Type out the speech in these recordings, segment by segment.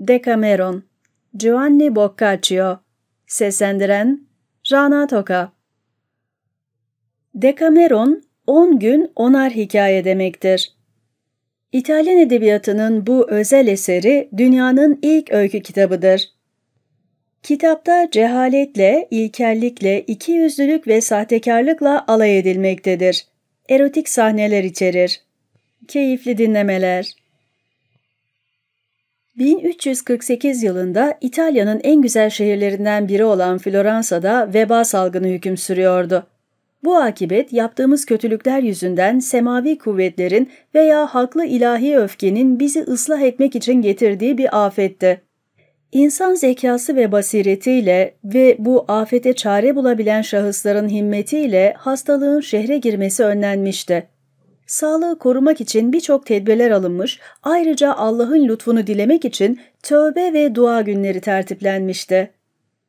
Decameron Giovanni Boccaccio Seslendiren Rana Toka Decameron 10 gün onar hikaye demektir. İtalyan edebiyatının bu özel eseri dünyanın ilk öykü kitabıdır. Kitapta cehaletle, ilkellikle, ikiyüzlülük ve sahtekarlıkla alay edilmektedir. Erotik sahneler içerir. Keyifli dinlemeler 1348 yılında İtalya'nın en güzel şehirlerinden biri olan Floransa'da veba salgını hüküm sürüyordu. Bu akibet yaptığımız kötülükler yüzünden semavi kuvvetlerin veya haklı ilahi öfkenin bizi ıslah etmek için getirdiği bir afetti. İnsan zekası ve basiretiyle ve bu afete çare bulabilen şahısların himmetiyle hastalığın şehre girmesi önlenmişti sağlığı korumak için birçok tedbirler alınmış, ayrıca Allah'ın lütfunu dilemek için tövbe ve dua günleri tertiplenmişti.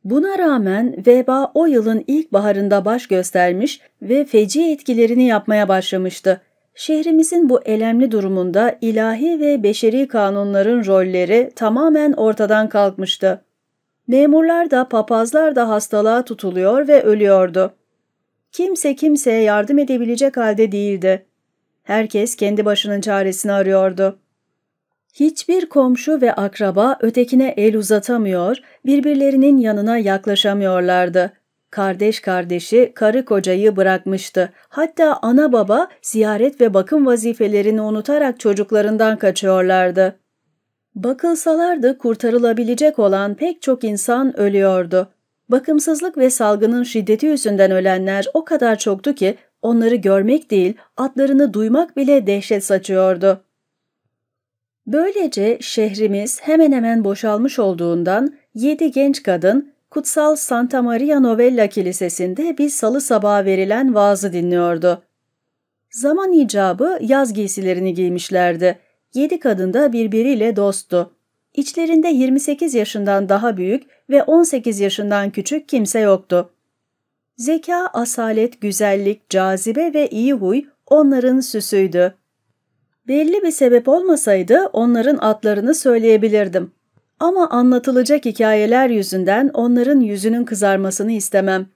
Buna rağmen veba o yılın ilk baharında baş göstermiş ve feci etkilerini yapmaya başlamıştı. Şehrimizin bu elemli durumunda ilahi ve beşeri kanunların rolleri tamamen ortadan kalkmıştı. Memurlar da papazlar da hastalığa tutuluyor ve ölüyordu. Kimse kimseye yardım edebilecek halde değildi. Herkes kendi başının çaresini arıyordu. Hiçbir komşu ve akraba ötekine el uzatamıyor, birbirlerinin yanına yaklaşamıyorlardı. Kardeş kardeşi karı kocayı bırakmıştı. Hatta ana baba ziyaret ve bakım vazifelerini unutarak çocuklarından kaçıyorlardı. Bakılsalardı kurtarılabilecek olan pek çok insan ölüyordu. Bakımsızlık ve salgının şiddeti yüzünden ölenler o kadar çoktu ki Onları görmek değil, atlarını duymak bile dehşet saçıyordu. Böylece şehrimiz hemen hemen boşalmış olduğundan yedi genç kadın kutsal Santa Maria Novella Kilisesi'nde bir salı sabahı verilen vaazı dinliyordu. Zaman icabı yaz giysilerini giymişlerdi. Yedi kadın da birbiriyle dosttu. İçlerinde 28 yaşından daha büyük ve 18 yaşından küçük kimse yoktu. Zeka, asalet, güzellik, cazibe ve iyi huy onların süsüydü. Belli bir sebep olmasaydı onların adlarını söyleyebilirdim. Ama anlatılacak hikayeler yüzünden onların yüzünün kızarmasını istemem.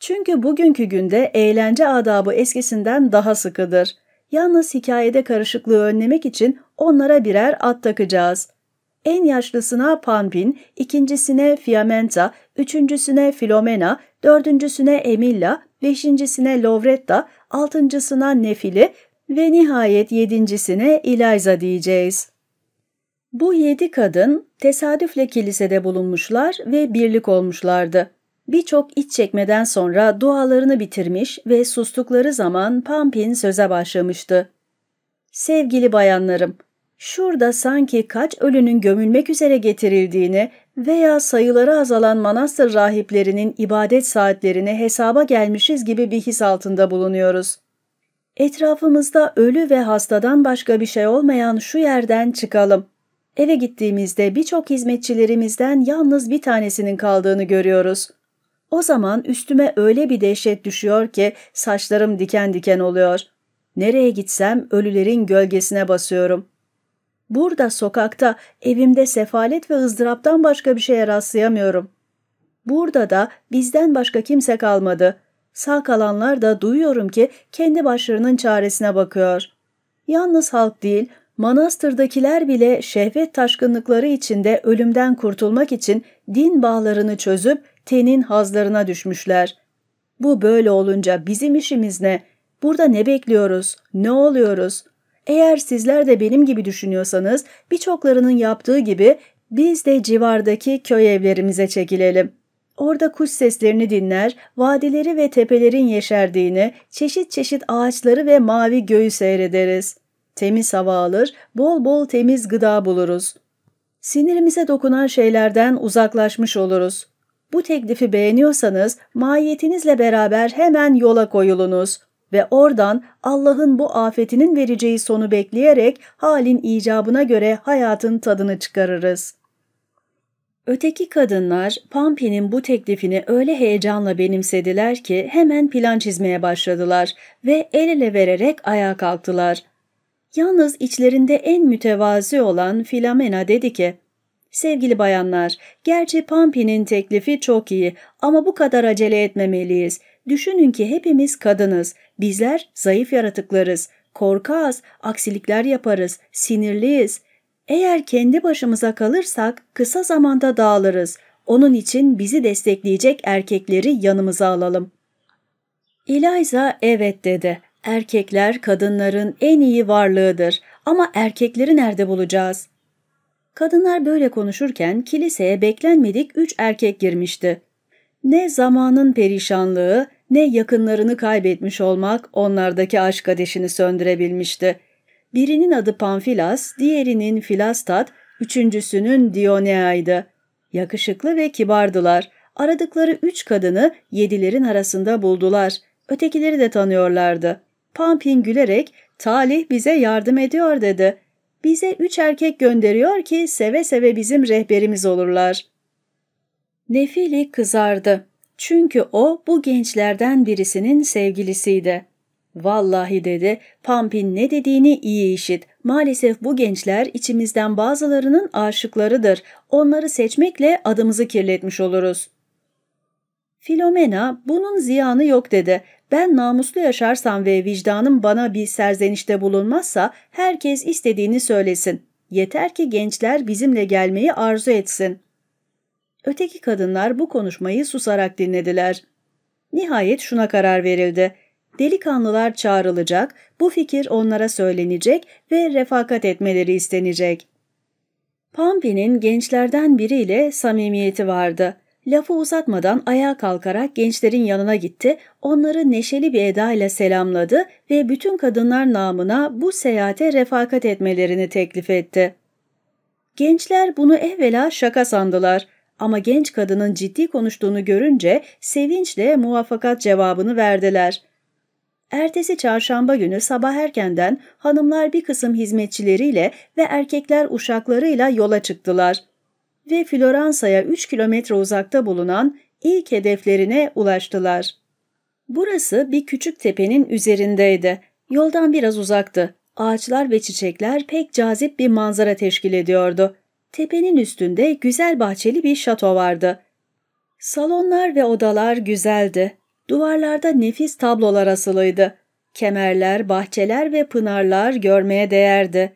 Çünkü bugünkü günde eğlence adabı eskisinden daha sıkıdır. Yalnız hikayede karışıklığı önlemek için onlara birer ad takacağız. En yaşlısına Pampin, ikincisine Fiamenta, üçüncüsüne Filomena, dördüncüsüne Emilla, beşincisine Lovretta, altıncısına Nefili ve nihayet yedincisine Eliza diyeceğiz. Bu yedi kadın tesadüfle kilisede bulunmuşlar ve birlik olmuşlardı. Birçok iç çekmeden sonra dualarını bitirmiş ve sustukları zaman Pampin söze başlamıştı. Sevgili bayanlarım, şurada sanki kaç ölünün gömülmek üzere getirildiğini veya sayıları azalan manastır rahiplerinin ibadet saatlerine hesaba gelmişiz gibi bir his altında bulunuyoruz. Etrafımızda ölü ve hastadan başka bir şey olmayan şu yerden çıkalım. Eve gittiğimizde birçok hizmetçilerimizden yalnız bir tanesinin kaldığını görüyoruz. O zaman üstüme öyle bir dehşet düşüyor ki saçlarım diken diken oluyor. Nereye gitsem ölülerin gölgesine basıyorum. Burada sokakta, evimde sefalet ve ızdıraptan başka bir şeye rastlayamıyorum. Burada da bizden başka kimse kalmadı. Sağ kalanlar da duyuyorum ki kendi başlarının çaresine bakıyor. Yalnız halk değil, manastırdakiler bile şehvet taşkınlıkları içinde ölümden kurtulmak için din bağlarını çözüp tenin hazlarına düşmüşler. Bu böyle olunca bizim işimiz ne? Burada ne bekliyoruz? Ne oluyoruz? Eğer sizler de benim gibi düşünüyorsanız birçoklarının yaptığı gibi biz de civardaki köy evlerimize çekilelim. Orada kuş seslerini dinler, vadileri ve tepelerin yeşerdiğini, çeşit çeşit ağaçları ve mavi göğü seyrederiz. Temiz hava alır, bol bol temiz gıda buluruz. Sinirimize dokunan şeylerden uzaklaşmış oluruz. Bu teklifi beğeniyorsanız maiyetinizle beraber hemen yola koyulunuz ve oradan Allah'ın bu afetinin vereceği sonu bekleyerek halin icabına göre hayatın tadını çıkarırız. Öteki kadınlar Pampi'nin bu teklifini öyle heyecanla benimsediler ki hemen plan çizmeye başladılar ve el ele vererek ayağa kalktılar. Yalnız içlerinde en mütevazi olan Filamena dedi ki, Sevgili bayanlar, gerçi Pampi'nin teklifi çok iyi ama bu kadar acele etmemeliyiz. Düşünün ki hepimiz kadınız, bizler zayıf yaratıklarız, korkağız, aksilikler yaparız, sinirliyiz. Eğer kendi başımıza kalırsak kısa zamanda dağılırız. Onun için bizi destekleyecek erkekleri yanımıza alalım. Eliza evet dedi. Erkekler kadınların en iyi varlığıdır ama erkekleri nerede bulacağız? Kadınlar böyle konuşurken kiliseye beklenmedik üç erkek girmişti. Ne zamanın perişanlığı ne yakınlarını kaybetmiş olmak onlardaki aşk ateşini söndürebilmişti. Birinin adı Panfilas, diğerinin Filastat, üçüncüsünün Dionea'ydı. Yakışıklı ve kibardılar. Aradıkları üç kadını yedilerin arasında buldular. Ötekileri de tanıyorlardı. Pampin gülerek talih bize yardım ediyor dedi. Bize üç erkek gönderiyor ki seve seve bizim rehberimiz olurlar. Nefili kızardı. Çünkü o bu gençlerden birisinin sevgilisiydi. Vallahi dedi, Pamp'in ne dediğini iyi işit. Maalesef bu gençler içimizden bazılarının aşıklarıdır. Onları seçmekle adımızı kirletmiş oluruz. Filomena bunun ziyanı yok dedi. Ben namuslu yaşarsam ve vicdanım bana bir serzenişte bulunmazsa herkes istediğini söylesin. Yeter ki gençler bizimle gelmeyi arzu etsin.'' Öteki kadınlar bu konuşmayı susarak dinlediler. Nihayet şuna karar verildi. Delikanlılar çağrılacak, bu fikir onlara söylenecek ve refakat etmeleri istenecek. Pampi'nin gençlerden biriyle samimiyeti vardı. Lafı uzatmadan ayağa kalkarak gençlerin yanına gitti, onları neşeli bir edayla selamladı ve bütün kadınlar namına bu seyahate refakat etmelerini teklif etti. Gençler bunu evvela şaka sandılar ama genç kadının ciddi konuştuğunu görünce sevinçle muvaffakat cevabını verdiler. Ertesi çarşamba günü sabah erkenden hanımlar bir kısım hizmetçileriyle ve erkekler uşaklarıyla yola çıktılar ve Floransa'ya 3 kilometre uzakta bulunan ilk hedeflerine ulaştılar. Burası bir küçük tepenin üzerindeydi. Yoldan biraz uzaktı. Ağaçlar ve çiçekler pek cazip bir manzara teşkil ediyordu. Tepenin üstünde güzel bahçeli bir şato vardı. Salonlar ve odalar güzeldi. Duvarlarda nefis tablolar asılıydı. Kemerler, bahçeler ve pınarlar görmeye değerdi.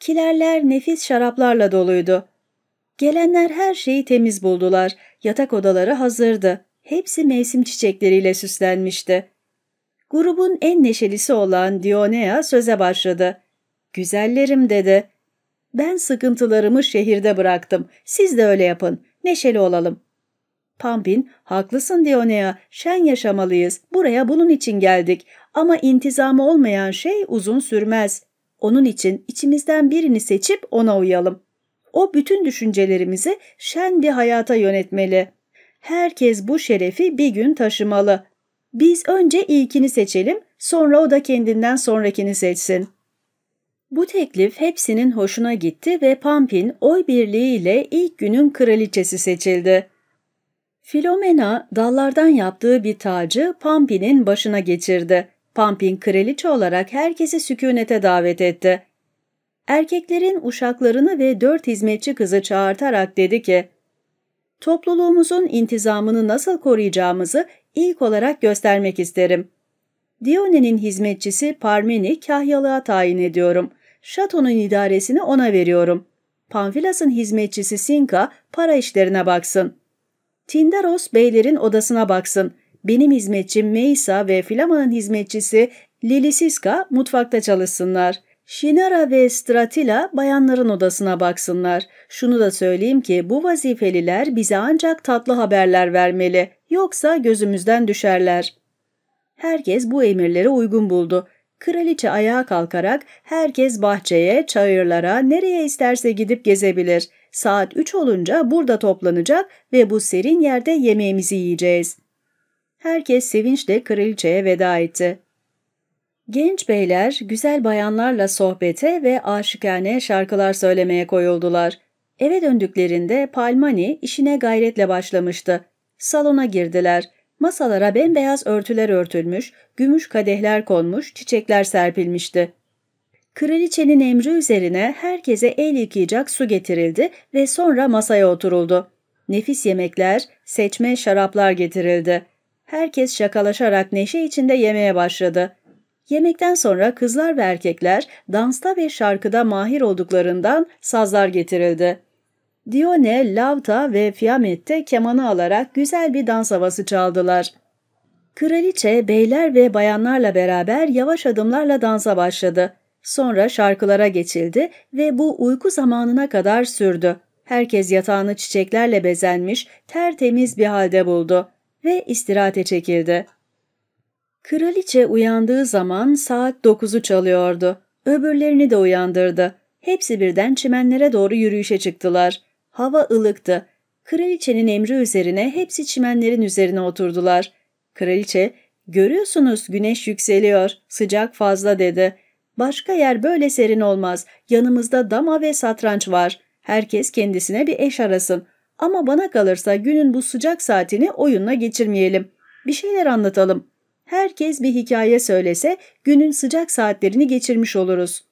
Kilerler nefis şaraplarla doluydu. Gelenler her şeyi temiz buldular. Yatak odaları hazırdı. Hepsi mevsim çiçekleriyle süslenmişti. Grubun en neşelisi olan Dionea söze başladı. ''Güzellerim'' dedi. Ben sıkıntılarımı şehirde bıraktım. Siz de öyle yapın. Neşeli olalım. Pampin, haklısın Dioneya. şen yaşamalıyız. Buraya bunun için geldik. Ama intizamı olmayan şey uzun sürmez. Onun için içimizden birini seçip ona uyalım. O bütün düşüncelerimizi şen bir hayata yönetmeli. Herkes bu şerefi bir gün taşımalı. Biz önce ilkini seçelim, sonra o da kendinden sonrakini seçsin. Bu teklif hepsinin hoşuna gitti ve Pampin oy birliğiyle ilk günün kraliçesi seçildi. Filomena dallardan yaptığı bir tacı Pampin'in başına geçirdi. Pampin kraliçe olarak herkesi sükunete davet etti. Erkeklerin uşaklarını ve dört hizmetçi kızı çağırtarak dedi ki, topluluğumuzun intizamını nasıl koruyacağımızı ilk olarak göstermek isterim. Dione'nin hizmetçisi Parmeni kahyalığa tayin ediyorum. Şatonun idaresini ona veriyorum. Panfilas'ın hizmetçisi Sinka para işlerine baksın. Tindaros beylerin odasına baksın. Benim hizmetçim Meisa ve Filaman'ın hizmetçisi Lilisiska mutfakta çalışsınlar. Şinara ve Stratila bayanların odasına baksınlar. Şunu da söyleyeyim ki bu vazifeliler bize ancak tatlı haberler vermeli. Yoksa gözümüzden düşerler. Herkes bu emirlere uygun buldu. Kraliçe ayağa kalkarak herkes bahçeye, çayırlara, nereye isterse gidip gezebilir. Saat üç olunca burada toplanacak ve bu serin yerde yemeğimizi yiyeceğiz. Herkes sevinçle kraliçeye veda etti. Genç beyler güzel bayanlarla sohbete ve aşikane şarkılar söylemeye koyuldular. Eve döndüklerinde Palmani işine gayretle başlamıştı. Salona girdiler. Masalara bembeyaz örtüler örtülmüş, gümüş kadehler konmuş, çiçekler serpilmişti. Kraliçenin emri üzerine herkese el yıkayacak su getirildi ve sonra masaya oturuldu. Nefis yemekler, seçme şaraplar getirildi. Herkes şakalaşarak neşe içinde yemeye başladı. Yemekten sonra kızlar ve erkekler dansta ve şarkıda mahir olduklarından sazlar getirildi. Dione, lavta ve fiyamette kemanı alarak güzel bir dans havası çaldılar. Kraliçe, beyler ve bayanlarla beraber yavaş adımlarla dansa başladı. Sonra şarkılara geçildi ve bu uyku zamanına kadar sürdü. Herkes yatağını çiçeklerle bezenmiş, tertemiz bir halde buldu ve istirahate çekildi. Kraliçe uyandığı zaman saat 9'u çalıyordu. Öbürlerini de uyandırdı. Hepsi birden çimenlere doğru yürüyüşe çıktılar. Hava ılıktı. Kraliçenin emri üzerine hepsi çimenlerin üzerine oturdular. Kraliçe, görüyorsunuz güneş yükseliyor, sıcak fazla dedi. Başka yer böyle serin olmaz, yanımızda dama ve satranç var. Herkes kendisine bir eş arasın. Ama bana kalırsa günün bu sıcak saatini oyunla geçirmeyelim. Bir şeyler anlatalım. Herkes bir hikaye söylese günün sıcak saatlerini geçirmiş oluruz.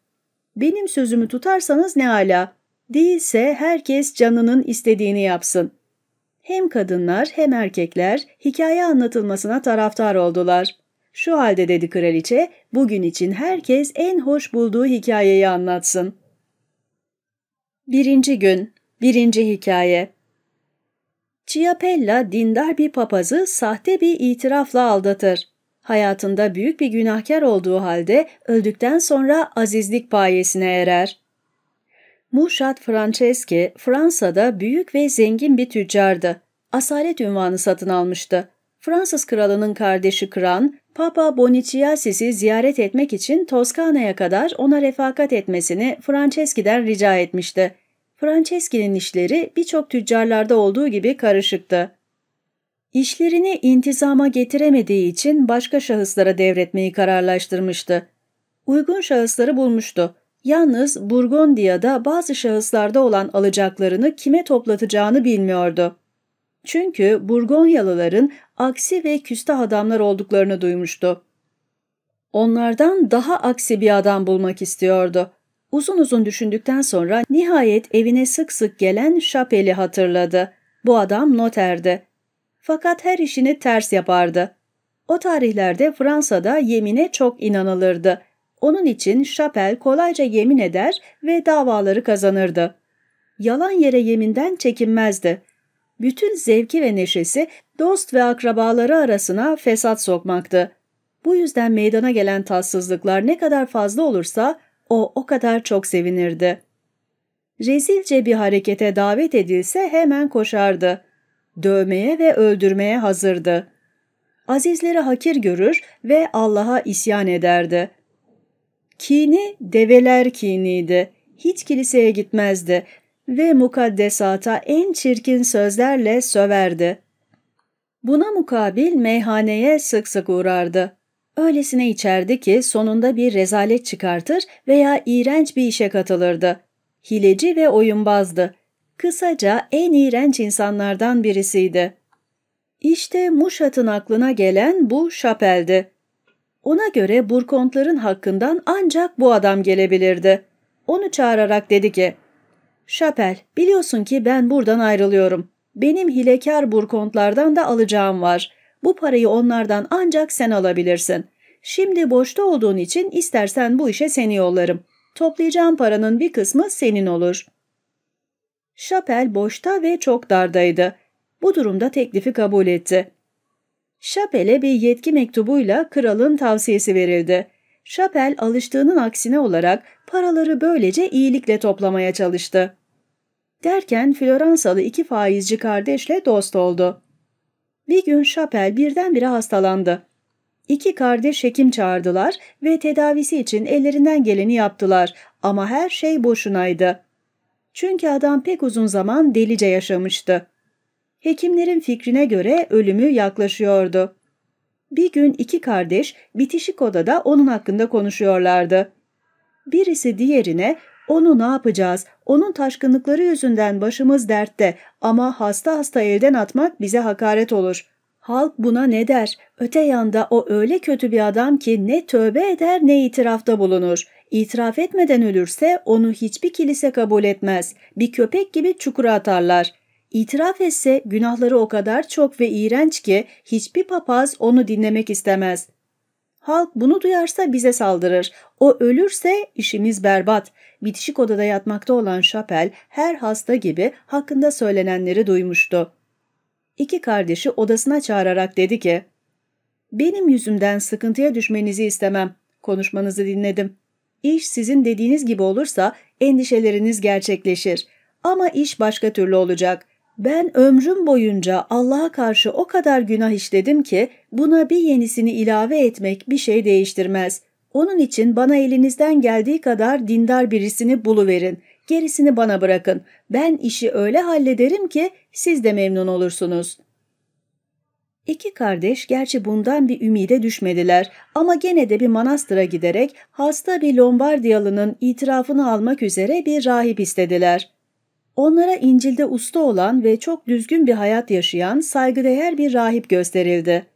Benim sözümü tutarsanız ne ala. Değilse herkes canının istediğini yapsın. Hem kadınlar hem erkekler hikaye anlatılmasına taraftar oldular. Şu halde dedi kraliçe, bugün için herkes en hoş bulduğu hikayeyi anlatsın. Birinci gün, birinci hikaye. Chiapella dindar bir papazı sahte bir itirafla aldatır. Hayatında büyük bir günahkar olduğu halde öldükten sonra azizlik payesine erer. Muşat Franceschi, Fransa'da büyük ve zengin bir tüccardı. Asalet ünvanı satın almıştı. Fransız kralının kardeşi Kran, Papa Boniciasis'i ziyaret etmek için Toskana'ya kadar ona refakat etmesini Franceschi'den rica etmişti. Franceschi'nin işleri birçok tüccarlarda olduğu gibi karışıktı. İşlerini intizama getiremediği için başka şahıslara devretmeyi kararlaştırmıştı. Uygun şahısları bulmuştu. Yalnız Burgundiya'da bazı şahıslarda olan alacaklarını kime toplatacağını bilmiyordu. Çünkü Burgonyalıların aksi ve küstah adamlar olduklarını duymuştu. Onlardan daha aksi bir adam bulmak istiyordu. Uzun uzun düşündükten sonra nihayet evine sık sık gelen Şapel'i hatırladı. Bu adam noterdi. Fakat her işini ters yapardı. O tarihlerde Fransa'da yemine çok inanılırdı onun için Şapel kolayca yemin eder ve davaları kazanırdı. Yalan yere yeminden çekinmezdi. Bütün zevki ve neşesi dost ve akrabaları arasına fesat sokmaktı. Bu yüzden meydana gelen tatsızlıklar ne kadar fazla olursa o o kadar çok sevinirdi. Rezilce bir harekete davet edilse hemen koşardı. Dövmeye ve öldürmeye hazırdı. Azizleri hakir görür ve Allah'a isyan ederdi.'' Kini develer kiniydi. Hiç kiliseye gitmezdi ve mukaddesata en çirkin sözlerle söverdi. Buna mukabil meyhaneye sık sık uğrardı. Öylesine içerdi ki sonunda bir rezalet çıkartır veya iğrenç bir işe katılırdı. Hileci ve oyunbazdı. Kısaca en iğrenç insanlardan birisiydi. İşte Muşat'ın aklına gelen bu şapeldi. Ona göre Burkontların hakkından ancak bu adam gelebilirdi. Onu çağırarak dedi ki, ''Şapel, biliyorsun ki ben buradan ayrılıyorum. Benim hilekar Burkontlardan da alacağım var. Bu parayı onlardan ancak sen alabilirsin. Şimdi boşta olduğun için istersen bu işe seni yollarım. Toplayacağım paranın bir kısmı senin olur.'' Şapel boşta ve çok dardaydı. Bu durumda teklifi kabul etti. Şapel'e bir yetki mektubuyla kralın tavsiyesi verildi. Şapel alıştığının aksine olarak paraları böylece iyilikle toplamaya çalıştı. Derken Floransalı iki faizci kardeşle dost oldu. Bir gün Şapel birdenbire hastalandı. İki kardeş hekim çağırdılar ve tedavisi için ellerinden geleni yaptılar ama her şey boşunaydı. Çünkü adam pek uzun zaman delice yaşamıştı. Hekimlerin fikrine göre ölümü yaklaşıyordu. Bir gün iki kardeş bitişik odada onun hakkında konuşuyorlardı. Birisi diğerine onu ne yapacağız? Onun taşkınlıkları yüzünden başımız dertte ama hasta hasta elden atmak bize hakaret olur. Halk buna ne der? Öte yanda o öyle kötü bir adam ki ne tövbe eder ne itirafta bulunur. İtiraf etmeden ölürse onu hiçbir kilise kabul etmez. Bir köpek gibi çukura atarlar. İtiraf etse günahları o kadar çok ve iğrenç ki hiçbir papaz onu dinlemek istemez. Halk bunu duyarsa bize saldırır. O ölürse işimiz berbat. Bitişik odada yatmakta olan Şapel her hasta gibi hakkında söylenenleri duymuştu. İki kardeşi odasına çağırarak dedi ki ''Benim yüzümden sıkıntıya düşmenizi istemem. Konuşmanızı dinledim. İş sizin dediğiniz gibi olursa endişeleriniz gerçekleşir. Ama iş başka türlü olacak. Ben ömrüm boyunca Allah'a karşı o kadar günah işledim ki buna bir yenisini ilave etmek bir şey değiştirmez. Onun için bana elinizden geldiği kadar dindar birisini buluverin. Gerisini bana bırakın. Ben işi öyle hallederim ki siz de memnun olursunuz. İki kardeş gerçi bundan bir ümide düşmediler ama gene de bir manastıra giderek hasta bir Lombardiyalının itirafını almak üzere bir rahip istediler. Onlara İncil'de usta olan ve çok düzgün bir hayat yaşayan saygıdeğer bir rahip gösterildi.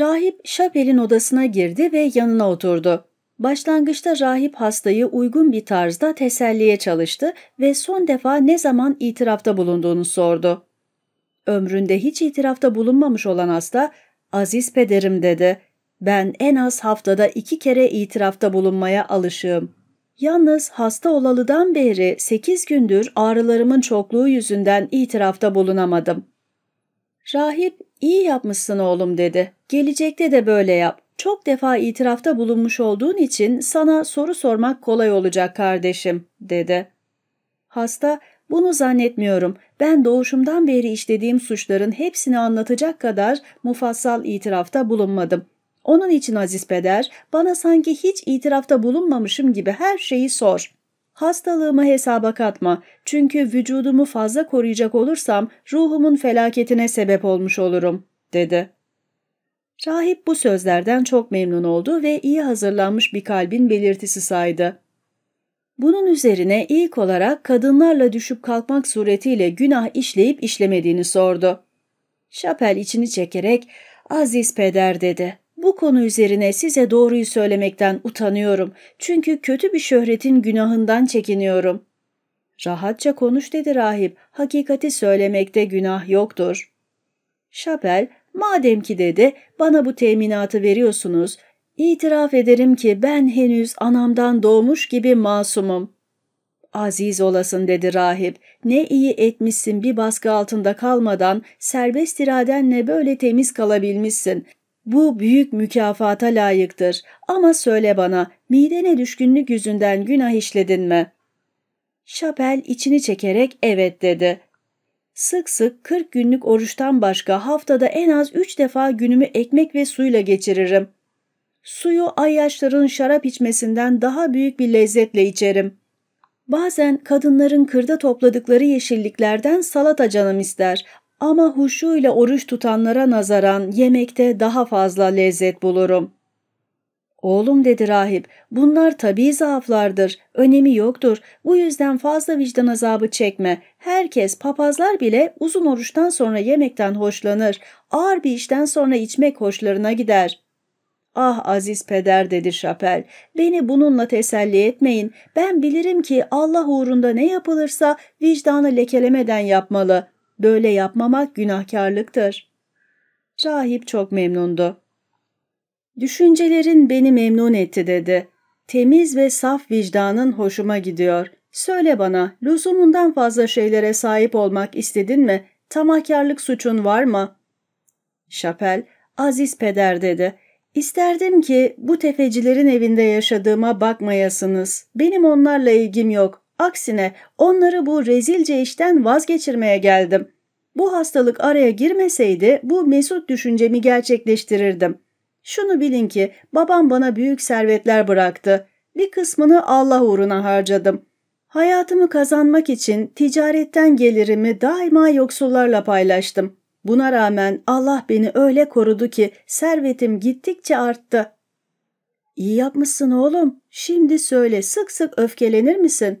Rahip Şapel'in odasına girdi ve yanına oturdu. Başlangıçta rahip hastayı uygun bir tarzda teselliye çalıştı ve son defa ne zaman itirafta bulunduğunu sordu. Ömründe hiç itirafta bulunmamış olan hasta, ''Aziz pederim'' dedi. ''Ben en az haftada iki kere itirafta bulunmaya alışığım.'' Yalnız hasta olalıdan beri sekiz gündür ağrılarımın çokluğu yüzünden itirafta bulunamadım. Rahip, iyi yapmışsın oğlum dedi. Gelecekte de böyle yap. Çok defa itirafta bulunmuş olduğun için sana soru sormak kolay olacak kardeşim, dedi. Hasta, bunu zannetmiyorum. Ben doğuşumdan beri işlediğim suçların hepsini anlatacak kadar mufassal itirafta bulunmadım. Onun için aziz peder, bana sanki hiç itirafta bulunmamışım gibi her şeyi sor. Hastalığımı hesaba katma, çünkü vücudumu fazla koruyacak olursam ruhumun felaketine sebep olmuş olurum, dedi. Rahip bu sözlerden çok memnun oldu ve iyi hazırlanmış bir kalbin belirtisi saydı. Bunun üzerine ilk olarak kadınlarla düşüp kalkmak suretiyle günah işleyip işlemediğini sordu. Şapel içini çekerek, aziz peder dedi. Bu konu üzerine size doğruyu söylemekten utanıyorum. Çünkü kötü bir şöhretin günahından çekiniyorum. Rahatça konuş dedi rahip. Hakikati söylemekte günah yoktur. Şapel, madem ki dedi, bana bu teminatı veriyorsunuz. İtiraf ederim ki ben henüz anamdan doğmuş gibi masumum. Aziz olasın dedi rahip. Ne iyi etmişsin bir baskı altında kalmadan serbest iradenle böyle temiz kalabilmişsin. Bu büyük mükafata layıktır. Ama söyle bana, midene düşkünlük yüzünden günah işledin mi? Şapel içini çekerek evet dedi. Sık sık 40 günlük oruçtan başka haftada en az 3 defa günümü ekmek ve suyla geçiririm. Suyu ayyaşların şarap içmesinden daha büyük bir lezzetle içerim. Bazen kadınların kırda topladıkları yeşilliklerden salata canım ister ama huşuyla oruç tutanlara nazaran yemekte daha fazla lezzet bulurum. Oğlum dedi rahip, bunlar tabii zaaflardır, önemi yoktur, bu yüzden fazla vicdan azabı çekme. Herkes, papazlar bile uzun oruçtan sonra yemekten hoşlanır, ağır bir işten sonra içmek hoşlarına gider. Ah aziz peder dedi Şapel, beni bununla teselli etmeyin, ben bilirim ki Allah uğrunda ne yapılırsa vicdanı lekelemeden yapmalı.'' Böyle yapmamak günahkarlıktır. Rahip çok memnundu. Düşüncelerin beni memnun etti dedi. Temiz ve saf vicdanın hoşuma gidiyor. Söyle bana, lüzumundan fazla şeylere sahip olmak istedin mi? Tamahkarlık suçun var mı? Şapel, aziz peder dedi. İsterdim ki bu tefecilerin evinde yaşadığıma bakmayasınız. Benim onlarla ilgim yok. Aksine onları bu rezilce işten vazgeçirmeye geldim. Bu hastalık araya girmeseydi bu mesut düşüncemi gerçekleştirirdim. Şunu bilin ki babam bana büyük servetler bıraktı. Bir kısmını Allah uğruna harcadım. Hayatımı kazanmak için ticaretten gelirimi daima yoksullarla paylaştım. Buna rağmen Allah beni öyle korudu ki servetim gittikçe arttı. İyi yapmışsın oğlum. Şimdi söyle sık sık öfkelenir misin?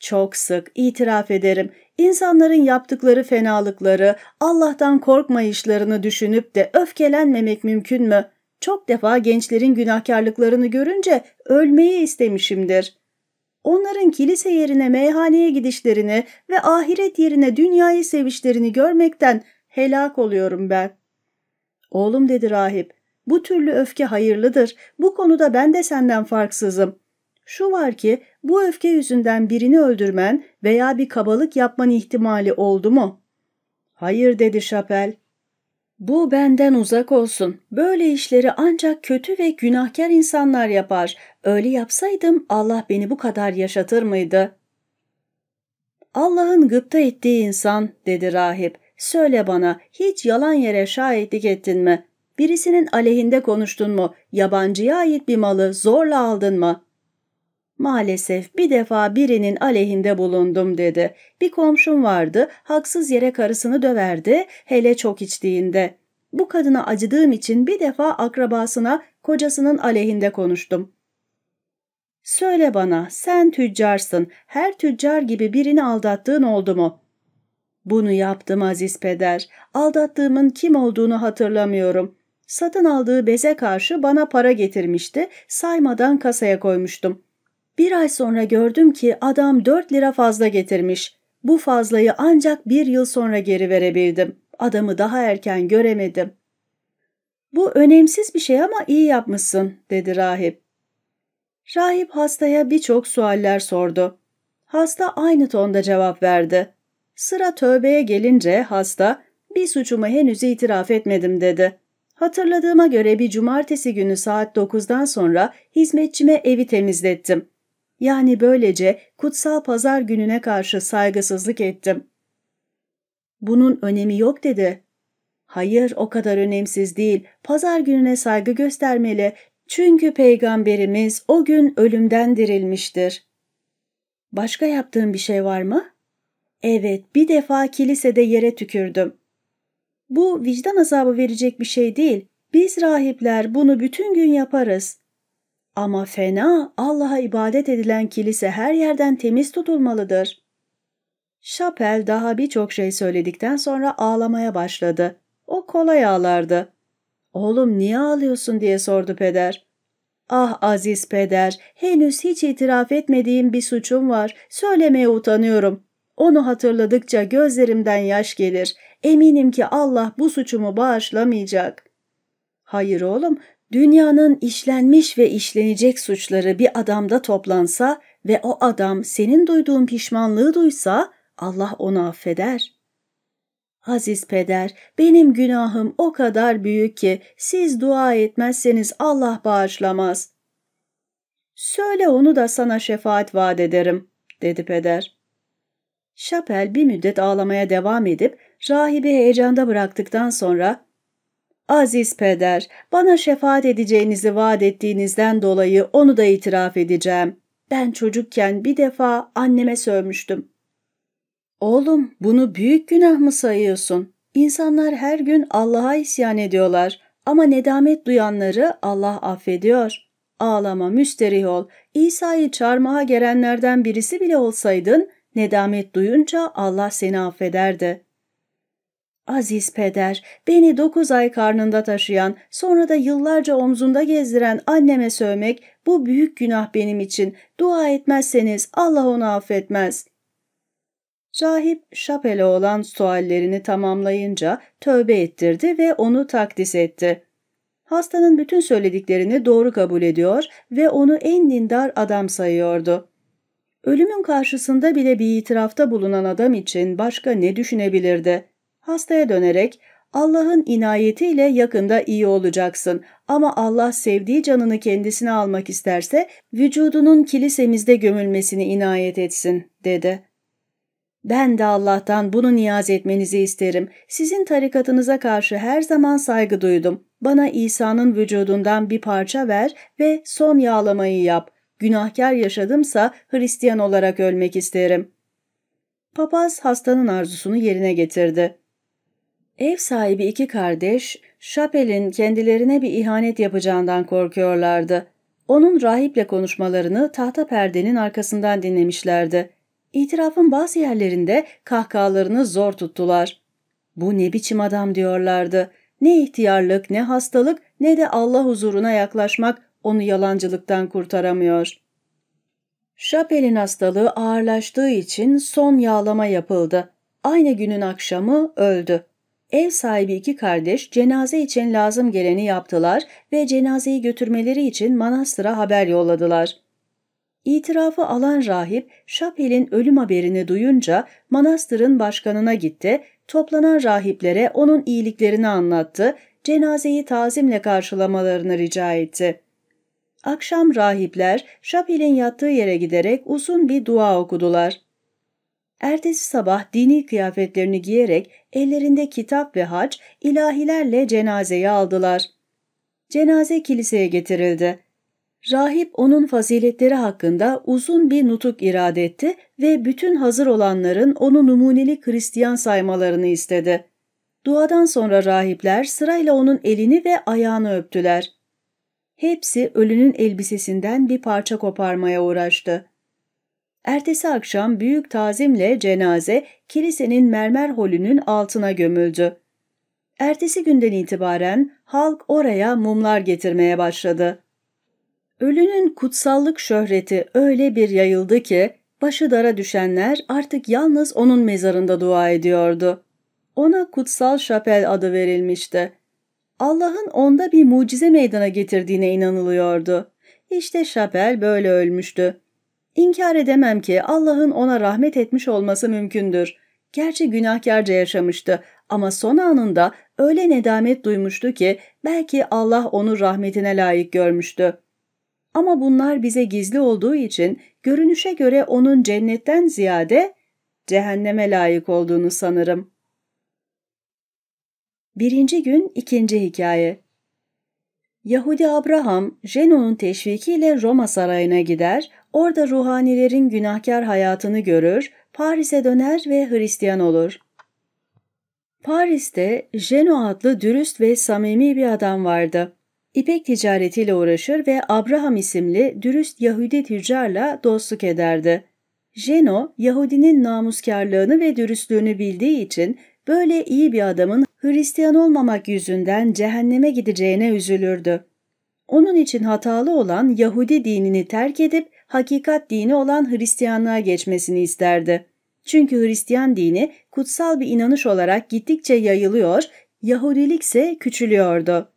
Çok sık itiraf ederim insanların yaptıkları fenalıkları, Allah'tan korkmayışlarını düşünüp de öfkelenmemek mümkün mü? Çok defa gençlerin günahkarlıklarını görünce ölmeyi istemişimdir. Onların kilise yerine meyhaneye gidişlerini ve ahiret yerine dünyayı sevişlerini görmekten helak oluyorum ben. Oğlum dedi rahip, bu türlü öfke hayırlıdır, bu konuda ben de senden farksızım. Şu var ki bu öfke yüzünden birini öldürmen veya bir kabalık yapman ihtimali oldu mu? Hayır dedi Şapel. Bu benden uzak olsun. Böyle işleri ancak kötü ve günahkar insanlar yapar. Öyle yapsaydım Allah beni bu kadar yaşatır mıydı? Allah'ın gıpta ettiği insan dedi rahip. Söyle bana hiç yalan yere şahitlik ettin mi? Birisinin aleyhinde konuştun mu? Yabancıya ait bir malı zorla aldın mı?'' Maalesef bir defa birinin aleyhinde bulundum dedi. Bir komşum vardı, haksız yere karısını döverdi, hele çok içtiğinde. Bu kadına acıdığım için bir defa akrabasına kocasının aleyhinde konuştum. Söyle bana, sen tüccarsın, her tüccar gibi birini aldattığın oldu mu? Bunu yaptım aziz peder, aldattığımın kim olduğunu hatırlamıyorum. Satın aldığı beze karşı bana para getirmişti, saymadan kasaya koymuştum.'' Bir ay sonra gördüm ki adam 4 lira fazla getirmiş. Bu fazlayı ancak bir yıl sonra geri verebildim. Adamı daha erken göremedim. Bu önemsiz bir şey ama iyi yapmışsın, dedi rahip. Rahip hastaya birçok sualler sordu. Hasta aynı tonda cevap verdi. Sıra tövbeye gelince hasta, bir suçumu henüz itiraf etmedim dedi. Hatırladığıma göre bir cumartesi günü saat 9'dan sonra hizmetçime evi temizlettim. Yani böylece kutsal pazar gününe karşı saygısızlık ettim. Bunun önemi yok dedi. Hayır o kadar önemsiz değil. Pazar gününe saygı göstermeli. Çünkü peygamberimiz o gün ölümden dirilmiştir. Başka yaptığın bir şey var mı? Evet, bir defa kilisede yere tükürdüm. Bu vicdan azabı verecek bir şey değil. Biz rahipler bunu bütün gün yaparız. Ama fena Allah'a ibadet edilen kilise her yerden temiz tutulmalıdır. Şapel daha birçok şey söyledikten sonra ağlamaya başladı. O kolay ağlardı. Oğlum niye ağlıyorsun diye sordu peder. Ah aziz peder, henüz hiç itiraf etmediğim bir suçum var. Söylemeye utanıyorum. Onu hatırladıkça gözlerimden yaş gelir. Eminim ki Allah bu suçumu bağışlamayacak. Hayır oğlum, Dünyanın işlenmiş ve işlenecek suçları bir adamda toplansa ve o adam senin duyduğun pişmanlığı duysa Allah onu affeder. Aziz peder, benim günahım o kadar büyük ki siz dua etmezseniz Allah bağışlamaz. Söyle onu da sana şefaat vaat ederim, dedi peder. Şapel bir müddet ağlamaya devam edip rahibi heyecanda bıraktıktan sonra Aziz peder, bana şefaat edeceğinizi vaat ettiğinizden dolayı onu da itiraf edeceğim. Ben çocukken bir defa anneme sövmüştüm. Oğlum, bunu büyük günah mı sayıyorsun? İnsanlar her gün Allah'a isyan ediyorlar ama nedamet duyanları Allah affediyor. Ağlama, müsterih ol. İsa'yı çarmıha gelenlerden birisi bile olsaydın, nedamet duyunca Allah seni affederdi.'' Aziz peder, beni dokuz ay karnında taşıyan, sonra da yıllarca omzunda gezdiren anneme sövmek, bu büyük günah benim için. Dua etmezseniz Allah onu affetmez. Rahip, şapele olan suallerini tamamlayınca tövbe ettirdi ve onu takdis etti. Hastanın bütün söylediklerini doğru kabul ediyor ve onu en dindar adam sayıyordu. Ölümün karşısında bile bir itirafta bulunan adam için başka ne düşünebilirdi? Hastaya dönerek Allah'ın inayetiyle yakında iyi olacaksın ama Allah sevdiği canını kendisine almak isterse vücudunun kilisemizde gömülmesini inayet etsin dedi. Ben de Allah'tan bunu niyaz etmenizi isterim. Sizin tarikatınıza karşı her zaman saygı duydum. Bana İsa'nın vücudundan bir parça ver ve son yağlamayı yap. Günahkar yaşadımsa Hristiyan olarak ölmek isterim. Papaz hastanın arzusunu yerine getirdi. Ev sahibi iki kardeş, Şapel'in kendilerine bir ihanet yapacağından korkuyorlardı. Onun rahiple konuşmalarını tahta perdenin arkasından dinlemişlerdi. İtirafın bazı yerlerinde kahkahalarını zor tuttular. Bu ne biçim adam diyorlardı. Ne ihtiyarlık, ne hastalık, ne de Allah huzuruna yaklaşmak onu yalancılıktan kurtaramıyor. Şapel'in hastalığı ağırlaştığı için son yağlama yapıldı. Aynı günün akşamı öldü. Ev sahibi iki kardeş cenaze için lazım geleni yaptılar ve cenazeyi götürmeleri için manastıra haber yolladılar. İtirafı alan rahip Şapel'in ölüm haberini duyunca manastırın başkanına gitti, toplanan rahiplere onun iyiliklerini anlattı, cenazeyi tazimle karşılamalarını rica etti. Akşam rahipler Şapel'in yattığı yere giderek uzun bir dua okudular. Ertesi sabah dini kıyafetlerini giyerek ellerinde kitap ve haç ilahilerle cenazeyi aldılar. Cenaze kiliseye getirildi. Rahip onun faziletleri hakkında uzun bir nutuk irade etti ve bütün hazır olanların onu numuneli Hristiyan saymalarını istedi. Duadan sonra rahipler sırayla onun elini ve ayağını öptüler. Hepsi ölünün elbisesinden bir parça koparmaya uğraştı. Ertesi akşam büyük tazimle cenaze kilisenin mermer holünün altına gömüldü. Ertesi günden itibaren halk oraya mumlar getirmeye başladı. Ölünün kutsallık şöhreti öyle bir yayıldı ki başı dara düşenler artık yalnız onun mezarında dua ediyordu. Ona kutsal şapel adı verilmişti. Allah'ın onda bir mucize meydana getirdiğine inanılıyordu. İşte şapel böyle ölmüştü. İnkar edemem ki Allah'ın ona rahmet etmiş olması mümkündür. Gerçi günahkarca yaşamıştı ama son anında öyle nedamet duymuştu ki belki Allah onu rahmetine layık görmüştü. Ama bunlar bize gizli olduğu için görünüşe göre onun cennetten ziyade cehenneme layık olduğunu sanırım. Birinci gün ikinci hikaye Yahudi Abraham, Jeno'nun teşvikiyle Roma sarayına gider, orada ruhanilerin günahkar hayatını görür, Paris'e döner ve Hristiyan olur. Paris'te Jeno adlı dürüst ve samimi bir adam vardı. İpek ticaretiyle uğraşır ve Abraham isimli dürüst Yahudi tüccarla dostluk ederdi. Jeno, Yahudinin namuskarlığını ve dürüstlüğünü bildiği için böyle iyi bir adamın Hristiyan olmamak yüzünden cehenneme gideceğine üzülürdü. Onun için hatalı olan Yahudi dinini terk edip hakikat dini olan Hristiyanlığa geçmesini isterdi. Çünkü Hristiyan dini kutsal bir inanış olarak gittikçe yayılıyor, Yahudilik ise küçülüyordu.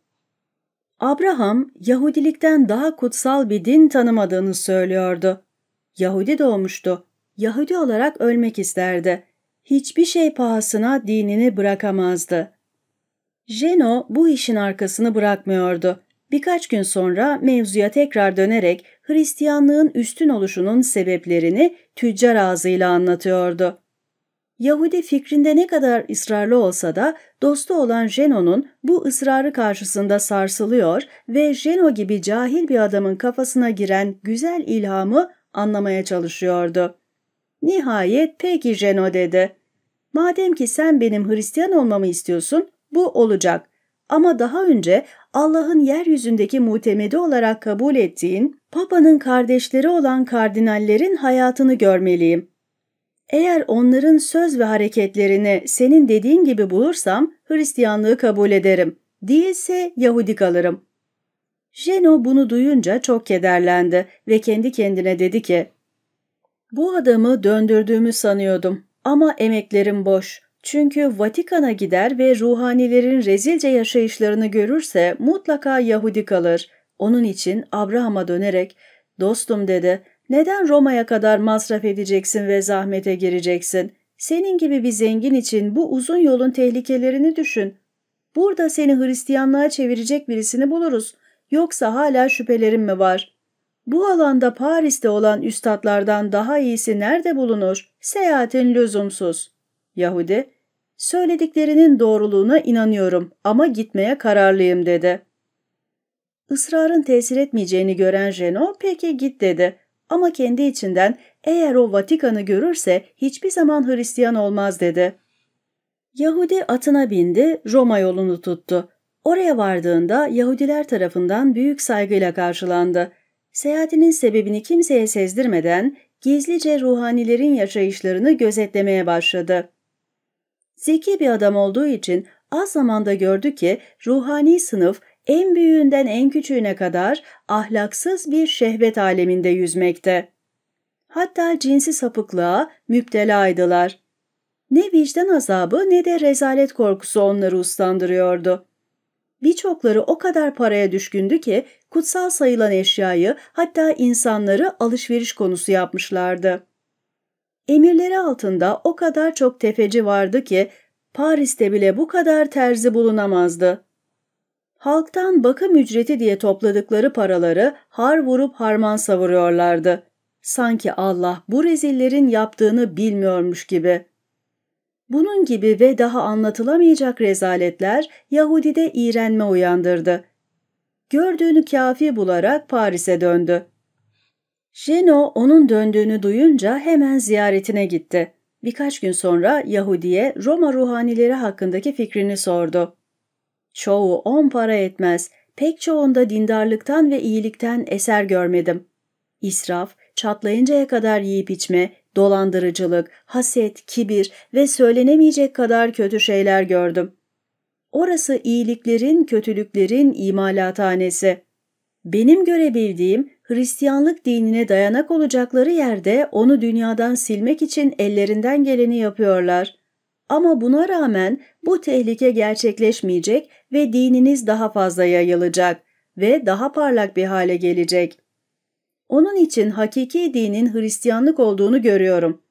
Abraham, Yahudilikten daha kutsal bir din tanımadığını söylüyordu. Yahudi doğmuştu. Yahudi olarak ölmek isterdi. Hiçbir şey pahasına dinini bırakamazdı. Jeno bu işin arkasını bırakmıyordu. Birkaç gün sonra mevzuya tekrar dönerek Hristiyanlığın üstün oluşunun sebeplerini tüccar ağzıyla anlatıyordu. Yahudi fikrinde ne kadar ısrarlı olsa da dostu olan Jeno'nun bu ısrarı karşısında sarsılıyor ve Jeno gibi cahil bir adamın kafasına giren güzel ilhamı anlamaya çalışıyordu. Nihayet peki Jeno dedi. Madem ki sen benim Hristiyan olmamı istiyorsun bu olacak. Ama daha önce Allah'ın yeryüzündeki mutemedi olarak kabul ettiğin Papa'nın kardeşleri olan kardinallerin hayatını görmeliyim. Eğer onların söz ve hareketlerini senin dediğin gibi bulursam Hristiyanlığı kabul ederim. Değilse Yahudi kalırım. Jeno bunu duyunca çok kederlendi ve kendi kendine dedi ki, ''Bu adamı döndürdüğümü sanıyordum ama emeklerim boş. Çünkü Vatikan'a gider ve ruhanilerin rezilce yaşayışlarını görürse mutlaka Yahudi kalır. Onun için Abraham'a dönerek, ''Dostum'' dedi, ''Neden Roma'ya kadar masraf edeceksin ve zahmete gireceksin? Senin gibi bir zengin için bu uzun yolun tehlikelerini düşün. Burada seni Hristiyanlığa çevirecek birisini buluruz. Yoksa hala şüphelerin mi var?'' Bu alanda Paris'te olan üstadlardan daha iyisi nerede bulunur? Seyahatin lüzumsuz. Yahudi, Söylediklerinin doğruluğuna inanıyorum ama gitmeye kararlıyım dedi. Israrın tesir etmeyeceğini gören Renault peki git dedi. Ama kendi içinden eğer o Vatikan'ı görürse hiçbir zaman Hristiyan olmaz dedi. Yahudi atına bindi, Roma yolunu tuttu. Oraya vardığında Yahudiler tarafından büyük saygıyla karşılandı. Seyahatinin sebebini kimseye sezdirmeden gizlice ruhanilerin yaşayışlarını gözetlemeye başladı. Zeki bir adam olduğu için az zamanda gördü ki ruhani sınıf en büyüğünden en küçüğüne kadar ahlaksız bir şehvet aleminde yüzmekte. Hatta cinsi sapıklığa müptelaydılar. Ne vicdan azabı ne de rezalet korkusu onları uslandırıyordu. Birçokları o kadar paraya düşkündü ki kutsal sayılan eşyayı hatta insanları alışveriş konusu yapmışlardı. Emirleri altında o kadar çok tefeci vardı ki Paris'te bile bu kadar terzi bulunamazdı. Halktan bakım ücreti diye topladıkları paraları har vurup harman savuruyorlardı. Sanki Allah bu rezillerin yaptığını bilmiyormuş gibi. Bunun gibi ve daha anlatılamayacak rezaletler Yahudi'de iğrenme uyandırdı. Gördüğünü kafi bularak Paris'e döndü. Jeno onun döndüğünü duyunca hemen ziyaretine gitti. Birkaç gün sonra Yahudi'ye Roma ruhanileri hakkındaki fikrini sordu. Çoğu on para etmez, pek çoğunda dindarlıktan ve iyilikten eser görmedim. İsraf, çatlayıncaya kadar yiyip içme, dolandırıcılık, haset, kibir ve söylenemeyecek kadar kötü şeyler gördüm. Orası iyiliklerin, kötülüklerin imalathanesi. Benim görebildiğim Hristiyanlık dinine dayanak olacakları yerde onu dünyadan silmek için ellerinden geleni yapıyorlar. Ama buna rağmen bu tehlike gerçekleşmeyecek ve dininiz daha fazla yayılacak ve daha parlak bir hale gelecek. Onun için hakiki dinin Hristiyanlık olduğunu görüyorum.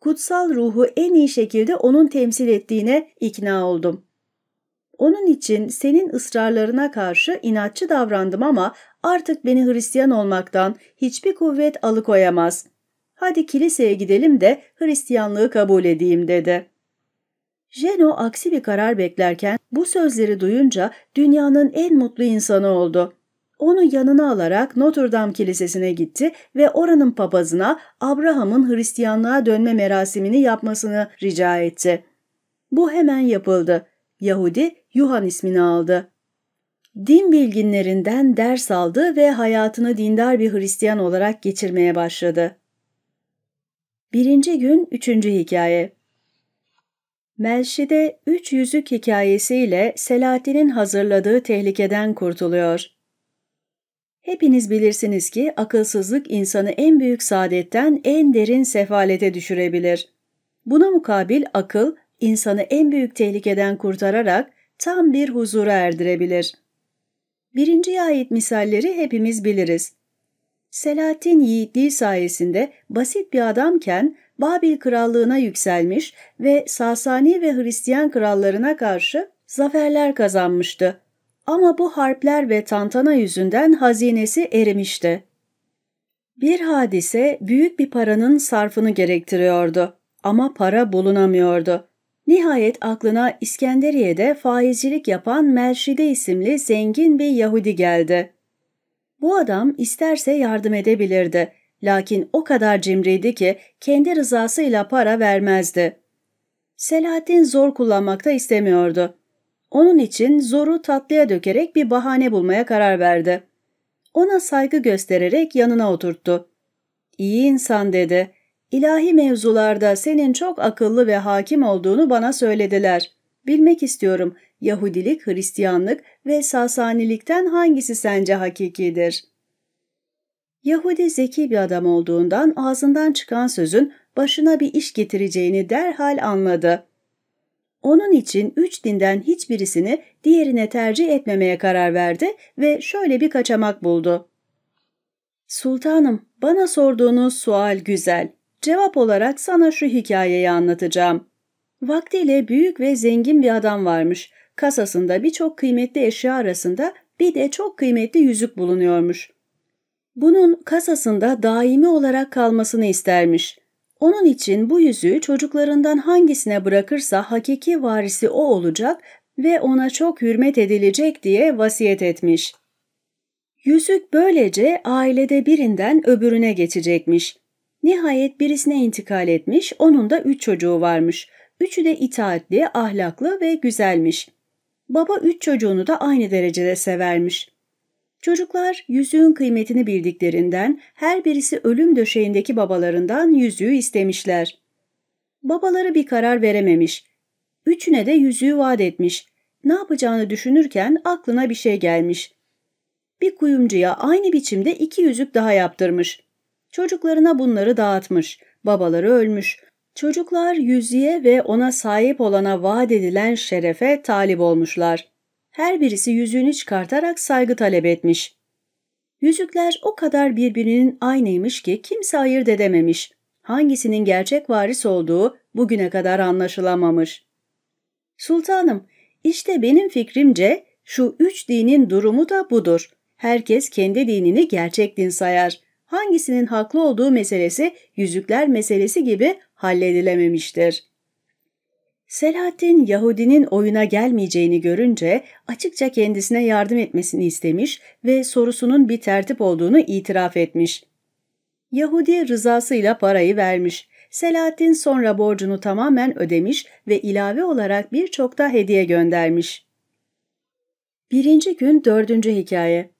Kutsal ruhu en iyi şekilde onun temsil ettiğine ikna oldum. Onun için senin ısrarlarına karşı inatçı davrandım ama artık beni Hristiyan olmaktan hiçbir kuvvet alıkoyamaz. Hadi kiliseye gidelim de Hristiyanlığı kabul edeyim dedi. Jeno aksi bir karar beklerken bu sözleri duyunca dünyanın en mutlu insanı oldu. Onu yanına alarak Notre Dame Kilisesi'ne gitti ve oranın papazına Abraham'ın Hristiyanlığa dönme merasimini yapmasını rica etti. Bu hemen yapıldı. Yahudi Yuhan ismini aldı din bilginlerinden ders aldı ve hayatını dindar bir Hristiyan olarak geçirmeye başladı. Birinci gün üçüncü hikaye Melşide Üç Yüzük hikayesiyle Selahattin'in hazırladığı tehlikeden kurtuluyor. Hepiniz bilirsiniz ki akılsızlık insanı en büyük saadetten en derin sefalete düşürebilir. Buna mukabil akıl insanı en büyük tehlikeden kurtararak tam bir huzura erdirebilir.'' Birinciye ait misalleri hepimiz biliriz. Selahattin yiğitliği sayesinde basit bir adamken Babil krallığına yükselmiş ve Sasani ve Hristiyan krallarına karşı zaferler kazanmıştı. Ama bu harpler ve tantana yüzünden hazinesi erimişti. Bir hadise büyük bir paranın sarfını gerektiriyordu ama para bulunamıyordu. Nihayet aklına İskenderiye'de faizcilik yapan Melşide isimli zengin bir Yahudi geldi. Bu adam isterse yardım edebilirdi. Lakin o kadar cimriydi ki kendi rızasıyla para vermezdi. Selahattin zor kullanmakta istemiyordu. Onun için zoru tatlıya dökerek bir bahane bulmaya karar verdi. Ona saygı göstererek yanına oturttu. İyi insan dedi. İlahi mevzularda senin çok akıllı ve hakim olduğunu bana söylediler. Bilmek istiyorum Yahudilik, Hristiyanlık ve Sasanilikten hangisi sence hakikidir? Yahudi zeki bir adam olduğundan ağzından çıkan sözün başına bir iş getireceğini derhal anladı. Onun için üç dinden hiçbirisini diğerine tercih etmemeye karar verdi ve şöyle bir kaçamak buldu. Sultanım, bana sorduğunuz sual güzel Cevap olarak sana şu hikayeyi anlatacağım. Vaktiyle büyük ve zengin bir adam varmış. Kasasında birçok kıymetli eşya arasında bir de çok kıymetli yüzük bulunuyormuş. Bunun kasasında daimi olarak kalmasını istermiş. Onun için bu yüzüğü çocuklarından hangisine bırakırsa hakiki varisi o olacak ve ona çok hürmet edilecek diye vasiyet etmiş. Yüzük böylece ailede birinden öbürüne geçecekmiş. Nihayet birisine intikal etmiş, onun da üç çocuğu varmış. Üçü de itaatli, ahlaklı ve güzelmiş. Baba üç çocuğunu da aynı derecede severmiş. Çocuklar yüzüğün kıymetini bildiklerinden her birisi ölüm döşeğindeki babalarından yüzüğü istemişler. Babaları bir karar verememiş. Üçüne de yüzüğü vaat etmiş. Ne yapacağını düşünürken aklına bir şey gelmiş. Bir kuyumcuya aynı biçimde iki yüzük daha yaptırmış. Çocuklarına bunları dağıtmış, babaları ölmüş. Çocuklar yüzüğe ve ona sahip olana vaat edilen şerefe talip olmuşlar. Her birisi yüzüğünü çıkartarak saygı talep etmiş. Yüzükler o kadar birbirinin aynıymış ki kimse ayırt edememiş. Hangisinin gerçek varis olduğu bugüne kadar anlaşılamamış. Sultanım, işte benim fikrimce şu üç dinin durumu da budur. Herkes kendi dinini gerçek din sayar hangisinin haklı olduğu meselesi yüzükler meselesi gibi halledilememiştir. Selahattin Yahudinin oyuna gelmeyeceğini görünce açıkça kendisine yardım etmesini istemiş ve sorusunun bir tertip olduğunu itiraf etmiş. Yahudi rızasıyla parayı vermiş. Selahattin sonra borcunu tamamen ödemiş ve ilave olarak birçok da hediye göndermiş. Birinci gün dördüncü hikaye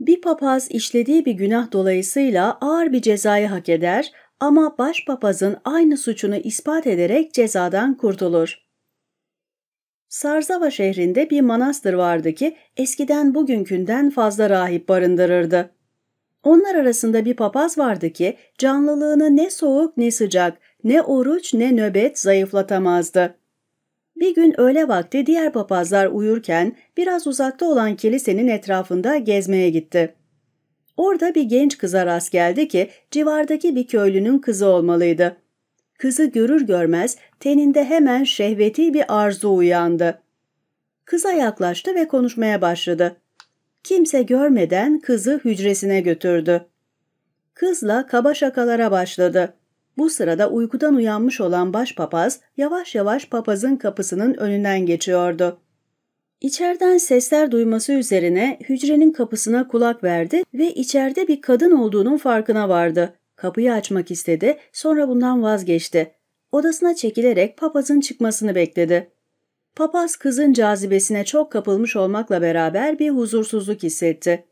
bir papaz işlediği bir günah dolayısıyla ağır bir cezayı hak eder ama başpapazın aynı suçunu ispat ederek cezadan kurtulur. Sarzava şehrinde bir manastır vardı ki eskiden bugünkünden fazla rahip barındırırdı. Onlar arasında bir papaz vardı ki canlılığını ne soğuk ne sıcak, ne oruç ne nöbet zayıflatamazdı. Bir gün öğle vakti diğer papazlar uyurken biraz uzakta olan kilisenin etrafında gezmeye gitti. Orada bir genç kıza rast geldi ki civardaki bir köylünün kızı olmalıydı. Kızı görür görmez teninde hemen şehveti bir arzu uyandı. Kıza yaklaştı ve konuşmaya başladı. Kimse görmeden kızı hücresine götürdü. Kızla kaba şakalara başladı. Bu sırada uykudan uyanmış olan başpapaz yavaş yavaş papazın kapısının önünden geçiyordu. İçeriden sesler duyması üzerine hücrenin kapısına kulak verdi ve içeride bir kadın olduğunun farkına vardı. Kapıyı açmak istedi, sonra bundan vazgeçti. Odasına çekilerek papazın çıkmasını bekledi. Papaz kızın cazibesine çok kapılmış olmakla beraber bir huzursuzluk hissetti.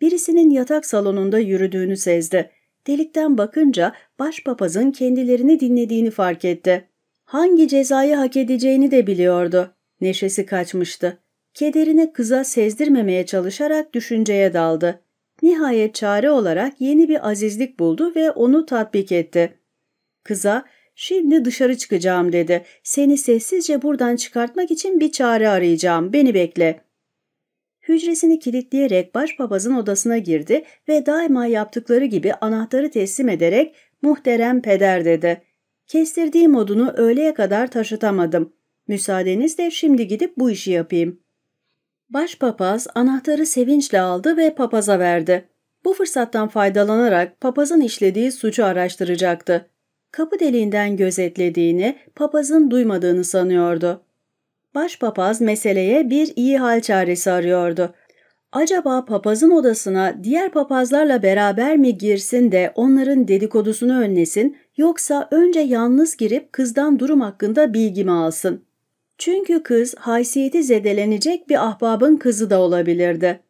Birisinin yatak salonunda yürüdüğünü sezdi. Delikten bakınca başpapazın kendilerini dinlediğini fark etti. Hangi cezayı hak edeceğini de biliyordu. Neşesi kaçmıştı. Kederini kıza sezdirmemeye çalışarak düşünceye daldı. Nihayet çare olarak yeni bir azizlik buldu ve onu tatbik etti. Kıza, şimdi dışarı çıkacağım dedi. Seni sessizce buradan çıkartmak için bir çare arayacağım, beni bekle.'' hücresini kilitleyerek başpapazın odasına girdi ve daima yaptıkları gibi anahtarı teslim ederek muhterem peder dedi. Kestirdiğim odunu öğleye kadar taşıtamadım. Müsaadenizle şimdi gidip bu işi yapayım. Başpapaz anahtarı sevinçle aldı ve papaza verdi. Bu fırsattan faydalanarak papazın işlediği suçu araştıracaktı. Kapı deliğinden gözetlediğini, papazın duymadığını sanıyordu. Başpapaz meseleye bir iyi hal çaresi arıyordu. Acaba papazın odasına diğer papazlarla beraber mi girsin de onların dedikodusunu önlesin yoksa önce yalnız girip kızdan durum hakkında bilgi mi alsın? Çünkü kız haysiyeti zedelenecek bir ahbabın kızı da olabilirdi.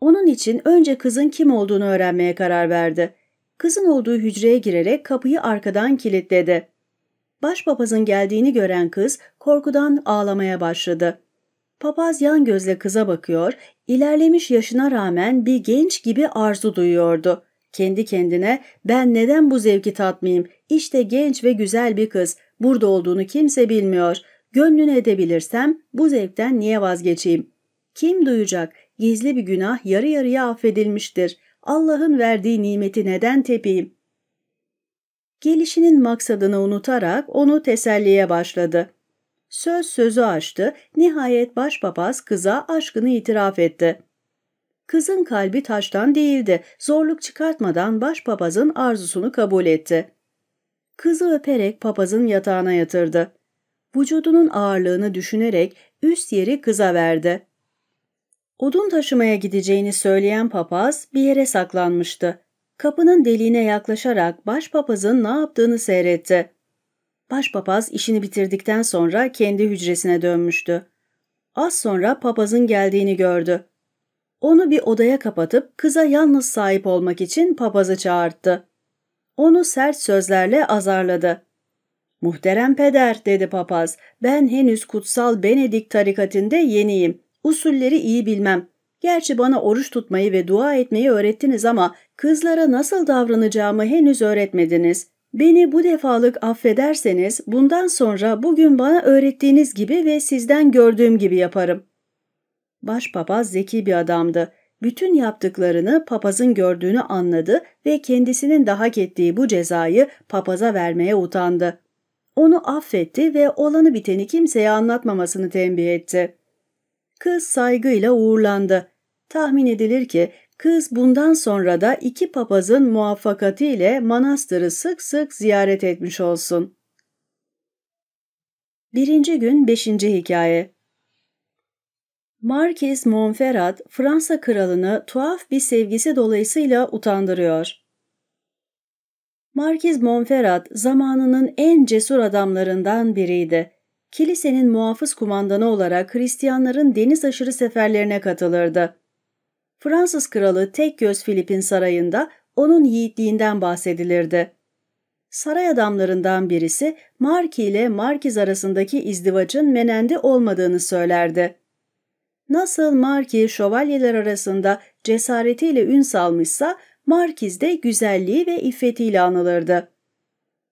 Onun için önce kızın kim olduğunu öğrenmeye karar verdi. Kızın olduğu hücreye girerek kapıyı arkadan kilitledi. Başpapazın geldiğini gören kız korkudan ağlamaya başladı. Papaz yan gözle kıza bakıyor, ilerlemiş yaşına rağmen bir genç gibi arzu duyuyordu. Kendi kendine ben neden bu zevki tatmayayım, İşte genç ve güzel bir kız, burada olduğunu kimse bilmiyor, gönlünü edebilirsem bu zevkten niye vazgeçeyim? Kim duyacak, gizli bir günah yarı yarıya affedilmiştir, Allah'ın verdiği nimeti neden tepeyim? Gelişinin maksadını unutarak onu teselliye başladı. Söz sözü açtı, nihayet başpapaz kıza aşkını itiraf etti. Kızın kalbi taştan değildi, zorluk çıkartmadan başpapazın arzusunu kabul etti. Kızı öperek papazın yatağına yatırdı. Vücudunun ağırlığını düşünerek üst yeri kıza verdi. Odun taşımaya gideceğini söyleyen papaz bir yere saklanmıştı kapının deliğine yaklaşarak başpapazın ne yaptığını seyretti. Başpapaz işini bitirdikten sonra kendi hücresine dönmüştü. Az sonra papazın geldiğini gördü. Onu bir odaya kapatıp kıza yalnız sahip olmak için papazı çağırdı. Onu sert sözlerle azarladı. Muhterem peder dedi papaz ben henüz kutsal Benedik tarikatinde yeniyim. Usulleri iyi bilmem. Gerçi bana oruç tutmayı ve dua etmeyi öğrettiniz ama kızlara nasıl davranacağımı henüz öğretmediniz. Beni bu defalık affederseniz bundan sonra bugün bana öğrettiğiniz gibi ve sizden gördüğüm gibi yaparım. Başpapaz zeki bir adamdı. Bütün yaptıklarını papazın gördüğünü anladı ve kendisinin daha hak ettiği bu cezayı papaza vermeye utandı. Onu affetti ve olanı biteni kimseye anlatmamasını tembih etti. Kız saygıyla uğurlandı. Tahmin edilir ki kız bundan sonra da iki papazın ile manastırı sık sık ziyaret etmiş olsun. Birinci gün beşinci hikaye Markiz Monferrat, Fransa kralını tuhaf bir sevgisi dolayısıyla utandırıyor. Markiz Monferrat zamanının en cesur adamlarından biriydi. Kilisenin muhafız kumandanı olarak Hristiyanların deniz aşırı seferlerine katılırdı. Fransız kralı tek göz Filip'in sarayında onun yiğitliğinden bahsedilirdi. Saray adamlarından birisi Marki ile Markiz arasındaki izdivacın menendi olmadığını söylerdi. Nasıl Marki şövalyeler arasında cesaretiyle ün salmışsa Markiz de güzelliği ve iffetiyle anılırdı.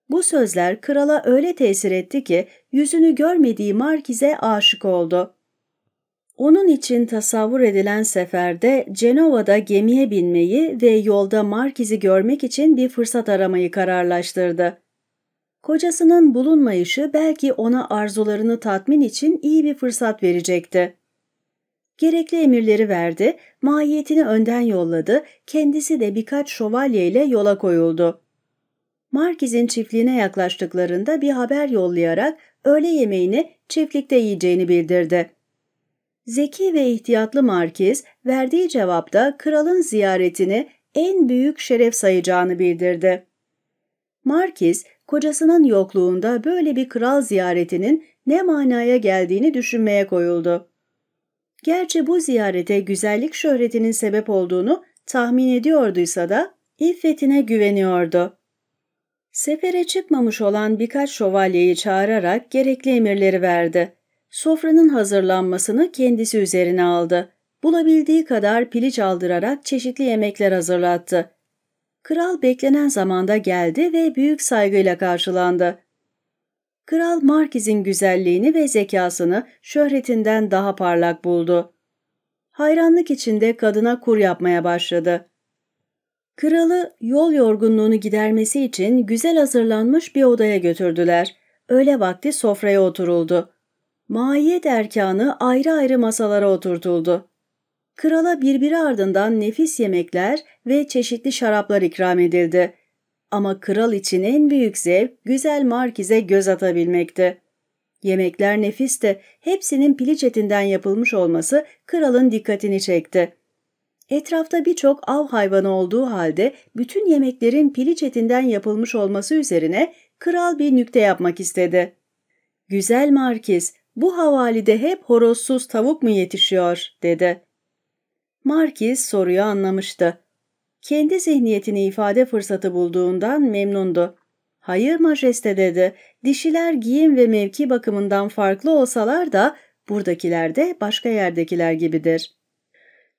Bu sözler krala öyle tesir etti ki yüzünü görmediği Markiz'e aşık oldu. Onun için tasavvur edilen seferde Cenova'da gemiye binmeyi ve yolda Markiz'i görmek için bir fırsat aramayı kararlaştırdı. Kocasının bulunmayışı belki ona arzularını tatmin için iyi bir fırsat verecekti. Gerekli emirleri verdi, mahiyetini önden yolladı, kendisi de birkaç şövalyeyle yola koyuldu. Markiz'in çiftliğine yaklaştıklarında bir haber yollayarak öğle yemeğini çiftlikte yiyeceğini bildirdi. Zeki ve ihtiyatlı Markiz verdiği cevapta kralın ziyaretini en büyük şeref sayacağını bildirdi. Markiz, kocasının yokluğunda böyle bir kral ziyaretinin ne manaya geldiğini düşünmeye koyuldu. Gerçi bu ziyarete güzellik şöhretinin sebep olduğunu tahmin ediyorduysa da iffetine güveniyordu. Sefere çıkmamış olan birkaç şövalyeyi çağırarak gerekli emirleri verdi. Sofranın hazırlanmasını kendisi üzerine aldı. Bulabildiği kadar piliç aldırarak çeşitli yemekler hazırlattı. Kral beklenen zamanda geldi ve büyük saygıyla karşılandı. Kral Markiz'in güzelliğini ve zekasını şöhretinden daha parlak buldu. Hayranlık içinde kadına kur yapmaya başladı. Kralı yol yorgunluğunu gidermesi için güzel hazırlanmış bir odaya götürdüler. Öğle vakti sofraya oturuldu maiyet erkanı ayrı ayrı masalara oturtuldu. Krala birbiri ardından nefis yemekler ve çeşitli şaraplar ikram edildi. Ama kral için en büyük zevk güzel markize göz atabilmekti. Yemekler nefis de hepsinin piliç etinden yapılmış olması kralın dikkatini çekti. Etrafta birçok av hayvanı olduğu halde bütün yemeklerin piliç etinden yapılmış olması üzerine kral bir nükte yapmak istedi. Güzel Markiz, bu havalide hep horozsuz tavuk mu yetişiyor dedi. Markiz soruyu anlamıştı. Kendi zihniyetini ifade fırsatı bulduğundan memnundu. Hayır majeste dedi, dişiler giyim ve mevki bakımından farklı olsalar da buradakiler de başka yerdekiler gibidir.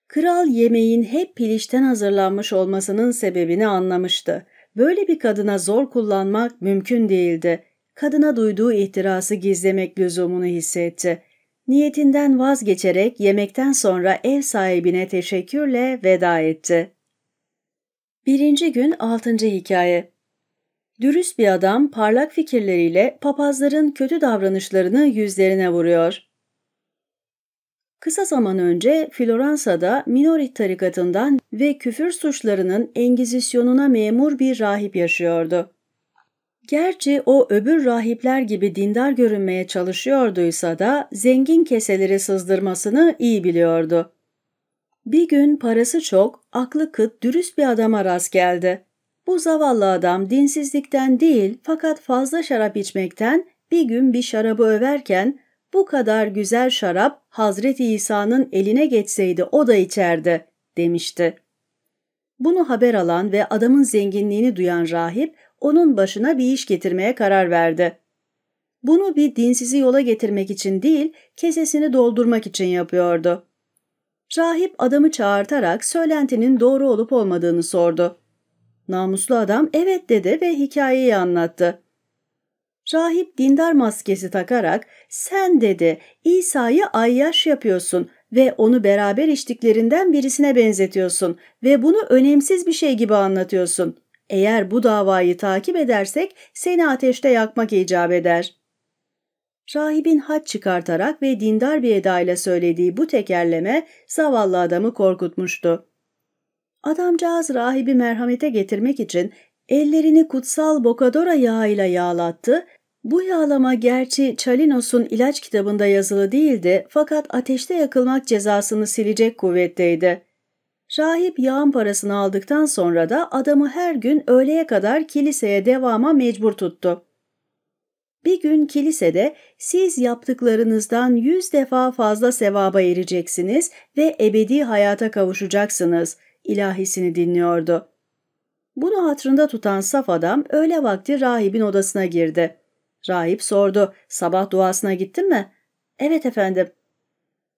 Kral yemeğin hep piliçten hazırlanmış olmasının sebebini anlamıştı. Böyle bir kadına zor kullanmak mümkün değildi kadına duyduğu ihtirası gizlemek lüzumunu hissetti. Niyetinden vazgeçerek yemekten sonra ev sahibine teşekkürle veda etti. Birinci gün altıncı hikaye Dürüst bir adam parlak fikirleriyle papazların kötü davranışlarını yüzlerine vuruyor. Kısa zaman önce Floransa'da Minorit tarikatından ve küfür suçlarının engizisyonuna memur bir rahip yaşıyordu. Gerçi o öbür rahipler gibi dindar görünmeye çalışıyorduysa da zengin keseleri sızdırmasını iyi biliyordu. Bir gün parası çok, aklı kıt, dürüst bir adama rast geldi. Bu zavallı adam dinsizlikten değil fakat fazla şarap içmekten bir gün bir şarabı överken bu kadar güzel şarap Hazreti İsa'nın eline geçseydi o da içerdi demişti. Bunu haber alan ve adamın zenginliğini duyan rahip onun başına bir iş getirmeye karar verdi. Bunu bir dinsizi yola getirmek için değil, kesesini doldurmak için yapıyordu. Rahip adamı çağırtarak söylentinin doğru olup olmadığını sordu. Namuslu adam evet dedi ve hikayeyi anlattı. Rahip dindar maskesi takarak sen dedi İsa'yı ayyaş yapıyorsun ve onu beraber içtiklerinden birisine benzetiyorsun ve bunu önemsiz bir şey gibi anlatıyorsun. Eğer bu davayı takip edersek seni ateşte yakmak icap eder. Rahibin had çıkartarak ve dindar bir edayla söylediği bu tekerleme zavallı adamı korkutmuştu. Adamcağız rahibi merhamete getirmek için ellerini kutsal bokadora yağıyla yağlattı. Bu yağlama gerçi Çalinos'un ilaç kitabında yazılı değildi fakat ateşte yakılmak cezasını silecek kuvvetteydi. Rahip yağın parasını aldıktan sonra da adamı her gün öğleye kadar kiliseye devama mecbur tuttu. Bir gün kilisede siz yaptıklarınızdan yüz defa fazla sevaba ereceksiniz ve ebedi hayata kavuşacaksınız ilahisini dinliyordu. Bunu hatrında tutan saf adam öğle vakti rahibin odasına girdi. Rahip sordu, sabah duasına gittin mi? Evet efendim.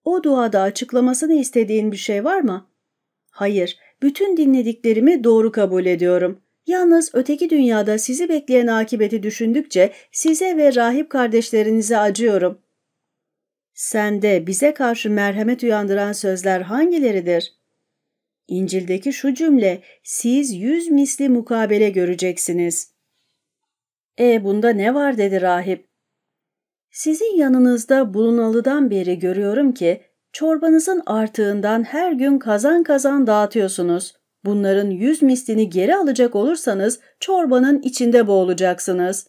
O duada açıklamasını istediğin bir şey var mı?'' Hayır, bütün dinlediklerimi doğru kabul ediyorum. Yalnız öteki dünyada sizi bekleyen akibeti düşündükçe size ve rahip kardeşlerinize acıyorum. Sende bize karşı merhamet uyandıran sözler hangileridir? İncil'deki şu cümle, siz yüz misli mukabele göreceksiniz. E bunda ne var dedi rahip. Sizin yanınızda bulunalıdan beri görüyorum ki Çorbanızın artığından her gün kazan kazan dağıtıyorsunuz. Bunların yüz mislini geri alacak olursanız çorbanın içinde boğulacaksınız.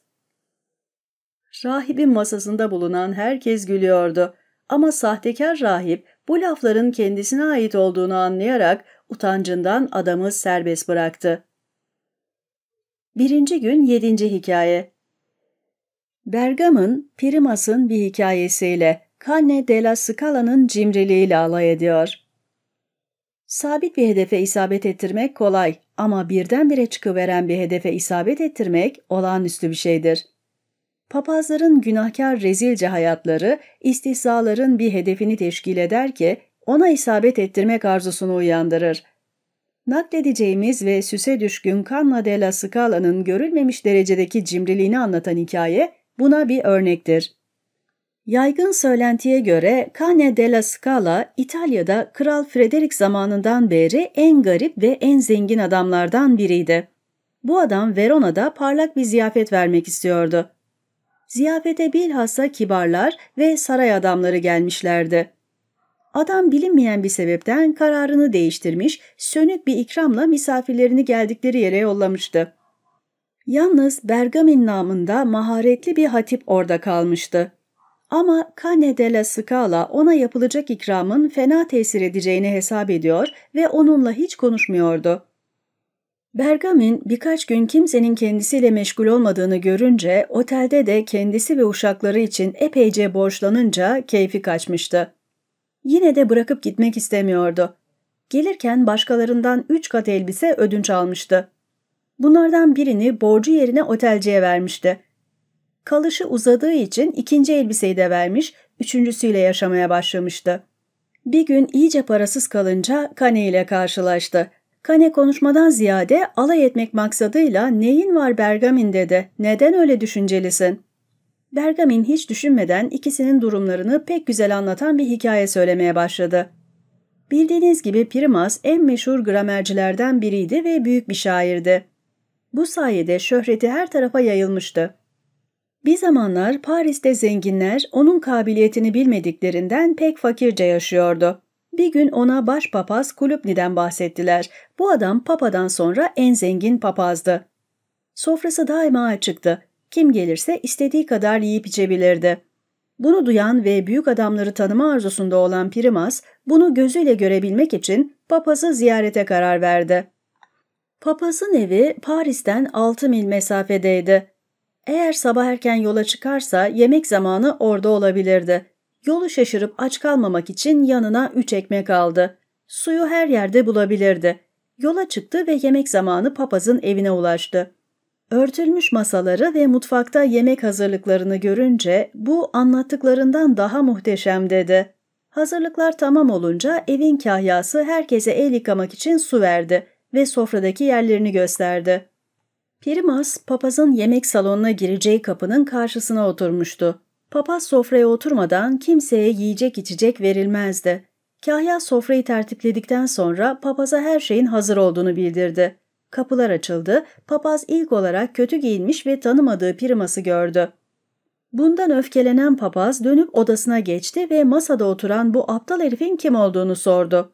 Rahibin masasında bulunan herkes gülüyordu. Ama sahtekar rahip bu lafların kendisine ait olduğunu anlayarak utancından adamı serbest bıraktı. Birinci gün yedinci hikaye Bergam'ın Primas'ın bir hikayesiyle Canne della Scala'nın cimriliğiyle alay ediyor. Sabit bir hedefe isabet ettirmek kolay ama birdenbire çıkıveren bir hedefe isabet ettirmek olağanüstü bir şeydir. Papazların günahkar rezilce hayatları istihzaların bir hedefini teşkil eder ki ona isabet ettirmek arzusunu uyandırır. Nakledeceğimiz ve süse düşkün Canna della Scala'nın görülmemiş derecedeki cimriliğini anlatan hikaye buna bir örnektir. Yaygın söylentiye göre Cane della Scala İtalya'da Kral Frederick zamanından beri en garip ve en zengin adamlardan biriydi. Bu adam Verona'da parlak bir ziyafet vermek istiyordu. Ziyafete bilhassa kibarlar ve saray adamları gelmişlerdi. Adam bilinmeyen bir sebepten kararını değiştirmiş, sönük bir ikramla misafirlerini geldikleri yere yollamıştı. Yalnız Bergamin namında maharetli bir hatip orada kalmıştı. Ama Cane della Scala ona yapılacak ikramın fena tesir edeceğini hesap ediyor ve onunla hiç konuşmuyordu. Bergamin birkaç gün kimsenin kendisiyle meşgul olmadığını görünce otelde de kendisi ve uşakları için epeyce borçlanınca keyfi kaçmıştı. Yine de bırakıp gitmek istemiyordu. Gelirken başkalarından üç kat elbise ödünç almıştı. Bunlardan birini borcu yerine otelciye vermişti. Kalışı uzadığı için ikinci elbiseyi de vermiş, üçüncüsüyle yaşamaya başlamıştı. Bir gün iyice parasız kalınca Kane ile karşılaştı. Kane konuşmadan ziyade alay etmek maksadıyla neyin var Bergamin dedi. Neden öyle düşüncelisin? Bergamin hiç düşünmeden ikisinin durumlarını pek güzel anlatan bir hikaye söylemeye başladı. Bildiğiniz gibi Primas en meşhur gramercilerden biriydi ve büyük bir şairdi. Bu sayede şöhreti her tarafa yayılmıştı. Bir zamanlar Paris'te zenginler onun kabiliyetini bilmediklerinden pek fakirce yaşıyordu. Bir gün ona başpapaz Kulübni'den bahsettiler. Bu adam papadan sonra en zengin papazdı. Sofrası daima açıktı. Kim gelirse istediği kadar yiyip içebilirdi. Bunu duyan ve büyük adamları tanıma arzusunda olan Primas, bunu gözüyle görebilmek için papazı ziyarete karar verdi. Papazın evi Paris'ten 6 mil mesafedeydi. Eğer sabah erken yola çıkarsa yemek zamanı orada olabilirdi. Yolu şaşırıp aç kalmamak için yanına üç ekmek aldı. Suyu her yerde bulabilirdi. Yola çıktı ve yemek zamanı papazın evine ulaştı. Örtülmüş masaları ve mutfakta yemek hazırlıklarını görünce bu anlattıklarından daha muhteşem dedi. Hazırlıklar tamam olunca evin kahyası herkese el yıkamak için su verdi ve sofradaki yerlerini gösterdi. Primas, papazın yemek salonuna gireceği kapının karşısına oturmuştu. Papaz sofraya oturmadan kimseye yiyecek içecek verilmezdi. Kahya sofrayı tertipledikten sonra papaza her şeyin hazır olduğunu bildirdi. Kapılar açıldı, papaz ilk olarak kötü giyinmiş ve tanımadığı Primas'ı gördü. Bundan öfkelenen papaz dönüp odasına geçti ve masada oturan bu aptal herifin kim olduğunu sordu.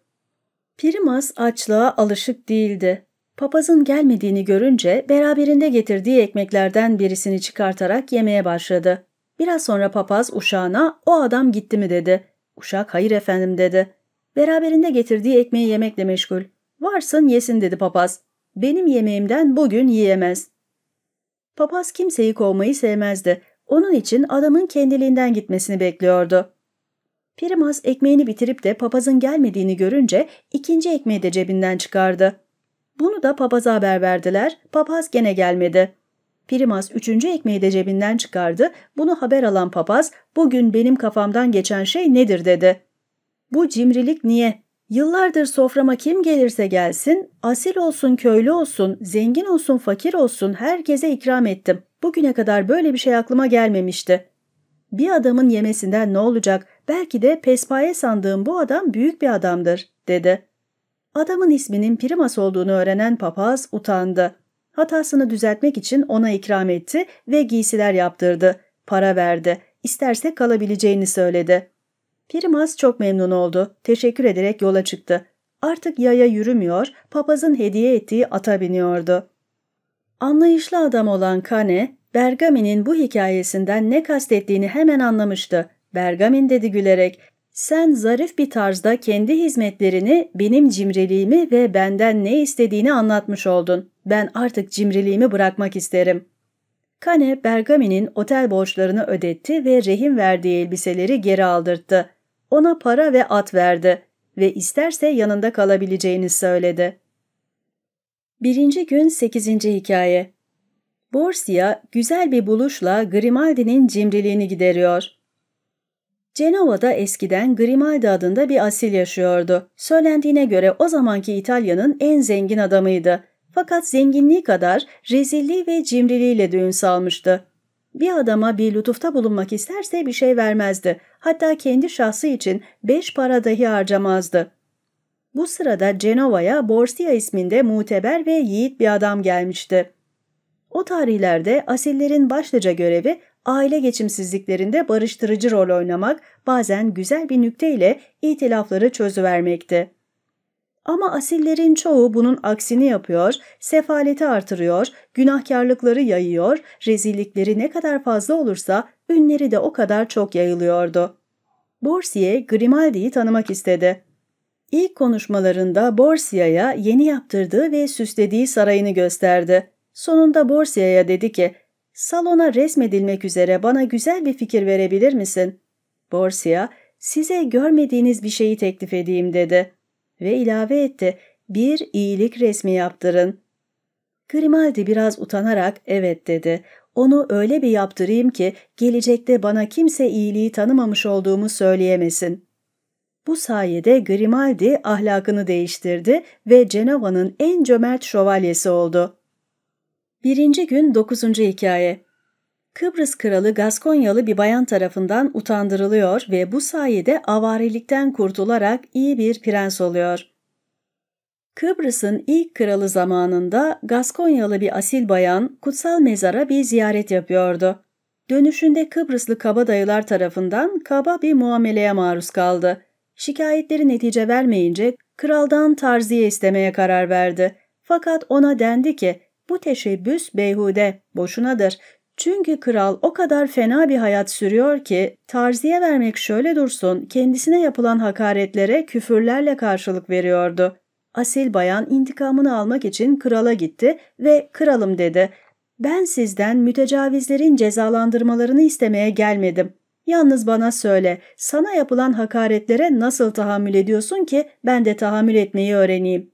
Primas açlığa alışık değildi. Papazın gelmediğini görünce beraberinde getirdiği ekmeklerden birisini çıkartarak yemeye başladı. Biraz sonra papaz uşağına o adam gitti mi dedi. Uşak hayır efendim dedi. Beraberinde getirdiği ekmeği yemekle meşgul. Varsın yesin dedi papaz. Benim yemeğimden bugün yiyemez. Papaz kimseyi kovmayı sevmezdi. Onun için adamın kendiliğinden gitmesini bekliyordu. Primas ekmeğini bitirip de papazın gelmediğini görünce ikinci ekmeği de cebinden çıkardı. Bunu da papaza haber verdiler. Papaz gene gelmedi. Primas üçüncü ekmeği de cebinden çıkardı. Bunu haber alan papaz bugün benim kafamdan geçen şey nedir dedi. Bu cimrilik niye? Yıllardır soframa kim gelirse gelsin, asil olsun, köylü olsun, zengin olsun, fakir olsun herkese ikram ettim. Bugüne kadar böyle bir şey aklıma gelmemişti. Bir adamın yemesinden ne olacak? Belki de pespaye sandığım bu adam büyük bir adamdır, dedi. Adamın isminin Primas olduğunu öğrenen papaz utandı. Hatasını düzeltmek için ona ikram etti ve giysiler yaptırdı. Para verdi. İsterse kalabileceğini söyledi. Primas çok memnun oldu. Teşekkür ederek yola çıktı. Artık yaya yürümüyor, papazın hediye ettiği ata biniyordu. Anlayışlı adam olan Kane, Bergamin'in bu hikayesinden ne kastettiğini hemen anlamıştı. Bergamin dedi gülerek, sen zarif bir tarzda kendi hizmetlerini, benim cimriliğimi ve benden ne istediğini anlatmış oldun. Ben artık cimriliğimi bırakmak isterim. Kane, Bergami'nin otel borçlarını ödetti ve rehin verdiği elbiseleri geri aldırttı. Ona para ve at verdi ve isterse yanında kalabileceğini söyledi. Birinci gün sekizinci hikaye Borsia, güzel bir buluşla Grimaldi'nin cimriliğini gideriyor. Cenova'da eskiden Grimaldi adında bir asil yaşıyordu. Söylendiğine göre o zamanki İtalya'nın en zengin adamıydı. Fakat zenginliği kadar rezilliği ve cimriliğiyle düğün salmıştı. Bir adama bir lütufta bulunmak isterse bir şey vermezdi. Hatta kendi şahsı için beş para dahi harcamazdı. Bu sırada Cenova'ya Borsia isminde muteber ve yiğit bir adam gelmişti. O tarihlerde asillerin başlıca görevi aile geçimsizliklerinde barıştırıcı rol oynamak bazen güzel bir nükteyle itilafları çözüvermekti. Ama asillerin çoğu bunun aksini yapıyor, sefaleti artırıyor, günahkarlıkları yayıyor, rezillikleri ne kadar fazla olursa ünleri de o kadar çok yayılıyordu. Borsiye Grimaldi'yi tanımak istedi. İlk konuşmalarında Borsia'ya yeni yaptırdığı ve süslediği sarayını gösterdi. Sonunda Borsia'ya dedi ki Salona resmedilmek üzere bana güzel bir fikir verebilir misin? Borsia, size görmediğiniz bir şeyi teklif edeyim dedi. Ve ilave etti, bir iyilik resmi yaptırın. Grimaldi biraz utanarak evet dedi. Onu öyle bir yaptırayım ki gelecekte bana kimse iyiliği tanımamış olduğumu söyleyemesin. Bu sayede Grimaldi ahlakını değiştirdi ve Cenova'nın en cömert şövalyesi oldu. Birinci gün dokuzuncu hikaye. Kıbrıs kralı Gaskonyalı bir bayan tarafından utandırılıyor ve bu sayede avarilikten kurtularak iyi bir prens oluyor. Kıbrıs'ın ilk kralı zamanında Gaskonyalı bir asil bayan kutsal mezara bir ziyaret yapıyordu. Dönüşünde Kıbrıslı kabadayılar tarafından kaba bir muameleye maruz kaldı. Şikayetleri netice vermeyince kraldan tarziye istemeye karar verdi. Fakat ona dendi ki bu teşebbüs beyhude, boşunadır. Çünkü kral o kadar fena bir hayat sürüyor ki tarziye vermek şöyle dursun kendisine yapılan hakaretlere küfürlerle karşılık veriyordu. Asil bayan intikamını almak için krala gitti ve kralım dedi. Ben sizden mütecavizlerin cezalandırmalarını istemeye gelmedim. Yalnız bana söyle, sana yapılan hakaretlere nasıl tahammül ediyorsun ki ben de tahammül etmeyi öğreneyim.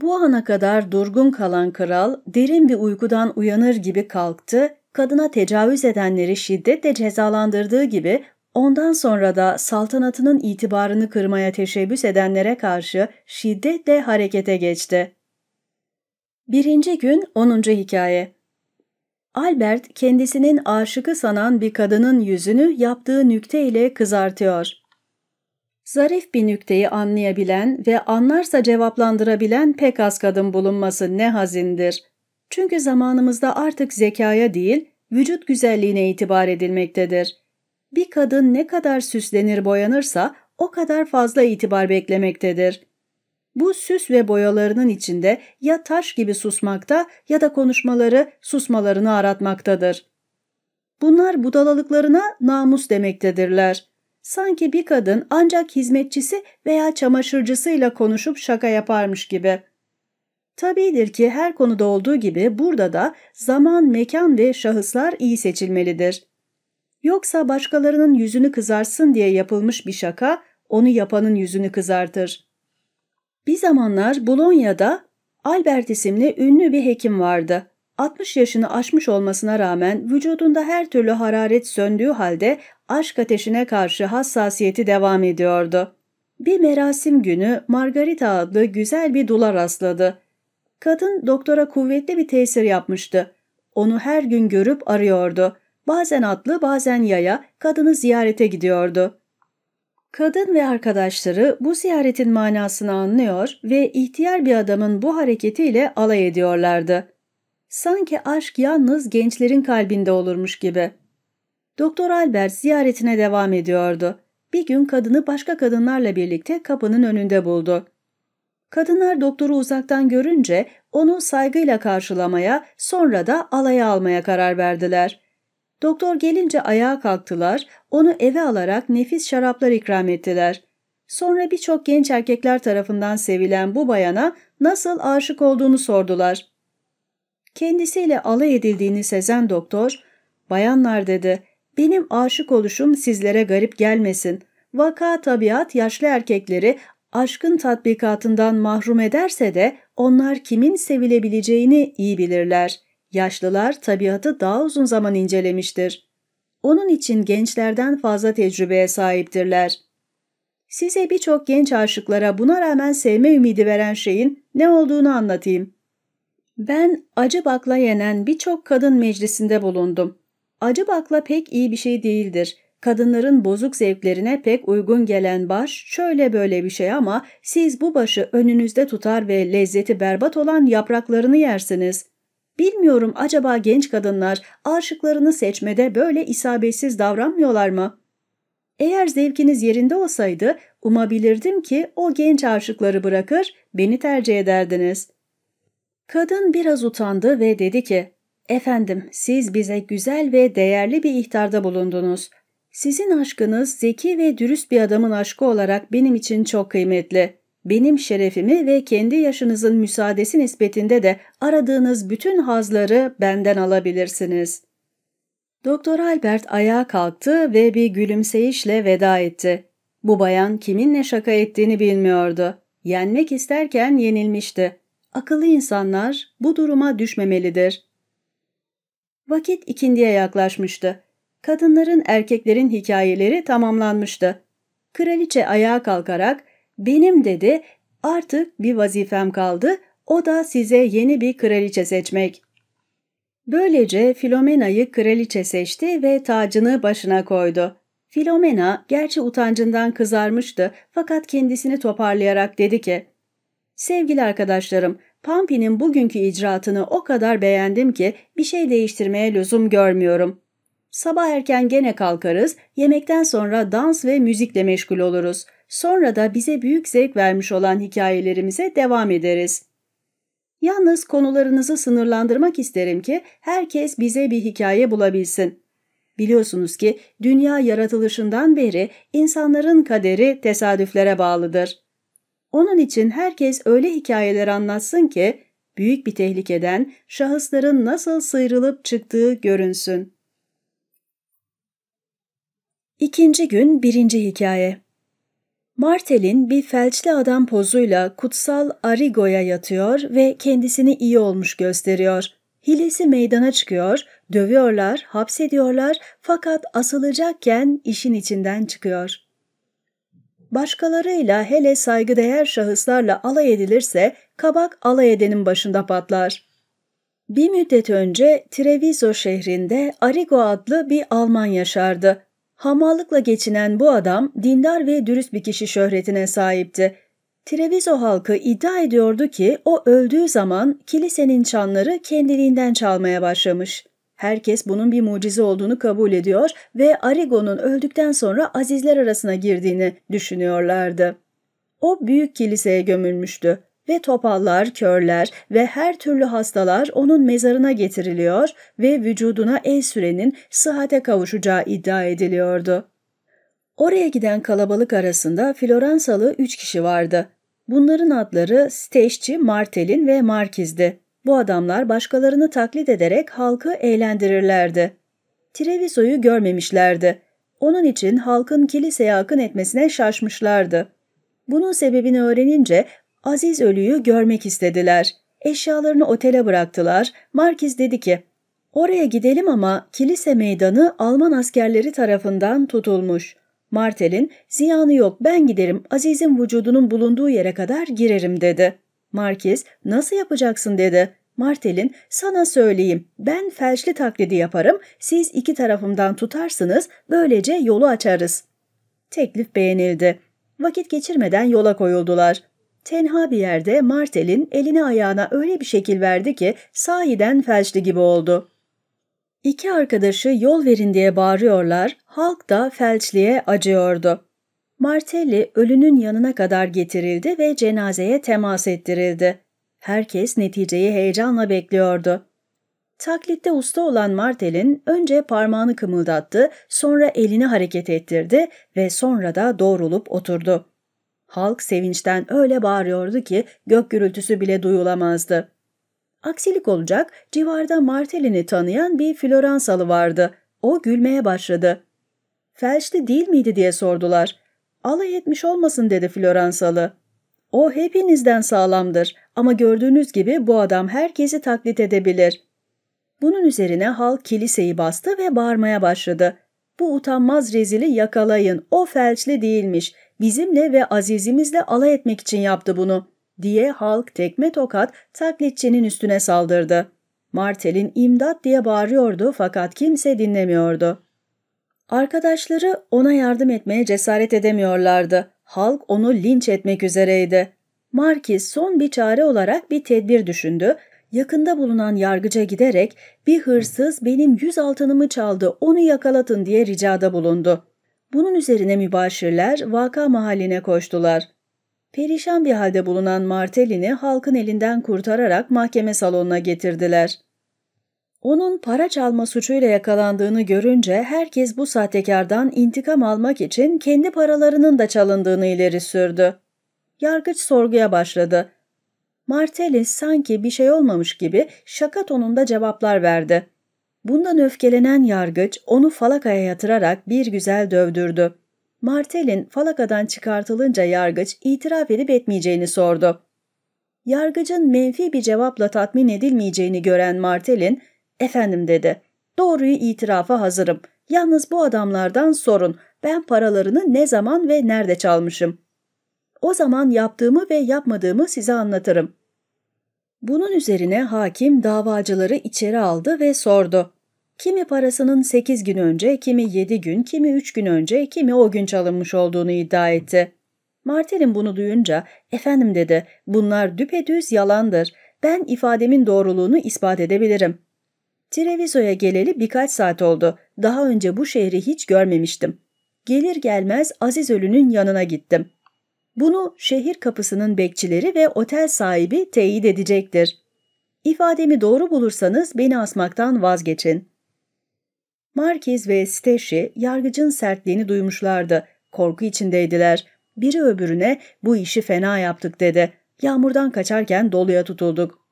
Bu ana kadar durgun kalan kral derin bir uykudan uyanır gibi kalktı, kadına tecavüz edenleri şiddetle cezalandırdığı gibi ondan sonra da saltanatının itibarını kırmaya teşebbüs edenlere karşı şiddetle harekete geçti. Birinci gün 10. hikaye Albert kendisinin aşıkı sanan bir kadının yüzünü yaptığı nükte ile kızartıyor. Zarif bir nükteyi anlayabilen ve anlarsa cevaplandırabilen pek az kadın bulunması ne hazindir. Çünkü zamanımızda artık zekaya değil, vücut güzelliğine itibar edilmektedir. Bir kadın ne kadar süslenir boyanırsa o kadar fazla itibar beklemektedir. Bu süs ve boyalarının içinde ya taş gibi susmakta ya da konuşmaları susmalarını aratmaktadır. Bunlar budalalıklarına namus demektedirler.'' Sanki bir kadın ancak hizmetçisi veya çamaşırcısıyla konuşup şaka yaparmış gibi. Tabidir ki her konuda olduğu gibi burada da zaman, mekan ve şahıslar iyi seçilmelidir. Yoksa başkalarının yüzünü kızarsın diye yapılmış bir şaka onu yapanın yüzünü kızartır. Bir zamanlar Bolonya'da Albert isimli ünlü bir hekim vardı. 60 yaşını aşmış olmasına rağmen vücudunda her türlü hararet söndüğü halde aşk ateşine karşı hassasiyeti devam ediyordu. Bir merasim günü Margarita adlı güzel bir dula rastladı. Kadın doktora kuvvetli bir tesir yapmıştı. Onu her gün görüp arıyordu. Bazen atlı bazen yaya kadını ziyarete gidiyordu. Kadın ve arkadaşları bu ziyaretin manasını anlıyor ve ihtiyar bir adamın bu hareketiyle alay ediyorlardı. Sanki aşk yalnız gençlerin kalbinde olurmuş gibi. Doktor Albert ziyaretine devam ediyordu. Bir gün kadını başka kadınlarla birlikte kapının önünde buldu. Kadınlar doktoru uzaktan görünce onu saygıyla karşılamaya, sonra da alaya almaya karar verdiler. Doktor gelince ayağa kalktılar, onu eve alarak nefis şaraplar ikram ettiler. Sonra birçok genç erkekler tarafından sevilen bu bayana nasıl aşık olduğunu sordular. Kendisiyle alay edildiğini sezen doktor, ''Bayanlar'' dedi, ''Benim aşık oluşum sizlere garip gelmesin. Vaka tabiat yaşlı erkekleri aşkın tatbikatından mahrum ederse de onlar kimin sevilebileceğini iyi bilirler. Yaşlılar tabiatı daha uzun zaman incelemiştir. Onun için gençlerden fazla tecrübeye sahiptirler. Size birçok genç aşıklara buna rağmen sevme ümidi veren şeyin ne olduğunu anlatayım. Ben acı bakla yenen birçok kadın meclisinde bulundum. Acı bakla pek iyi bir şey değildir. Kadınların bozuk zevklerine pek uygun gelen baş şöyle böyle bir şey ama siz bu başı önünüzde tutar ve lezzeti berbat olan yapraklarını yersiniz. Bilmiyorum acaba genç kadınlar aşıklarını seçmede böyle isabetsiz davranmıyorlar mı? Eğer zevkiniz yerinde olsaydı umabilirdim ki o genç aşıkları bırakır beni tercih ederdiniz.'' Kadın biraz utandı ve dedi ki, ''Efendim, siz bize güzel ve değerli bir ihtarda bulundunuz. Sizin aşkınız zeki ve dürüst bir adamın aşkı olarak benim için çok kıymetli. Benim şerefimi ve kendi yaşınızın müsaadesi nispetinde de aradığınız bütün hazları benden alabilirsiniz.'' Doktor Albert ayağa kalktı ve bir gülümseyişle veda etti. Bu bayan kiminle şaka ettiğini bilmiyordu. Yenmek isterken yenilmişti. Akıllı insanlar bu duruma düşmemelidir. Vakit ikindiye yaklaşmıştı. Kadınların erkeklerin hikayeleri tamamlanmıştı. Kraliçe ayağa kalkarak benim dedi artık bir vazifem kaldı o da size yeni bir kraliçe seçmek. Böylece Filomena'yı kraliçe seçti ve tacını başına koydu. Filomena gerçi utancından kızarmıştı fakat kendisini toparlayarak dedi ki Sevgili arkadaşlarım, Pampi'nin bugünkü icraatını o kadar beğendim ki bir şey değiştirmeye lüzum görmüyorum. Sabah erken gene kalkarız, yemekten sonra dans ve müzikle meşgul oluruz. Sonra da bize büyük zevk vermiş olan hikayelerimize devam ederiz. Yalnız konularınızı sınırlandırmak isterim ki herkes bize bir hikaye bulabilsin. Biliyorsunuz ki dünya yaratılışından beri insanların kaderi tesadüflere bağlıdır. Onun için herkes öyle hikayeler anlatsın ki büyük bir tehlikeden şahısların nasıl sıyrılıp çıktığı görünsün. İkinci gün birinci hikaye. Martel'in bir felçli adam pozuyla kutsal Arigo'ya yatıyor ve kendisini iyi olmuş gösteriyor. Hilesi meydana çıkıyor, dövüyorlar, hapsediyorlar fakat asılacakken işin içinden çıkıyor başkalarıyla hele saygıdeğer şahıslarla alay edilirse kabak alay edenin başında patlar. Bir müddet önce Treviso şehrinde Arigo adlı bir Alman yaşardı. Hamallıkla geçinen bu adam dindar ve dürüst bir kişi şöhretine sahipti. Treviso halkı iddia ediyordu ki o öldüğü zaman kilisenin çanları kendiliğinden çalmaya başlamış. Herkes bunun bir mucize olduğunu kabul ediyor ve Arigon'un öldükten sonra azizler arasına girdiğini düşünüyorlardı. O büyük kiliseye gömülmüştü ve topallar, körler ve her türlü hastalar onun mezarına getiriliyor ve vücuduna el sürenin sıhhate kavuşacağı iddia ediliyordu. Oraya giden kalabalık arasında Floransalı üç kişi vardı. Bunların adları Steşçi, Martelin ve Markiz'di. Bu adamlar başkalarını taklit ederek halkı eğlendirirlerdi. Treviso'yu görmemişlerdi. Onun için halkın kiliseye akın etmesine şaşmışlardı. Bunun sebebini öğrenince aziz ölüyü görmek istediler. Eşyalarını otele bıraktılar. Markiz dedi ki, ''Oraya gidelim ama kilise meydanı Alman askerleri tarafından tutulmuş.'' Martel'in ziyanı yok ben giderim Aziz'in vücudunun bulunduğu yere kadar girerim dedi. Markiz nasıl yapacaksın dedi. Martel'in sana söyleyeyim ben felçli taklidi yaparım siz iki tarafımdan tutarsınız böylece yolu açarız. Teklif beğenildi. Vakit geçirmeden yola koyuldular. Tenha bir yerde Martel'in eline ayağına öyle bir şekil verdi ki sahiden felçli gibi oldu. İki arkadaşı yol verin diye bağırıyorlar, halk da felçliye acıyordu. Martelli ölünün yanına kadar getirildi ve cenazeye temas ettirildi. Herkes neticeyi heyecanla bekliyordu. Taklitte usta olan Martel'in önce parmağını kımıldattı, sonra elini hareket ettirdi ve sonra da doğrulup oturdu. Halk sevinçten öyle bağırıyordu ki gök gürültüsü bile duyulamazdı. Aksilik olacak civarda Martel'ini tanıyan bir Floransalı vardı. O gülmeye başladı. Felçli değil miydi diye sordular. Alay etmiş olmasın dedi Floransalı. O hepinizden sağlamdır ama gördüğünüz gibi bu adam herkesi taklit edebilir. Bunun üzerine halk kiliseyi bastı ve bağırmaya başladı. Bu utanmaz rezili yakalayın, o felçli değilmiş, bizimle ve azizimizle alay etmek için yaptı bunu, diye halk tekme tokat taklitçinin üstüne saldırdı. Martel'in imdat diye bağırıyordu fakat kimse dinlemiyordu. Arkadaşları ona yardım etmeye cesaret edemiyorlardı. Halk onu linç etmek üzereydi. Marquis son bir çare olarak bir tedbir düşündü. Yakında bulunan yargıca giderek bir hırsız benim yüz altınımı çaldı onu yakalatın diye ricada bulundu. Bunun üzerine mübaşirler vaka mahalline koştular. Perişan bir halde bulunan Martelini halkın elinden kurtararak mahkeme salonuna getirdiler. Onun para çalma suçuyla yakalandığını görünce herkes bu sahtekardan intikam almak için kendi paralarının da çalındığını ileri sürdü. Yargıç sorguya başladı. Martelis sanki bir şey olmamış gibi şaka tonunda cevaplar verdi. Bundan öfkelenen yargıç onu falakaya yatırarak bir güzel dövdürdü. Martel'in falakadan çıkartılınca yargıç itiraf edip etmeyeceğini sordu. Yargıcın menfi bir cevapla tatmin edilmeyeceğini gören Martel'in Efendim dedi. Doğruyu itirafa hazırım. Yalnız bu adamlardan sorun. Ben paralarını ne zaman ve nerede çalmışım? O zaman yaptığımı ve yapmadığımı size anlatırım. Bunun üzerine hakim davacıları içeri aldı ve sordu. Kimi parasının 8 gün önce, kimi 7 gün, kimi 3 gün önce, kimi o gün çalınmış olduğunu iddia etti. Martel'in bunu duyunca, efendim dedi, bunlar düpedüz yalandır. Ben ifademin doğruluğunu ispat edebilirim. Treviso'ya geleli birkaç saat oldu. Daha önce bu şehri hiç görmemiştim. Gelir gelmez Aziz Ölü'nün yanına gittim. Bunu şehir kapısının bekçileri ve otel sahibi teyit edecektir. İfademi doğru bulursanız beni asmaktan vazgeçin. Markiz ve Steşi yargıcın sertliğini duymuşlardı. Korku içindeydiler. Biri öbürüne bu işi fena yaptık dedi. Yağmurdan kaçarken doluya tutulduk.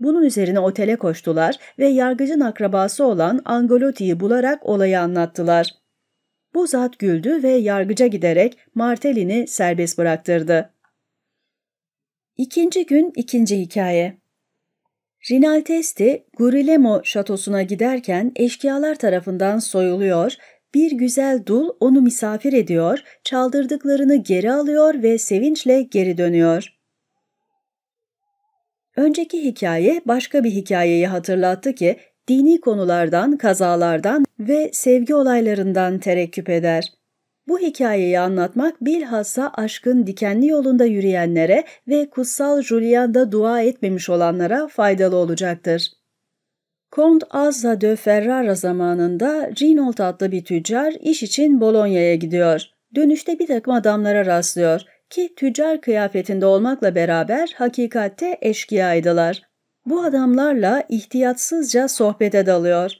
Bunun üzerine otele koştular ve yargıcın akrabası olan Angolotti'yi bularak olayı anlattılar. Bu zat güldü ve yargıca giderek Martelli'ni serbest bıraktırdı. İkinci gün ikinci hikaye. Rinaltesti, Gurilemo şatosuna giderken eşkıyalar tarafından soyuluyor, bir güzel dul onu misafir ediyor, çaldırdıklarını geri alıyor ve sevinçle geri dönüyor.'' Önceki hikaye başka bir hikayeyi hatırlattı ki dini konulardan, kazalardan ve sevgi olaylarından terekküp eder. Bu hikayeyi anlatmak bilhassa aşkın dikenli yolunda yürüyenlere ve kutsal Julian'da dua etmemiş olanlara faydalı olacaktır. Kont Azza de Ferrara zamanında Rinold adlı bir tüccar iş için Bolonya'ya gidiyor. Dönüşte bir takım adamlara rastlıyor ki tüccar kıyafetinde olmakla beraber hakikatte eşkıyaydılar. Bu adamlarla ihtiyatsızca sohbete dalıyor.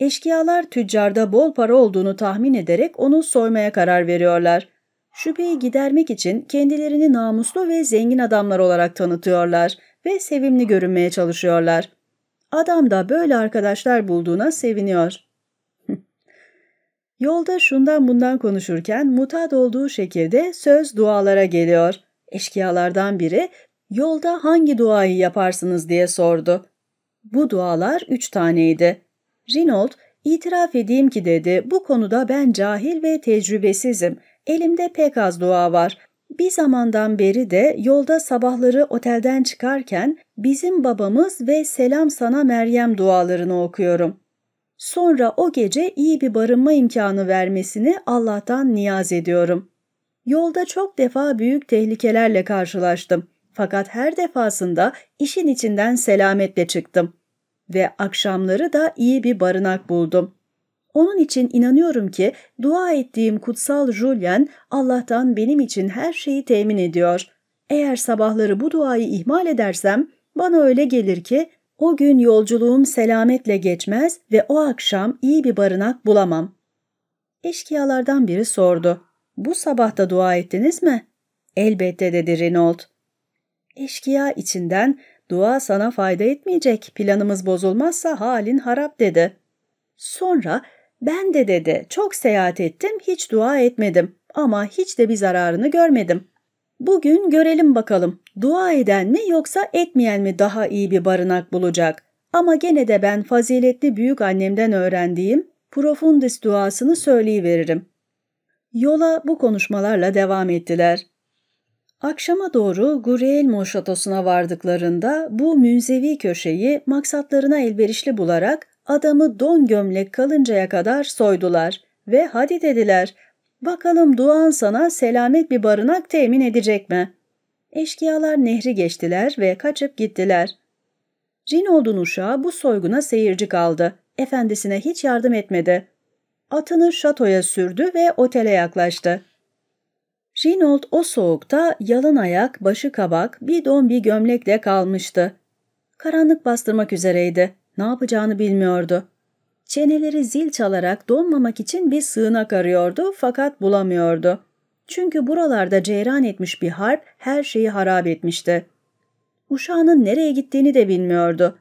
Eşkıyalar tüccarda bol para olduğunu tahmin ederek onu soymaya karar veriyorlar. Şüpheyi gidermek için kendilerini namuslu ve zengin adamlar olarak tanıtıyorlar ve sevimli görünmeye çalışıyorlar. Adam da böyle arkadaşlar bulduğuna seviniyor. Yolda şundan bundan konuşurken mutat olduğu şekilde söz dualara geliyor. Eşkıyalardan biri yolda hangi duayı yaparsınız diye sordu. Bu dualar üç taneydi. Rinold, itiraf edeyim ki dedi bu konuda ben cahil ve tecrübesizim. Elimde pek az dua var. Bir zamandan beri de yolda sabahları otelden çıkarken bizim babamız ve selam sana Meryem dualarını okuyorum. Sonra o gece iyi bir barınma imkanı vermesini Allah'tan niyaz ediyorum. Yolda çok defa büyük tehlikelerle karşılaştım. Fakat her defasında işin içinden selametle çıktım. Ve akşamları da iyi bir barınak buldum. Onun için inanıyorum ki dua ettiğim kutsal Julien Allah'tan benim için her şeyi temin ediyor. Eğer sabahları bu duayı ihmal edersem bana öyle gelir ki o gün yolculuğum selametle geçmez ve o akşam iyi bir barınak bulamam. Eşkiyalardan biri sordu. Bu sabah da dua ettiniz mi? Elbette dedi Renault. Eşkiya içinden dua sana fayda etmeyecek planımız bozulmazsa halin harap dedi. Sonra ben de dedi çok seyahat ettim hiç dua etmedim ama hiç de bir zararını görmedim. Bugün görelim bakalım dua eden mi yoksa etmeyen mi daha iyi bir barınak bulacak. Ama gene de ben faziletli büyük annemden öğrendiğim profundis duasını söyleyiveririm. Yola bu konuşmalarla devam ettiler. Akşama doğru Gureelmo şatosuna vardıklarında bu münzevi köşeyi maksatlarına elverişli bularak adamı don gömlek kalıncaya kadar soydular ve hadi dediler Bakalım Doğan sana selamet bir barınak temin edecek mi? Eşkıyalar nehri geçtiler ve kaçıp gittiler. Rinold'un uşağı bu soyguna seyirci kaldı. Efendisine hiç yardım etmedi. Atını şatoya sürdü ve otele yaklaştı. Rinold o soğukta yalın ayak, başı kabak, bir don bir gömlekle kalmıştı. Karanlık bastırmak üzereydi. Ne yapacağını bilmiyordu. Çeneleri zil çalarak donmamak için bir sığınak arıyordu fakat bulamıyordu. Çünkü buralarda ceyran etmiş bir harp her şeyi harap etmişti. Uşağının nereye gittiğini de bilmiyordu.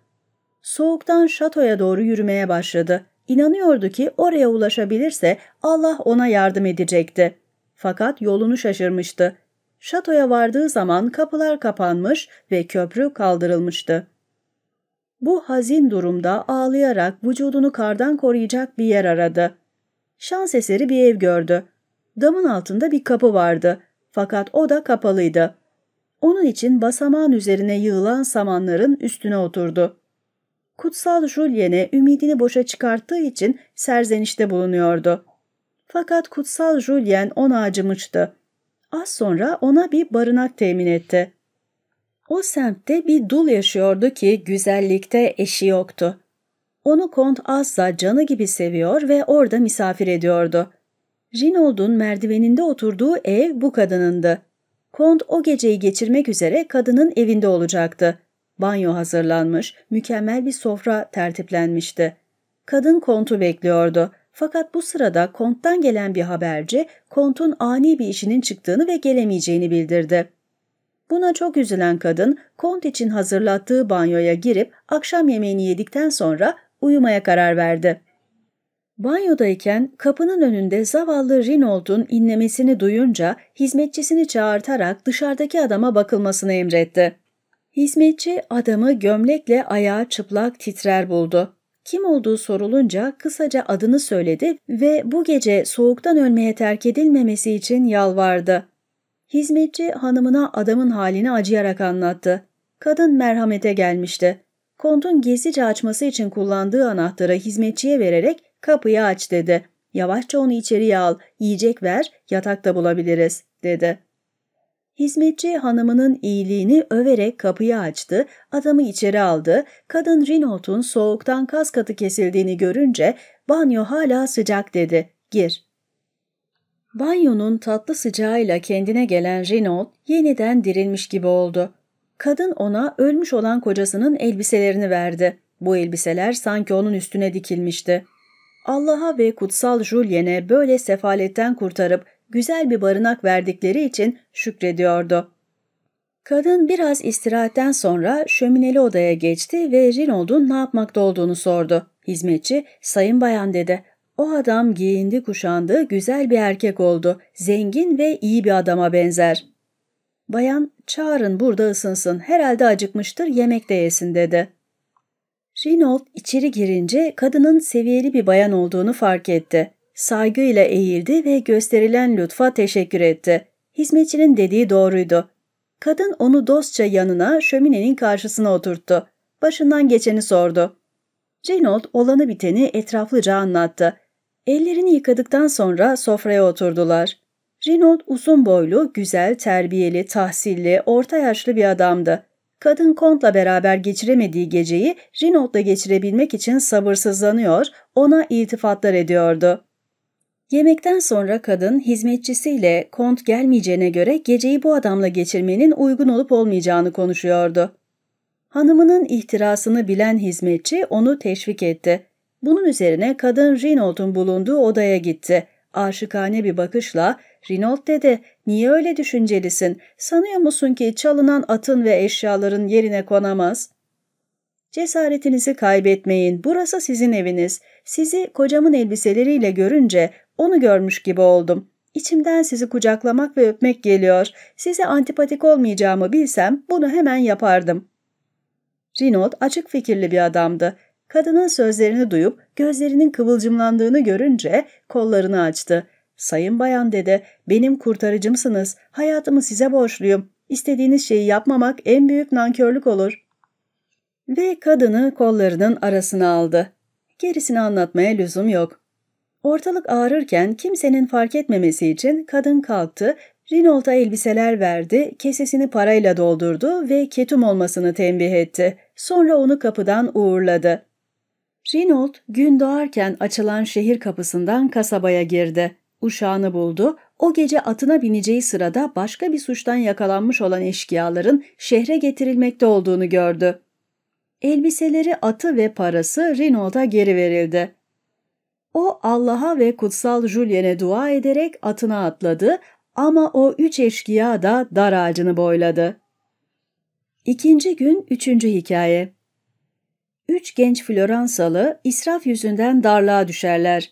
Soğuktan şatoya doğru yürümeye başladı. İnanıyordu ki oraya ulaşabilirse Allah ona yardım edecekti. Fakat yolunu şaşırmıştı. Şatoya vardığı zaman kapılar kapanmış ve köprü kaldırılmıştı. Bu hazin durumda ağlayarak vücudunu kardan koruyacak bir yer aradı. Şans eseri bir ev gördü. Damın altında bir kapı vardı fakat o da kapalıydı. Onun için basamağın üzerine yığılan samanların üstüne oturdu. Kutsal Julien'e ümidini boşa çıkarttığı için serzenişte bulunuyordu. Fakat Kutsal Julien ona acımıştı. Az sonra ona bir barınak temin etti. O semtte bir dul yaşıyordu ki güzellikte eşi yoktu. Onu Kont Azza canı gibi seviyor ve orada misafir ediyordu. Rinold'un merdiveninde oturduğu ev bu kadınındı. Kont o geceyi geçirmek üzere kadının evinde olacaktı. Banyo hazırlanmış, mükemmel bir sofra tertiplenmişti. Kadın Kont'u bekliyordu. Fakat bu sırada Kont'tan gelen bir haberci, Kont'un ani bir işinin çıktığını ve gelemeyeceğini bildirdi. Buna çok üzülen kadın kont için hazırlattığı banyoya girip akşam yemeğini yedikten sonra uyumaya karar verdi. Banyodayken kapının önünde zavallı Rinold'un inlemesini duyunca hizmetçisini çağırtarak dışarıdaki adama bakılmasını emretti. Hizmetçi adamı gömlekle ayağı çıplak titrer buldu. Kim olduğu sorulunca kısaca adını söyledi ve bu gece soğuktan ölmeye terk edilmemesi için yalvardı. Hizmetçi hanımına adamın halini acıyarak anlattı. Kadın merhamete gelmişti. Kontun gizlice açması için kullandığı anahtarı hizmetçiye vererek kapıyı aç dedi. Yavaşça onu içeriye al, yiyecek ver, yatakta bulabiliriz dedi. Hizmetçi hanımının iyiliğini överek kapıyı açtı, adamı içeri aldı. Kadın Rinot'un soğuktan kas katı kesildiğini görünce banyo hala sıcak dedi. Gir. Banyonun tatlı sıcağıyla kendine gelen Renault yeniden dirilmiş gibi oldu. Kadın ona ölmüş olan kocasının elbiselerini verdi. Bu elbiseler sanki onun üstüne dikilmişti. Allah'a ve kutsal Julien'e böyle sefaletten kurtarıp güzel bir barınak verdikleri için şükrediyordu. Kadın biraz istirahatten sonra şömineli odaya geçti ve Renault'un ne yapmakta olduğunu sordu. Hizmetçi, sayın bayan dedi, o adam giyindi kuşandı, güzel bir erkek oldu. Zengin ve iyi bir adama benzer. Bayan, çağırın burada ısınsın, herhalde acıkmıştır, yemek de yesin dedi. Reynold içeri girince kadının seviyeli bir bayan olduğunu fark etti. Saygıyla eğildi ve gösterilen lütfa teşekkür etti. Hizmetçinin dediği doğruydu. Kadın onu dostça yanına şöminenin karşısına oturttu. Başından geçeni sordu. Reynold olanı biteni etraflıca anlattı. Ellerini yıkadıktan sonra sofraya oturdular. Renault uzun boylu, güzel, terbiyeli, tahsilli, orta yaşlı bir adamdı. Kadın Kont'la beraber geçiremediği geceyi Renault'la geçirebilmek için sabırsızlanıyor, ona iltifatlar ediyordu. Yemekten sonra kadın hizmetçisiyle Kont gelmeyeceğine göre geceyi bu adamla geçirmenin uygun olup olmayacağını konuşuyordu. Hanımının ihtirasını bilen hizmetçi onu teşvik etti. Bunun üzerine kadın Rinold'un bulunduğu odaya gitti. Aşıkane bir bakışla Rinold dedi niye öyle düşüncelisin sanıyor musun ki çalınan atın ve eşyaların yerine konamaz? Cesaretinizi kaybetmeyin burası sizin eviniz. Sizi kocamın elbiseleriyle görünce onu görmüş gibi oldum. İçimden sizi kucaklamak ve öpmek geliyor. Size antipatik olmayacağımı bilsem bunu hemen yapardım. Rinold açık fikirli bir adamdı. Kadının sözlerini duyup gözlerinin kıvılcımlandığını görünce kollarını açtı. ''Sayın bayan'' dede ''Benim kurtarıcımsınız. Hayatımı size borçluyum. İstediğiniz şeyi yapmamak en büyük nankörlük olur.'' Ve kadını kollarının arasına aldı. Gerisini anlatmaya lüzum yok. Ortalık ağrırken kimsenin fark etmemesi için kadın kalktı, Rinalt'a elbiseler verdi, kesesini parayla doldurdu ve ketum olmasını tembih etti. Sonra onu kapıdan uğurladı. Renault gün doğarken açılan şehir kapısından kasabaya girdi. Uşağını buldu. O gece atına bineceği sırada başka bir suçtan yakalanmış olan eşkıyaların şehre getirilmekte olduğunu gördü. Elbiseleri, atı ve parası Renault'a geri verildi. O Allah'a ve kutsal Julien'e dua ederek atına atladı ama o üç eşkıya da dar ağacını boyladı. İkinci gün üçüncü hikaye Üç genç Floransalı israf yüzünden darlığa düşerler.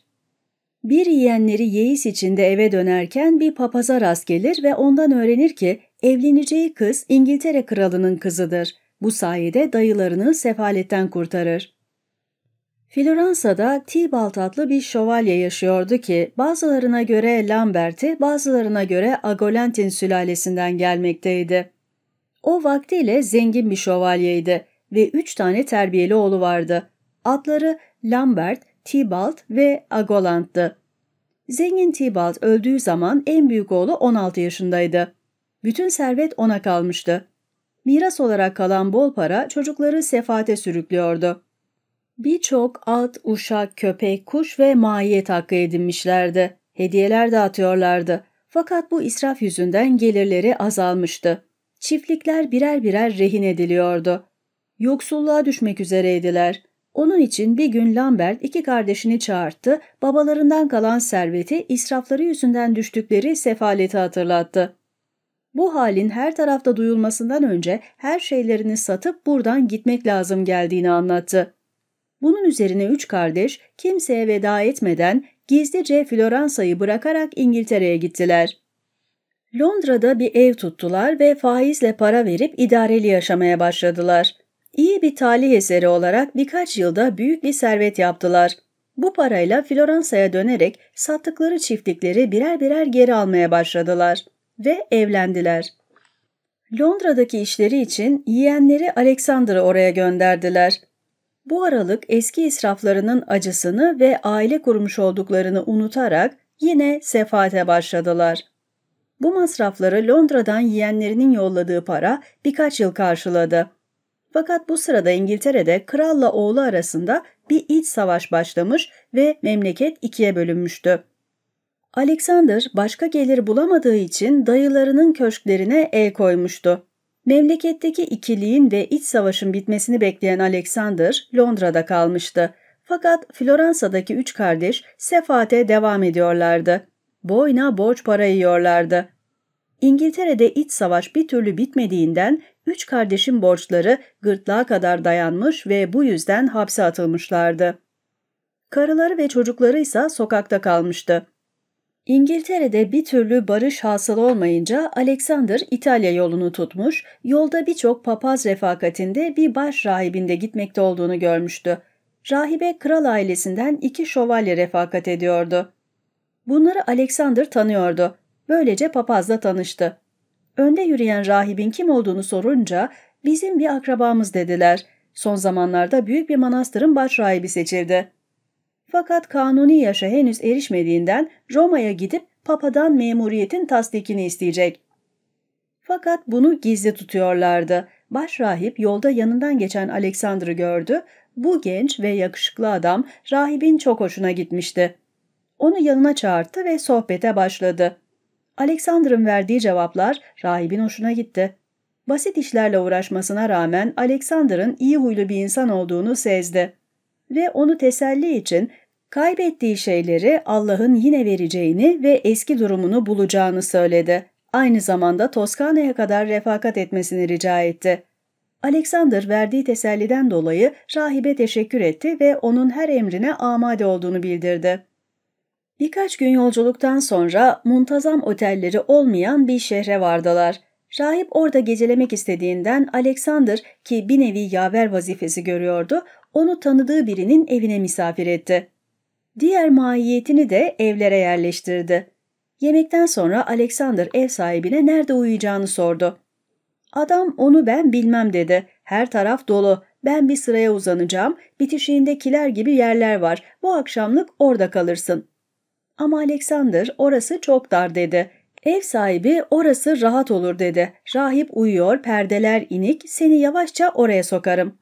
Bir yiyenleri yeis içinde eve dönerken bir papaza rast gelir ve ondan öğrenir ki evleneceği kız İngiltere kralının kızıdır. Bu sayede dayılarını sefaletten kurtarır. Floransa'da Tibalt adlı bir şövalye yaşıyordu ki bazılarına göre Lambert'i bazılarına göre Agolentin sülalesinden gelmekteydi. O vaktiyle zengin bir şövalyeydi ve üç tane terbiyeli oğlu vardı. Adları Lambert, Tibalt ve Agoland'dı. Zengin Tibalt öldüğü zaman en büyük oğlu 16 yaşındaydı. Bütün servet ona kalmıştı. Miras olarak kalan bol para çocukları sefate sürüklüyordu. Birçok at, uşak, köpek, kuş ve mahiyet hakkı edinmişlerdi. Hediyeler dağıtıyorlardı. Fakat bu israf yüzünden gelirleri azalmıştı. Çiftlikler birer birer rehin ediliyordu. Yoksulluğa düşmek üzereydiler. Onun için bir gün Lambert iki kardeşini çağırttı, babalarından kalan serveti israfları yüzünden düştükleri sefaleti hatırlattı. Bu halin her tarafta duyulmasından önce her şeylerini satıp buradan gitmek lazım geldiğini anlattı. Bunun üzerine üç kardeş kimseye veda etmeden gizlice Floransa'yı bırakarak İngiltere'ye gittiler. Londra'da bir ev tuttular ve faizle para verip idareli yaşamaya başladılar. İyi bir talih eseri olarak birkaç yılda büyük bir servet yaptılar. Bu parayla Floransa'ya dönerek sattıkları çiftlikleri birer birer geri almaya başladılar ve evlendiler. Londra'daki işleri için yiyenleri Alexander'ı oraya gönderdiler. Bu aralık eski israflarının acısını ve aile kurmuş olduklarını unutarak yine sefate başladılar. Bu masrafları Londra'dan yiyenlerinin yolladığı para birkaç yıl karşıladı. Fakat bu sırada İngiltere'de kralla oğlu arasında bir iç savaş başlamış ve memleket ikiye bölünmüştü. Alexander başka gelir bulamadığı için dayılarının köşklerine el koymuştu. Memleketteki ikiliğin ve iç savaşın bitmesini bekleyen Alexander Londra'da kalmıştı. Fakat Floransa'daki üç kardeş sefate devam ediyorlardı. Boyna borç para yiyorlardı. İngiltere'de iç savaş bir türlü bitmediğinden üç kardeşin borçları gırtlağa kadar dayanmış ve bu yüzden hapse atılmışlardı. Karıları ve çocukları ise sokakta kalmıştı. İngiltere'de bir türlü barış hasıl olmayınca Alexander İtalya yolunu tutmuş, yolda birçok papaz refakatinde bir baş rahibinde gitmekte olduğunu görmüştü. Rahibe kral ailesinden iki şövalye refakat ediyordu. Bunları Alexander tanıyordu. Böylece papazla tanıştı. Önde yürüyen rahibin kim olduğunu sorunca bizim bir akrabamız dediler. Son zamanlarda büyük bir manastırın baş rahibi seçildi. Fakat kanuni yaşa henüz erişmediğinden Roma'ya gidip papadan memuriyetin tasdikini isteyecek. Fakat bunu gizli tutuyorlardı. Baş rahip yolda yanından geçen Alexander'ı gördü. Bu genç ve yakışıklı adam rahibin çok hoşuna gitmişti. Onu yanına çağırdı ve sohbete başladı. Alexander'ın verdiği cevaplar rahibin hoşuna gitti. Basit işlerle uğraşmasına rağmen Alexander'ın iyi huylu bir insan olduğunu sezdi ve onu teselli için kaybettiği şeyleri Allah'ın yine vereceğini ve eski durumunu bulacağını söyledi. Aynı zamanda Toskana'ya kadar refakat etmesini rica etti. Alexander verdiği teselliden dolayı rahibe teşekkür etti ve onun her emrine amade olduğunu bildirdi. Birkaç gün yolculuktan sonra muntazam otelleri olmayan bir şehre vardılar. Rahip orada gecelemek istediğinden Alexander ki bir nevi yaver vazifesi görüyordu, onu tanıdığı birinin evine misafir etti. Diğer mahiyetini de evlere yerleştirdi. Yemekten sonra Alexander ev sahibine nerede uyuyacağını sordu. Adam onu ben bilmem dedi. Her taraf dolu. Ben bir sıraya uzanacağım. Bitişiğindekiler gibi yerler var. Bu akşamlık orada kalırsın. Ama Alexander orası çok dar dedi. Ev sahibi orası rahat olur dedi. Rahip uyuyor, perdeler inik, seni yavaşça oraya sokarım.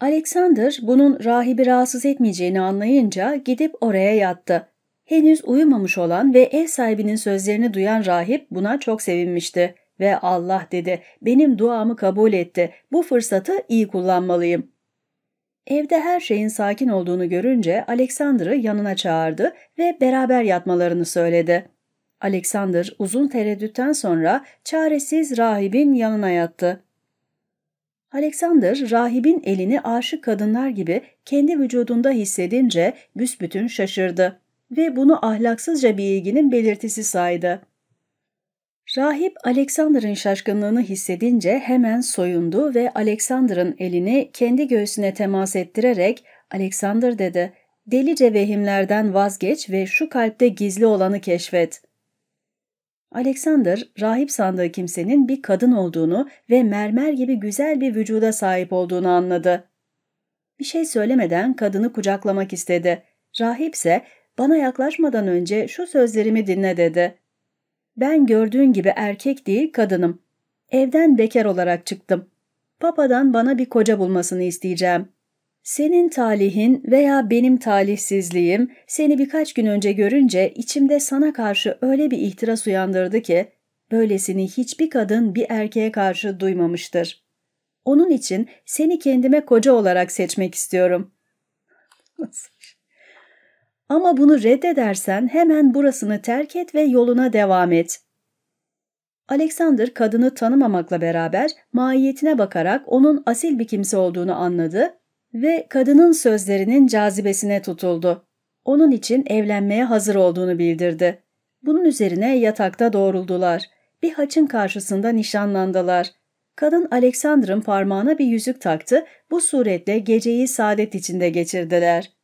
Alexander bunun rahibi rahatsız etmeyeceğini anlayınca gidip oraya yattı. Henüz uyumamış olan ve ev sahibinin sözlerini duyan rahip buna çok sevinmişti ve Allah dedi benim duamı kabul etti bu fırsatı iyi kullanmalıyım. Evde her şeyin sakin olduğunu görünce Alexander'ı yanına çağırdı ve beraber yatmalarını söyledi. Alexander uzun tereddütten sonra çaresiz rahibin yanına yattı. Alexander, rahibin elini aşık kadınlar gibi kendi vücudunda hissedince büsbütün şaşırdı ve bunu ahlaksızca bir ilginin belirtisi saydı. Rahip Alexander'ın şaşkınlığını hissedince hemen soyundu ve Alexander'ın elini kendi göğsüne temas ettirerek Alexander dedi, delice vehimlerden vazgeç ve şu kalpte gizli olanı keşfet. Alexander, rahip sandığı kimsenin bir kadın olduğunu ve mermer gibi güzel bir vücuda sahip olduğunu anladı. Bir şey söylemeden kadını kucaklamak istedi. Rahip ise bana yaklaşmadan önce şu sözlerimi dinle dedi. Ben gördüğün gibi erkek değil kadınım. Evden bekar olarak çıktım. Papa'dan bana bir koca bulmasını isteyeceğim. Senin talihin veya benim talihsizliğim seni birkaç gün önce görünce içimde sana karşı öyle bir ihtiras uyandırdı ki böylesini hiçbir kadın bir erkeğe karşı duymamıştır. Onun için seni kendime koca olarak seçmek istiyorum. Ama bunu reddedersen hemen burasını terk et ve yoluna devam et. Alexander kadını tanımamakla beraber mahiyetine bakarak onun asil bir kimse olduğunu anladı ve kadının sözlerinin cazibesine tutuldu. Onun için evlenmeye hazır olduğunu bildirdi. Bunun üzerine yatakta doğruldular. Bir haçın karşısında nişanlandılar. Kadın Alexander'ın parmağına bir yüzük taktı, bu suretle geceyi saadet içinde geçirdiler.''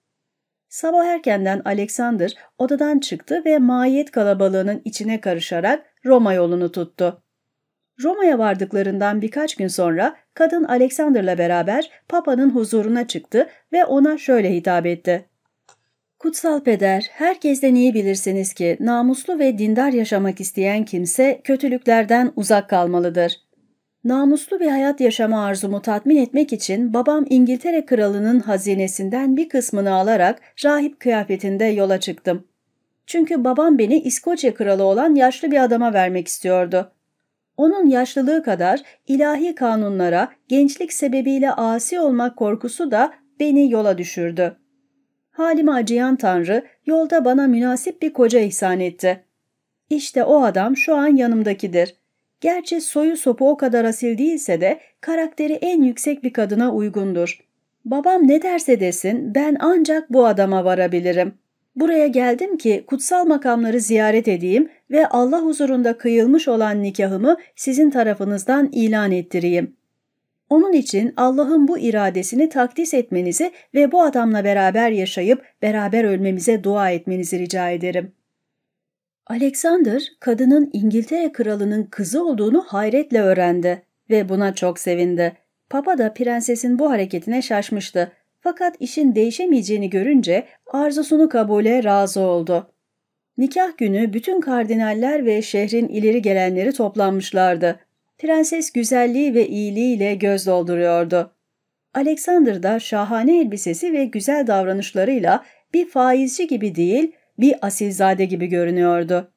Sabah erkenden Alexander odadan çıktı ve mahiyet kalabalığının içine karışarak Roma yolunu tuttu. Roma'ya vardıklarından birkaç gün sonra kadın Alexander'la beraber Papa'nın huzuruna çıktı ve ona şöyle hitap etti. Kutsal peder, herkesten iyi bilirsiniz ki namuslu ve dindar yaşamak isteyen kimse kötülüklerden uzak kalmalıdır. Namuslu bir hayat yaşama arzumu tatmin etmek için babam İngiltere kralının hazinesinden bir kısmını alarak rahip kıyafetinde yola çıktım. Çünkü babam beni İskoçya kralı olan yaşlı bir adama vermek istiyordu. Onun yaşlılığı kadar ilahi kanunlara gençlik sebebiyle asi olmak korkusu da beni yola düşürdü. Halime acıyan Tanrı yolda bana münasip bir koca ihsan etti. İşte o adam şu an yanımdakidir.'' Gerçi soyu sopu o kadar asil değilse de karakteri en yüksek bir kadına uygundur. Babam ne derse desin ben ancak bu adama varabilirim. Buraya geldim ki kutsal makamları ziyaret edeyim ve Allah huzurunda kıyılmış olan nikahımı sizin tarafınızdan ilan ettireyim. Onun için Allah'ın bu iradesini takdis etmenizi ve bu adamla beraber yaşayıp beraber ölmemize dua etmenizi rica ederim.'' Alexander, kadının İngiltere kralının kızı olduğunu hayretle öğrendi ve buna çok sevindi. Papa da prensesin bu hareketine şaşmıştı. Fakat işin değişemeyeceğini görünce arzusunu kabule razı oldu. Nikah günü bütün kardinaller ve şehrin ileri gelenleri toplanmışlardı. Prenses güzelliği ve iyiliğiyle göz dolduruyordu. Alexander da şahane elbisesi ve güzel davranışlarıyla bir faizci gibi değil, bir asilzade gibi görünüyordu.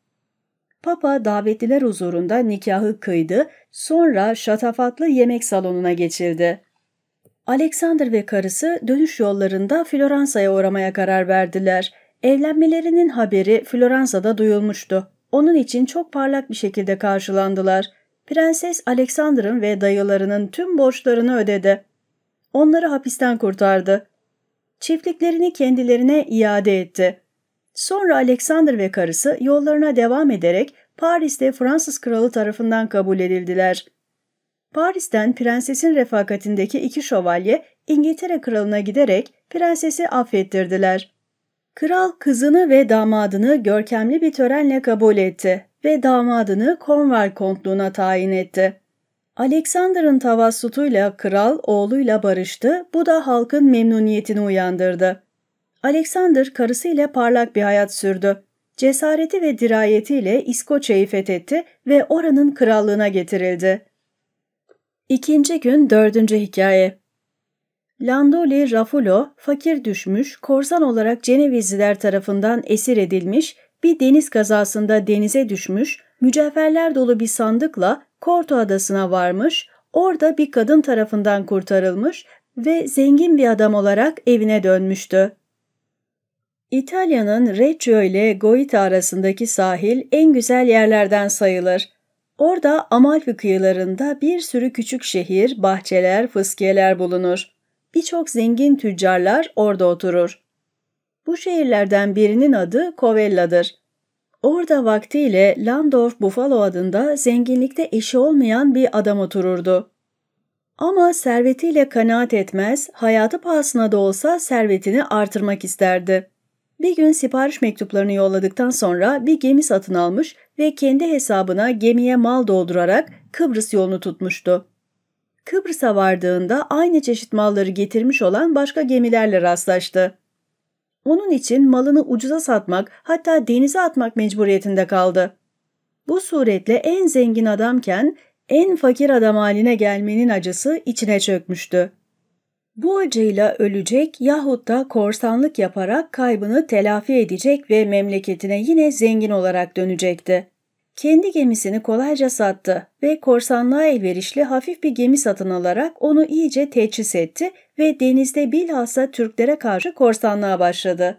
Papa davetliler huzurunda nikahı kıydı, sonra şatafatlı yemek salonuna geçildi. Alexander ve karısı dönüş yollarında Floransa'ya uğramaya karar verdiler. Evlenmelerinin haberi Floransa'da duyulmuştu. Onun için çok parlak bir şekilde karşılandılar. Prenses Alexander'ın ve dayılarının tüm borçlarını ödedi. Onları hapisten kurtardı. Çiftliklerini kendilerine iade etti. Sonra Alexander ve karısı yollarına devam ederek Paris'te Fransız kralı tarafından kabul edildiler. Paris'ten prensesin refakatindeki iki şövalye İngiltere kralına giderek prensesi affettirdiler. Kral kızını ve damadını görkemli bir törenle kabul etti ve damadını Cornwall kontluğuna tayin etti. Alexander'ın tavassutuyla kral oğluyla barıştı, bu da halkın memnuniyetini uyandırdı. Alexander karısıyla parlak bir hayat sürdü. Cesareti ve dirayetiyle İskoçya'yı fethetti ve oranın krallığına getirildi. İkinci gün dördüncü hikaye Landoli Rafulo, fakir düşmüş, korsan olarak Cenevizliler tarafından esir edilmiş, bir deniz kazasında denize düşmüş, mücevherler dolu bir sandıkla Korto adasına varmış, orada bir kadın tarafından kurtarılmış ve zengin bir adam olarak evine dönmüştü. İtalya'nın Reggio ile Goita arasındaki sahil en güzel yerlerden sayılır. Orada Amalfi kıyılarında bir sürü küçük şehir, bahçeler, fıskiyeler bulunur. Birçok zengin tüccarlar orada oturur. Bu şehirlerden birinin adı Covella'dır. Orada vaktiyle Landorf Buffalo adında zenginlikte eşi olmayan bir adam otururdu. Ama servetiyle kanaat etmez, hayatı pahasına da olsa servetini artırmak isterdi. Bir gün sipariş mektuplarını yolladıktan sonra bir gemi satın almış ve kendi hesabına gemiye mal doldurarak Kıbrıs yolunu tutmuştu. Kıbrıs'a vardığında aynı çeşit malları getirmiş olan başka gemilerle rastlaştı. Onun için malını ucuza satmak hatta denize atmak mecburiyetinde kaldı. Bu suretle en zengin adamken en fakir adam haline gelmenin acısı içine çökmüştü. Bu acıyla ölecek yahut da korsanlık yaparak kaybını telafi edecek ve memleketine yine zengin olarak dönecekti. Kendi gemisini kolayca sattı ve korsanlığa elverişli hafif bir gemi satın alarak onu iyice teçhis etti ve denizde bilhassa Türklere karşı korsanlığa başladı.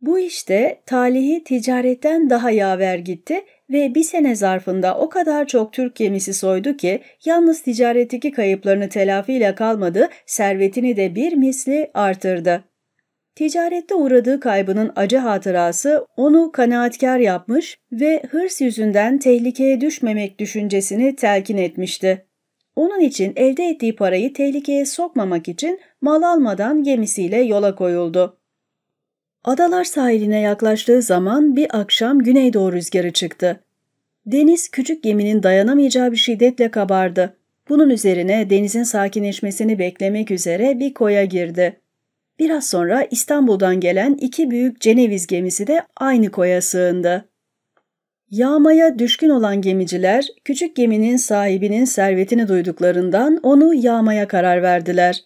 Bu işte talihi ticaretten daha yaver gitti ve bir sene zarfında o kadar çok Türk gemisi soydu ki yalnız ticaretteki kayıplarını telafiyle kalmadı, servetini de bir misli artırdı. Ticarette uğradığı kaybının acı hatırası onu kanaatkar yapmış ve hırs yüzünden tehlikeye düşmemek düşüncesini telkin etmişti. Onun için elde ettiği parayı tehlikeye sokmamak için mal almadan gemisiyle yola koyuldu. Adalar sahiline yaklaştığı zaman bir akşam güneydoğu rüzgarı çıktı. Deniz küçük geminin dayanamayacağı bir şiddetle kabardı. Bunun üzerine denizin sakinleşmesini beklemek üzere bir koya girdi. Biraz sonra İstanbul'dan gelen iki büyük Ceneviz gemisi de aynı koya sığındı. Yağmaya düşkün olan gemiciler küçük geminin sahibinin servetini duyduklarından onu yağmaya karar verdiler.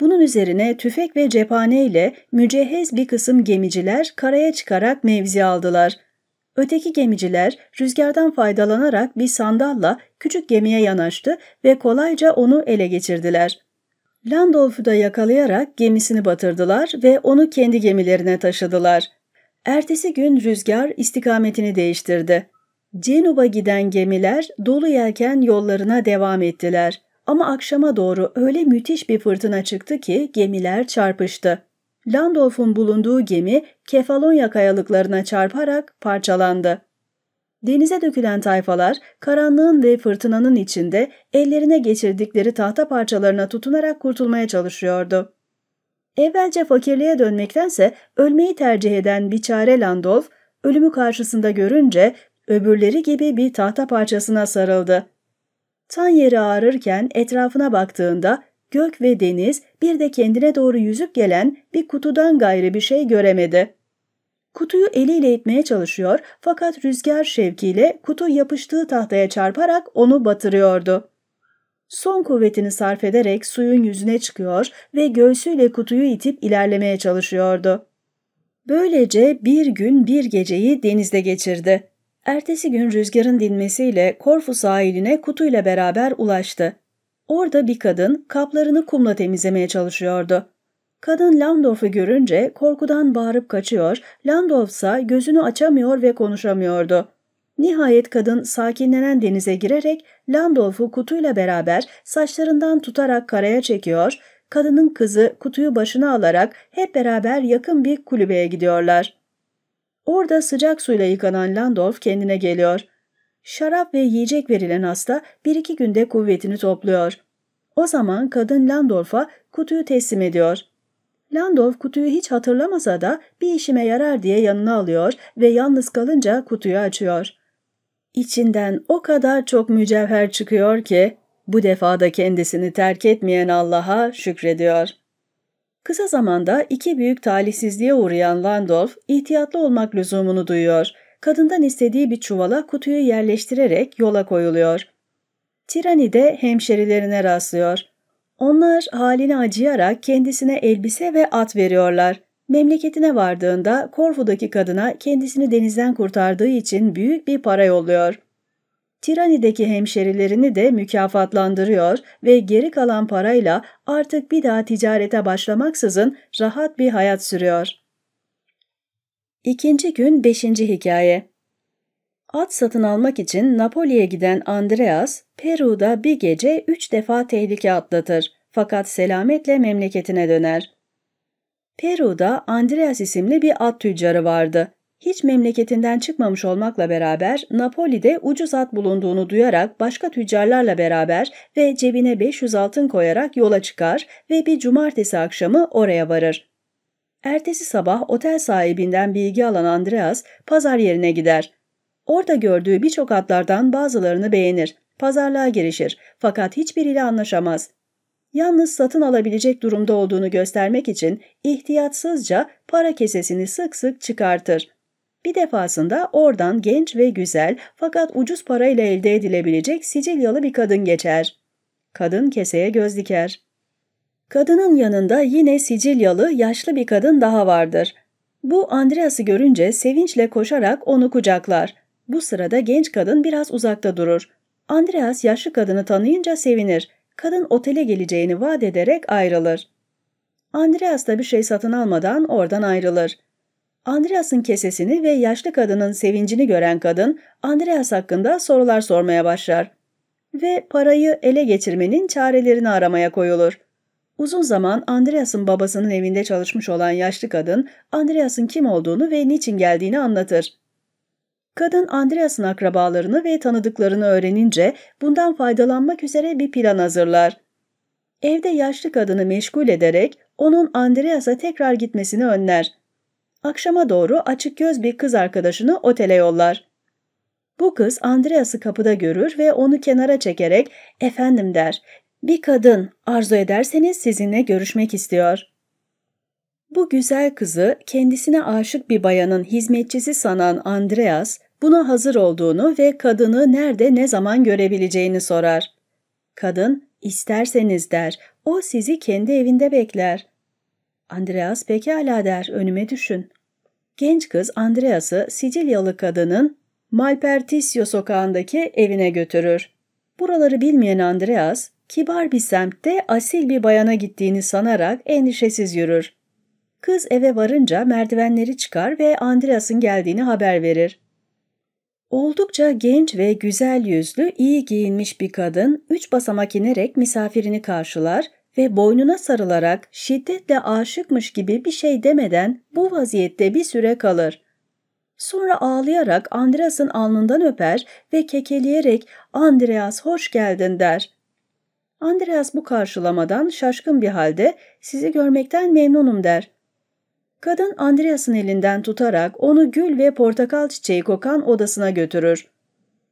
Bunun üzerine tüfek ve cephane ile mücehhez bir kısım gemiciler karaya çıkarak mevzi aldılar. Öteki gemiciler rüzgardan faydalanarak bir sandalla küçük gemiye yanaştı ve kolayca onu ele geçirdiler. Landolf'u da yakalayarak gemisini batırdılar ve onu kendi gemilerine taşıdılar. Ertesi gün rüzgar istikametini değiştirdi. Cenuba giden gemiler dolu yelken yollarına devam ettiler.'' Ama akşama doğru öyle müthiş bir fırtına çıktı ki gemiler çarpıştı. Landolf'un bulunduğu gemi Kefalonya kayalıklarına çarparak parçalandı. Denize dökülen tayfalar karanlığın ve fırtınanın içinde ellerine geçirdikleri tahta parçalarına tutunarak kurtulmaya çalışıyordu. Evvelce fakirliğe dönmektense ölmeyi tercih eden biçare Landolf, ölümü karşısında görünce öbürleri gibi bir tahta parçasına sarıldı. Tan yeri ağrırken etrafına baktığında gök ve deniz bir de kendine doğru yüzüp gelen bir kutudan gayrı bir şey göremedi. Kutuyu eliyle itmeye çalışıyor fakat rüzgar şevkiyle kutu yapıştığı tahtaya çarparak onu batırıyordu. Son kuvvetini sarf ederek suyun yüzüne çıkıyor ve göğsüyle kutuyu itip ilerlemeye çalışıyordu. Böylece bir gün bir geceyi denizde geçirdi. Ertesi gün rüzgarın dinmesiyle Korfu sahiline kutuyla beraber ulaştı. Orada bir kadın kaplarını kumla temizlemeye çalışıyordu. Kadın Landorf'u görünce korkudan bağırıp kaçıyor, Landorf ise gözünü açamıyor ve konuşamıyordu. Nihayet kadın sakinlenen denize girerek Landolf'u kutuyla beraber saçlarından tutarak karaya çekiyor, kadının kızı kutuyu başına alarak hep beraber yakın bir kulübeye gidiyorlar. Orada sıcak suyla yıkanan Landolf kendine geliyor. Şarap ve yiyecek verilen hasta bir iki günde kuvvetini topluyor. O zaman kadın Landolf'a kutuyu teslim ediyor. Landolf kutuyu hiç hatırlamasa da bir işime yarar diye yanına alıyor ve yalnız kalınca kutuyu açıyor. İçinden o kadar çok mücevher çıkıyor ki bu defa da kendisini terk etmeyen Allah'a şükrediyor. Kısa zamanda iki büyük talihsizliğe uğrayan Landolf ihtiyatlı olmak lüzumunu duyuyor. Kadından istediği bir çuvala kutuyu yerleştirerek yola koyuluyor. Tirani de hemşerilerine rastlıyor. Onlar halini acıyarak kendisine elbise ve at veriyorlar. Memleketine vardığında Korfu'daki kadına kendisini denizden kurtardığı için büyük bir para yolluyor. Tirani'deki hemşerilerini de mükafatlandırıyor ve geri kalan parayla artık bir daha ticarete başlamaksızın rahat bir hayat sürüyor. İkinci gün beşinci hikaye At satın almak için Napoli'ye giden Andreas, Peru'da bir gece üç defa tehlike atlatır fakat selametle memleketine döner. Peru'da Andreas isimli bir at tüccarı vardı hiç memleketinden çıkmamış olmakla beraber Napoli'de ucuz at bulunduğunu duyarak başka tüccarlarla beraber ve cebine 500 altın koyarak yola çıkar ve bir cumartesi akşamı oraya varır. Ertesi sabah otel sahibinden bilgi alan Andreas pazar yerine gider. Orada gördüğü birçok atlardan bazılarını beğenir, pazarlığa girişir fakat hiçbiriyle anlaşamaz. Yalnız satın alabilecek durumda olduğunu göstermek için ihtiyatsızca para kesesini sık sık çıkartır. Bir defasında oradan genç ve güzel fakat ucuz parayla elde edilebilecek Sicilyalı bir kadın geçer. Kadın keseye göz diker. Kadının yanında yine Sicilyalı yaşlı bir kadın daha vardır. Bu Andreas'ı görünce sevinçle koşarak onu kucaklar. Bu sırada genç kadın biraz uzakta durur. Andreas yaşlı kadını tanıyınca sevinir. Kadın otele geleceğini vaat ederek ayrılır. Andreas da bir şey satın almadan oradan ayrılır. Andreas'ın kesesini ve yaşlı kadının sevincini gören kadın Andreas hakkında sorular sormaya başlar ve parayı ele geçirmenin çarelerini aramaya koyulur. Uzun zaman Andreas'ın babasının evinde çalışmış olan yaşlı kadın Andreas'ın kim olduğunu ve niçin geldiğini anlatır. Kadın Andreas'ın akrabalarını ve tanıdıklarını öğrenince bundan faydalanmak üzere bir plan hazırlar. Evde yaşlı kadını meşgul ederek onun Andreas'a tekrar gitmesini önler. Akşama doğru açık göz bir kız arkadaşını otele yollar. Bu kız Andreas'ı kapıda görür ve onu kenara çekerek efendim der. Bir kadın arzu ederseniz sizinle görüşmek istiyor. Bu güzel kızı kendisine aşık bir bayanın hizmetçisi sanan Andreas buna hazır olduğunu ve kadını nerede ne zaman görebileceğini sorar. Kadın isterseniz der o sizi kendi evinde bekler. Andreas pekala der, önüme düşün. Genç kız Andreas'ı Sicilyalı kadının Malpertisio sokağındaki evine götürür. Buraları bilmeyen Andreas, kibar bir semtte asil bir bayana gittiğini sanarak endişesiz yürür. Kız eve varınca merdivenleri çıkar ve Andreas'ın geldiğini haber verir. Oldukça genç ve güzel yüzlü, iyi giyinmiş bir kadın üç basamak inerek misafirini karşılar ve boynuna sarılarak şiddetle aşıkmış gibi bir şey demeden bu vaziyette bir süre kalır. Sonra ağlayarak Andreas'ın alnından öper ve kekeleyerek Andreas hoş geldin der. Andreas bu karşılamadan şaşkın bir halde sizi görmekten memnunum der. Kadın Andreas'ın elinden tutarak onu gül ve portakal çiçeği kokan odasına götürür.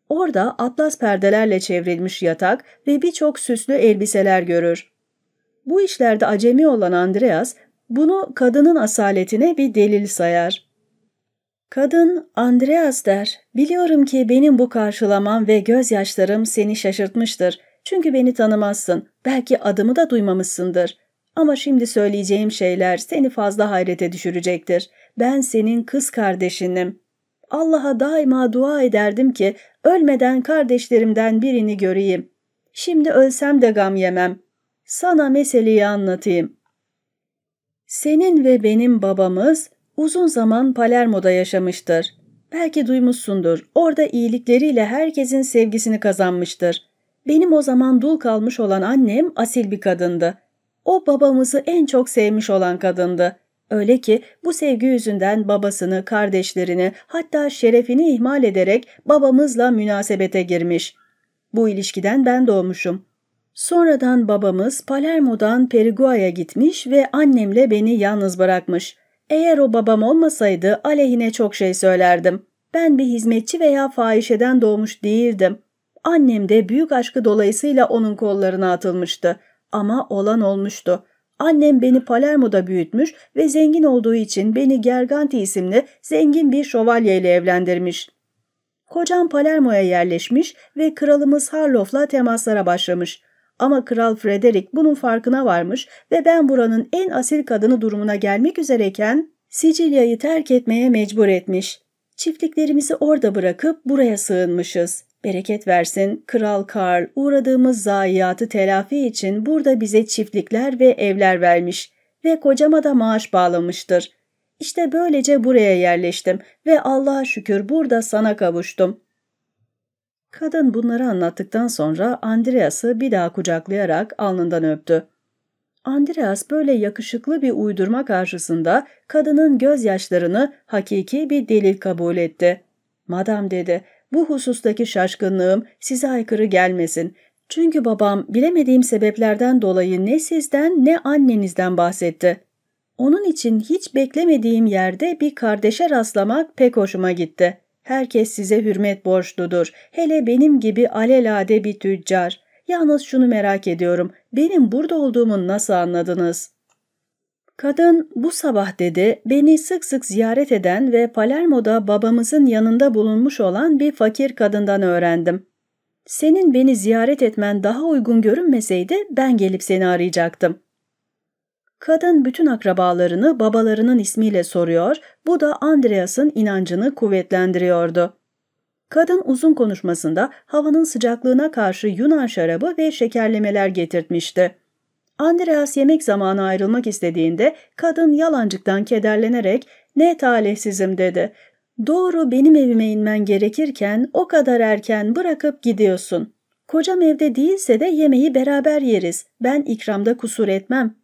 Orada atlas perdelerle çevrilmiş yatak ve birçok süslü elbiseler görür. Bu işlerde acemi olan Andreas bunu kadının asaletine bir delil sayar. Kadın Andreas der, biliyorum ki benim bu karşılamam ve gözyaşlarım seni şaşırtmıştır. Çünkü beni tanımazsın, belki adımı da duymamışsındır. Ama şimdi söyleyeceğim şeyler seni fazla hayrete düşürecektir. Ben senin kız kardeşinim. Allah'a daima dua ederdim ki ölmeden kardeşlerimden birini göreyim. Şimdi ölsem de gam yemem sana meseleyi anlatayım. Senin ve benim babamız uzun zaman Palermo'da yaşamıştır. Belki duymuşsundur. Orada iyilikleriyle herkesin sevgisini kazanmıştır. Benim o zaman dul kalmış olan annem asil bir kadındı. O babamızı en çok sevmiş olan kadındı. Öyle ki bu sevgi yüzünden babasını, kardeşlerini hatta şerefini ihmal ederek babamızla münasebete girmiş. Bu ilişkiden ben doğmuşum. Sonradan babamız Palermo'dan Perigua'ya gitmiş ve annemle beni yalnız bırakmış. Eğer o babam olmasaydı aleyhine çok şey söylerdim. Ben bir hizmetçi veya fahişeden doğmuş değildim. Annem de büyük aşkı dolayısıyla onun kollarına atılmıştı. Ama olan olmuştu. Annem beni Palermo'da büyütmüş ve zengin olduğu için beni Gerganti isimli zengin bir şövalyeyle evlendirmiş. Kocam Palermo'ya yerleşmiş ve kralımız Harlof'la temaslara başlamış. Ama Kral Frederick bunun farkına varmış ve ben buranın en asil kadını durumuna gelmek üzereyken Sicilya'yı terk etmeye mecbur etmiş. Çiftliklerimizi orada bırakıp buraya sığınmışız. Bereket versin Kral Karl uğradığımız zayiatı telafi için burada bize çiftlikler ve evler vermiş ve kocama da maaş bağlamıştır. İşte böylece buraya yerleştim ve Allah'a şükür burada sana kavuştum. Kadın bunları anlattıktan sonra Andreas'ı bir daha kucaklayarak alnından öptü. Andreas böyle yakışıklı bir uydurma karşısında kadının gözyaşlarını hakiki bir delil kabul etti. Madam dedi, bu husustaki şaşkınlığım size aykırı gelmesin. Çünkü babam bilemediğim sebeplerden dolayı ne sizden ne annenizden bahsetti. Onun için hiç beklemediğim yerde bir kardeşe rastlamak pek hoşuma gitti.'' Herkes size hürmet borçludur. Hele benim gibi alelade bir tüccar. Yalnız şunu merak ediyorum. Benim burada olduğumu nasıl anladınız?'' Kadın bu sabah dedi beni sık sık ziyaret eden ve Palermo'da babamızın yanında bulunmuş olan bir fakir kadından öğrendim. Senin beni ziyaret etmen daha uygun görünmeseydi ben gelip seni arayacaktım. Kadın bütün akrabalarını babalarının ismiyle soruyor, bu da Andreas'ın inancını kuvvetlendiriyordu. Kadın uzun konuşmasında havanın sıcaklığına karşı Yunan şarabı ve şekerlemeler getirtmişti. Andreas yemek zamanı ayrılmak istediğinde kadın yalancıktan kederlenerek ''Ne talihsizim'' dedi. ''Doğru benim evime inmen gerekirken o kadar erken bırakıp gidiyorsun. Kocam evde değilse de yemeği beraber yeriz. Ben ikramda kusur etmem.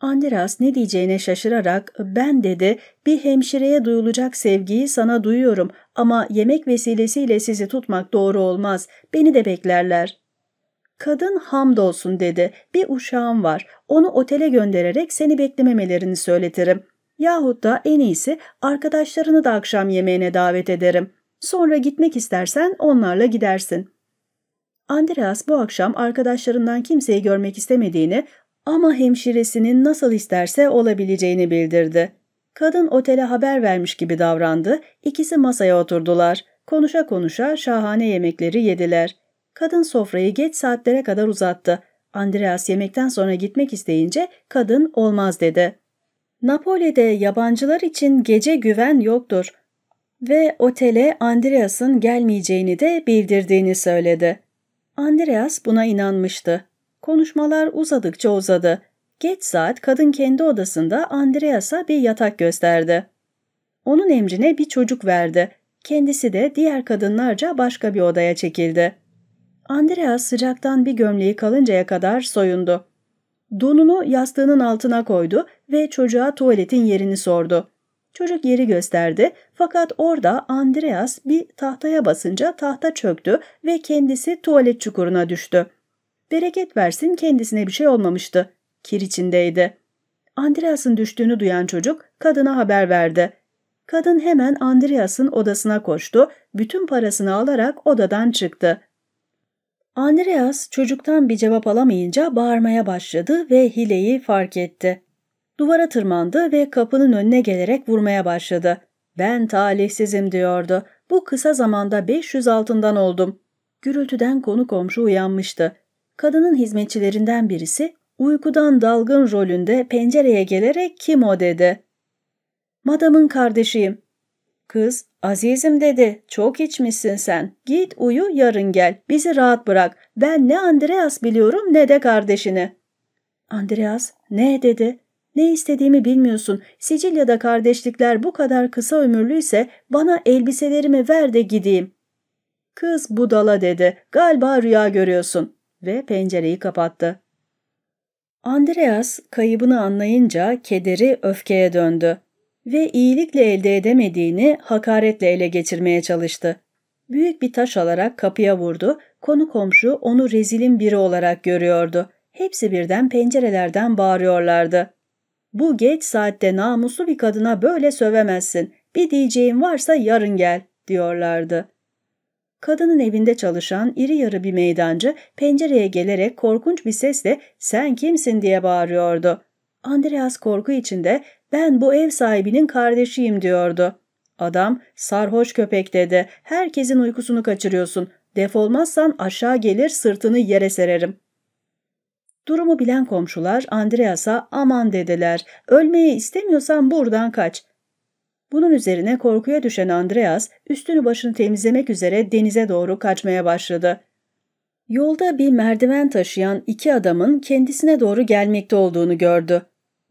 Andreas ne diyeceğine şaşırarak ben dedi bir hemşireye duyulacak sevgiyi sana duyuyorum ama yemek vesilesiyle sizi tutmak doğru olmaz. Beni de beklerler. Kadın hamdolsun dedi bir uşağım var onu otele göndererek seni beklememelerini söyletirim. Yahut da en iyisi arkadaşlarını da akşam yemeğine davet ederim. Sonra gitmek istersen onlarla gidersin.'' Andreas bu akşam arkadaşlarından kimseyi görmek istemediğini ama hemşiresinin nasıl isterse olabileceğini bildirdi. Kadın otele haber vermiş gibi davrandı, ikisi masaya oturdular. Konuşa konuşa şahane yemekleri yediler. Kadın sofrayı geç saatlere kadar uzattı. Andreas yemekten sonra gitmek isteyince kadın olmaz dedi. Napoli'de yabancılar için gece güven yoktur ve otele Andreas'ın gelmeyeceğini de bildirdiğini söyledi. Andreas buna inanmıştı. Konuşmalar uzadıkça uzadı. Geç saat kadın kendi odasında Andreas'a bir yatak gösterdi. Onun emrine bir çocuk verdi. Kendisi de diğer kadınlarca başka bir odaya çekildi. Andreas sıcaktan bir gömleği kalıncaya kadar soyundu. Donunu yastığının altına koydu ve çocuğa tuvaletin yerini sordu. Çocuk yeri gösterdi fakat orada Andreas bir tahtaya basınca tahta çöktü ve kendisi tuvalet çukuruna düştü. Bereket versin kendisine bir şey olmamıştı. Kir içindeydi. Andreas'ın düştüğünü duyan çocuk kadına haber verdi. Kadın hemen Andreas'ın odasına koştu, bütün parasını alarak odadan çıktı. Andreas çocuktan bir cevap alamayınca bağırmaya başladı ve hileyi fark etti. Duvara tırmandı ve kapının önüne gelerek vurmaya başladı. Ben talihsizim diyordu. Bu kısa zamanda 500 altından oldum. Gürültüden konu komşu uyanmıştı. Kadının hizmetçilerinden birisi uykudan dalgın rolünde pencereye gelerek kim o dedi. Madamın kardeşiyim. Kız, azizim dedi, çok içmişsin sen. Git uyu yarın gel, bizi rahat bırak. Ben ne Andreas biliyorum ne de kardeşini. Andreas, ne dedi? Ne istediğimi bilmiyorsun. Sicilya'da kardeşlikler bu kadar kısa ömürlüyse bana elbiselerimi ver de gideyim. Kız budala dedi. Galiba rüya görüyorsun ve pencereyi kapattı. Andreas kaybını anlayınca kederi öfkeye döndü ve iyilikle elde edemediğini hakaretle ele geçirmeye çalıştı. Büyük bir taş alarak kapıya vurdu, konu komşu onu rezilin biri olarak görüyordu. Hepsi birden pencerelerden bağırıyorlardı. Bu geç saatte namuslu bir kadına böyle sövemezsin, bir diyeceğin varsa yarın gel diyorlardı. Kadının evinde çalışan iri yarı bir meydancı pencereye gelerek korkunç bir sesle sen kimsin diye bağırıyordu. Andreas korku içinde ben bu ev sahibinin kardeşiyim diyordu. Adam sarhoş köpek dedi herkesin uykusunu kaçırıyorsun defolmazsan aşağı gelir sırtını yere sererim. Durumu bilen komşular Andreas'a aman dediler ölmeyi istemiyorsan buradan kaç bunun üzerine korkuya düşen Andreas üstünü başını temizlemek üzere denize doğru kaçmaya başladı. Yolda bir merdiven taşıyan iki adamın kendisine doğru gelmekte olduğunu gördü.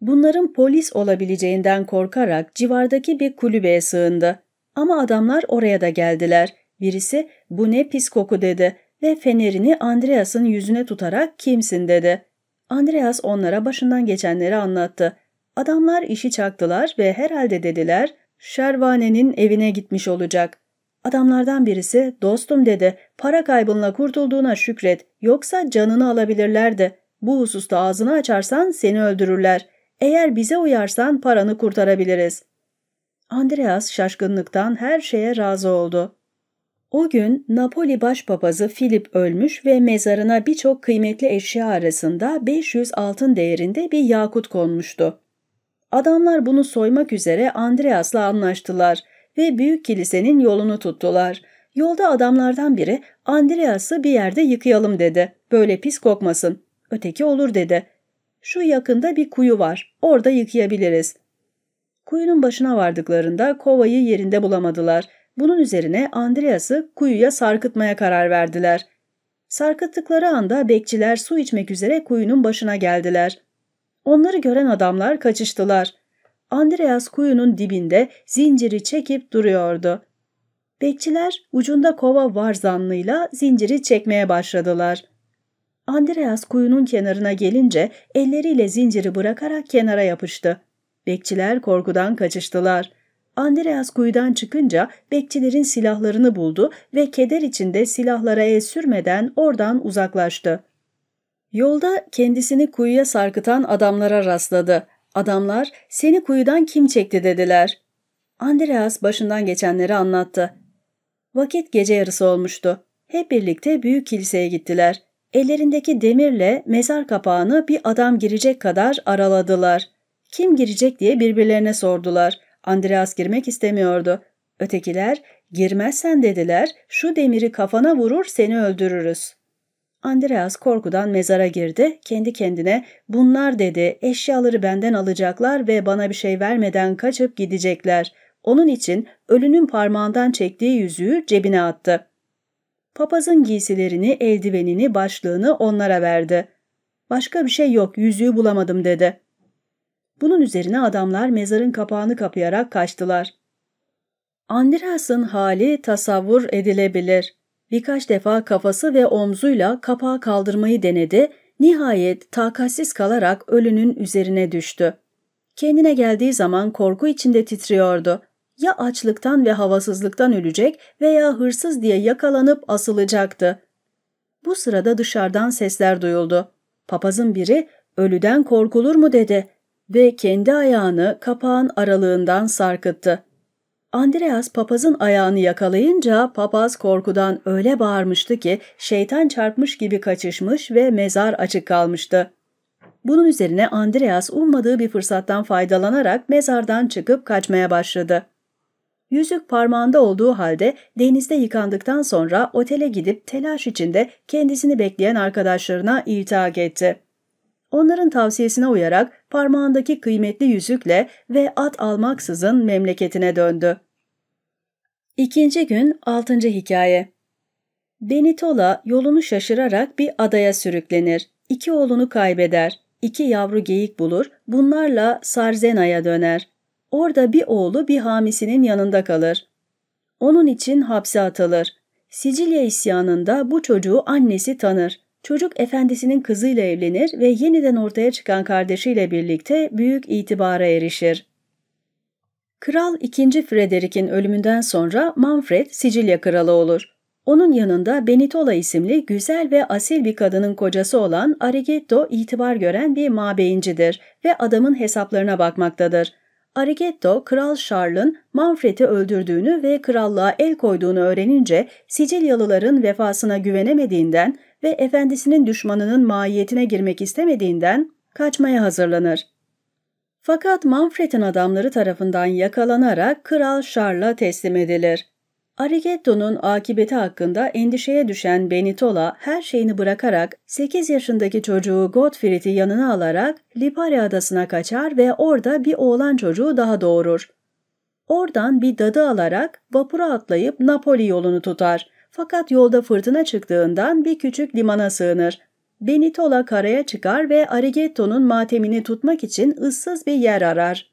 Bunların polis olabileceğinden korkarak civardaki bir kulübeye sığındı. Ama adamlar oraya da geldiler. Birisi bu ne pis koku dedi ve fenerini Andreas'ın yüzüne tutarak kimsin dedi. Andreas onlara başından geçenleri anlattı. Adamlar işi çaktılar ve herhalde dediler Şervane'nin evine gitmiş olacak. Adamlardan birisi dostum dedi para kaybınla kurtulduğuna şükret yoksa canını alabilirlerdi. Bu hususta ağzını açarsan seni öldürürler. Eğer bize uyarsan paranı kurtarabiliriz. Andreas şaşkınlıktan her şeye razı oldu. O gün Napoli başpapazı Filip ölmüş ve mezarına birçok kıymetli eşya arasında 500 altın değerinde bir yakut konmuştu. Adamlar bunu soymak üzere Andreas'la anlaştılar ve büyük kilisenin yolunu tuttular. Yolda adamlardan biri Andreas'ı bir yerde yıkayalım dedi. Böyle pis kokmasın. Öteki olur dedi. Şu yakında bir kuyu var. Orada yıkayabiliriz. Kuyunun başına vardıklarında kovayı yerinde bulamadılar. Bunun üzerine Andreas'ı kuyuya sarkıtmaya karar verdiler. Sarkıttıkları anda bekçiler su içmek üzere kuyunun başına geldiler. Onları gören adamlar kaçıştılar. Andreas kuyunun dibinde zinciri çekip duruyordu. Bekçiler ucunda kova var zanlıyla zinciri çekmeye başladılar. Andreas kuyunun kenarına gelince elleriyle zinciri bırakarak kenara yapıştı. Bekçiler korkudan kaçıştılar. Andreas kuyudan çıkınca bekçilerin silahlarını buldu ve keder içinde silahlara el sürmeden oradan uzaklaştı. Yolda kendisini kuyuya sarkıtan adamlara rastladı. Adamlar seni kuyudan kim çekti dediler. Andreas başından geçenleri anlattı. Vakit gece yarısı olmuştu. Hep birlikte büyük kiliseye gittiler. Ellerindeki demirle mezar kapağını bir adam girecek kadar araladılar. Kim girecek diye birbirlerine sordular. Andreas girmek istemiyordu. Ötekiler girmezsen dediler şu demiri kafana vurur seni öldürürüz. Andreas korkudan mezara girdi. Kendi kendine bunlar dedi eşyaları benden alacaklar ve bana bir şey vermeden kaçıp gidecekler. Onun için ölünün parmağından çektiği yüzüğü cebine attı. Papazın giysilerini, eldivenini, başlığını onlara verdi. Başka bir şey yok yüzüğü bulamadım dedi. Bunun üzerine adamlar mezarın kapağını kapayarak kaçtılar. Andreas'ın hali tasavvur edilebilir. Birkaç defa kafası ve omzuyla kapağı kaldırmayı denedi, nihayet takatsiz kalarak ölünün üzerine düştü. Kendine geldiği zaman korku içinde titriyordu. Ya açlıktan ve havasızlıktan ölecek veya hırsız diye yakalanıp asılacaktı. Bu sırada dışarıdan sesler duyuldu. Papazın biri ölüden korkulur mu dedi ve kendi ayağını kapağın aralığından sarkıttı. Andreas papazın ayağını yakalayınca papaz korkudan öyle bağırmıştı ki şeytan çarpmış gibi kaçışmış ve mezar açık kalmıştı. Bunun üzerine Andreas ummadığı bir fırsattan faydalanarak mezardan çıkıp kaçmaya başladı. Yüzük parmağında olduğu halde denizde yıkandıktan sonra otele gidip telaş içinde kendisini bekleyen arkadaşlarına iltihak etti. Onların tavsiyesine uyarak parmağındaki kıymetli yüzükle ve at almaksızın memleketine döndü. İkinci gün altıncı hikaye. Benitola yolunu şaşırarak bir adaya sürüklenir. İki oğlunu kaybeder. İki yavru geyik bulur. Bunlarla Sarzena'ya döner. Orada bir oğlu bir hamisinin yanında kalır. Onun için hapse atılır. Sicilya isyanında bu çocuğu annesi tanır. Çocuk efendisinin kızıyla evlenir ve yeniden ortaya çıkan kardeşiyle birlikte büyük itibara erişir. Kral II. Frederick'in ölümünden sonra Manfred Sicilya kralı olur. Onun yanında Benitola isimli güzel ve asil bir kadının kocası olan Arigetto itibar gören bir mabeyincidir ve adamın hesaplarına bakmaktadır. Arigetto, Kral Charles'ın Manfred'i öldürdüğünü ve krallığa el koyduğunu öğrenince Sicilyalıların vefasına güvenemediğinden ve efendisinin düşmanının mahiyetine girmek istemediğinden kaçmaya hazırlanır. Fakat Manfred'in adamları tarafından yakalanarak Kral Charles'a teslim edilir. Arigetto'nun akıbeti hakkında endişeye düşen Benitola her şeyini bırakarak 8 yaşındaki çocuğu Gottfried'i yanına alarak Lipari adasına kaçar ve orada bir oğlan çocuğu daha doğurur. Oradan bir dadı alarak vapura atlayıp Napoli yolunu tutar. Fakat yolda fırtına çıktığından bir küçük limana sığınır. Benitola karaya çıkar ve Arigetto'nun matemini tutmak için ıssız bir yer arar.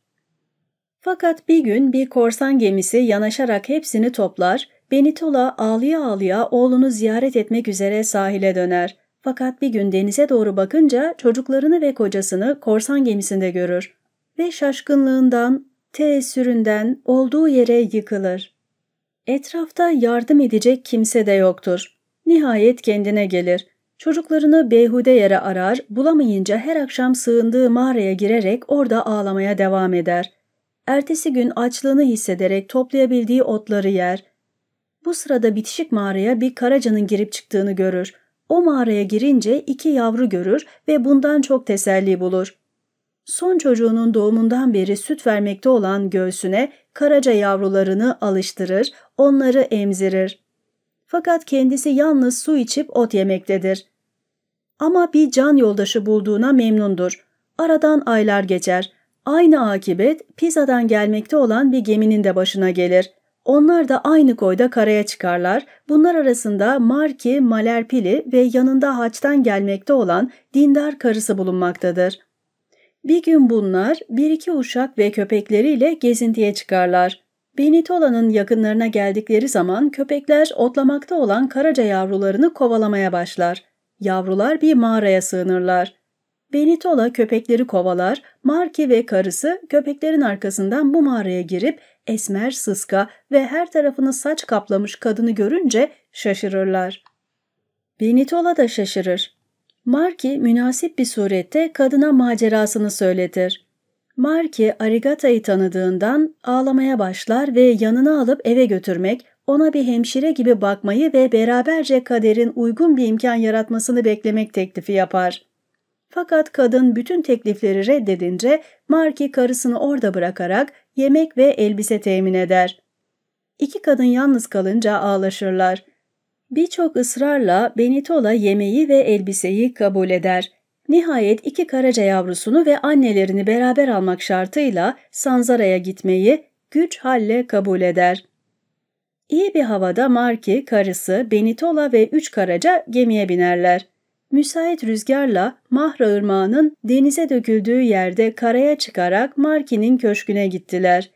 Fakat bir gün bir korsan gemisi yanaşarak hepsini toplar, Benitola ağlıya ağlıya oğlunu ziyaret etmek üzere sahile döner. Fakat bir gün denize doğru bakınca çocuklarını ve kocasını korsan gemisinde görür ve şaşkınlığından, teessüründen olduğu yere yıkılır. Etrafta yardım edecek kimse de yoktur. Nihayet kendine gelir Çocuklarını beyhude yere arar, bulamayınca her akşam sığındığı mağaraya girerek orada ağlamaya devam eder. Ertesi gün açlığını hissederek toplayabildiği otları yer. Bu sırada bitişik mağaraya bir karacanın girip çıktığını görür. O mağaraya girince iki yavru görür ve bundan çok teselli bulur. Son çocuğunun doğumundan beri süt vermekte olan göğsüne karaca yavrularını alıştırır, onları emzirir. Fakat kendisi yalnız su içip ot yemektedir. Ama bir can yoldaşı bulduğuna memnundur. Aradan aylar geçer. Aynı akibet Pisa'dan gelmekte olan bir geminin de başına gelir. Onlar da aynı koyda karaya çıkarlar. Bunlar arasında Marki Malerpili ve yanında haçtan gelmekte olan dindar karısı bulunmaktadır. Bir gün bunlar bir iki uşak ve köpekleriyle gezintiye çıkarlar. Benitola'nın yakınlarına geldikleri zaman köpekler otlamakta olan karaca yavrularını kovalamaya başlar. Yavrular bir mağaraya sığınırlar. Benitola köpekleri kovalar, Marki ve karısı köpeklerin arkasından bu mağaraya girip esmer sıska ve her tarafını saç kaplamış kadını görünce şaşırırlar. Benitola da şaşırır. Marki münasip bir surette kadına macerasını söyletir. Marki Arigata'yı tanıdığından ağlamaya başlar ve yanına alıp eve götürmek, ona bir hemşire gibi bakmayı ve beraberce kaderin uygun bir imkan yaratmasını beklemek teklifi yapar. Fakat kadın bütün teklifleri reddedince Marki karısını orada bırakarak yemek ve elbise temin eder. İki kadın yalnız kalınca ağlaşırlar. Birçok ısrarla Benitola yemeği ve elbiseyi kabul eder. Nihayet iki karaca yavrusunu ve annelerini beraber almak şartıyla Sanzara'ya gitmeyi güç halle kabul eder. İyi bir havada Marki, karısı, Benitola ve üç karaca gemiye binerler. Müsait rüzgarla Mahra Irmağı'nın denize döküldüğü yerde karaya çıkarak Marki'nin köşküne gittiler.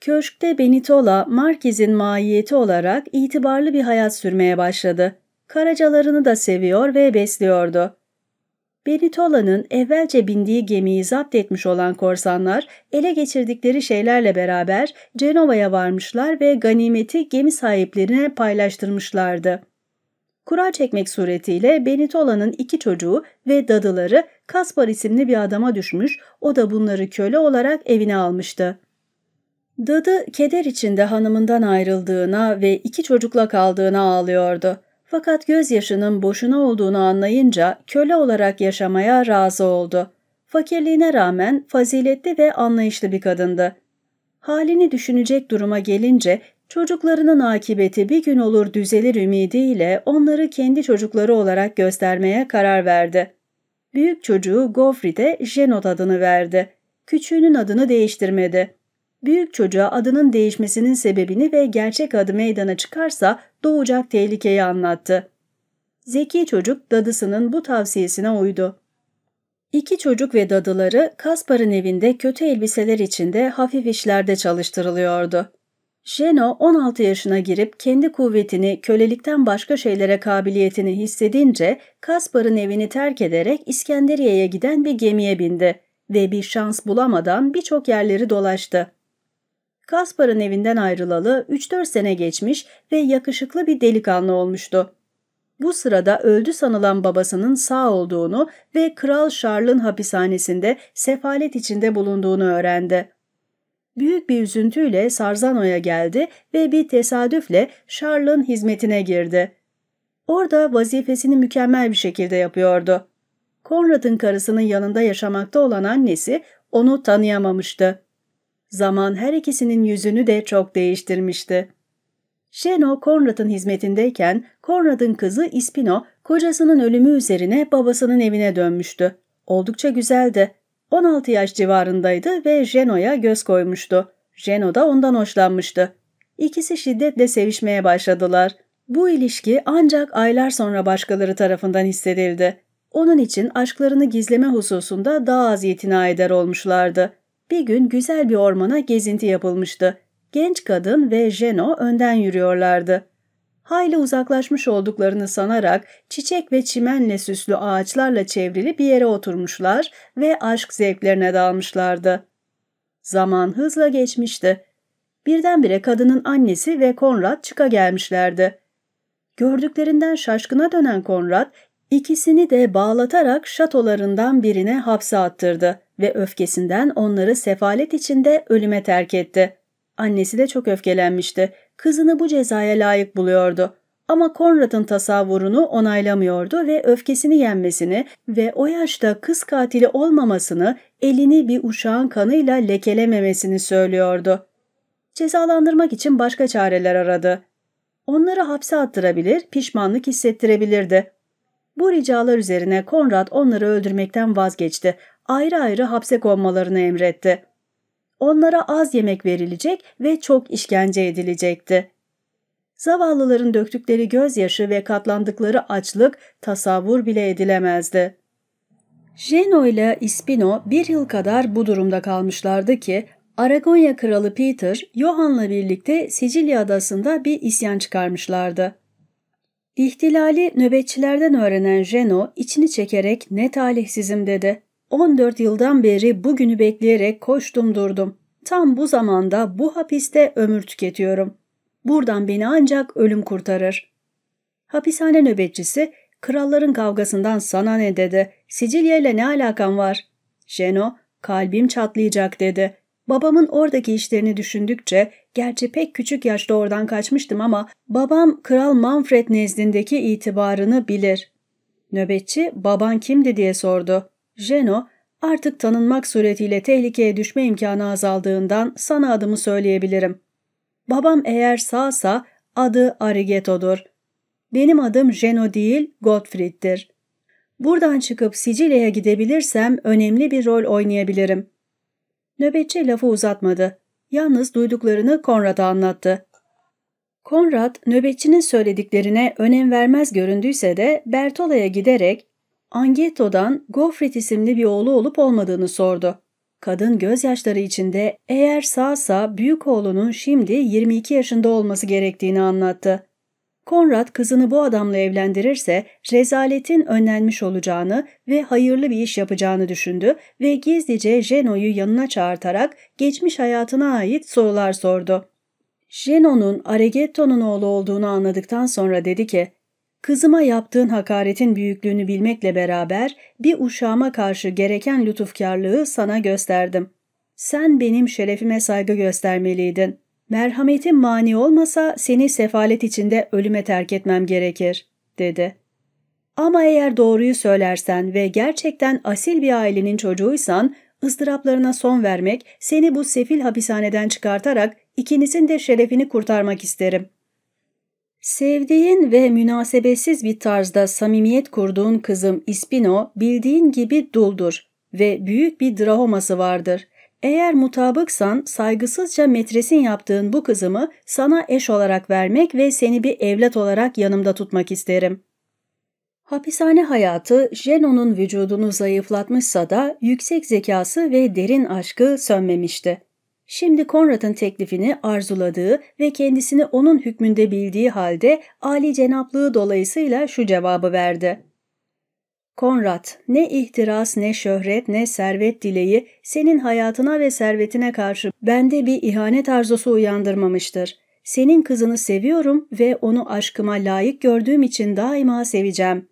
Köşkte Benitola, Markiz'in maiyeti olarak itibarlı bir hayat sürmeye başladı. Karacalarını da seviyor ve besliyordu. Beritola'nın evvelce bindiği gemiyi zapt etmiş olan korsanlar ele geçirdikleri şeylerle beraber Cenova'ya varmışlar ve ganimeti gemi sahiplerine paylaştırmışlardı. Kura çekmek suretiyle Benitola'nın iki çocuğu ve dadıları Kaspar isimli bir adama düşmüş, o da bunları köle olarak evine almıştı. Dadı keder içinde hanımından ayrıldığına ve iki çocukla kaldığına ağlıyordu. Fakat gözyaşının boşuna olduğunu anlayınca köle olarak yaşamaya razı oldu. Fakirliğine rağmen faziletli ve anlayışlı bir kadındı. Halini düşünecek duruma gelince çocuklarının akıbeti bir gün olur düzelir ümidiyle onları kendi çocukları olarak göstermeye karar verdi. Büyük çocuğu Goffrey de Jenot adını verdi. Küçüğünün adını değiştirmedi büyük çocuğa adının değişmesinin sebebini ve gerçek adı meydana çıkarsa doğacak tehlikeyi anlattı. Zeki çocuk dadısının bu tavsiyesine uydu. İki çocuk ve dadıları Kaspar'ın evinde kötü elbiseler içinde hafif işlerde çalıştırılıyordu. Jeno 16 yaşına girip kendi kuvvetini kölelikten başka şeylere kabiliyetini hissedince Kaspar'ın evini terk ederek İskenderiye'ye giden bir gemiye bindi ve bir şans bulamadan birçok yerleri dolaştı. Kaspar'ın evinden ayrılalı 3-4 sene geçmiş ve yakışıklı bir delikanlı olmuştu. Bu sırada öldü sanılan babasının sağ olduğunu ve Kral Charles'ın hapishanesinde sefalet içinde bulunduğunu öğrendi. Büyük bir üzüntüyle Sarzano'ya geldi ve bir tesadüfle Charles'ın hizmetine girdi. Orada vazifesini mükemmel bir şekilde yapıyordu. Konrad'ın karısının yanında yaşamakta olan annesi onu tanıyamamıştı. Zaman her ikisinin yüzünü de çok değiştirmişti. Şeno Konrad'ın hizmetindeyken Konrad'ın kızı Ispino kocasının ölümü üzerine babasının evine dönmüştü. Oldukça güzeldi. 16 yaş civarındaydı ve Jeno'ya göz koymuştu. Jeno da ondan hoşlanmıştı. İkisi şiddetle sevişmeye başladılar. Bu ilişki ancak aylar sonra başkaları tarafından hissedildi. Onun için aşklarını gizleme hususunda daha az itina eder olmuşlardı. Bir gün güzel bir ormana gezinti yapılmıştı. Genç kadın ve Jeno önden yürüyorlardı. Hayli uzaklaşmış olduklarını sanarak çiçek ve çimenle süslü ağaçlarla çevrili bir yere oturmuşlar ve aşk zevklerine dalmışlardı. Zaman hızla geçmişti. Birdenbire kadının annesi ve Konrad çıka gelmişlerdi. Gördüklerinden şaşkına dönen Konrad ikisini de bağlatarak şatolarından birine hapse attırdı ve öfkesinden onları sefalet içinde ölüme terk etti. Annesi de çok öfkelenmişti. Kızını bu cezaya layık buluyordu. Ama Konrad'ın tasavvurunu onaylamıyordu ve öfkesini yenmesini ve o yaşta kız katili olmamasını, elini bir uşağın kanıyla lekelememesini söylüyordu. Cezalandırmak için başka çareler aradı. Onları hapse attırabilir, pişmanlık hissettirebilirdi. Bu ricalar üzerine Konrad onları öldürmekten vazgeçti ayrı ayrı hapse konmalarını emretti. Onlara az yemek verilecek ve çok işkence edilecekti. Zavallıların döktükleri gözyaşı ve katlandıkları açlık tasavvur bile edilemezdi. Jeno ile Ispino bir yıl kadar bu durumda kalmışlardı ki Aragonya kralı Peter, Johan'la birlikte Sicilya adasında bir isyan çıkarmışlardı. İhtilali nöbetçilerden öğrenen Jeno içini çekerek ne talihsizim dedi. 14 yıldan beri bugünü bekleyerek koştum durdum. Tam bu zamanda bu hapiste ömür tüketiyorum. Buradan beni ancak ölüm kurtarır. Hapishane nöbetçisi kralların kavgasından sana ne dedi. Sicilya ile ne alakan var? Jeno kalbim çatlayacak dedi. Babamın oradaki işlerini düşündükçe, gerçi pek küçük yaşta oradan kaçmıştım ama babam Kral Manfred nezdindeki itibarını bilir. Nöbetçi baban kimdi diye sordu. Jeno artık tanınmak suretiyle tehlikeye düşme imkanı azaldığından sana adımı söyleyebilirim. Babam eğer sağsa adı Arigeto'dur. Benim adım Jeno değil Gottfried'dir. Buradan çıkıp Sicilya'ya gidebilirsem önemli bir rol oynayabilirim. Nöbetçi lafı uzatmadı. Yalnız duyduklarını Konrad'a anlattı. Konrad nöbetçinin söylediklerine önem vermez göründüyse de Bertola'ya giderek Angeto'dan Gofret isimli bir oğlu olup olmadığını sordu. Kadın gözyaşları içinde eğer sağsa büyük oğlunun şimdi 22 yaşında olması gerektiğini anlattı. Konrad kızını bu adamla evlendirirse rezaletin önlenmiş olacağını ve hayırlı bir iş yapacağını düşündü ve gizlice Jeno'yu yanına çağırtarak geçmiş hayatına ait sorular sordu. Jeno'nun Aregetto'nun oğlu olduğunu anladıktan sonra dedi ki Kızıma yaptığın hakaretin büyüklüğünü bilmekle beraber bir uşağıma karşı gereken lütufkarlığı sana gösterdim. Sen benim şerefime saygı göstermeliydin. Merhametin mani olmasa seni sefalet içinde ölüme terk etmem gerekir, dedi. Ama eğer doğruyu söylersen ve gerçekten asil bir ailenin çocuğuysan, ızdıraplarına son vermek, seni bu sefil hapishaneden çıkartarak ikinizin de şerefini kurtarmak isterim. Sevdiğin ve münasebetsiz bir tarzda samimiyet kurduğun kızım İspino bildiğin gibi duldur ve büyük bir drahoması vardır. Eğer mutabıksan saygısızca metresin yaptığın bu kızımı sana eş olarak vermek ve seni bir evlat olarak yanımda tutmak isterim. Hapishane hayatı Jenon'un vücudunu zayıflatmışsa da yüksek zekası ve derin aşkı sönmemişti. Şimdi Konrad'ın teklifini arzuladığı ve kendisini onun hükmünde bildiği halde Ali cenaplığı dolayısıyla şu cevabı verdi. Konrad, ne ihtiras, ne şöhret, ne servet dileği senin hayatına ve servetine karşı bende bir ihanet arzusu uyandırmamıştır. Senin kızını seviyorum ve onu aşkıma layık gördüğüm için daima seveceğim.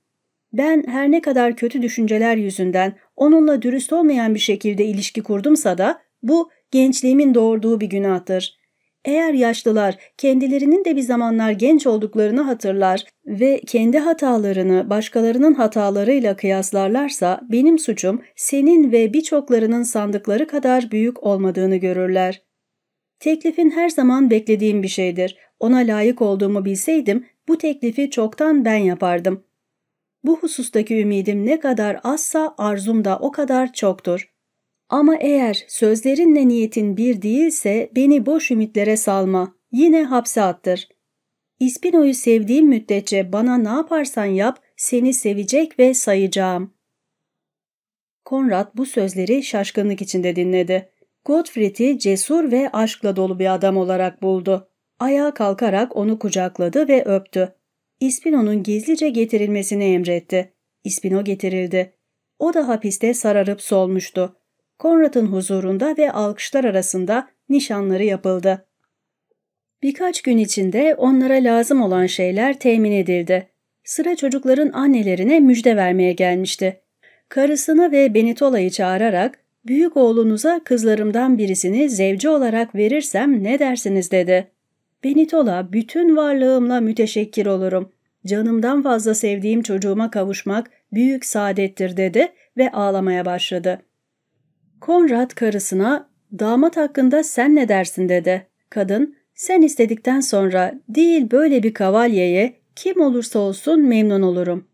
Ben her ne kadar kötü düşünceler yüzünden onunla dürüst olmayan bir şekilde ilişki kurdumsa da bu gençliğimin doğurduğu bir günahtır. Eğer yaşlılar kendilerinin de bir zamanlar genç olduklarını hatırlar ve kendi hatalarını başkalarının hatalarıyla kıyaslarlarsa benim suçum senin ve birçoklarının sandıkları kadar büyük olmadığını görürler. Teklifin her zaman beklediğim bir şeydir. Ona layık olduğumu bilseydim bu teklifi çoktan ben yapardım. Bu husustaki ümidim ne kadar azsa arzum da o kadar çoktur. Ama eğer sözlerinle niyetin bir değilse beni boş ümitlere salma, yine hapse attır. İspino'yu sevdiğim müddetçe bana ne yaparsan yap, seni sevecek ve sayacağım. Konrad bu sözleri şaşkınlık içinde dinledi. Gottfried'i cesur ve aşkla dolu bir adam olarak buldu. Ayağa kalkarak onu kucakladı ve öptü. İspino'nun gizlice getirilmesini emretti. İspino getirildi. O da hapiste sararıp solmuştu. Konrad'ın huzurunda ve alkışlar arasında nişanları yapıldı. Birkaç gün içinde onlara lazım olan şeyler temin edildi. Sıra çocukların annelerine müjde vermeye gelmişti. Karısını ve Benitola'yı çağırarak büyük oğlunuza kızlarımdan birisini zevci olarak verirsem ne dersiniz dedi. Benitola bütün varlığımla müteşekkir olurum. Canımdan fazla sevdiğim çocuğuma kavuşmak büyük saadettir dedi ve ağlamaya başladı. Konrad karısına damat hakkında sen ne dersin dedi. Kadın sen istedikten sonra değil böyle bir kavalyeye kim olursa olsun memnun olurum.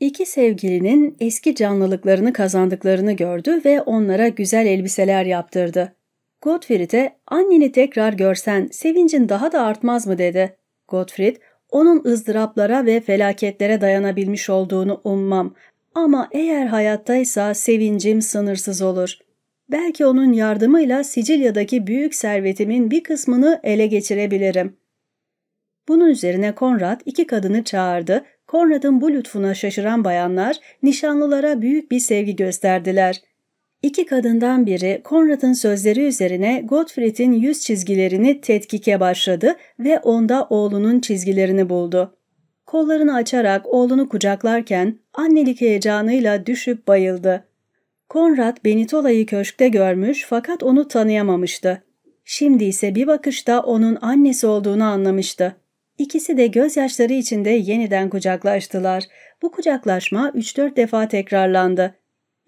İki sevgilinin eski canlılıklarını kazandıklarını gördü ve onlara güzel elbiseler yaptırdı. Gottfried'e anneni tekrar görsen sevincin daha da artmaz mı dedi. Gottfried onun ızdıraplara ve felaketlere dayanabilmiş olduğunu ummam ama eğer hayattaysa sevincim sınırsız olur. Belki onun yardımıyla Sicilya'daki büyük servetimin bir kısmını ele geçirebilirim. Bunun üzerine Konrad iki kadını çağırdı. Konrad'ın bu lütfuna şaşıran bayanlar nişanlılara büyük bir sevgi gösterdiler. İki kadından biri Konrad'ın sözleri üzerine Gottfried'in yüz çizgilerini tetkike başladı ve onda oğlunun çizgilerini buldu. Kollarını açarak oğlunu kucaklarken annelik heyecanıyla düşüp bayıldı. Konrad Benitola'yı köşkte görmüş fakat onu tanıyamamıştı. Şimdi ise bir bakışta onun annesi olduğunu anlamıştı. İkisi de gözyaşları içinde yeniden kucaklaştılar. Bu kucaklaşma 3-4 defa tekrarlandı.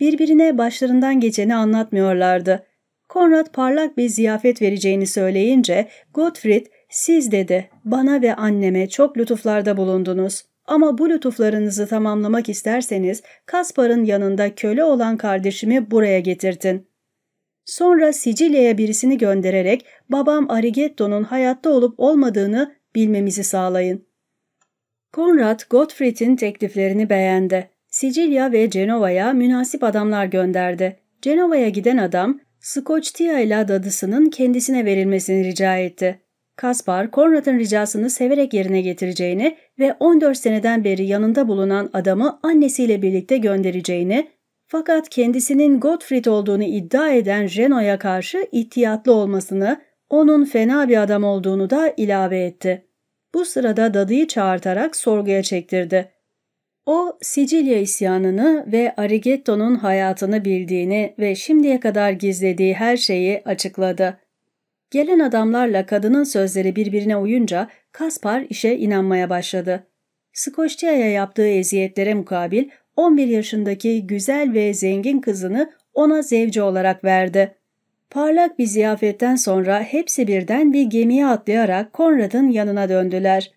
Birbirine başlarından geçeni anlatmıyorlardı. Konrad parlak bir ziyafet vereceğini söyleyince Gottfried siz dedi, bana ve anneme çok lütuflarda bulundunuz. Ama bu lütuflarınızı tamamlamak isterseniz Kaspar'ın yanında köle olan kardeşimi buraya getirtin. Sonra Sicilya'ya birisini göndererek babam Arigetto'nun hayatta olup olmadığını bilmemizi sağlayın. Konrad Gottfried'in tekliflerini beğendi. Sicilya ve Cenova'ya münasip adamlar gönderdi. Cenova'ya giden adam Skoçtia ile dadısının kendisine verilmesini rica etti. Kaspar, Konrad'ın ricasını severek yerine getireceğini ve 14 seneden beri yanında bulunan adamı annesiyle birlikte göndereceğini, fakat kendisinin Gottfried olduğunu iddia eden Reno'ya karşı ihtiyatlı olmasını, onun fena bir adam olduğunu da ilave etti. Bu sırada dadıyı çağırtarak sorguya çektirdi. O, Sicilya isyanını ve Arigetto'nun hayatını bildiğini ve şimdiye kadar gizlediği her şeyi açıkladı. Gelen adamlarla kadının sözleri birbirine uyunca Kaspar işe inanmaya başladı. Skoçya'ya yaptığı eziyetlere mukabil 11 yaşındaki güzel ve zengin kızını ona zevci olarak verdi. Parlak bir ziyafetten sonra hepsi birden bir gemiye atlayarak Konrad'ın yanına döndüler.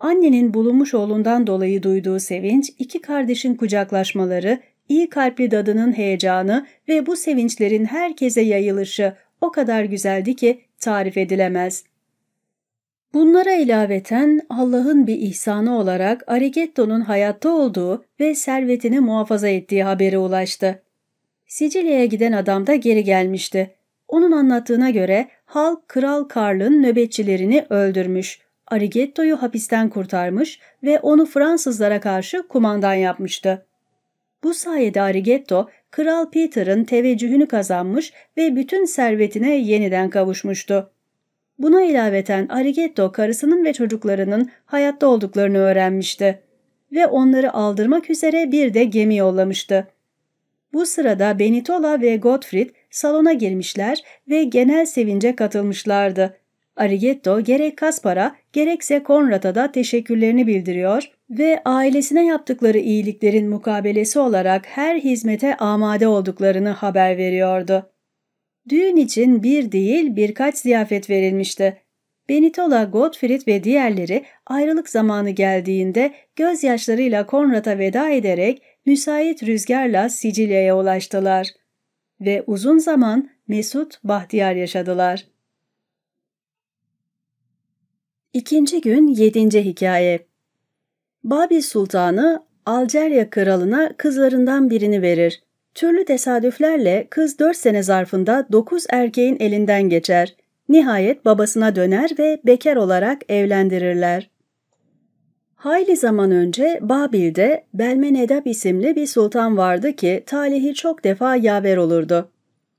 Annenin bulunmuş oğlundan dolayı duyduğu sevinç, iki kardeşin kucaklaşmaları, iyi kalpli dadının heyecanı ve bu sevinçlerin herkese yayılışı o kadar güzeldi ki tarif edilemez. Bunlara ilaveten Allah'ın bir ihsanı olarak Arigetto'nun hayatta olduğu ve servetini muhafaza ettiği haberi ulaştı. Sicilya'ya giden adam da geri gelmişti. Onun anlattığına göre halk Kral Karl'ın nöbetçilerini öldürmüş, Arigetto'yu hapisten kurtarmış ve onu Fransızlara karşı kumandan yapmıştı. Bu sayede Arigetto Kral Peter'ın teveccühünü kazanmış ve bütün servetine yeniden kavuşmuştu. Buna ilaveten Arigetto karısının ve çocuklarının hayatta olduklarını öğrenmişti ve onları aldırmak üzere bir de gemi yollamıştı. Bu sırada Benitola ve Gottfried salona girmişler ve genel sevince katılmışlardı. Arigetto gerek Kaspar'a gerekse Konrad'a da teşekkürlerini bildiriyor ve ailesine yaptıkları iyiliklerin mukabelesi olarak her hizmete amade olduklarını haber veriyordu. Düğün için bir değil birkaç ziyafet verilmişti. Benitola, Gottfried ve diğerleri ayrılık zamanı geldiğinde gözyaşlarıyla Konrad'a veda ederek müsait rüzgarla Sicilya'ya ulaştılar ve uzun zaman mesut bahtiyar yaşadılar. İkinci gün yedinci hikaye Babil Sultanı Alcerya kralına kızlarından birini verir. Türlü tesadüflerle kız 4 sene zarfında 9 erkeğin elinden geçer. Nihayet babasına döner ve bekar olarak evlendirirler. Hayli zaman önce Babil'de Belmenedab isimli bir sultan vardı ki talihi çok defa yaver olurdu.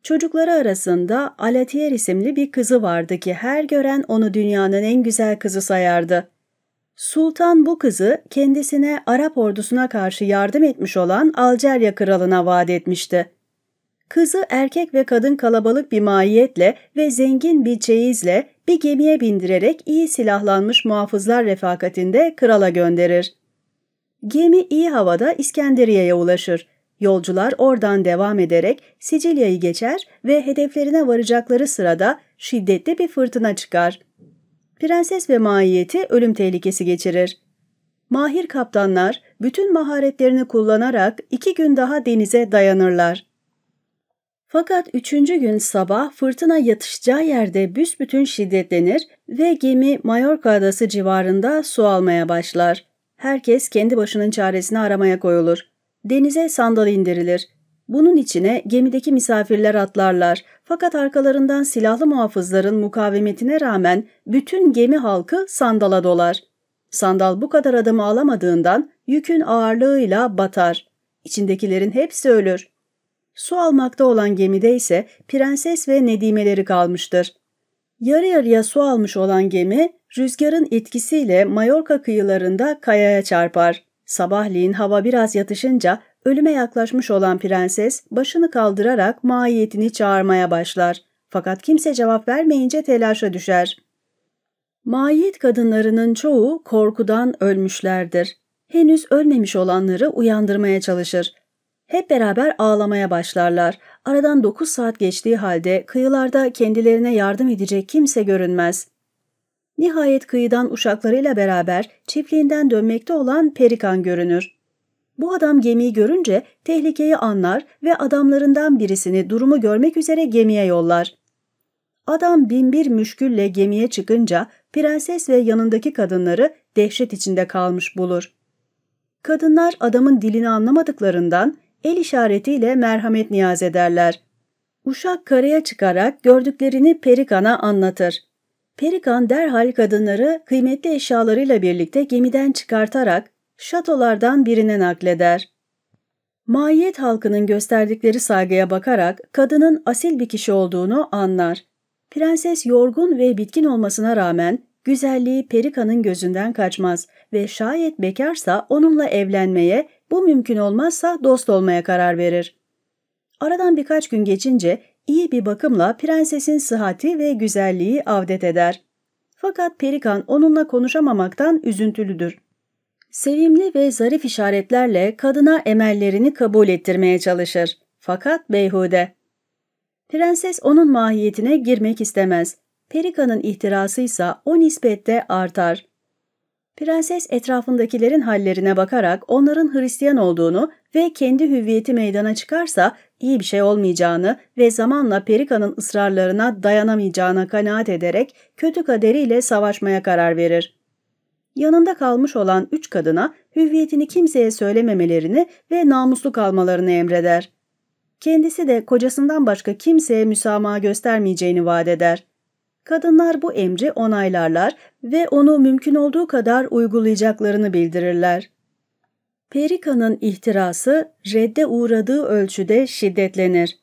Çocukları arasında Alatiyer isimli bir kızı vardı ki her gören onu dünyanın en güzel kızı sayardı. Sultan bu kızı kendisine Arap ordusuna karşı yardım etmiş olan Alcerya kralına vaat etmişti. Kızı erkek ve kadın kalabalık bir maiyetle ve zengin bir çeyizle bir gemiye bindirerek iyi silahlanmış muhafızlar refakatinde krala gönderir. Gemi iyi havada İskenderiye'ye ulaşır. Yolcular oradan devam ederek Sicilya'yı geçer ve hedeflerine varacakları sırada şiddetli bir fırtına çıkar. Prenses ve mahiyeti ölüm tehlikesi geçirir. Mahir kaptanlar bütün maharetlerini kullanarak iki gün daha denize dayanırlar. Fakat üçüncü gün sabah fırtına yatışacağı yerde büsbütün şiddetlenir ve gemi Mallorca adası civarında su almaya başlar. Herkes kendi başının çaresini aramaya koyulur. Denize sandal indirilir. Bunun içine gemideki misafirler atlarlar fakat arkalarından silahlı muhafızların mukavemetine rağmen bütün gemi halkı sandala dolar. Sandal bu kadar adımı alamadığından yükün ağırlığıyla batar. İçindekilerin hepsi ölür. Su almakta olan gemide ise prenses ve nedimeleri kalmıştır. Yarı yarıya su almış olan gemi rüzgarın etkisiyle Mallorca kıyılarında kayaya çarpar. Sabahleyin hava biraz yatışınca Ölüme yaklaşmış olan prenses başını kaldırarak Maiyetini çağırmaya başlar. Fakat kimse cevap vermeyince telaşa düşer. Maiyet kadınlarının çoğu korkudan ölmüşlerdir. Henüz ölmemiş olanları uyandırmaya çalışır. Hep beraber ağlamaya başlarlar. Aradan 9 saat geçtiği halde kıyılarda kendilerine yardım edecek kimse görünmez. Nihayet kıyıdan uşaklarıyla beraber çiftliğinden dönmekte olan Perikan görünür. Bu adam gemiyi görünce tehlikeyi anlar ve adamlarından birisini durumu görmek üzere gemiye yollar. Adam binbir müşkülle gemiye çıkınca prenses ve yanındaki kadınları dehşet içinde kalmış bulur. Kadınlar adamın dilini anlamadıklarından el işaretiyle merhamet niyaz ederler. Uşak karaya çıkarak gördüklerini Perikan'a anlatır. Perikan derhal kadınları kıymetli eşyalarıyla birlikte gemiden çıkartarak şatolardan birine nakleder. Mahiyet halkının gösterdikleri saygıya bakarak kadının asil bir kişi olduğunu anlar. Prenses yorgun ve bitkin olmasına rağmen güzelliği Perika'nın gözünden kaçmaz ve şayet bekarsa onunla evlenmeye, bu mümkün olmazsa dost olmaya karar verir. Aradan birkaç gün geçince iyi bir bakımla prensesin sıhhati ve güzelliği avdet eder. Fakat Perikan onunla konuşamamaktan üzüntülüdür. Sevimli ve zarif işaretlerle kadına emellerini kabul ettirmeye çalışır. Fakat beyhude. Prenses onun mahiyetine girmek istemez. Perika'nın ihtirasıysa o nispette artar. Prenses etrafındakilerin hallerine bakarak onların Hristiyan olduğunu ve kendi hüviyeti meydana çıkarsa iyi bir şey olmayacağını ve zamanla Perika'nın ısrarlarına dayanamayacağına kanaat ederek kötü kaderiyle savaşmaya karar verir yanında kalmış olan üç kadına hüviyetini kimseye söylememelerini ve namuslu kalmalarını emreder. Kendisi de kocasından başka kimseye müsamaha göstermeyeceğini vaat eder. Kadınlar bu emri onaylarlar ve onu mümkün olduğu kadar uygulayacaklarını bildirirler. Perika'nın ihtirası redde uğradığı ölçüde şiddetlenir.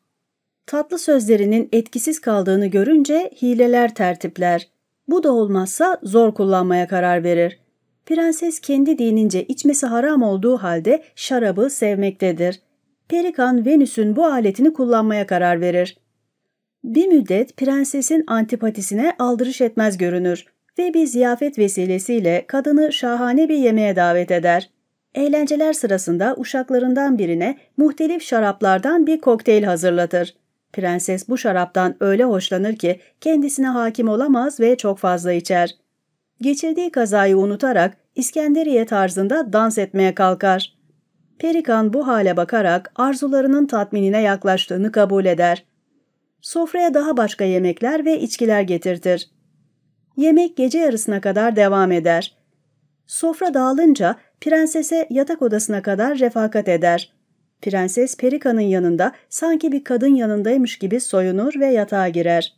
Tatlı sözlerinin etkisiz kaldığını görünce hileler tertipler. Bu da olmazsa zor kullanmaya karar verir. Prenses kendi dinince içmesi haram olduğu halde şarabı sevmektedir. Perikan Venüs'ün bu aletini kullanmaya karar verir. Bir müddet prensesin antipatisine aldırış etmez görünür ve bir ziyafet vesilesiyle kadını şahane bir yemeğe davet eder. Eğlenceler sırasında uşaklarından birine muhtelif şaraplardan bir kokteyl hazırlatır. Prenses bu şaraptan öyle hoşlanır ki kendisine hakim olamaz ve çok fazla içer. Geçirdiği kazayı unutarak İskenderiye tarzında dans etmeye kalkar. Perikan bu hale bakarak arzularının tatminine yaklaştığını kabul eder. Sofraya daha başka yemekler ve içkiler getirtir. Yemek gece yarısına kadar devam eder. Sofra dağılınca prensese yatak odasına kadar refakat eder. Prenses Perika'nın yanında sanki bir kadın yanındaymış gibi soyunur ve yatağa girer.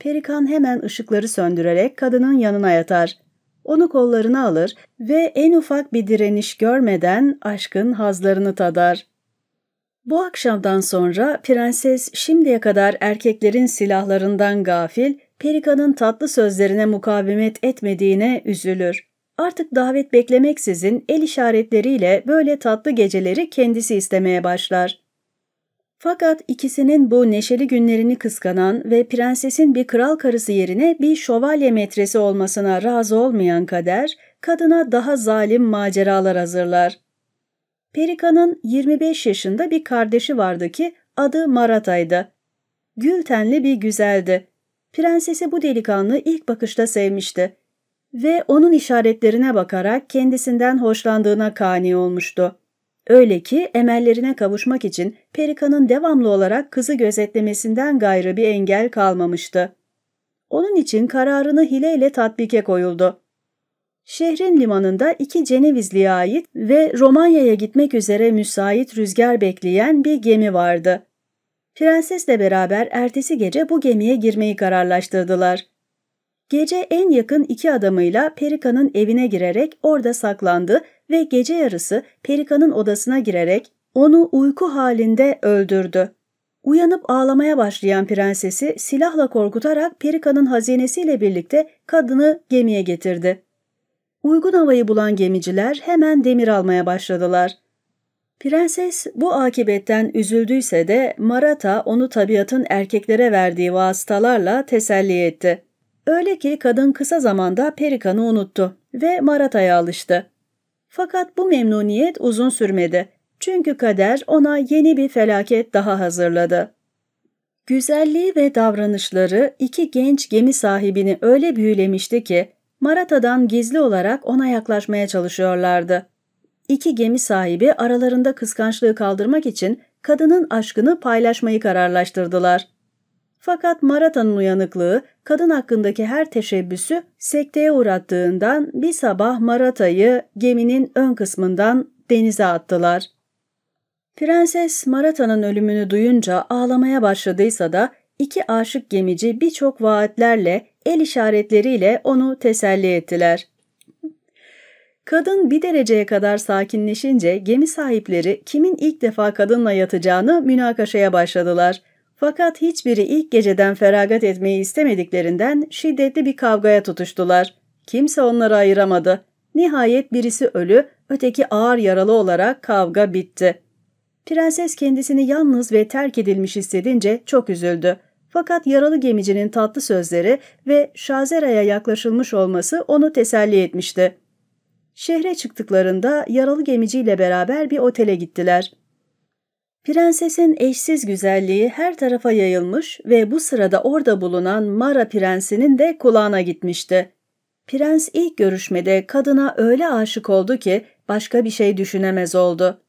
Perikan hemen ışıkları söndürerek kadının yanına yatar. Onu kollarına alır ve en ufak bir direniş görmeden aşkın hazlarını tadar. Bu akşamdan sonra prenses şimdiye kadar erkeklerin silahlarından gafil, Perika'nın tatlı sözlerine mukavemet etmediğine üzülür. Artık davet beklemeksizin el işaretleriyle böyle tatlı geceleri kendisi istemeye başlar. Fakat ikisinin bu neşeli günlerini kıskanan ve prensesin bir kral karısı yerine bir şövalye metresi olmasına razı olmayan kader, kadına daha zalim maceralar hazırlar. Perika'nın 25 yaşında bir kardeşi vardı ki adı Marata'ydı. Gültenli bir güzeldi. Prensesi bu delikanlı ilk bakışta sevmişti ve onun işaretlerine bakarak kendisinden hoşlandığına kani olmuştu. Öyle ki emellerine kavuşmak için Perika'nın devamlı olarak kızı gözetlemesinden gayrı bir engel kalmamıştı. Onun için kararını hileyle tatbike koyuldu. Şehrin limanında iki Cenevizli'ye ait ve Romanya'ya gitmek üzere müsait rüzgar bekleyen bir gemi vardı. Prensesle beraber ertesi gece bu gemiye girmeyi kararlaştırdılar. Gece en yakın iki adamıyla Perika'nın evine girerek orada saklandı ve gece yarısı Perika'nın odasına girerek onu uyku halinde öldürdü. Uyanıp ağlamaya başlayan prensesi silahla korkutarak Perika'nın hazinesiyle birlikte kadını gemiye getirdi. Uygun havayı bulan gemiciler hemen demir almaya başladılar. Prenses bu akibetten üzüldüyse de Marata onu tabiatın erkeklere verdiği vasıtalarla teselli etti. Öyle ki kadın kısa zamanda Perikan'ı unuttu ve Marata'ya alıştı. Fakat bu memnuniyet uzun sürmedi. Çünkü kader ona yeni bir felaket daha hazırladı. Güzelliği ve davranışları iki genç gemi sahibini öyle büyülemişti ki Marata'dan gizli olarak ona yaklaşmaya çalışıyorlardı. İki gemi sahibi aralarında kıskançlığı kaldırmak için kadının aşkını paylaşmayı kararlaştırdılar. Fakat Marata'nın uyanıklığı kadın hakkındaki her teşebbüsü sekteye uğrattığından bir sabah Marata'yı geminin ön kısmından denize attılar. Prenses Marata'nın ölümünü duyunca ağlamaya başladıysa da iki aşık gemici birçok vaatlerle, el işaretleriyle onu teselli ettiler. Kadın bir dereceye kadar sakinleşince gemi sahipleri kimin ilk defa kadınla yatacağını münakaşaya başladılar. Fakat hiçbiri ilk geceden feragat etmeyi istemediklerinden şiddetli bir kavgaya tutuştular. Kimse onları ayıramadı. Nihayet birisi ölü, öteki ağır yaralı olarak kavga bitti. Prenses kendisini yalnız ve terk edilmiş hissedince çok üzüldü. Fakat yaralı gemicinin tatlı sözleri ve Şazera'ya yaklaşılmış olması onu teselli etmişti. Şehre çıktıklarında yaralı gemiciyle beraber bir otele gittiler. Prensesin eşsiz güzelliği her tarafa yayılmış ve bu sırada orada bulunan Mara prensinin de kulağına gitmişti. Prens ilk görüşmede kadına öyle aşık oldu ki başka bir şey düşünemez oldu.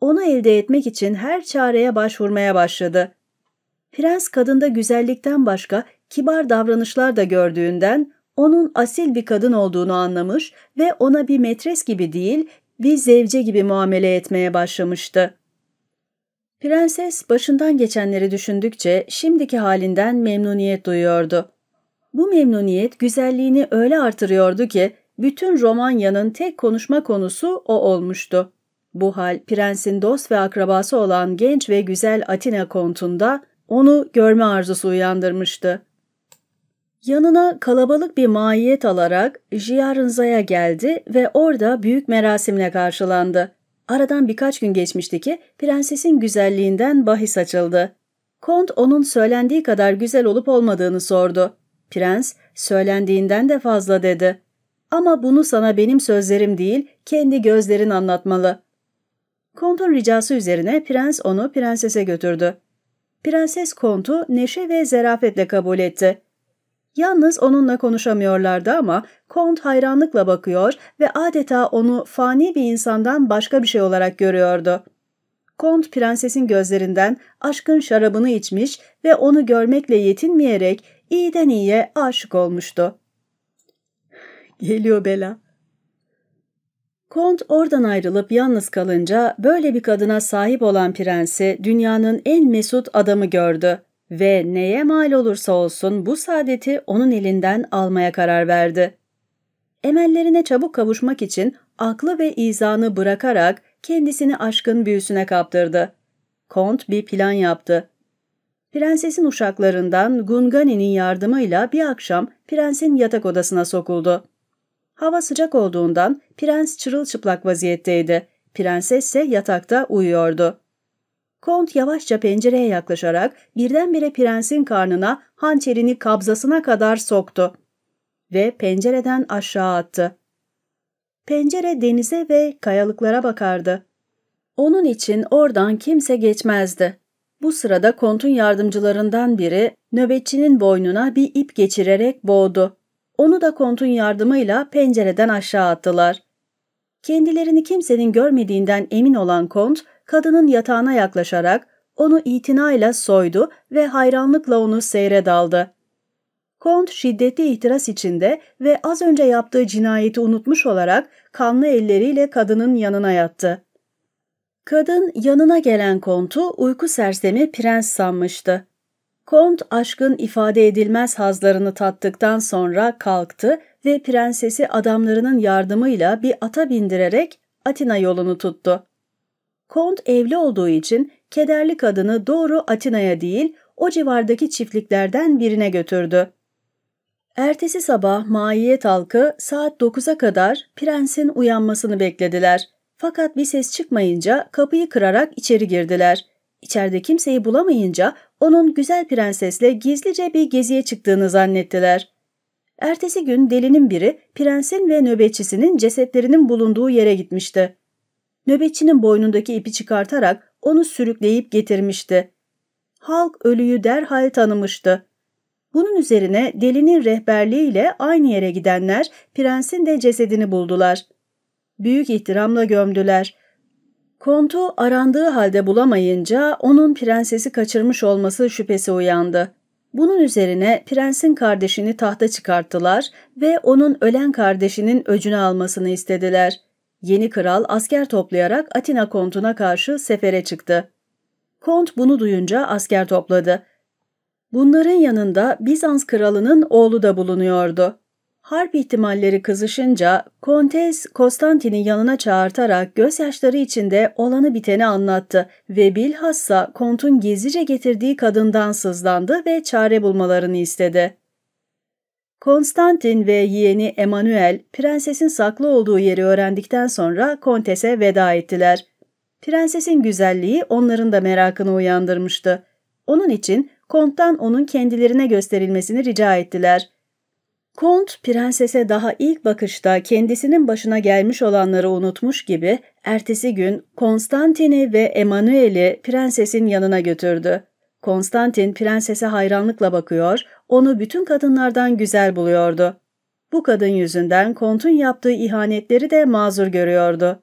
Onu elde etmek için her çareye başvurmaya başladı. Prens kadında güzellikten başka kibar davranışlar da gördüğünden onun asil bir kadın olduğunu anlamış ve ona bir metres gibi değil bir zevce gibi muamele etmeye başlamıştı. Prenses başından geçenleri düşündükçe şimdiki halinden memnuniyet duyuyordu. Bu memnuniyet güzelliğini öyle artırıyordu ki bütün Romanya'nın tek konuşma konusu o olmuştu. Bu hal prensin dost ve akrabası olan genç ve güzel Atina kontunda onu görme arzusu uyandırmıştı. Yanına kalabalık bir maiyet alarak Jiarınza'ya geldi ve orada büyük merasimle karşılandı. Aradan birkaç gün geçmişti ki prensesin güzelliğinden bahis açıldı. Kont onun söylendiği kadar güzel olup olmadığını sordu. Prens, söylendiğinden de fazla dedi. Ama bunu sana benim sözlerim değil, kendi gözlerin anlatmalı. Kont'un ricası üzerine prens onu prensese götürdü. Prenses Kont'u neşe ve zerafetle kabul etti. Yalnız onunla konuşamıyorlardı ama Kont hayranlıkla bakıyor ve adeta onu fani bir insandan başka bir şey olarak görüyordu. Kont prensesin gözlerinden aşkın şarabını içmiş ve onu görmekle yetinmeyerek iyiden iyiye aşık olmuştu. Geliyor bela. Kont oradan ayrılıp yalnız kalınca böyle bir kadına sahip olan prensi dünyanın en mesut adamı gördü ve neye mal olursa olsun bu saadeti onun elinden almaya karar verdi. Emellerine çabuk kavuşmak için aklı ve izanı bırakarak kendisini aşkın büyüsüne kaptırdı. Kont bir plan yaptı. Prensesin uşaklarından Gungani'nin yardımıyla bir akşam prensin yatak odasına sokuldu. Hava sıcak olduğundan prens çırılçıplak vaziyetteydi. Prenses ise yatakta uyuyordu. Kont yavaşça pencereye yaklaşarak birdenbire prensin karnına hançerini kabzasına kadar soktu ve pencereden aşağı attı. Pencere denize ve kayalıklara bakardı. Onun için oradan kimse geçmezdi. Bu sırada kontun yardımcılarından biri nöbetçinin boynuna bir ip geçirerek boğdu. Onu da kontun yardımıyla pencereden aşağı attılar. Kendilerini kimsenin görmediğinden emin olan kont kadının yatağına yaklaşarak onu itinayla soydu ve hayranlıkla onu seyre daldı. Kont şiddetli itiraz içinde ve az önce yaptığı cinayeti unutmuş olarak kanlı elleriyle kadının yanına yattı. Kadın yanına gelen Kont'u uyku sersemi prens sanmıştı. Kont aşkın ifade edilmez hazlarını tattıktan sonra kalktı ve prensesi adamlarının yardımıyla bir ata bindirerek Atina yolunu tuttu. Kont evli olduğu için kederli kadını doğru Atina'ya değil o civardaki çiftliklerden birine götürdü. Ertesi sabah maiyet halkı saat 9'a kadar prensin uyanmasını beklediler. Fakat bir ses çıkmayınca kapıyı kırarak içeri girdiler. İçeride kimseyi bulamayınca onun güzel prensesle gizlice bir geziye çıktığını zannettiler. Ertesi gün delinin biri prensin ve nöbetçisinin cesetlerinin bulunduğu yere gitmişti nöbetçinin boynundaki ipi çıkartarak onu sürükleyip getirmişti. Halk ölüyü derhal tanımıştı. Bunun üzerine delinin rehberliğiyle aynı yere gidenler prensin de cesedini buldular. Büyük ihtiramla gömdüler. Kontu arandığı halde bulamayınca onun prensesi kaçırmış olması şüphesi uyandı. Bunun üzerine prensin kardeşini tahta çıkarttılar ve onun ölen kardeşinin öcünü almasını istediler. Yeni kral asker toplayarak Atina kontuna karşı sefere çıktı. Kont bunu duyunca asker topladı. Bunların yanında Bizans kralının oğlu da bulunuyordu. Harp ihtimalleri kızışınca Kontes Konstantin'i yanına çağırtarak gözyaşları içinde olanı biteni anlattı ve bilhassa Kont'un gizlice getirdiği kadından sızlandı ve çare bulmalarını istedi. Konstantin ve yeğeni Emanuel, prensesin saklı olduğu yeri öğrendikten sonra kontese veda ettiler. Prensesin güzelliği onların da merakını uyandırmıştı. Onun için konttan onun kendilerine gösterilmesini rica ettiler. Kont, prensese daha ilk bakışta kendisinin başına gelmiş olanları unutmuş gibi, ertesi gün Konstantin'i ve Emanuel'i prensesin yanına götürdü. Konstantin prensese hayranlıkla bakıyor, onu bütün kadınlardan güzel buluyordu. Bu kadın yüzünden kontun yaptığı ihanetleri de mazur görüyordu.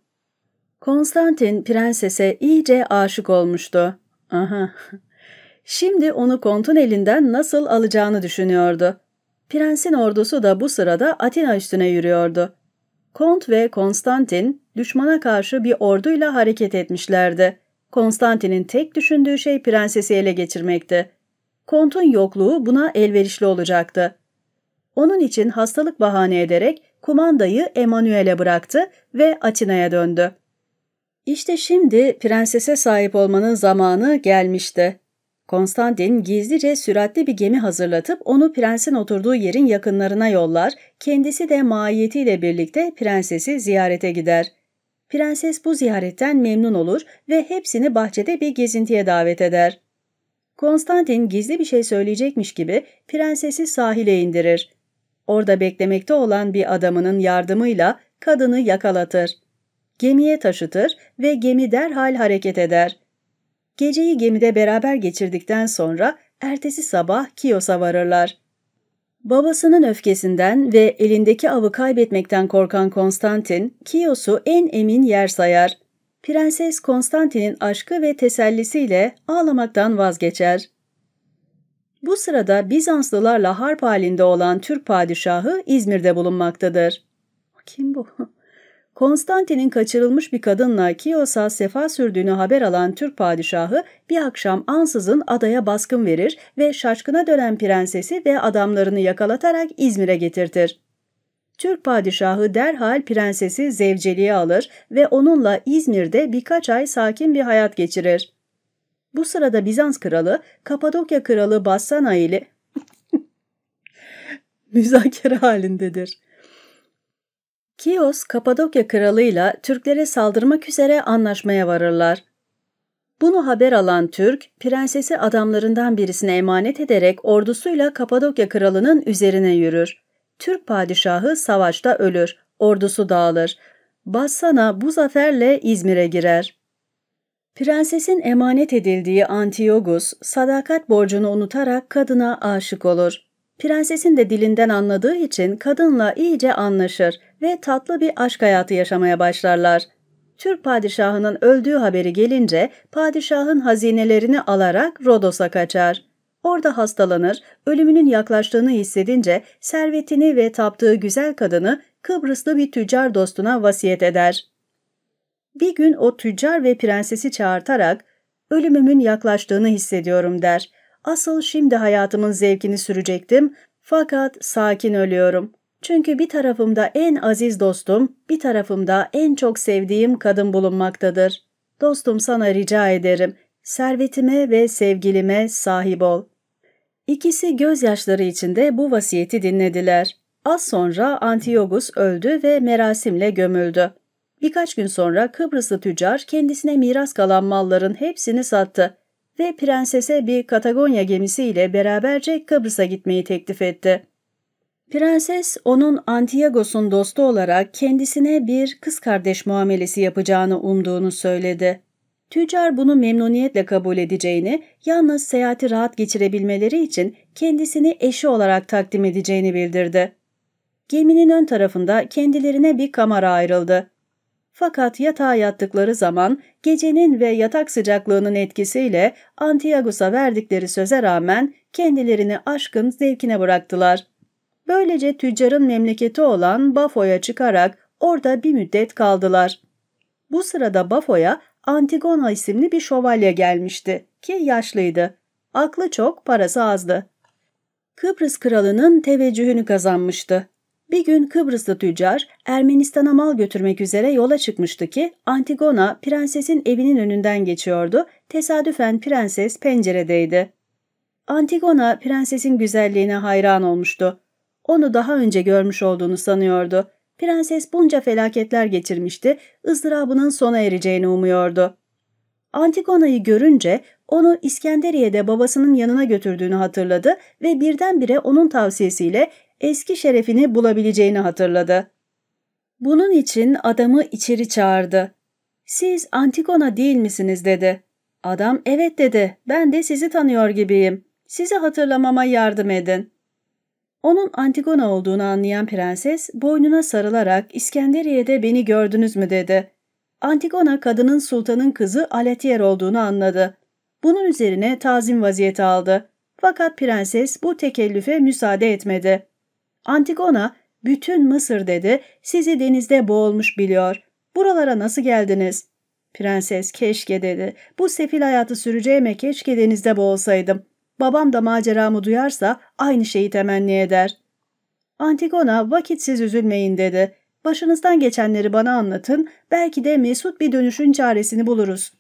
Konstantin prensese iyice aşık olmuştu. Aha. Şimdi onu kontun elinden nasıl alacağını düşünüyordu. Prensin ordusu da bu sırada Atina üstüne yürüyordu. Kont ve Konstantin düşmana karşı bir orduyla hareket etmişlerdi. Konstantin'in tek düşündüğü şey prensesi ele geçirmekti. Kont'un yokluğu buna elverişli olacaktı. Onun için hastalık bahane ederek kumandayı Emanuel'e bıraktı ve Atina'ya döndü. İşte şimdi prensese sahip olmanın zamanı gelmişti. Konstantin gizlice süratli bir gemi hazırlatıp onu prensin oturduğu yerin yakınlarına yollar, kendisi de mahiyetiyle birlikte prensesi ziyarete gider. Prenses bu ziyaretten memnun olur ve hepsini bahçede bir gezintiye davet eder. Konstantin gizli bir şey söyleyecekmiş gibi prensesi sahile indirir. Orada beklemekte olan bir adamının yardımıyla kadını yakalatır. Gemiye taşıtır ve gemi derhal hareket eder. Geceyi gemide beraber geçirdikten sonra ertesi sabah Kiosa varırlar. Babasının öfkesinden ve elindeki avı kaybetmekten korkan Konstantin, Kiosu en emin yer sayar. Prenses Konstantin'in aşkı ve tesellisiyle ağlamaktan vazgeçer. Bu sırada Bizanslılarla harp halinde olan Türk padişahı İzmir'de bulunmaktadır. Kim bu? Konstantin'in kaçırılmış bir kadınla Kiyosa sefa sürdüğünü haber alan Türk padişahı bir akşam ansızın adaya baskın verir ve şaşkına dönen prensesi ve adamlarını yakalatarak İzmir'e getirtir. Türk padişahı derhal prensesi zevceliğe alır ve onunla İzmir'de birkaç ay sakin bir hayat geçirir. Bu sırada Bizans kralı, Kapadokya kralı Bassana ile müzakere halindedir. Kios, Kapadokya kralıyla Türklere saldırmak üzere anlaşmaya varırlar. Bunu haber alan Türk, prensesi adamlarından birisine emanet ederek ordusuyla Kapadokya kralının üzerine yürür. Türk padişahı savaşta ölür, ordusu dağılır. Bassana bu zaferle İzmir'e girer. Prensesin emanet edildiği Antiogus, sadakat borcunu unutarak kadına aşık olur. Prensesin de dilinden anladığı için kadınla iyice anlaşır ve tatlı bir aşk hayatı yaşamaya başlarlar. Türk padişahının öldüğü haberi gelince padişahın hazinelerini alarak Rodos'a kaçar. Orada hastalanır, ölümünün yaklaştığını hissedince servetini ve taptığı güzel kadını Kıbrıslı bir tüccar dostuna vasiyet eder. Bir gün o tüccar ve prensesi çağırtarak ölümümün yaklaştığını hissediyorum der. Asıl şimdi hayatımın zevkini sürecektim fakat sakin ölüyorum. Çünkü bir tarafımda en aziz dostum, bir tarafımda en çok sevdiğim kadın bulunmaktadır. Dostum sana rica ederim, servetime ve sevgilime sahip ol. İkisi gözyaşları içinde bu vasiyeti dinlediler. Az sonra Antiogus öldü ve merasimle gömüldü. Birkaç gün sonra Kıbrıslı tüccar kendisine miras kalan malların hepsini sattı ve prensese bir Katagonya gemisiyle beraberce Kıbrıs'a gitmeyi teklif etti. Prenses onun Antiagos'un dostu olarak kendisine bir kız kardeş muamelesi yapacağını umduğunu söyledi. Tüccar bunu memnuniyetle kabul edeceğini, yalnız seyahati rahat geçirebilmeleri için kendisini eşi olarak takdim edeceğini bildirdi. Geminin ön tarafında kendilerine bir kamera ayrıldı. Fakat yatağa yattıkları zaman gecenin ve yatak sıcaklığının etkisiyle Antiagus'a verdikleri söze rağmen kendilerini aşkın zevkine bıraktılar. Böylece tüccarın memleketi olan Bafo'ya çıkarak orada bir müddet kaldılar. Bu sırada Bafo'ya Antigona isimli bir şövalye gelmişti ki yaşlıydı. Aklı çok, parası azdı. Kıbrıs kralının teveccühünü kazanmıştı. Bir gün Kıbrıslı tüccar Ermenistan'a mal götürmek üzere yola çıkmıştı ki Antigona prensesin evinin önünden geçiyordu. Tesadüfen prenses penceredeydi. Antigona prensesin güzelliğine hayran olmuştu. Onu daha önce görmüş olduğunu sanıyordu. Prenses bunca felaketler geçirmişti, ızdırabının sona ereceğini umuyordu. Antigona'yı görünce onu İskenderiye'de babasının yanına götürdüğünü hatırladı ve birdenbire onun tavsiyesiyle eski şerefini bulabileceğini hatırladı. Bunun için adamı içeri çağırdı. ''Siz Antigona değil misiniz?'' dedi. Adam ''Evet'' dedi. ''Ben de sizi tanıyor gibiyim. Sizi hatırlamama yardım edin.'' Onun Antigona olduğunu anlayan prenses boynuna sarılarak İskenderiye'de beni gördünüz mü dedi. Antigona kadının sultanın kızı Aletier olduğunu anladı. Bunun üzerine tazim vaziyeti aldı. Fakat prenses bu tekellüfe müsaade etmedi. Antigona bütün Mısır dedi sizi denizde boğulmuş biliyor. Buralara nasıl geldiniz? Prenses keşke dedi. Bu sefil hayatı süreceğime keşke denizde boğulsaydım. Babam da maceramı duyarsa aynı şeyi temenni eder. Antigona vakitsiz üzülmeyin dedi. Başınızdan geçenleri bana anlatın, belki de mesut bir dönüşün çaresini buluruz.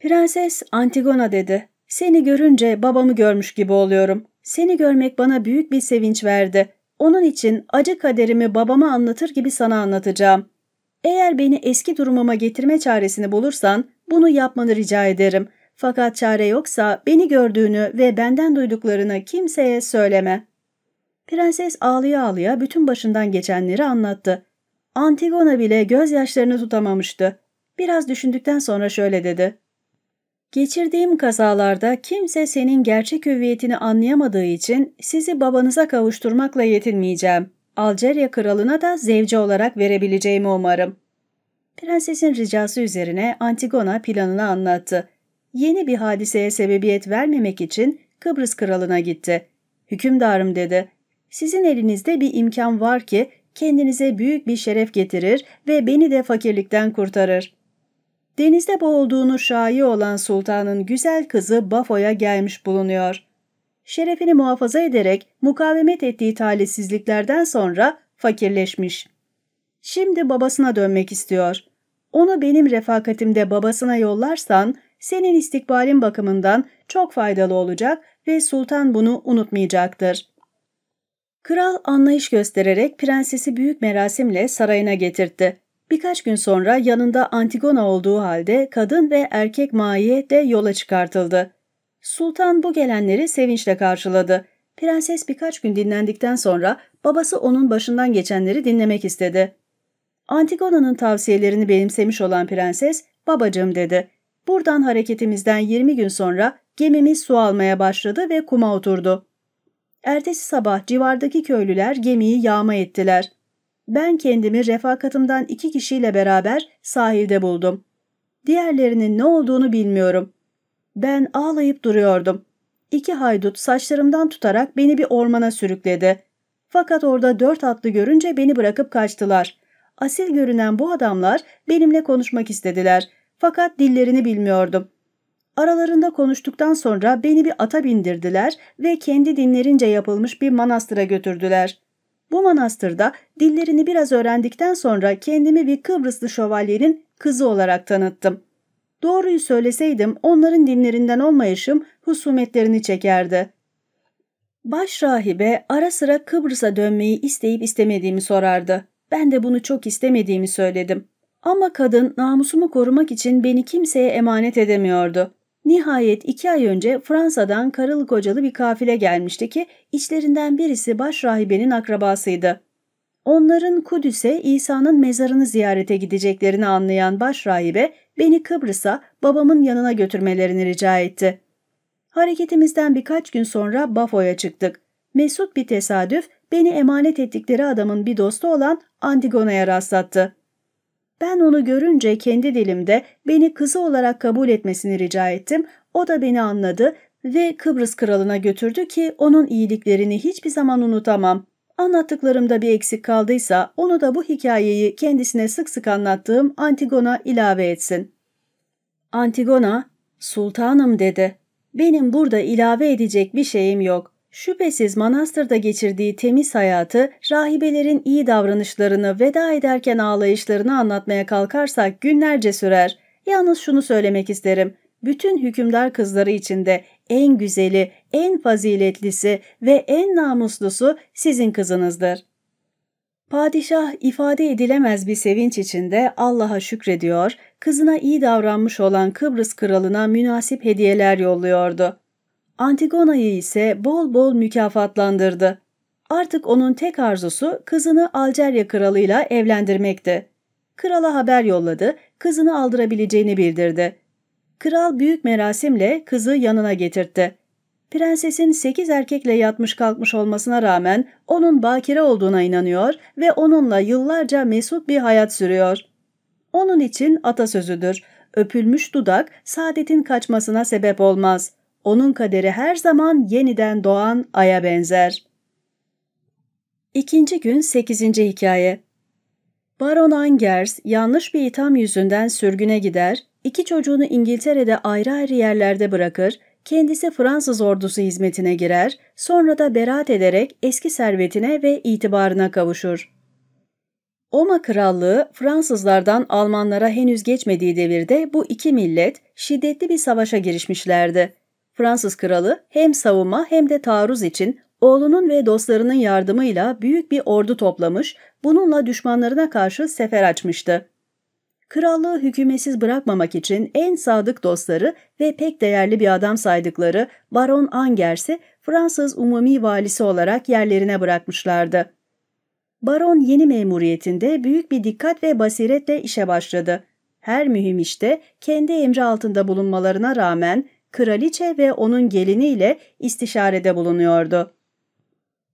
Prenses Antigona dedi. Seni görünce babamı görmüş gibi oluyorum. Seni görmek bana büyük bir sevinç verdi. Onun için acı kaderimi babama anlatır gibi sana anlatacağım. Eğer beni eski durumuma getirme çaresini bulursan bunu yapmanı rica ederim. Fakat çare yoksa beni gördüğünü ve benden duyduklarını kimseye söyleme. Prenses ağlıya ağlıya bütün başından geçenleri anlattı. Antigona bile gözyaşlarını tutamamıştı. Biraz düşündükten sonra şöyle dedi. Geçirdiğim kazalarda kimse senin gerçek hüviyetini anlayamadığı için sizi babanıza kavuşturmakla yetinmeyeceğim. Alcerya kralına da zevce olarak verebileceğimi umarım. Prensesin ricası üzerine Antigona planını anlattı yeni bir hadiseye sebebiyet vermemek için Kıbrıs kralına gitti. Hükümdarım dedi, sizin elinizde bir imkan var ki kendinize büyük bir şeref getirir ve beni de fakirlikten kurtarır. Denizde boğulduğunu şahi olan sultanın güzel kızı Bafo'ya gelmiş bulunuyor. Şerefini muhafaza ederek mukavemet ettiği talihsizliklerden sonra fakirleşmiş. Şimdi babasına dönmek istiyor. Onu benim refakatimde babasına yollarsan senin istikbalin bakımından çok faydalı olacak ve sultan bunu unutmayacaktır. Kral anlayış göstererek prensesi büyük merasimle sarayına getirtti. Birkaç gün sonra yanında Antigona olduğu halde kadın ve erkek maiye de yola çıkartıldı. Sultan bu gelenleri sevinçle karşıladı. Prenses birkaç gün dinlendikten sonra babası onun başından geçenleri dinlemek istedi. Antigona'nın tavsiyelerini benimsemiş olan prenses, babacığım dedi. Buradan hareketimizden 20 gün sonra gemimiz su almaya başladı ve kuma oturdu. Ertesi sabah civardaki köylüler gemiyi yağma ettiler. Ben kendimi refakatımdan iki kişiyle beraber sahilde buldum. Diğerlerinin ne olduğunu bilmiyorum. Ben ağlayıp duruyordum. İki haydut saçlarımdan tutarak beni bir ormana sürükledi. Fakat orada dört atlı görünce beni bırakıp kaçtılar. Asil görünen bu adamlar benimle konuşmak istediler.'' Fakat dillerini bilmiyordum. Aralarında konuştuktan sonra beni bir ata bindirdiler ve kendi dinlerince yapılmış bir manastıra götürdüler. Bu manastırda dillerini biraz öğrendikten sonra kendimi bir Kıbrıslı şövalyenin kızı olarak tanıttım. Doğruyu söyleseydim onların dinlerinden olmayışım husumetlerini çekerdi. Baş rahibe ara sıra Kıbrıs'a dönmeyi isteyip istemediğimi sorardı. Ben de bunu çok istemediğimi söyledim. Ama kadın namusumu korumak için beni kimseye emanet edemiyordu. Nihayet iki ay önce Fransa'dan karılı kocalı bir kafile gelmişti ki içlerinden birisi baş rahibenin akrabasıydı. Onların Kudüs'e İsa'nın mezarını ziyarete gideceklerini anlayan baş rahibe beni Kıbrıs'a babamın yanına götürmelerini rica etti. Hareketimizden birkaç gün sonra Bafo'ya çıktık. Mesut bir tesadüf beni emanet ettikleri adamın bir dostu olan Antigona'ya rastlattı. Ben onu görünce kendi dilimde beni kızı olarak kabul etmesini rica ettim. O da beni anladı ve Kıbrıs kralına götürdü ki onun iyiliklerini hiçbir zaman unutamam. Anlattıklarımda bir eksik kaldıysa onu da bu hikayeyi kendisine sık sık anlattığım Antigona ilave etsin. Antigona, sultanım dedi. Benim burada ilave edecek bir şeyim yok. Şüphesiz manastırda geçirdiği temiz hayatı, rahibelerin iyi davranışlarını veda ederken ağlayışlarını anlatmaya kalkarsak günlerce sürer. Yalnız şunu söylemek isterim. Bütün hükümdar kızları içinde en güzeli, en faziletlisi ve en namuslusu sizin kızınızdır. Padişah ifade edilemez bir sevinç içinde Allah'a şükrediyor, kızına iyi davranmış olan Kıbrıs kralına münasip hediyeler yolluyordu. Antigona'yı ise bol bol mükafatlandırdı. Artık onun tek arzusu kızını Alcerya kralıyla evlendirmekti. Krala haber yolladı, kızını aldırabileceğini bildirdi. Kral büyük merasimle kızı yanına getirtti. Prensesin sekiz erkekle yatmış kalkmış olmasına rağmen onun bakire olduğuna inanıyor ve onunla yıllarca mesut bir hayat sürüyor. Onun için atasözüdür, öpülmüş dudak saadetin kaçmasına sebep olmaz.'' onun kaderi her zaman yeniden doğan aya benzer. İkinci gün sekizinci hikaye. Baron Angers yanlış bir itham yüzünden sürgüne gider, iki çocuğunu İngiltere'de ayrı ayrı yerlerde bırakır, kendisi Fransız ordusu hizmetine girer, sonra da beraat ederek eski servetine ve itibarına kavuşur. Oma Krallığı Fransızlardan Almanlara henüz geçmediği devirde bu iki millet şiddetli bir savaşa girişmişlerdi. Fransız kralı hem savunma hem de taarruz için oğlunun ve dostlarının yardımıyla büyük bir ordu toplamış, bununla düşmanlarına karşı sefer açmıştı. Krallığı hükümetsiz bırakmamak için en sadık dostları ve pek değerli bir adam saydıkları Baron Angers'i Fransız umumi valisi olarak yerlerine bırakmışlardı. Baron yeni memuriyetinde büyük bir dikkat ve basiretle işe başladı. Her mühim işte kendi emri altında bulunmalarına rağmen kraliçe ve onun geliniyle istişarede bulunuyordu.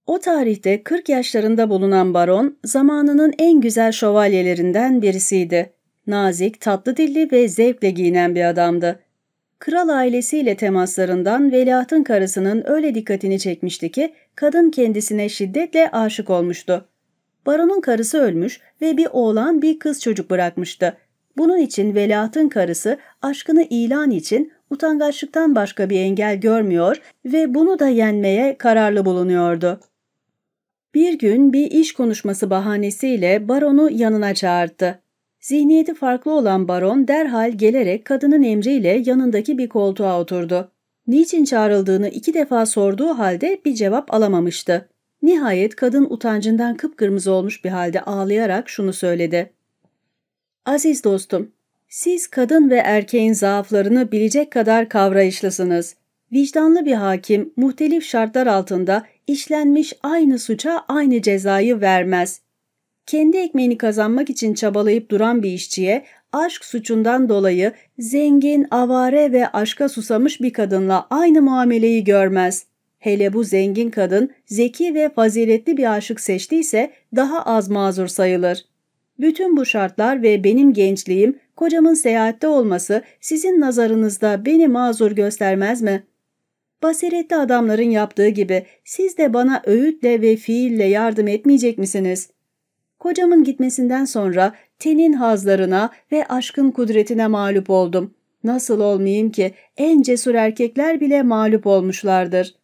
O tarihte 40 yaşlarında bulunan baron, zamanının en güzel şövalyelerinden birisiydi. Nazik, tatlı dilli ve zevkle giyinen bir adamdı. Kral ailesiyle temaslarından veliahtın karısının öyle dikkatini çekmişti ki kadın kendisine şiddetle aşık olmuştu. Baronun karısı ölmüş ve bir oğlan bir kız çocuk bırakmıştı. Bunun için veliahtın karısı aşkını ilan için utangaçlıktan başka bir engel görmüyor ve bunu da yenmeye kararlı bulunuyordu. Bir gün bir iş konuşması bahanesiyle baronu yanına çağırdı. Zihniyeti farklı olan baron derhal gelerek kadının emriyle yanındaki bir koltuğa oturdu. Niçin çağrıldığını iki defa sorduğu halde bir cevap alamamıştı. Nihayet kadın utancından kıpkırmızı olmuş bir halde ağlayarak şunu söyledi. Aziz dostum, siz kadın ve erkeğin zaaflarını bilecek kadar kavrayışlısınız. Vicdanlı bir hakim muhtelif şartlar altında işlenmiş aynı suça aynı cezayı vermez. Kendi ekmeğini kazanmak için çabalayıp duran bir işçiye aşk suçundan dolayı zengin, avare ve aşka susamış bir kadınla aynı muameleyi görmez. Hele bu zengin kadın zeki ve faziletli bir aşık seçtiyse daha az mazur sayılır. Bütün bu şartlar ve benim gençliğim, kocamın seyahatte olması sizin nazarınızda beni mazur göstermez mi? Basiretli adamların yaptığı gibi siz de bana öğütle ve fiille yardım etmeyecek misiniz? Kocamın gitmesinden sonra tenin hazlarına ve aşkın kudretine mağlup oldum. Nasıl olmayayım ki en cesur erkekler bile mağlup olmuşlardır.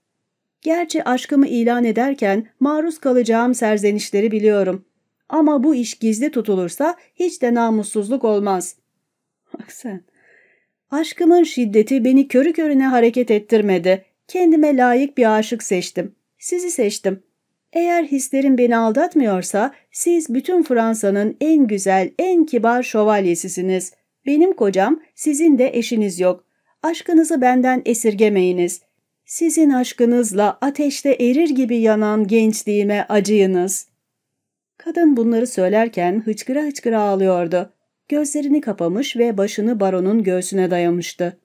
Gerçi aşkımı ilan ederken maruz kalacağım serzenişleri biliyorum.'' Ama bu iş gizli tutulursa hiç de namussuzluk olmaz. Bak sen. Aşkımın şiddeti beni körü körüne hareket ettirmedi. Kendime layık bir aşık seçtim. Sizi seçtim. Eğer hislerim beni aldatmıyorsa siz bütün Fransa'nın en güzel, en kibar şövalyesisiniz. Benim kocam, sizin de eşiniz yok. Aşkınızı benden esirgemeyiniz. Sizin aşkınızla ateşte erir gibi yanan gençliğime acıyınız.'' Kadın bunları söylerken hıçkıra hıçkıra ağlıyordu. Gözlerini kapamış ve başını baronun göğsüne dayamıştı.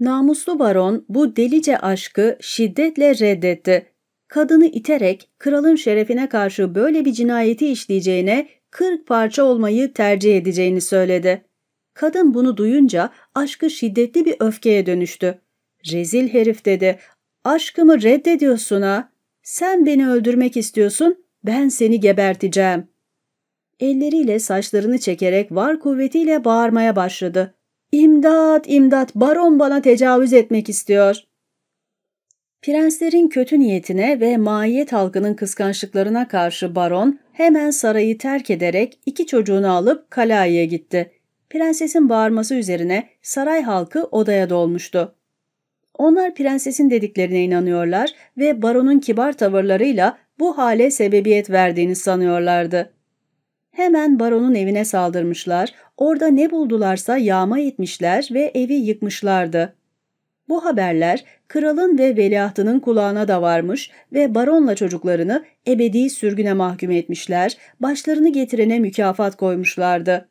Namuslu baron bu delice aşkı şiddetle reddetti. Kadını iterek kralın şerefine karşı böyle bir cinayeti işleyeceğine kırk parça olmayı tercih edeceğini söyledi. Kadın bunu duyunca aşkı şiddetli bir öfkeye dönüştü. Rezil herif dedi, aşkımı reddediyorsun ha. Sen beni öldürmek istiyorsun, ben seni geberteceğim. Elleriyle saçlarını çekerek var kuvvetiyle bağırmaya başladı. İmdat, imdat, baron bana tecavüz etmek istiyor. Prenslerin kötü niyetine ve maiyet halkının kıskançlıklarına karşı baron hemen sarayı terk ederek iki çocuğunu alıp kalaya gitti. Prensesin bağırması üzerine saray halkı odaya dolmuştu. Onlar prensesin dediklerine inanıyorlar ve baronun kibar tavırlarıyla bu hale sebebiyet verdiğini sanıyorlardı. Hemen baronun evine saldırmışlar, orada ne buldularsa yağma etmişler ve evi yıkmışlardı. Bu haberler kralın ve veliahtının kulağına da varmış ve baronla çocuklarını ebedi sürgüne mahkum etmişler, başlarını getirene mükafat koymuşlardı.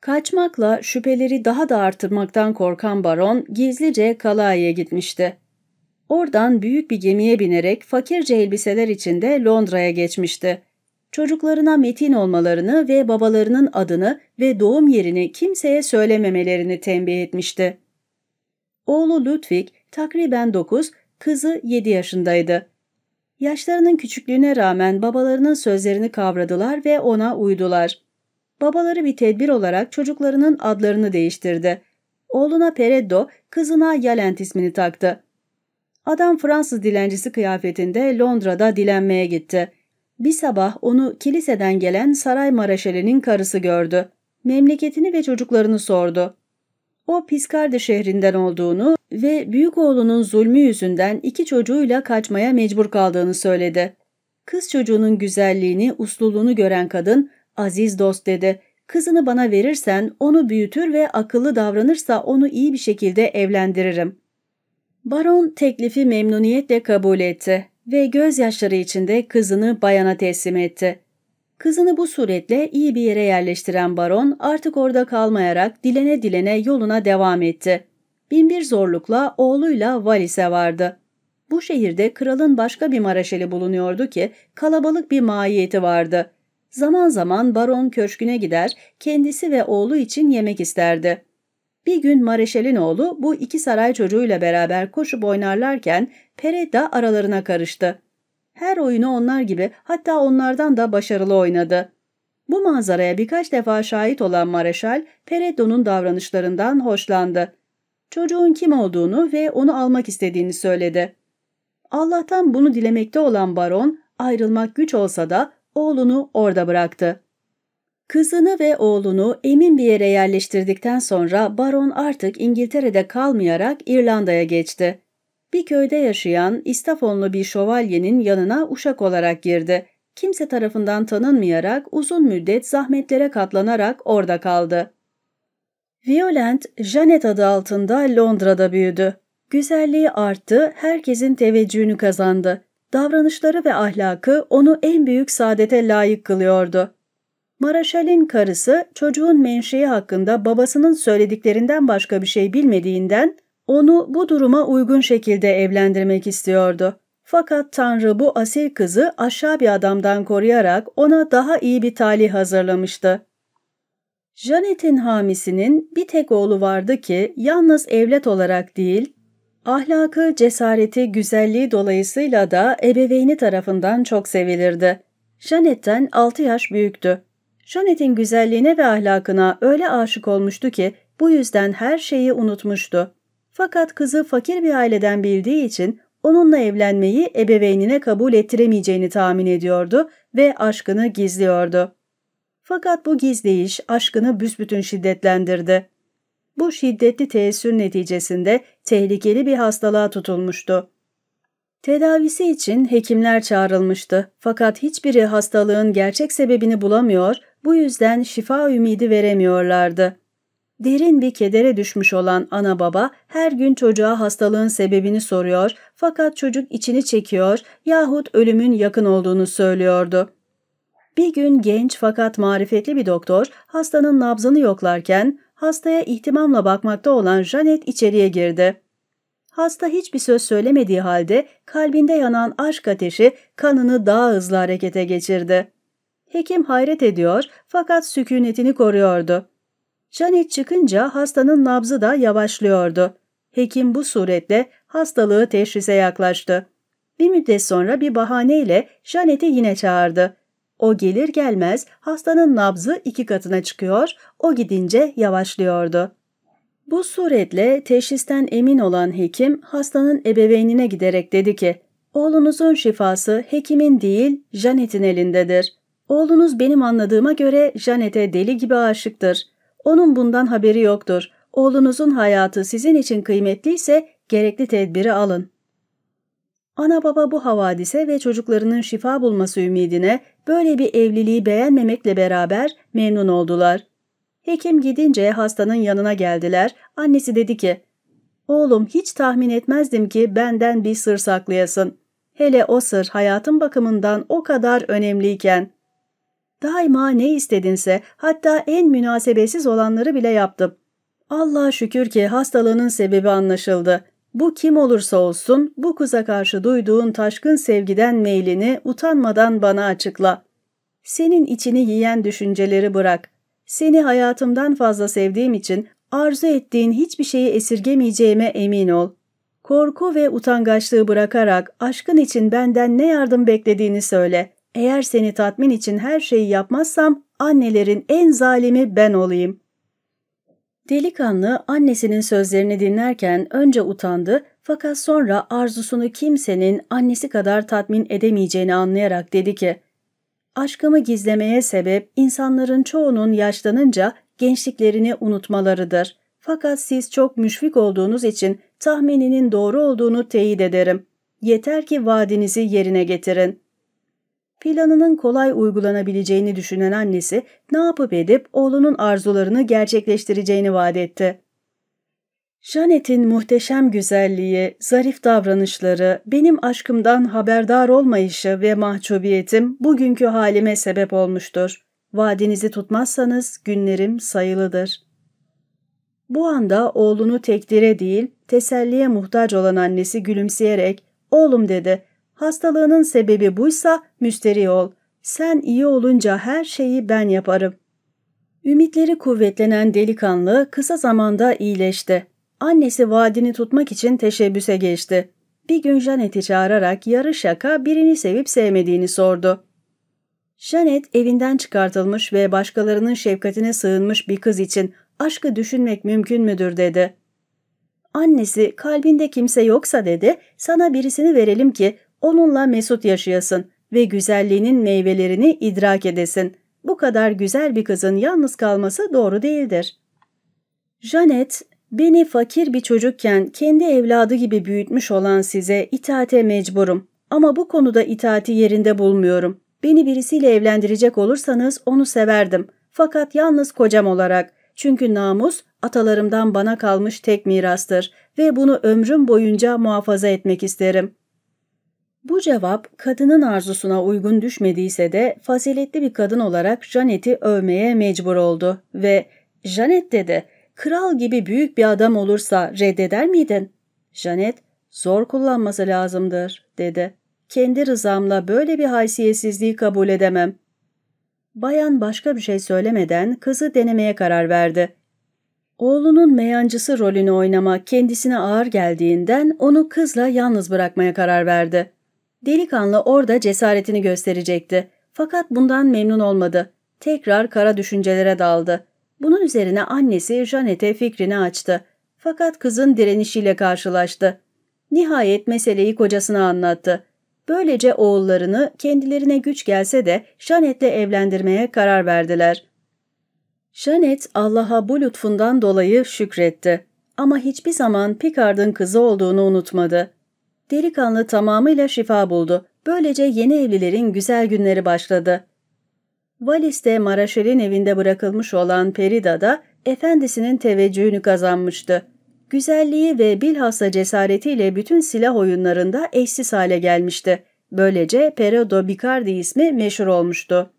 Kaçmakla şüpheleri daha da artırmaktan korkan baron gizlice Kalaye'ye gitmişti. Oradan büyük bir gemiye binerek fakirce elbiseler içinde Londra'ya geçmişti. Çocuklarına metin olmalarını ve babalarının adını ve doğum yerini kimseye söylememelerini tembih etmişti. Oğlu Ludwig takriben 9, kızı 7 yaşındaydı. Yaşlarının küçüklüğüne rağmen babalarının sözlerini kavradılar ve ona uydular. Babaları bir tedbir olarak çocuklarının adlarını değiştirdi. Oğluna Peredo, kızına Yalent ismini taktı. Adam Fransız dilencisi kıyafetinde Londra'da dilenmeye gitti. Bir sabah onu kiliseden gelen saray maraşelinin karısı gördü. Memleketini ve çocuklarını sordu. O Piskardi şehrinden olduğunu ve büyük oğlunun zulmü yüzünden iki çocuğuyla kaçmaya mecbur kaldığını söyledi. Kız çocuğunun güzelliğini, usluluğunu gören kadın, aziz dost dedi, kızını bana verirsen onu büyütür ve akıllı davranırsa onu iyi bir şekilde evlendiririm.'' Baron teklifi memnuniyetle kabul etti ve gözyaşları içinde kızını bayana teslim etti. Kızını bu suretle iyi bir yere yerleştiren baron artık orada kalmayarak dilene dilene yoluna devam etti. Binbir zorlukla oğluyla Valis'e vardı. Bu şehirde kralın başka bir maraşeli bulunuyordu ki kalabalık bir mahiyeti vardı. Zaman zaman baron köşküne gider, kendisi ve oğlu için yemek isterdi. Bir gün Mareşal'in oğlu bu iki saray çocuğuyla beraber koşup oynarlarken Pereda aralarına karıştı. Her oyunu onlar gibi hatta onlardan da başarılı oynadı. Bu manzaraya birkaç defa şahit olan Mareşal, Peredo'nun davranışlarından hoşlandı. Çocuğun kim olduğunu ve onu almak istediğini söyledi. Allah'tan bunu dilemekte olan baron, ayrılmak güç olsa da oğlunu orada bıraktı. Kızını ve oğlunu emin bir yere yerleştirdikten sonra baron artık İngiltere'de kalmayarak İrlanda'ya geçti. Bir köyde yaşayan İstafonlu bir şövalyenin yanına uşak olarak girdi. Kimse tarafından tanınmayarak uzun müddet zahmetlere katlanarak orada kaldı. Violent, Janet adı altında Londra'da büyüdü. Güzelliği arttı, herkesin teveccühünü kazandı. Davranışları ve ahlakı onu en büyük saadete layık kılıyordu. Maraşal'in karısı çocuğun menşei hakkında babasının söylediklerinden başka bir şey bilmediğinden onu bu duruma uygun şekilde evlendirmek istiyordu. Fakat Tanrı bu asil kızı aşağı bir adamdan koruyarak ona daha iyi bir talih hazırlamıştı. Janet'in hamisinin bir tek oğlu vardı ki yalnız evlet olarak değil, ahlakı, cesareti, güzelliği dolayısıyla da ebeveyni tarafından çok sevilirdi. Janet'ten 6 yaş büyüktü. Janet'in güzelliğine ve ahlakına öyle aşık olmuştu ki bu yüzden her şeyi unutmuştu. Fakat kızı fakir bir aileden bildiği için onunla evlenmeyi ebeveynine kabul ettiremeyeceğini tahmin ediyordu ve aşkını gizliyordu. Fakat bu gizleyiş aşkını büsbütün şiddetlendirdi. Bu şiddetli teessür neticesinde tehlikeli bir hastalığa tutulmuştu. Tedavisi için hekimler çağrılmıştı fakat hiçbiri hastalığın gerçek sebebini bulamıyor bu yüzden şifa ümidi veremiyorlardı. Derin bir kedere düşmüş olan ana baba her gün çocuğa hastalığın sebebini soruyor fakat çocuk içini çekiyor yahut ölümün yakın olduğunu söylüyordu. Bir gün genç fakat marifetli bir doktor hastanın nabzını yoklarken hastaya ihtimamla bakmakta olan Janet içeriye girdi. Hasta hiçbir söz söylemediği halde kalbinde yanan aşk ateşi kanını daha hızlı harekete geçirdi. Hekim hayret ediyor fakat sükunetini koruyordu. Janet çıkınca hastanın nabzı da yavaşlıyordu. Hekim bu suretle hastalığı teşhise yaklaştı. Bir müddet sonra bir bahaneyle Janet'i yine çağırdı. O gelir gelmez hastanın nabzı iki katına çıkıyor, o gidince yavaşlıyordu. Bu suretle teşhisten emin olan hekim hastanın ebeveynine giderek dedi ki, ''Oğlunuzun şifası hekimin değil, Janet'in elindedir.'' Oğlunuz benim anladığıma göre Janet'e deli gibi aşıktır. Onun bundan haberi yoktur. Oğlunuzun hayatı sizin için kıymetliyse gerekli tedbiri alın. Ana baba bu havadise ve çocuklarının şifa bulması ümidine böyle bir evliliği beğenmemekle beraber memnun oldular. Hekim gidince hastanın yanına geldiler. Annesi dedi ki, ''Oğlum hiç tahmin etmezdim ki benden bir sır saklayasın. Hele o sır hayatın bakımından o kadar önemliyken.'' Daima ne istedinse hatta en münasebesiz olanları bile yaptım. Allah'a şükür ki hastalığının sebebi anlaşıldı. Bu kim olursa olsun bu kıza karşı duyduğun taşkın sevgiden meylini utanmadan bana açıkla. Senin içini yiyen düşünceleri bırak. Seni hayatımdan fazla sevdiğim için arzu ettiğin hiçbir şeyi esirgemeyeceğime emin ol. Korku ve utangaçlığı bırakarak aşkın için benden ne yardım beklediğini söyle. Eğer seni tatmin için her şeyi yapmazsam annelerin en zalimi ben olayım. Delikanlı annesinin sözlerini dinlerken önce utandı fakat sonra arzusunu kimsenin annesi kadar tatmin edemeyeceğini anlayarak dedi ki Aşkımı gizlemeye sebep insanların çoğunun yaşlanınca gençliklerini unutmalarıdır. Fakat siz çok müşfik olduğunuz için tahmininin doğru olduğunu teyit ederim. Yeter ki vaadinizi yerine getirin.'' Planının kolay uygulanabileceğini düşünen annesi ne yapıp edip oğlunun arzularını gerçekleştireceğini vaat etti. Janet'in muhteşem güzelliği, zarif davranışları, benim aşkımdan haberdar olmayışı ve mahcubiyetim bugünkü halime sebep olmuştur. Vadinizi tutmazsanız günlerim sayılıdır. Bu anda oğlunu tekdire değil, teselliye muhtaç olan annesi gülümseyerek, ''Oğlum'' dedi, Hastalığının sebebi buysa müsteri ol. Sen iyi olunca her şeyi ben yaparım. Ümitleri kuvvetlenen delikanlı kısa zamanda iyileşti. Annesi vaadini tutmak için teşebbüse geçti. Bir gün Janet'i çağırarak yarı şaka birini sevip sevmediğini sordu. Janet evinden çıkartılmış ve başkalarının şefkatine sığınmış bir kız için aşkı düşünmek mümkün müdür dedi. Annesi kalbinde kimse yoksa dedi sana birisini verelim ki Onunla mesut yaşayasın ve güzelliğinin meyvelerini idrak edesin. Bu kadar güzel bir kızın yalnız kalması doğru değildir. Janet, beni fakir bir çocukken kendi evladı gibi büyütmüş olan size itaate mecburum. Ama bu konuda itaati yerinde bulmuyorum. Beni birisiyle evlendirecek olursanız onu severdim. Fakat yalnız kocam olarak. Çünkü namus atalarımdan bana kalmış tek mirastır ve bunu ömrüm boyunca muhafaza etmek isterim. Bu cevap kadının arzusuna uygun düşmediyse de faziletli bir kadın olarak Janet'i övmeye mecbur oldu ve ''Janet'' dedi, ''Kral gibi büyük bir adam olursa reddeder miydin?'' Janet, ''Zor kullanması lazımdır'' dedi. ''Kendi rızamla böyle bir haysiyetsizliği kabul edemem.'' Bayan başka bir şey söylemeden kızı denemeye karar verdi. Oğlunun meyancısı rolünü oynama kendisine ağır geldiğinden onu kızla yalnız bırakmaya karar verdi. Delikanlı orada cesaretini gösterecekti. Fakat bundan memnun olmadı. Tekrar kara düşüncelere daldı. Bunun üzerine annesi Janet'e fikrini açtı. Fakat kızın direnişiyle karşılaştı. Nihayet meseleyi kocasına anlattı. Böylece oğullarını kendilerine güç gelse de Janet'le evlendirmeye karar verdiler. Janet Allah'a bu lütfundan dolayı şükretti. Ama hiçbir zaman Picard'ın kızı olduğunu unutmadı. Delikanlı tamamıyla şifa buldu. Böylece yeni evlilerin güzel günleri başladı. Valis'te Maraşel'in evinde bırakılmış olan Perida da efendisinin teveccühünü kazanmıştı. Güzelliği ve bilhassa cesaretiyle bütün silah oyunlarında eşsiz hale gelmişti. Böylece Perodo Bicardi ismi meşhur olmuştu.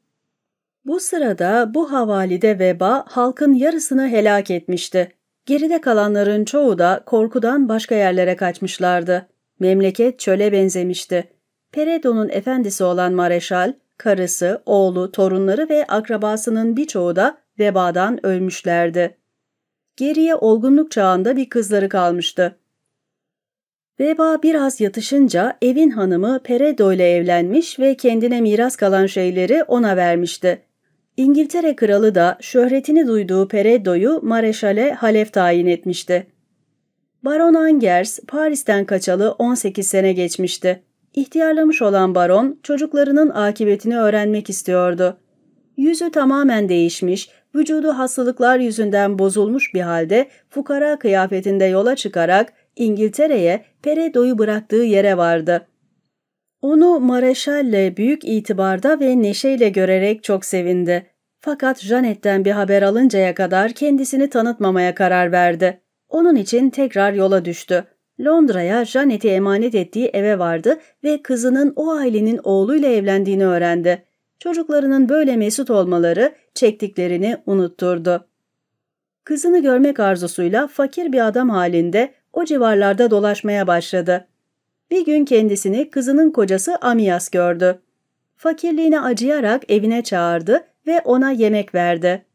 Bu sırada bu havalide veba halkın yarısını helak etmişti. Geride kalanların çoğu da korkudan başka yerlere kaçmışlardı. Memleket çöle benzemişti. Peredo'nun efendisi olan Mareşal, karısı, oğlu, torunları ve akrabasının birçoğu da vebadan ölmüşlerdi. Geriye olgunluk çağında bir kızları kalmıştı. Veba biraz yatışınca evin hanımı Peredo ile evlenmiş ve kendine miras kalan şeyleri ona vermişti. İngiltere kralı da şöhretini duyduğu Peredo'yu Mareşal'e halef tayin etmişti. Baron Angers Paris'ten kaçalı 18 sene geçmişti. İhtiyarlamış olan baron çocuklarının akıbetini öğrenmek istiyordu. Yüzü tamamen değişmiş, vücudu hastalıklar yüzünden bozulmuş bir halde fukara kıyafetinde yola çıkarak İngiltere'ye Peredo'yu bıraktığı yere vardı. Onu Mareşal'le büyük itibarda ve neşeyle görerek çok sevindi. Fakat Janet'ten bir haber alıncaya kadar kendisini tanıtmamaya karar verdi. Onun için tekrar yola düştü. Londra'ya Janet'i emanet ettiği eve vardı ve kızının o ailenin oğluyla evlendiğini öğrendi. Çocuklarının böyle mesut olmaları çektiklerini unutturdu. Kızını görmek arzusuyla fakir bir adam halinde o civarlarda dolaşmaya başladı. Bir gün kendisini kızının kocası Amias gördü. Fakirliğine acıyarak evine çağırdı ve ona yemek verdi.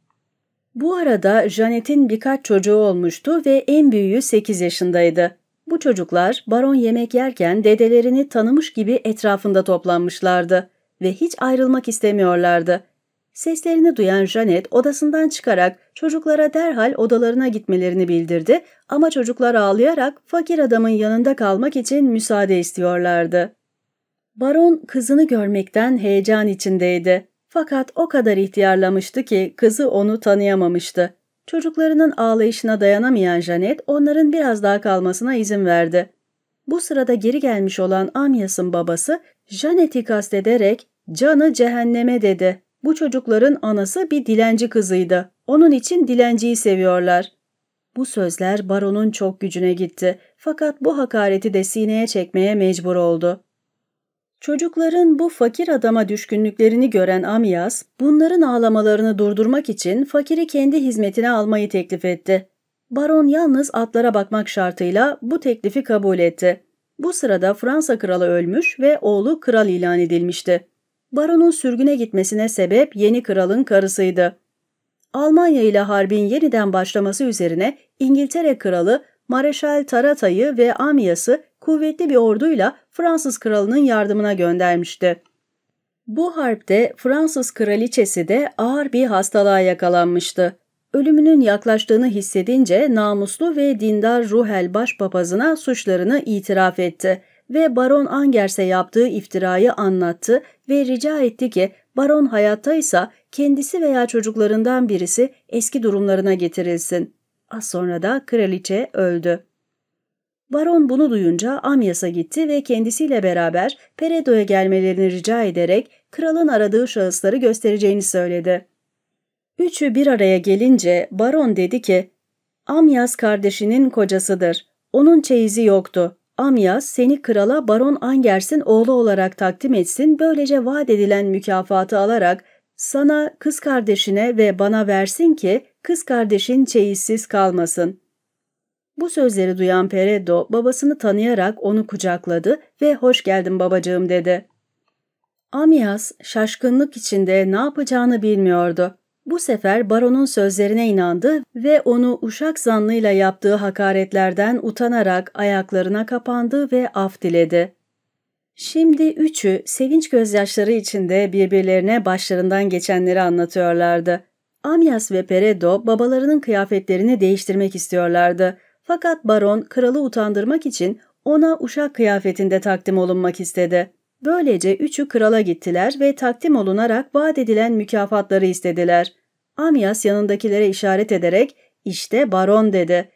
Bu arada Janet'in birkaç çocuğu olmuştu ve en büyüğü 8 yaşındaydı. Bu çocuklar baron yemek yerken dedelerini tanımış gibi etrafında toplanmışlardı ve hiç ayrılmak istemiyorlardı. Seslerini duyan Janet odasından çıkarak çocuklara derhal odalarına gitmelerini bildirdi ama çocuklar ağlayarak fakir adamın yanında kalmak için müsaade istiyorlardı. Baron kızını görmekten heyecan içindeydi. Fakat o kadar ihtiyarlamıştı ki kızı onu tanıyamamıştı. Çocuklarının ağlayışına dayanamayan Janet onların biraz daha kalmasına izin verdi. Bu sırada geri gelmiş olan Amyas'ın babası Janet'i kastederek canı cehenneme dedi. Bu çocukların anası bir dilenci kızıydı. Onun için dilenciyi seviyorlar. Bu sözler baronun çok gücüne gitti. Fakat bu hakareti de sineye çekmeye mecbur oldu. Çocukların bu fakir adama düşkünlüklerini gören Amiyas, bunların ağlamalarını durdurmak için fakiri kendi hizmetine almayı teklif etti. Baron yalnız atlara bakmak şartıyla bu teklifi kabul etti. Bu sırada Fransa kralı ölmüş ve oğlu kral ilan edilmişti. Baron'un sürgüne gitmesine sebep yeni kralın karısıydı. Almanya ile harbin yeniden başlaması üzerine İngiltere kralı Mareşal Tarata'yı ve Amiyas'ı kuvvetli bir orduyla Fransız kralının yardımına göndermişti. Bu harpte Fransız kraliçesi de ağır bir hastalığa yakalanmıştı. Ölümünün yaklaştığını hissedince namuslu ve dindar Ruhel başpapazına suçlarını itiraf etti ve Baron Angers'e yaptığı iftirayı anlattı ve rica etti ki Baron hayattaysa kendisi veya çocuklarından birisi eski durumlarına getirilsin. Az sonra da kraliçe öldü. Baron bunu duyunca Amyas'a gitti ve kendisiyle beraber Peredo'ya gelmelerini rica ederek kralın aradığı şahısları göstereceğini söyledi. Üçü bir araya gelince baron dedi ki, Amyas kardeşinin kocasıdır. Onun çeyizi yoktu. Amyas seni krala Baron Angers'in oğlu olarak takdim etsin, böylece vaat edilen mükafatı alarak sana, kız kardeşine ve bana versin ki kız kardeşin çeyizsiz kalmasın. Bu sözleri duyan Pereddo babasını tanıyarak onu kucakladı ve hoş geldin babacığım dedi. Amias şaşkınlık içinde ne yapacağını bilmiyordu. Bu sefer baronun sözlerine inandı ve onu uşak zanlıyla yaptığı hakaretlerden utanarak ayaklarına kapandı ve af diledi. Şimdi üçü sevinç gözyaşları içinde birbirlerine başlarından geçenleri anlatıyorlardı. Amias ve Peredo babalarının kıyafetlerini değiştirmek istiyorlardı. Fakat baron kralı utandırmak için ona uşak kıyafetinde takdim olunmak istedi. Böylece üçü krala gittiler ve takdim olunarak vaat edilen mükafatları istediler. Amyas yanındakilere işaret ederek işte baron dedi.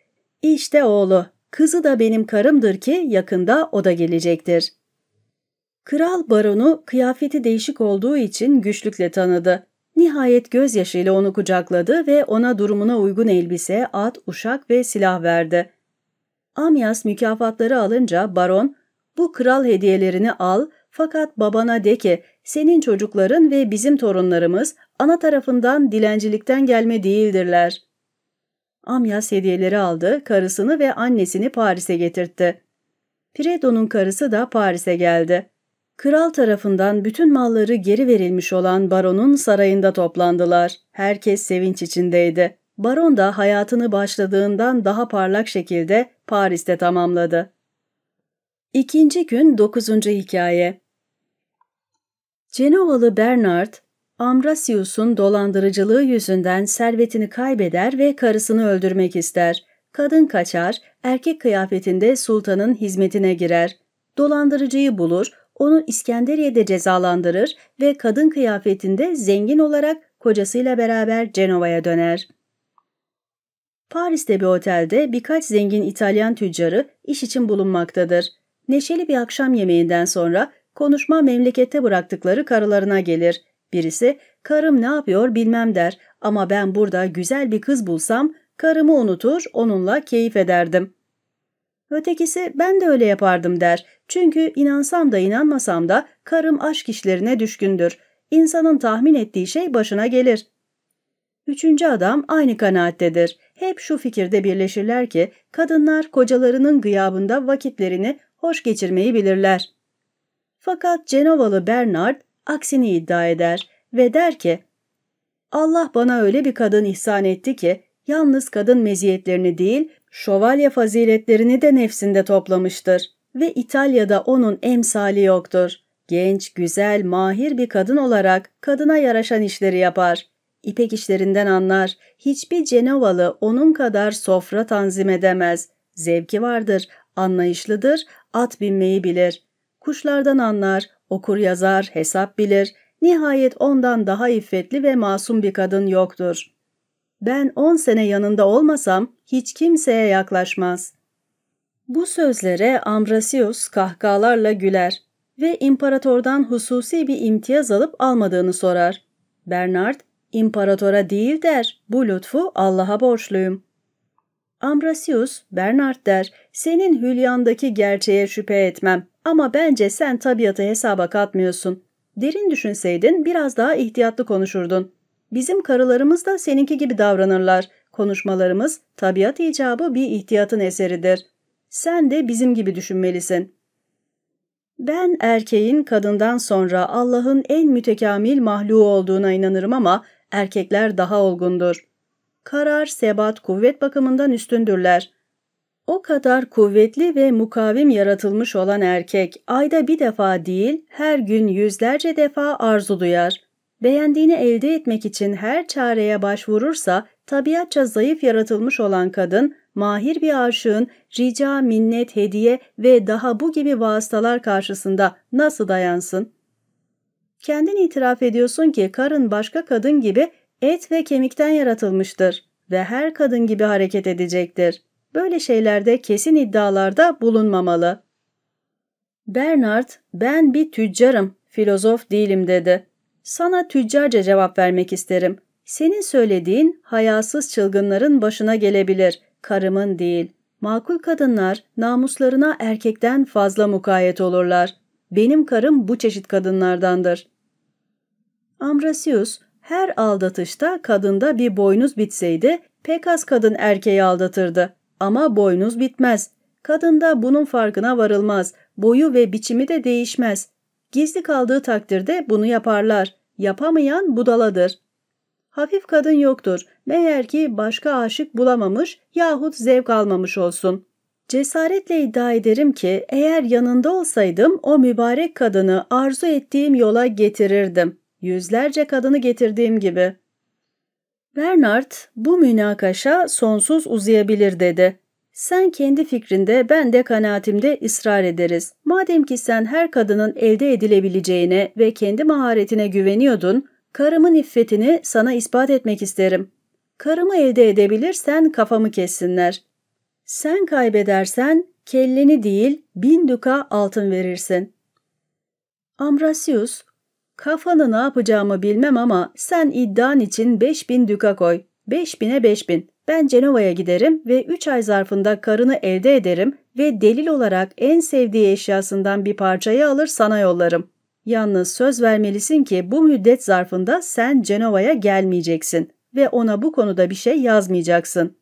İşte oğlu. Kızı da benim karımdır ki yakında o da gelecektir. Kral baronu kıyafeti değişik olduğu için güçlükle tanıdı. Nihayet gözyaşıyla onu kucakladı ve ona durumuna uygun elbise, at, uşak ve silah verdi. Amyas mükafatları alınca baron, bu kral hediyelerini al fakat babana de ki senin çocukların ve bizim torunlarımız ana tarafından dilencilikten gelme değildirler. Amyas hediyeleri aldı, karısını ve annesini Paris'e getirtti. Predo'nun karısı da Paris'e geldi. Kral tarafından bütün malları geri verilmiş olan baronun sarayında toplandılar. Herkes sevinç içindeydi. Baron da hayatını başladığından daha parlak şekilde Paris'te tamamladı. İkinci gün dokuzuncu hikaye. Cenovalı Bernard, Ambrasius'un dolandırıcılığı yüzünden servetini kaybeder ve karısını öldürmek ister. Kadın kaçar, erkek kıyafetinde sultanın hizmetine girer. Dolandırıcıyı bulur, onu İskenderiye'de cezalandırır ve kadın kıyafetinde zengin olarak kocasıyla beraber Cenova'ya döner. Paris'te bir otelde birkaç zengin İtalyan tüccarı iş için bulunmaktadır. Neşeli bir akşam yemeğinden sonra konuşma memlekette bıraktıkları karılarına gelir. Birisi, karım ne yapıyor bilmem der ama ben burada güzel bir kız bulsam karımı unutur onunla keyif ederdim. Ötekisi ben de öyle yapardım der. Çünkü inansam da inanmasam da karım aşk işlerine düşkündür. İnsanın tahmin ettiği şey başına gelir. Üçüncü adam aynı kanaattedir. Hep şu fikirde birleşirler ki kadınlar kocalarının gıyabında vakitlerini hoş geçirmeyi bilirler. Fakat Cenovalı Bernard aksini iddia eder ve der ki Allah bana öyle bir kadın ihsan etti ki yalnız kadın meziyetlerini değil şövalye faziletlerini de nefsinde toplamıştır ve İtalya'da onun emsali yoktur. Genç, güzel, mahir bir kadın olarak kadına yaraşan işleri yapar. İpek işlerinden anlar. Hiçbir Cenovalı onun kadar sofra tanzim edemez. Zevki vardır, anlayışlıdır, at binmeyi bilir. Kuşlardan anlar, okur yazar, hesap bilir. Nihayet ondan daha iffetli ve masum bir kadın yoktur. Ben on sene yanında olmasam hiç kimseye yaklaşmaz.'' Bu sözlere Ambrosius kahkahalarla güler ve imparatordan hususi bir imtiyaz alıp almadığını sorar. Bernard, imparatora değil der, bu lütfu Allah'a borçluyum. Ambrosius Bernard der, senin hülyandaki gerçeğe şüphe etmem ama bence sen tabiatı hesaba katmıyorsun. Derin düşünseydin biraz daha ihtiyatlı konuşurdun. Bizim karılarımız da seninki gibi davranırlar. Konuşmalarımız tabiat icabı bir ihtiyatın eseridir.'' Sen de bizim gibi düşünmelisin. Ben erkeğin kadından sonra Allah'ın en mütekamil mahluğu olduğuna inanırım ama erkekler daha olgundur. Karar, sebat, kuvvet bakımından üstündürler. O kadar kuvvetli ve mukavim yaratılmış olan erkek ayda bir defa değil her gün yüzlerce defa arzu duyar. Beğendiğini elde etmek için her çareye başvurursa tabiatça zayıf yaratılmış olan kadın mahir bir aşığın rica, minnet, hediye ve daha bu gibi vasıtalar karşısında nasıl dayansın? Kendin itiraf ediyorsun ki karın başka kadın gibi et ve kemikten yaratılmıştır ve her kadın gibi hareket edecektir. Böyle şeylerde kesin iddialarda bulunmamalı. Bernard, ben bir tüccarım, filozof değilim dedi. Sana tüccarca cevap vermek isterim. Senin söylediğin hayasız çılgınların başına gelebilir karımın değil. Makul kadınlar namuslarına erkekten fazla mukayet olurlar. Benim karım bu çeşit kadınlardandır. Ambrosius, her aldatışta kadında bir boynuz bitseydi pek az kadın erkeği aldatırdı. Ama boynuz bitmez. Kadında bunun farkına varılmaz. Boyu ve biçimi de değişmez. Gizli kaldığı takdirde bunu yaparlar. Yapamayan budaladır. Hafif kadın yoktur. Meğer ki başka aşık bulamamış yahut zevk almamış olsun. Cesaretle iddia ederim ki eğer yanında olsaydım o mübarek kadını arzu ettiğim yola getirirdim. Yüzlerce kadını getirdiğim gibi. Bernard bu münakaşa sonsuz uzayabilir dedi. Sen kendi fikrinde ben de kanaatimde ısrar ederiz. Madem ki sen her kadının elde edilebileceğine ve kendi maharetine güveniyordun, Karımın iffetini sana ispat etmek isterim. Karımı elde edebilirsen kafamı kessinler. Sen kaybedersen kelleni değil bin duka altın verirsin. Ambrasius, kafanı ne yapacağımı bilmem ama sen iddian için beş bin duka koy. Beş bine beş bin. Ben Cenova'ya giderim ve üç ay zarfında karını elde ederim ve delil olarak en sevdiği eşyasından bir parçayı alır sana yollarım. Yalnız söz vermelisin ki bu müddet zarfında sen Cenova'ya gelmeyeceksin ve ona bu konuda bir şey yazmayacaksın.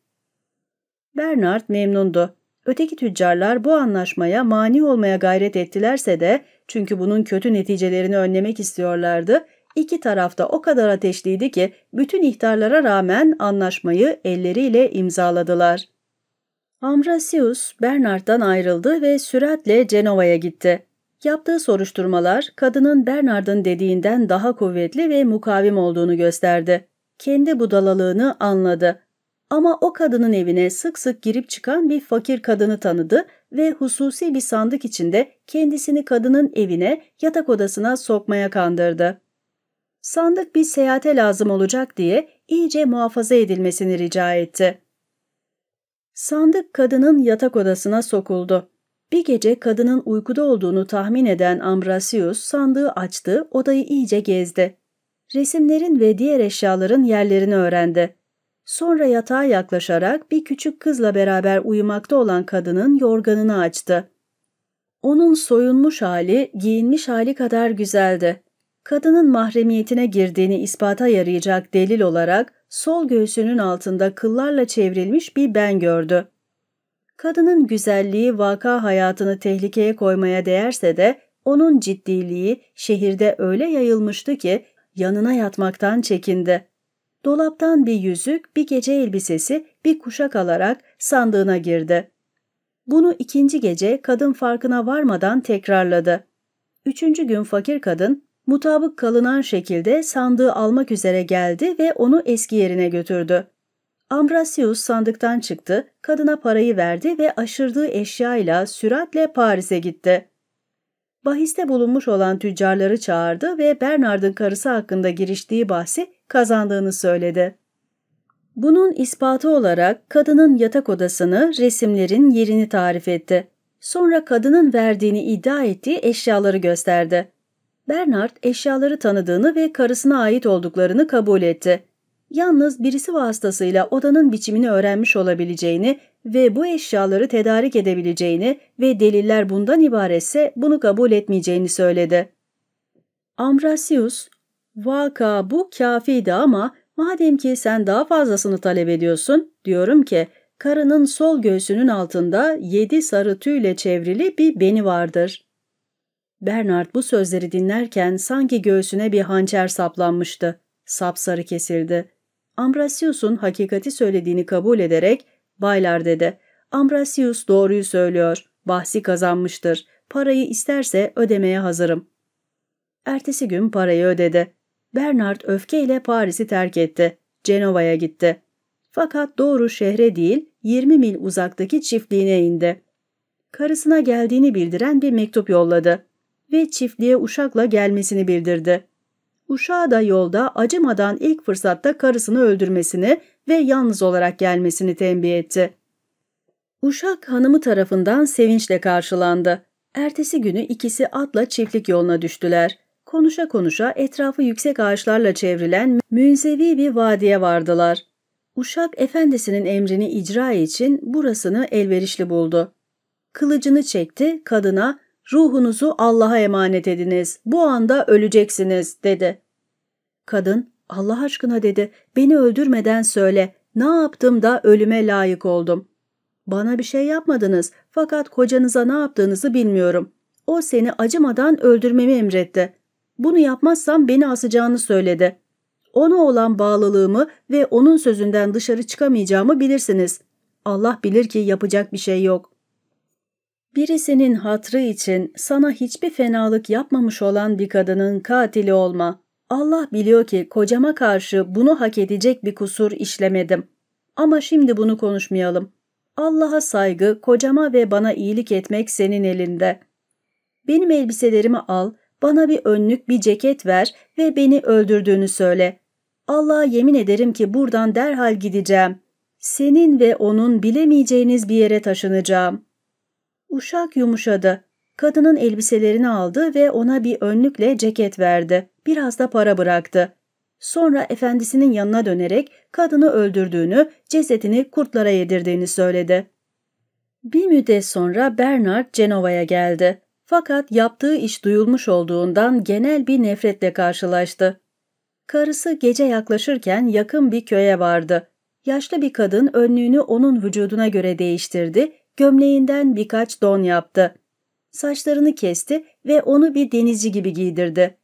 Bernard memnundu. Öteki tüccarlar bu anlaşmaya mani olmaya gayret ettilerse de çünkü bunun kötü neticelerini önlemek istiyorlardı, iki tarafta o kadar ateşliydi ki bütün ihtarlara rağmen anlaşmayı elleriyle imzaladılar. Ambrasius Bernard'dan ayrıldı ve süratle Cenova'ya gitti. Yaptığı soruşturmalar kadının Bernard'ın dediğinden daha kuvvetli ve mukavim olduğunu gösterdi. Kendi budalalığını anladı. Ama o kadının evine sık sık girip çıkan bir fakir kadını tanıdı ve hususi bir sandık içinde kendisini kadının evine yatak odasına sokmaya kandırdı. Sandık bir seyahate lazım olacak diye iyice muhafaza edilmesini rica etti. Sandık kadının yatak odasına sokuldu. Bir gece kadının uykuda olduğunu tahmin eden Ambrasius sandığı açtı, odayı iyice gezdi. Resimlerin ve diğer eşyaların yerlerini öğrendi. Sonra yatağa yaklaşarak bir küçük kızla beraber uyumakta olan kadının yorganını açtı. Onun soyunmuş hali, giyinmiş hali kadar güzeldi. Kadının mahremiyetine girdiğini ispata yarayacak delil olarak sol göğsünün altında kıllarla çevrilmiş bir ben gördü. Kadının güzelliği vaka hayatını tehlikeye koymaya değerse de onun ciddiliği şehirde öyle yayılmıştı ki yanına yatmaktan çekindi. Dolaptan bir yüzük, bir gece elbisesi, bir kuşak alarak sandığına girdi. Bunu ikinci gece kadın farkına varmadan tekrarladı. Üçüncü gün fakir kadın mutabık kalınan şekilde sandığı almak üzere geldi ve onu eski yerine götürdü. Ambrasius sandıktan çıktı, kadına parayı verdi ve aşırdığı eşyayla süratle Paris'e gitti. Bahiste bulunmuş olan tüccarları çağırdı ve Bernard'ın karısı hakkında giriştiği bahsi kazandığını söyledi. Bunun ispatı olarak kadının yatak odasını, resimlerin yerini tarif etti. Sonra kadının verdiğini iddia ettiği eşyaları gösterdi. Bernard eşyaları tanıdığını ve karısına ait olduklarını kabul etti. Yalnız birisi vasıtasıyla odanın biçimini öğrenmiş olabileceğini ve bu eşyaları tedarik edebileceğini ve deliller bundan ibaretse bunu kabul etmeyeceğini söyledi. Ambrasius, vaka bu kafiydi ama madem ki sen daha fazlasını talep ediyorsun, diyorum ki karının sol göğsünün altında yedi sarı tüyle çevrili bir beni vardır. Bernard bu sözleri dinlerken sanki göğsüne bir hançer saplanmıştı. Sapsarı kesildi. Ambrosius'un hakikati söylediğini kabul ederek baylar dedi. Ambrosius doğruyu söylüyor. Bahsi kazanmıştır. Parayı isterse ödemeye hazırım. Ertesi gün parayı ödedi. Bernard öfkeyle Paris'i terk etti. Cenova'ya gitti. Fakat doğru şehre değil 20 mil uzaktaki çiftliğine indi. Karısına geldiğini bildiren bir mektup yolladı ve çiftliğe uşakla gelmesini bildirdi uşağı da yolda acımadan ilk fırsatta karısını öldürmesini ve yalnız olarak gelmesini tembih etti. Uşak hanımı tarafından sevinçle karşılandı. Ertesi günü ikisi atla çiftlik yoluna düştüler. Konuşa konuşa etrafı yüksek ağaçlarla çevrilen münzevi bir vadiye vardılar. Uşak efendisinin emrini icra için burasını elverişli buldu. Kılıcını çekti, kadına ruhunuzu Allah'a emanet ediniz, bu anda öleceksiniz dedi. Kadın, Allah aşkına dedi, beni öldürmeden söyle, ne yaptım da ölüme layık oldum. Bana bir şey yapmadınız fakat kocanıza ne yaptığınızı bilmiyorum. O seni acımadan öldürmemi emretti. Bunu yapmazsam beni asacağını söyledi. Ona olan bağlılığımı ve onun sözünden dışarı çıkamayacağımı bilirsiniz. Allah bilir ki yapacak bir şey yok. Birisinin hatrı için sana hiçbir fenalık yapmamış olan bir kadının katili olma. Allah biliyor ki kocama karşı bunu hak edecek bir kusur işlemedim. Ama şimdi bunu konuşmayalım. Allah'a saygı, kocama ve bana iyilik etmek senin elinde. Benim elbiselerimi al, bana bir önlük, bir ceket ver ve beni öldürdüğünü söyle. Allah'a yemin ederim ki buradan derhal gideceğim. Senin ve onun bilemeyeceğiniz bir yere taşınacağım.'' Uşak yumuşadı. Kadının elbiselerini aldı ve ona bir önlükle ceket verdi. Biraz da para bıraktı. Sonra efendisinin yanına dönerek kadını öldürdüğünü, cesetini kurtlara yedirdiğini söyledi. Bir müddet sonra Bernard Cenova'ya geldi. Fakat yaptığı iş duyulmuş olduğundan genel bir nefretle karşılaştı. Karısı gece yaklaşırken yakın bir köye vardı. Yaşlı bir kadın önlüğünü onun vücuduna göre değiştirdi Gömleğinden birkaç don yaptı. Saçlarını kesti ve onu bir denizci gibi giydirdi.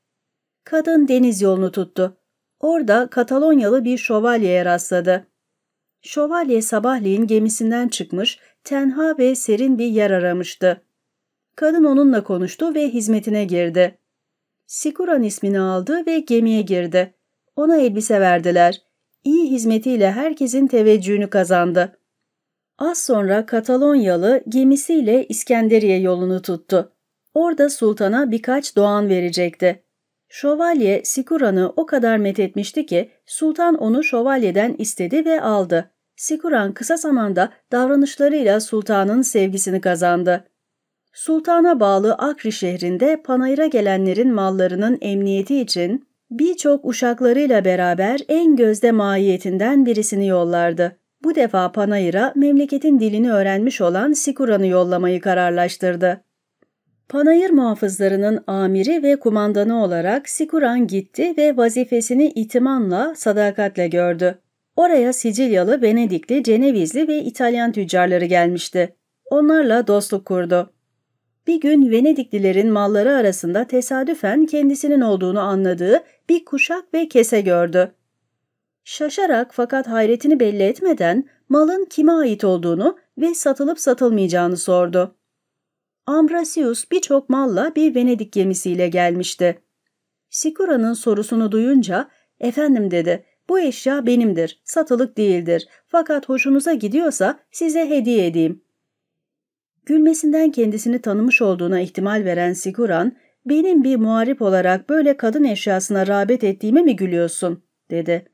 Kadın deniz yolunu tuttu. Orada Katalonyalı bir şövalyeye rastladı. Şövalye sabahleyin gemisinden çıkmış, tenha ve serin bir yer aramıştı. Kadın onunla konuştu ve hizmetine girdi. Siguran ismini aldı ve gemiye girdi. Ona elbise verdiler. İyi hizmetiyle herkesin teveccühünü kazandı. Az sonra Katalonyalı gemisiyle İskenderiye yolunu tuttu. Orada sultana birkaç doğan verecekti. Şövalye Sikuran'ı o kadar methetmişti ki sultan onu şövalyeden istedi ve aldı. Sikuran kısa zamanda davranışlarıyla sultanın sevgisini kazandı. Sultana bağlı Akri şehrinde panayıra gelenlerin mallarının emniyeti için birçok uşaklarıyla beraber en gözde mahiyetinden birisini yollardı. Bu defa Panayır'a memleketin dilini öğrenmiş olan Sikuran'ı yollamayı kararlaştırdı. Panayır muhafızlarının amiri ve kumandanı olarak Sikuran gitti ve vazifesini itimanla, sadakatle gördü. Oraya Sicilyalı, Venedikli, Cenevizli ve İtalyan tüccarları gelmişti. Onlarla dostluk kurdu. Bir gün Venediklilerin malları arasında tesadüfen kendisinin olduğunu anladığı bir kuşak ve kese gördü. Şaşarak fakat hayretini belli etmeden malın kime ait olduğunu ve satılıp satılmayacağını sordu. Ambrasius birçok malla bir Venedik gemisiyle gelmişti. Sikura'nın sorusunu duyunca, efendim dedi, bu eşya benimdir, satılık değildir. Fakat hoşunuza gidiyorsa size hediye edeyim. Gülmesinden kendisini tanımış olduğuna ihtimal veren Siguran, benim bir muharip olarak böyle kadın eşyasına rağbet ettiğime mi gülüyorsun, dedi.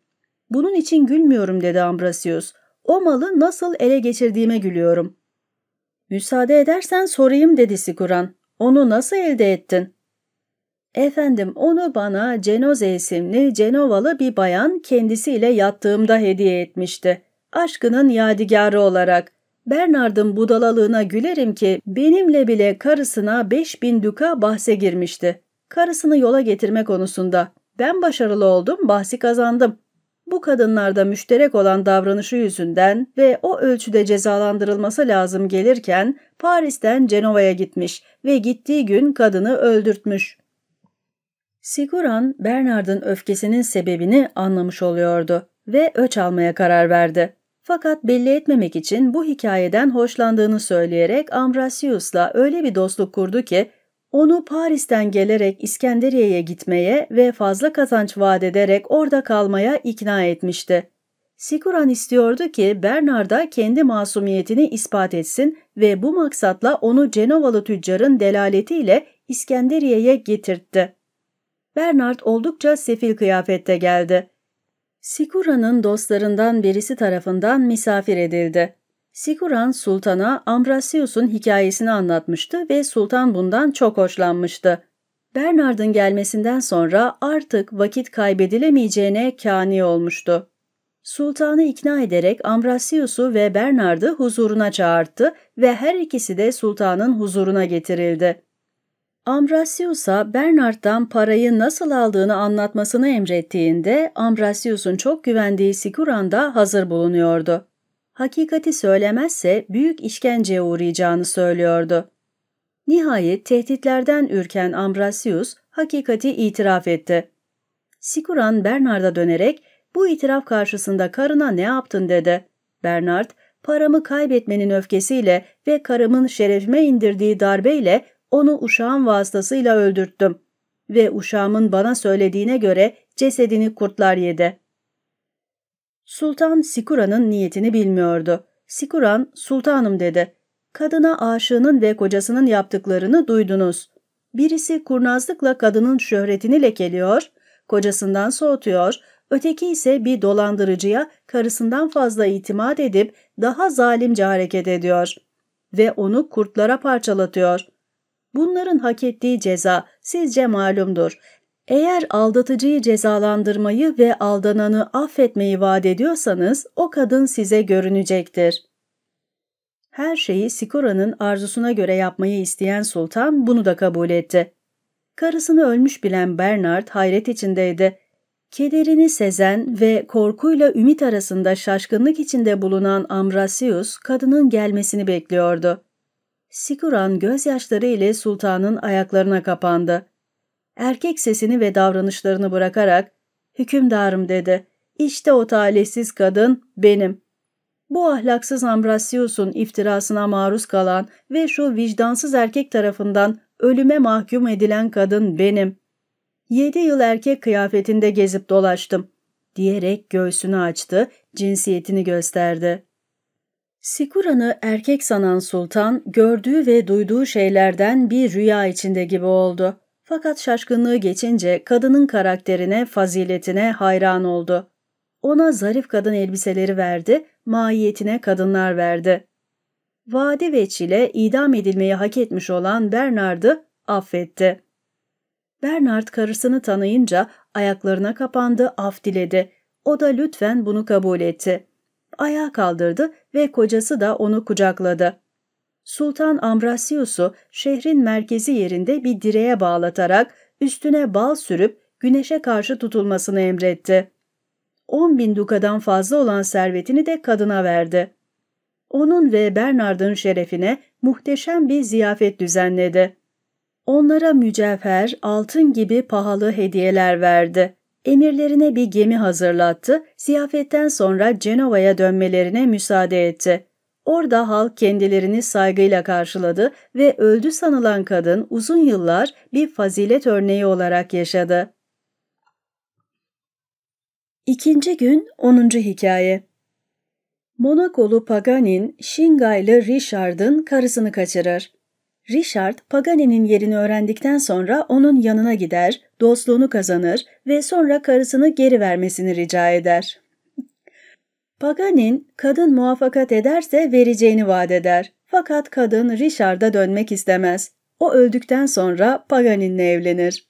Bunun için gülmüyorum dedi Ambrosius. O malı nasıl ele geçirdiğime gülüyorum. Müsaade edersen sorayım dedi Sikuran. Onu nasıl elde ettin? Efendim onu bana Cenoze isimli Cenovalı bir bayan kendisiyle yattığımda hediye etmişti. Aşkının yadigarı olarak. Bernard'ın budalalığına gülerim ki benimle bile karısına 5000 duka bahse girmişti. Karısını yola getirme konusunda. Ben başarılı oldum, bahsi kazandım bu kadınlarda müşterek olan davranışı yüzünden ve o ölçüde cezalandırılması lazım gelirken Paris'ten Cenova'ya gitmiş ve gittiği gün kadını öldürtmüş. Siguran, Bernard'ın öfkesinin sebebini anlamış oluyordu ve öç almaya karar verdi. Fakat belli etmemek için bu hikayeden hoşlandığını söyleyerek Ambrasius'la öyle bir dostluk kurdu ki onu Paris'ten gelerek İskenderiye'ye gitmeye ve fazla kazanç vaat ederek orada kalmaya ikna etmişti. Sikuran istiyordu ki Bernard'a kendi masumiyetini ispat etsin ve bu maksatla onu Cenovalı tüccarın delaletiyle İskenderiye'ye getirtti. Bernard oldukça sefil kıyafette geldi. Sikura'nın dostlarından birisi tarafından misafir edildi. Siguran Sultan'a Ambrasius'un hikayesini anlatmıştı ve Sultan bundan çok hoşlanmıştı. Bernard'ın gelmesinden sonra artık vakit kaybedilemeyeceğine kani olmuştu. Sultanı ikna ederek Ambrasius'u ve Bernard'ı huzuruna çağırttı ve her ikisi de sultanın huzuruna getirildi. Ambrasius'a Bernard'dan parayı nasıl aldığını anlatmasını emrettiğinde Ambrasius'un çok güvendiği Sikuran da hazır bulunuyordu hakikati söylemezse büyük işkenceye uğrayacağını söylüyordu. Nihayet tehditlerden ürken Ambrasius hakikati itiraf etti. Sikuran Bernard'a dönerek bu itiraf karşısında karına ne yaptın dedi. Bernard, paramı kaybetmenin öfkesiyle ve karımın şerefime indirdiği darbeyle onu uşağın vasıtasıyla öldürttüm ve uşağımın bana söylediğine göre cesedini kurtlar yedi. Sultan Sikura'nın niyetini bilmiyordu. Sikuran, sultanım dedi. Kadına aşığının ve kocasının yaptıklarını duydunuz. Birisi kurnazlıkla kadının şöhretini lekeliyor, kocasından soğutuyor, öteki ise bir dolandırıcıya karısından fazla itimat edip daha zalimce hareket ediyor ve onu kurtlara parçalatıyor. Bunların hak ettiği ceza sizce malumdur. Eğer aldatıcıyı cezalandırmayı ve aldananı affetmeyi vaat ediyorsanız o kadın size görünecektir. Her şeyi Sikora'nın arzusuna göre yapmayı isteyen sultan bunu da kabul etti. Karısını ölmüş bilen Bernard hayret içindeydi. Kederini sezen ve korkuyla ümit arasında şaşkınlık içinde bulunan Ambrasius kadının gelmesini bekliyordu. Sikuran gözyaşları ile sultanın ayaklarına kapandı erkek sesini ve davranışlarını bırakarak hükümdarım dedi. İşte o talihsiz kadın benim. Bu ahlaksız Ambrasius'un iftirasına maruz kalan ve şu vicdansız erkek tarafından ölüme mahkum edilen kadın benim. Yedi yıl erkek kıyafetinde gezip dolaştım diyerek göğsünü açtı, cinsiyetini gösterdi. Sikuran'ı erkek sanan sultan gördüğü ve duyduğu şeylerden bir rüya içinde gibi oldu. Fakat şaşkınlığı geçince kadının karakterine, faziletine hayran oldu. Ona zarif kadın elbiseleri verdi, mahiyetine kadınlar verdi. Vade ve çile idam edilmeyi hak etmiş olan Bernard'ı affetti. Bernard karısını tanıyınca ayaklarına kapandı, af diledi. O da lütfen bunu kabul etti. Ayağa kaldırdı ve kocası da onu kucakladı. Sultan Ambrasius'u şehrin merkezi yerinde bir direğe bağlatarak üstüne bal sürüp güneşe karşı tutulmasını emretti. 10 bin dukadan fazla olan servetini de kadına verdi. Onun ve Bernard'ın şerefine muhteşem bir ziyafet düzenledi. Onlara mücevher, altın gibi pahalı hediyeler verdi. Emirlerine bir gemi hazırlattı, ziyafetten sonra Cenova'ya dönmelerine müsaade etti. Orada halk kendilerini saygıyla karşıladı ve öldü sanılan kadın uzun yıllar bir fazilet örneği olarak yaşadı. İkinci gün 10. hikaye Monakolu Paganin, Şingaylı Richard'ın karısını kaçırır. Richard, Pagani'nin yerini öğrendikten sonra onun yanına gider, dostluğunu kazanır ve sonra karısını geri vermesini rica eder. Paganin, kadın muvaffakat ederse vereceğini vaat eder. Fakat kadın Richard'a dönmek istemez. O öldükten sonra Paganin'le evlenir.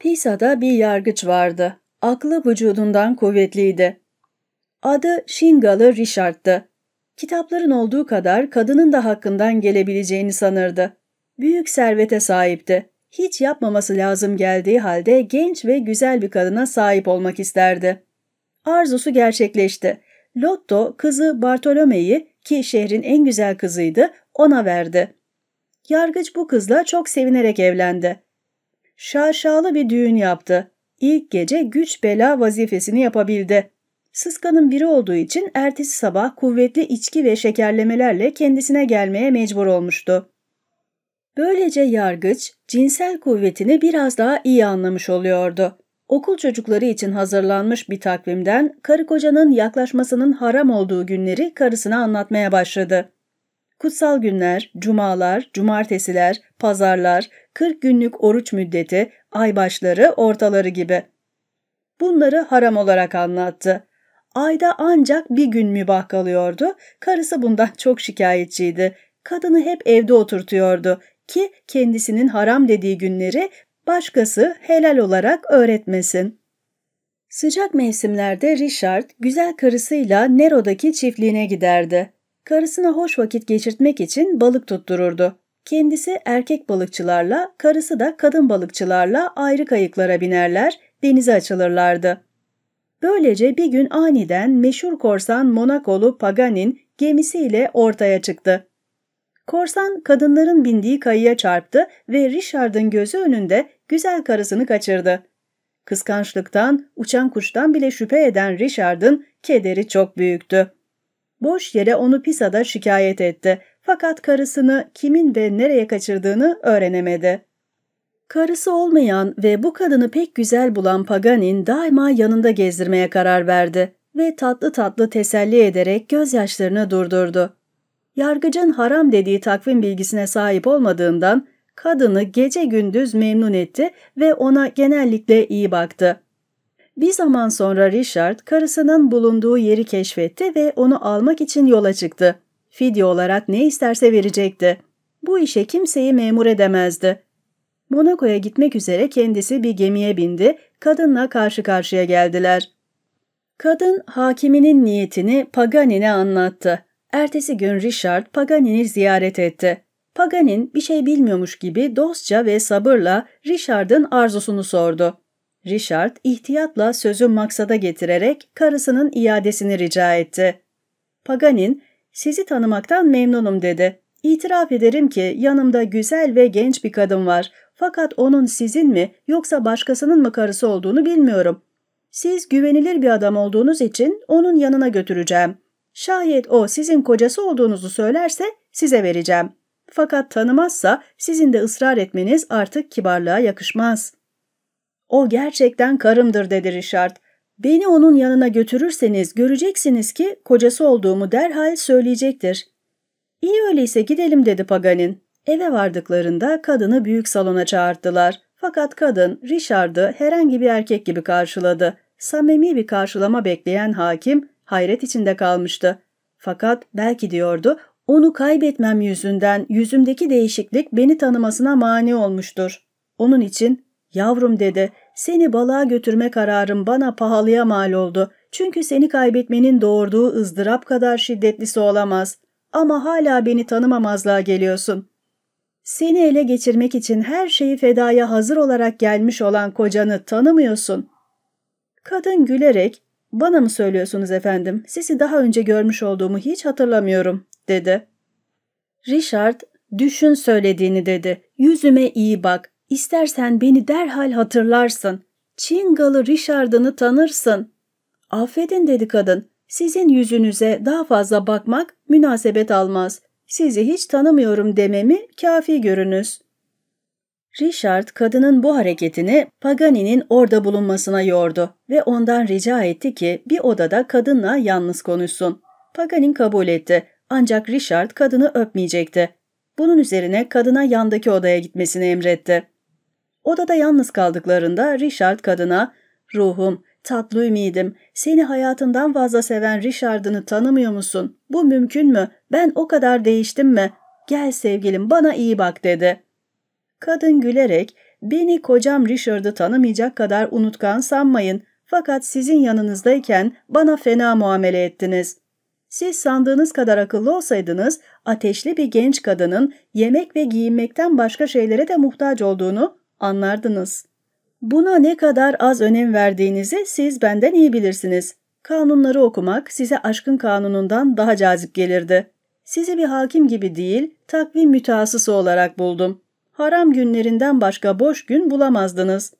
Pisa'da bir yargıç vardı. Aklı vücudundan kuvvetliydi. Adı Şingalı Richard'tı. Kitapların olduğu kadar kadının da hakkından gelebileceğini sanırdı. Büyük servete sahipti. Hiç yapmaması lazım geldiği halde genç ve güzel bir kadına sahip olmak isterdi. Arzusu gerçekleşti. Lotto kızı Bartolome'yi ki şehrin en güzel kızıydı ona verdi. Yargıç bu kızla çok sevinerek evlendi. Şaşalı bir düğün yaptı. İlk gece güç bela vazifesini yapabildi. Sıska'nın biri olduğu için ertesi sabah kuvvetli içki ve şekerlemelerle kendisine gelmeye mecbur olmuştu. Böylece yargıç cinsel kuvvetini biraz daha iyi anlamış oluyordu okul çocukları için hazırlanmış bir takvimden karı kocanın yaklaşmasının haram olduğu günleri karısına anlatmaya başladı. Kutsal günler, cumalar, cumartesiler, pazarlar, 40 günlük oruç müddeti, ay başları, ortaları gibi. Bunları haram olarak anlattı. Ayda ancak bir gün mübah kalıyordu. Karısı bundan çok şikayetçiydi. Kadını hep evde oturtuyordu ki kendisinin haram dediği günleri başkası helal olarak öğretmesin. Sıcak mevsimlerde Richard güzel karısıyla Nero'daki çiftliğine giderdi. Karısına hoş vakit geçirtmek için balık tuttururdu. Kendisi erkek balıkçılarla, karısı da kadın balıkçılarla ayrı kayıklara binerler, denize açılırlardı. Böylece bir gün aniden meşhur korsan Monakolu Paganin gemisiyle ortaya çıktı. Korsan kadınların bindiği kayıya çarptı ve Richard'ın gözü önünde güzel karısını kaçırdı. Kıskançlıktan, uçan kuştan bile şüphe eden Richard'ın kederi çok büyüktü. Boş yere onu Pisa'da şikayet etti fakat karısını kimin ve nereye kaçırdığını öğrenemedi. Karısı olmayan ve bu kadını pek güzel bulan Paganin daima yanında gezdirmeye karar verdi ve tatlı tatlı teselli ederek gözyaşlarını durdurdu yargıcın haram dediği takvim bilgisine sahip olmadığından kadını gece gündüz memnun etti ve ona genellikle iyi baktı. Bir zaman sonra Richard karısının bulunduğu yeri keşfetti ve onu almak için yola çıktı. Fidye olarak ne isterse verecekti. Bu işe kimseyi memur edemezdi. Monaco'ya gitmek üzere kendisi bir gemiye bindi, kadınla karşı karşıya geldiler. Kadın hakiminin niyetini Paganine anlattı. Ertesi gün Richard Paganini ziyaret etti. Paganin bir şey bilmiyormuş gibi dostça ve sabırla Richard'ın arzusunu sordu. Richard ihtiyatla sözü maksada getirerek karısının iadesini rica etti. Paganin, sizi tanımaktan memnunum dedi. İtiraf ederim ki yanımda güzel ve genç bir kadın var. Fakat onun sizin mi yoksa başkasının mı karısı olduğunu bilmiyorum. Siz güvenilir bir adam olduğunuz için onun yanına götüreceğim.'' Şayet o sizin kocası olduğunuzu söylerse size vereceğim. Fakat tanımazsa sizin de ısrar etmeniz artık kibarlığa yakışmaz. O gerçekten karımdır dedi Richard. Beni onun yanına götürürseniz göreceksiniz ki kocası olduğumu derhal söyleyecektir. İyi öyleyse gidelim dedi Paganin. Eve vardıklarında kadını büyük salona çağırttılar. Fakat kadın Richard'ı herhangi bir erkek gibi karşıladı. Samimi bir karşılama bekleyen hakim hayret içinde kalmıştı. Fakat belki diyordu, onu kaybetmem yüzünden yüzümdeki değişiklik beni tanımasına mani olmuştur. Onun için, yavrum dedi, seni balığa götürme kararım bana pahalıya mal oldu. Çünkü seni kaybetmenin doğurduğu ızdırap kadar şiddetlisi olamaz. Ama hala beni tanımamazlığa geliyorsun. Seni ele geçirmek için her şeyi fedaya hazır olarak gelmiş olan kocanı tanımıyorsun. Kadın gülerek ''Bana mı söylüyorsunuz efendim? Sizi daha önce görmüş olduğumu hiç hatırlamıyorum.'' dedi. Richard, ''Düşün söylediğini.'' dedi. ''Yüzüme iyi bak. İstersen beni derhal hatırlarsın. Çingalı Richard'ını tanırsın.'' ''Affedin.'' dedi kadın. ''Sizin yüzünüze daha fazla bakmak münasebet almaz. Sizi hiç tanımıyorum dememi kafi görünüz.'' Richard kadının bu hareketini Pagani'nin orada bulunmasına yordu ve ondan rica etti ki bir odada kadınla yalnız konuşsun. Paganin kabul etti ancak Richard kadını öpmeyecekti. Bunun üzerine kadına yandaki odaya gitmesini emretti. Odada yalnız kaldıklarında Richard kadına ''Ruhum, tatlı ümidim, seni hayatından fazla seven Richard'ını tanımıyor musun? Bu mümkün mü? Ben o kadar değiştim mi? Gel sevgilim bana iyi bak.'' dedi. Kadın gülerek beni kocam Richard'ı tanımayacak kadar unutkan sanmayın fakat sizin yanınızdayken bana fena muamele ettiniz. Siz sandığınız kadar akıllı olsaydınız ateşli bir genç kadının yemek ve giyinmekten başka şeylere de muhtaç olduğunu anlardınız. Buna ne kadar az önem verdiğinizi siz benden iyi bilirsiniz. Kanunları okumak size aşkın kanunundan daha cazip gelirdi. Sizi bir hakim gibi değil, takvim mütehassısı olarak buldum.'' haram günlerinden başka boş gün bulamazdınız.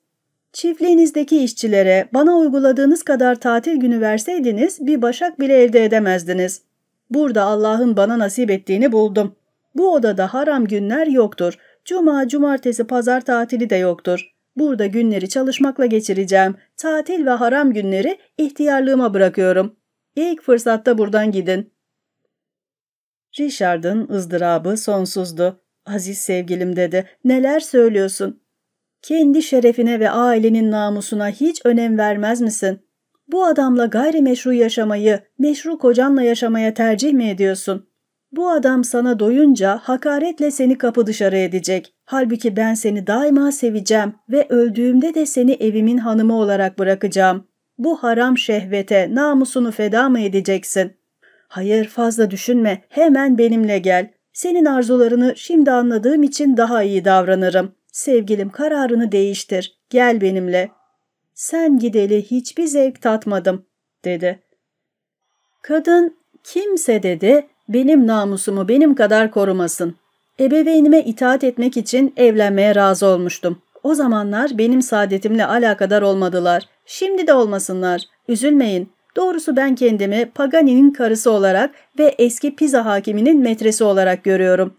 Çiftliğinizdeki işçilere bana uyguladığınız kadar tatil günü verseydiniz bir başak bile elde edemezdiniz. Burada Allah'ın bana nasip ettiğini buldum. Bu odada haram günler yoktur. Cuma, cumartesi, pazar tatili de yoktur. Burada günleri çalışmakla geçireceğim. Tatil ve haram günleri ihtiyarlığıma bırakıyorum. İlk fırsatta buradan gidin. Richard'ın ızdırabı sonsuzdu. Aziz sevgilim dedi, neler söylüyorsun? Kendi şerefine ve ailenin namusuna hiç önem vermez misin? Bu adamla gayrimeşru yaşamayı, meşru kocanla yaşamaya tercih mi ediyorsun? Bu adam sana doyunca hakaretle seni kapı dışarı edecek. Halbuki ben seni daima seveceğim ve öldüğümde de seni evimin hanımı olarak bırakacağım. Bu haram şehvete namusunu feda mı edeceksin? Hayır fazla düşünme hemen benimle gel. Senin arzularını şimdi anladığım için daha iyi davranırım. Sevgilim kararını değiştir. Gel benimle. Sen gideli hiçbir zevk tatmadım, dedi. Kadın kimse dedi benim namusumu benim kadar korumasın. Ebeveynime itaat etmek için evlenmeye razı olmuştum. O zamanlar benim saadetimle alakadar olmadılar. Şimdi de olmasınlar. Üzülmeyin. Doğrusu ben kendimi Pagani'nin karısı olarak ve eski Pizza hakiminin metresi olarak görüyorum.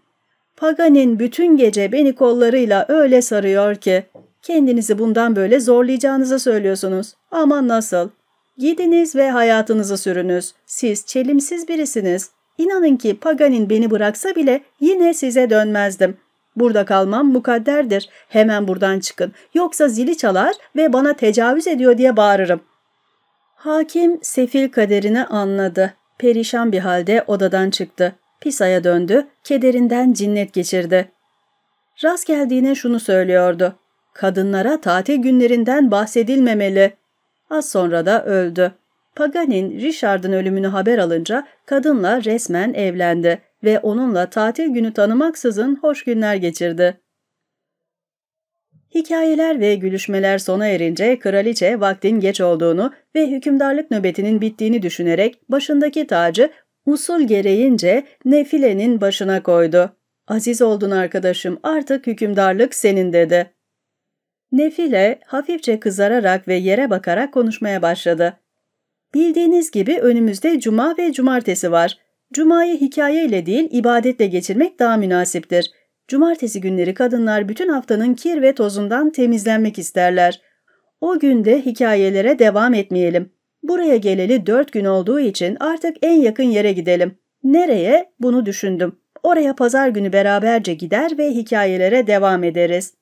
Paganin bütün gece beni kollarıyla öyle sarıyor ki kendinizi bundan böyle zorlayacağınızı söylüyorsunuz. Ama nasıl? Gidiniz ve hayatınızı sürünüz. Siz çelimsiz birisiniz. İnanın ki Paganin beni bıraksa bile yine size dönmezdim. Burada kalmam mukadderdir. Hemen buradan çıkın. Yoksa zili çalar ve bana tecavüz ediyor diye bağırırım. Hakim sefil kaderini anladı. Perişan bir halde odadan çıktı. Pisa'ya döndü, kederinden cinnet geçirdi. Rast geldiğine şunu söylüyordu. Kadınlara tatil günlerinden bahsedilmemeli. Az sonra da öldü. Paganin, Richard'ın ölümünü haber alınca kadınla resmen evlendi ve onunla tatil günü tanımaksızın hoş günler geçirdi. Hikayeler ve gülüşmeler sona erince kraliçe vaktin geç olduğunu ve hükümdarlık nöbetinin bittiğini düşünerek başındaki tacı usul gereğince Nefile'nin başına koydu. Aziz oldun arkadaşım artık hükümdarlık senin dedi. Nefile hafifçe kızararak ve yere bakarak konuşmaya başladı. Bildiğiniz gibi önümüzde cuma ve cumartesi var. Cuma'yı hikayeyle değil ibadetle geçirmek daha münasiptir. Cumartesi günleri kadınlar bütün haftanın kir ve tozundan temizlenmek isterler. O günde hikayelere devam etmeyelim. Buraya geleli dört gün olduğu için artık en yakın yere gidelim. Nereye? Bunu düşündüm. Oraya pazar günü beraberce gider ve hikayelere devam ederiz.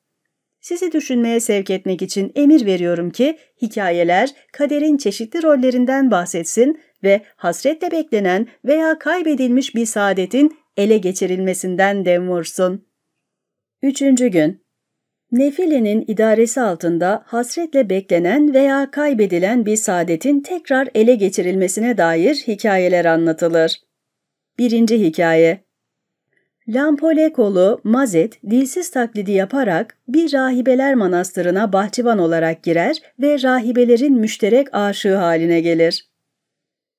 Sizi düşünmeye sevk etmek için emir veriyorum ki hikayeler kaderin çeşitli rollerinden bahsetsin ve hasretle beklenen veya kaybedilmiş bir saadetin ele geçirilmesinden dem vursun. Üçüncü gün Nefile'nin idaresi altında hasretle beklenen veya kaybedilen bir saadetin tekrar ele geçirilmesine dair hikayeler anlatılır. Birinci hikaye Lampolekolu Mazet dilsiz taklidi yaparak bir rahibeler manastırına bahçıvan olarak girer ve rahibelerin müşterek aşığı haline gelir.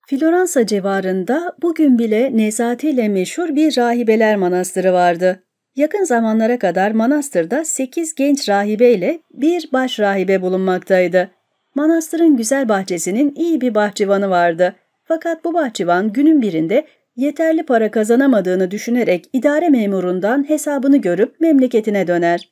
Floransa civarında bugün bile nezatiyle meşhur bir rahibeler manastırı vardı. Yakın zamanlara kadar manastırda sekiz genç rahibe ile bir baş rahibe bulunmaktaydı. Manastırın güzel bahçesinin iyi bir bahçıvanı vardı. Fakat bu bahçıvan günün birinde yeterli para kazanamadığını düşünerek idare memurundan hesabını görüp memleketine döner.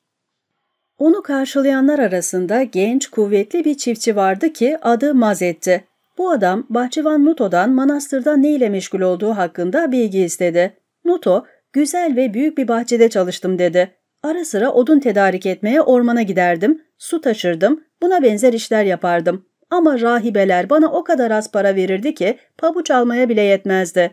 Onu karşılayanlar arasında genç, kuvvetli bir çiftçi vardı ki adı Mazetti. Bu adam bahçıvan Nuto'dan manastırda ne ile meşgul olduğu hakkında bilgi istedi. Nuto, Güzel ve büyük bir bahçede çalıştım dedi. Ara sıra odun tedarik etmeye ormana giderdim, su taşırdım, buna benzer işler yapardım. Ama rahibeler bana o kadar az para verirdi ki pabuç almaya bile yetmezdi.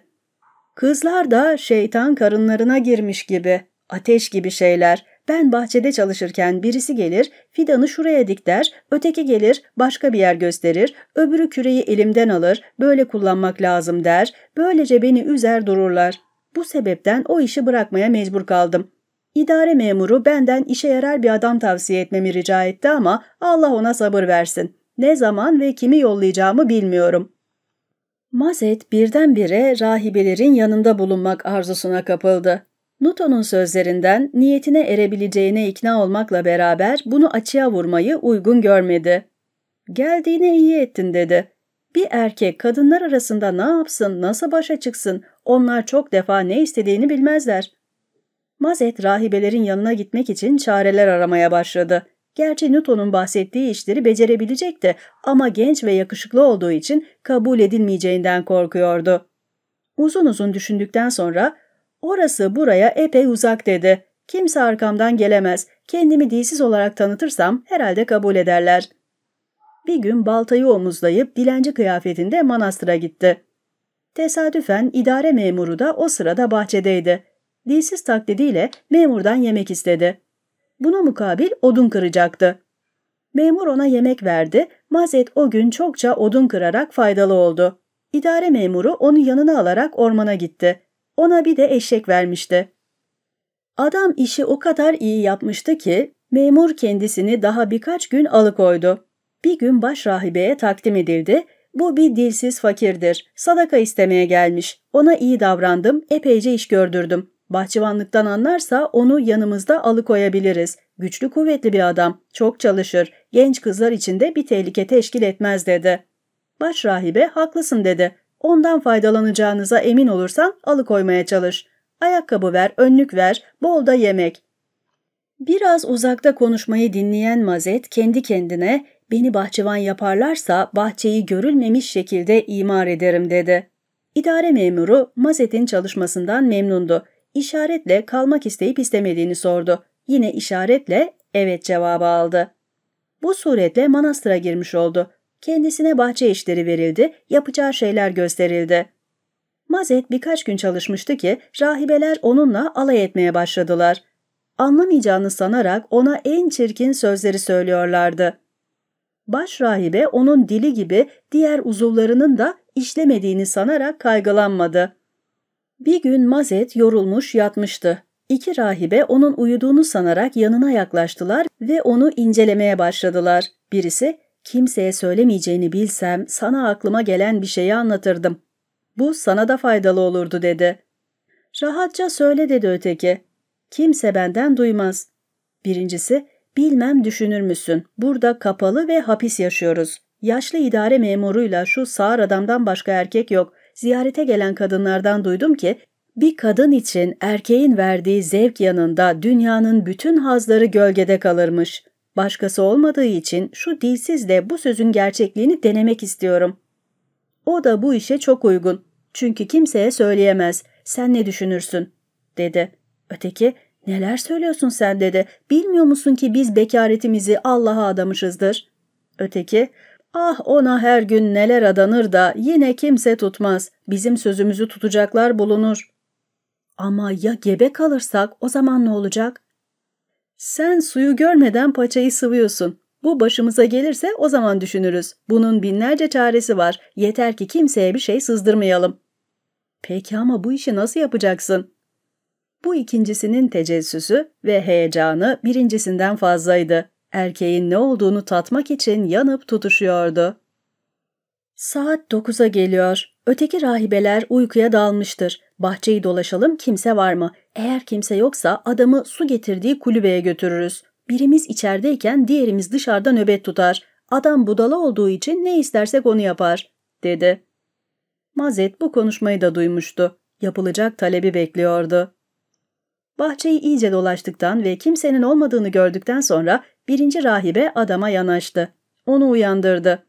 Kızlar da şeytan karınlarına girmiş gibi, ateş gibi şeyler. Ben bahçede çalışırken birisi gelir, fidanı şuraya dik der, öteki gelir, başka bir yer gösterir, öbürü küreyi elimden alır, böyle kullanmak lazım der, böylece beni üzer dururlar. Bu sebepten o işi bırakmaya mecbur kaldım. İdare memuru benden işe yarar bir adam tavsiye etmemi rica etti ama Allah ona sabır versin. Ne zaman ve kimi yollayacağımı bilmiyorum. Mazet birdenbire rahibelerin yanında bulunmak arzusuna kapıldı. Nuto'nun sözlerinden niyetine erebileceğine ikna olmakla beraber bunu açığa vurmayı uygun görmedi. Geldiğine iyi ettin dedi. Bir erkek kadınlar arasında ne yapsın, nasıl başa çıksın, onlar çok defa ne istediğini bilmezler. Mazet rahibelerin yanına gitmek için çareler aramaya başladı. Gerçi Newton'un bahsettiği işleri becerebilecekti ama genç ve yakışıklı olduğu için kabul edilmeyeceğinden korkuyordu. Uzun uzun düşündükten sonra orası buraya epey uzak dedi. Kimse arkamdan gelemez. Kendimi dilsiz olarak tanıtırsam herhalde kabul ederler. Bir gün baltayı omuzlayıp dilenci kıyafetinde manastıra gitti. Tesadüfen idare memuru da o sırada bahçedeydi. Dilsiz taklidiyle memurdan yemek istedi. Buna mukabil odun kıracaktı. Memur ona yemek verdi, Mazet o gün çokça odun kırarak faydalı oldu. İdare memuru onu yanına alarak ormana gitti. Ona bir de eşek vermişti. Adam işi o kadar iyi yapmıştı ki memur kendisini daha birkaç gün alıkoydu. Bir gün baş rahibeye takdim edildi bu bir dilsiz fakirdir. Sadaka istemeye gelmiş. Ona iyi davrandım, epeyce iş gördürdüm. Bahçıvanlıktan anlarsa onu yanımızda alıkoyabiliriz. Güçlü kuvvetli bir adam, çok çalışır. Genç kızlar için de bir tehlike teşkil etmez dedi. Baş rahibe haklısın dedi. Ondan faydalanacağınıza emin olursan alıkoymaya çalış. Ayakkabı ver, önlük ver, bol da yemek. Biraz uzakta konuşmayı dinleyen Mazet kendi kendine beni bahçıvan yaparlarsa bahçeyi görülmemiş şekilde imar ederim dedi. İdare memuru Mazet'in çalışmasından memnundu. İşaretle kalmak isteyip istemediğini sordu. Yine işaretle evet cevabı aldı. Bu suretle manastıra girmiş oldu. Kendisine bahçe işleri verildi, yapacağı şeyler gösterildi. Mazet birkaç gün çalışmıştı ki rahibeler onunla alay etmeye başladılar. Anlamayacağını sanarak ona en çirkin sözleri söylüyorlardı. Baş rahibe onun dili gibi diğer uzuvlarının da işlemediğini sanarak kaygılanmadı. Bir gün Mazet yorulmuş yatmıştı. İki rahibe onun uyuduğunu sanarak yanına yaklaştılar ve onu incelemeye başladılar. Birisi, kimseye söylemeyeceğini bilsem sana aklıma gelen bir şeyi anlatırdım. Bu sana da faydalı olurdu dedi. Rahatça söyle dedi öteki. Kimse benden duymaz. Birincisi, Bilmem düşünür müsün? Burada kapalı ve hapis yaşıyoruz. Yaşlı idare memuruyla şu sağır adamdan başka erkek yok. Ziyarete gelen kadınlardan duydum ki bir kadın için erkeğin verdiği zevk yanında dünyanın bütün hazları gölgede kalırmış. Başkası olmadığı için şu dilsiz de bu sözün gerçekliğini denemek istiyorum. O da bu işe çok uygun. Çünkü kimseye söyleyemez. Sen ne düşünürsün? dedi. Öteki, ''Neler söylüyorsun sen?'' dedi. ''Bilmiyor musun ki biz bekaretimizi Allah'a adamışızdır?'' Öteki ''Ah ona her gün neler adanır da yine kimse tutmaz. Bizim sözümüzü tutacaklar bulunur.'' ''Ama ya gebe kalırsak o zaman ne olacak?'' ''Sen suyu görmeden paçayı sıvıyorsun. Bu başımıza gelirse o zaman düşünürüz. Bunun binlerce çaresi var. Yeter ki kimseye bir şey sızdırmayalım.'' ''Peki ama bu işi nasıl yapacaksın?'' Bu ikincisinin tecessüsü ve heyecanı birincisinden fazlaydı. Erkeğin ne olduğunu tatmak için yanıp tutuşuyordu. Saat dokuza geliyor. Öteki rahibeler uykuya dalmıştır. Bahçeyi dolaşalım kimse var mı? Eğer kimse yoksa adamı su getirdiği kulübeye götürürüz. Birimiz içerideyken diğerimiz dışarıda nöbet tutar. Adam budala olduğu için ne istersek onu yapar, dedi. Mazet bu konuşmayı da duymuştu. Yapılacak talebi bekliyordu. Bahçeyi iyice dolaştıktan ve kimsenin olmadığını gördükten sonra birinci rahibe adama yanaştı. Onu uyandırdı.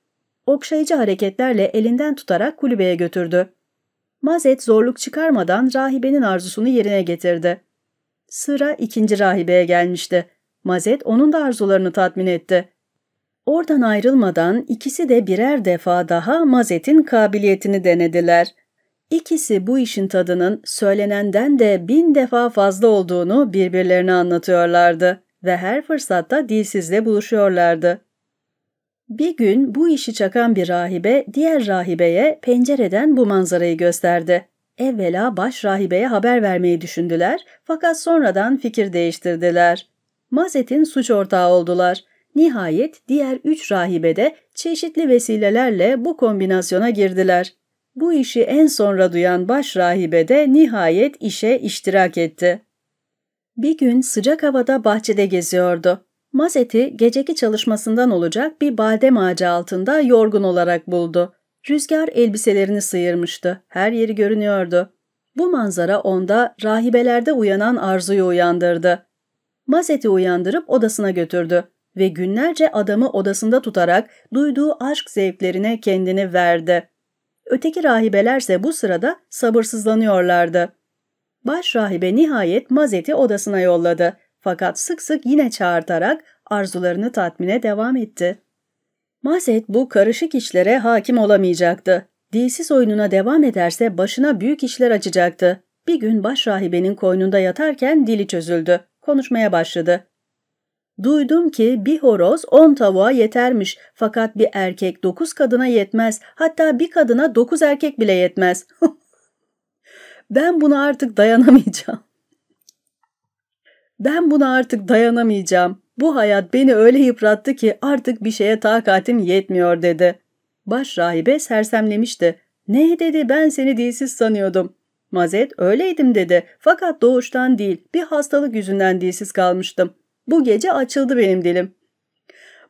Okşayıcı hareketlerle elinden tutarak kulübeye götürdü. Mazet zorluk çıkarmadan rahibenin arzusunu yerine getirdi. Sıra ikinci rahibeye gelmişti. Mazet onun da arzularını tatmin etti. Oradan ayrılmadan ikisi de birer defa daha Mazet'in kabiliyetini denediler.'' İkisi bu işin tadının söylenenden de bin defa fazla olduğunu birbirlerine anlatıyorlardı ve her fırsatta dilsizle buluşuyorlardı. Bir gün bu işi çakan bir rahibe diğer rahibeye pencereden bu manzarayı gösterdi. Evvela baş rahibeye haber vermeyi düşündüler fakat sonradan fikir değiştirdiler. Mazet'in suç ortağı oldular. Nihayet diğer üç rahibe de çeşitli vesilelerle bu kombinasyona girdiler. Bu işi en sonra duyan baş rahibe de nihayet işe iştirak etti. Bir gün sıcak havada bahçede geziyordu. Mazeti geceki çalışmasından olacak bir badem ağacı altında yorgun olarak buldu. Rüzgar elbiselerini sıyırmıştı. Her yeri görünüyordu. Bu manzara onda rahibelerde uyanan arzuyu uyandırdı. Mazeti uyandırıp odasına götürdü ve günlerce adamı odasında tutarak duyduğu aşk zevklerine kendini verdi. Öteki rahibelerse bu sırada sabırsızlanıyorlardı. Baş rahibe nihayet Mazet'i odasına yolladı. Fakat sık sık yine çağırtarak arzularını tatmine devam etti. Mazet bu karışık işlere hakim olamayacaktı. Dilsiz oyununa devam ederse başına büyük işler açacaktı. Bir gün baş rahibenin koynunda yatarken dili çözüldü. Konuşmaya başladı. Duydum ki bir horoz on tavuğa yetermiş fakat bir erkek dokuz kadına yetmez hatta bir kadına dokuz erkek bile yetmez. ben buna artık dayanamayacağım. Ben buna artık dayanamayacağım. Bu hayat beni öyle yıprattı ki artık bir şeye takatim yetmiyor dedi. Baş rahibe sersemlemişti. Ne dedi ben seni dilsiz sanıyordum. Mazet öyleydim dedi fakat doğuştan değil bir hastalık yüzünden dilsiz kalmıştım. Bu gece açıldı benim dilim.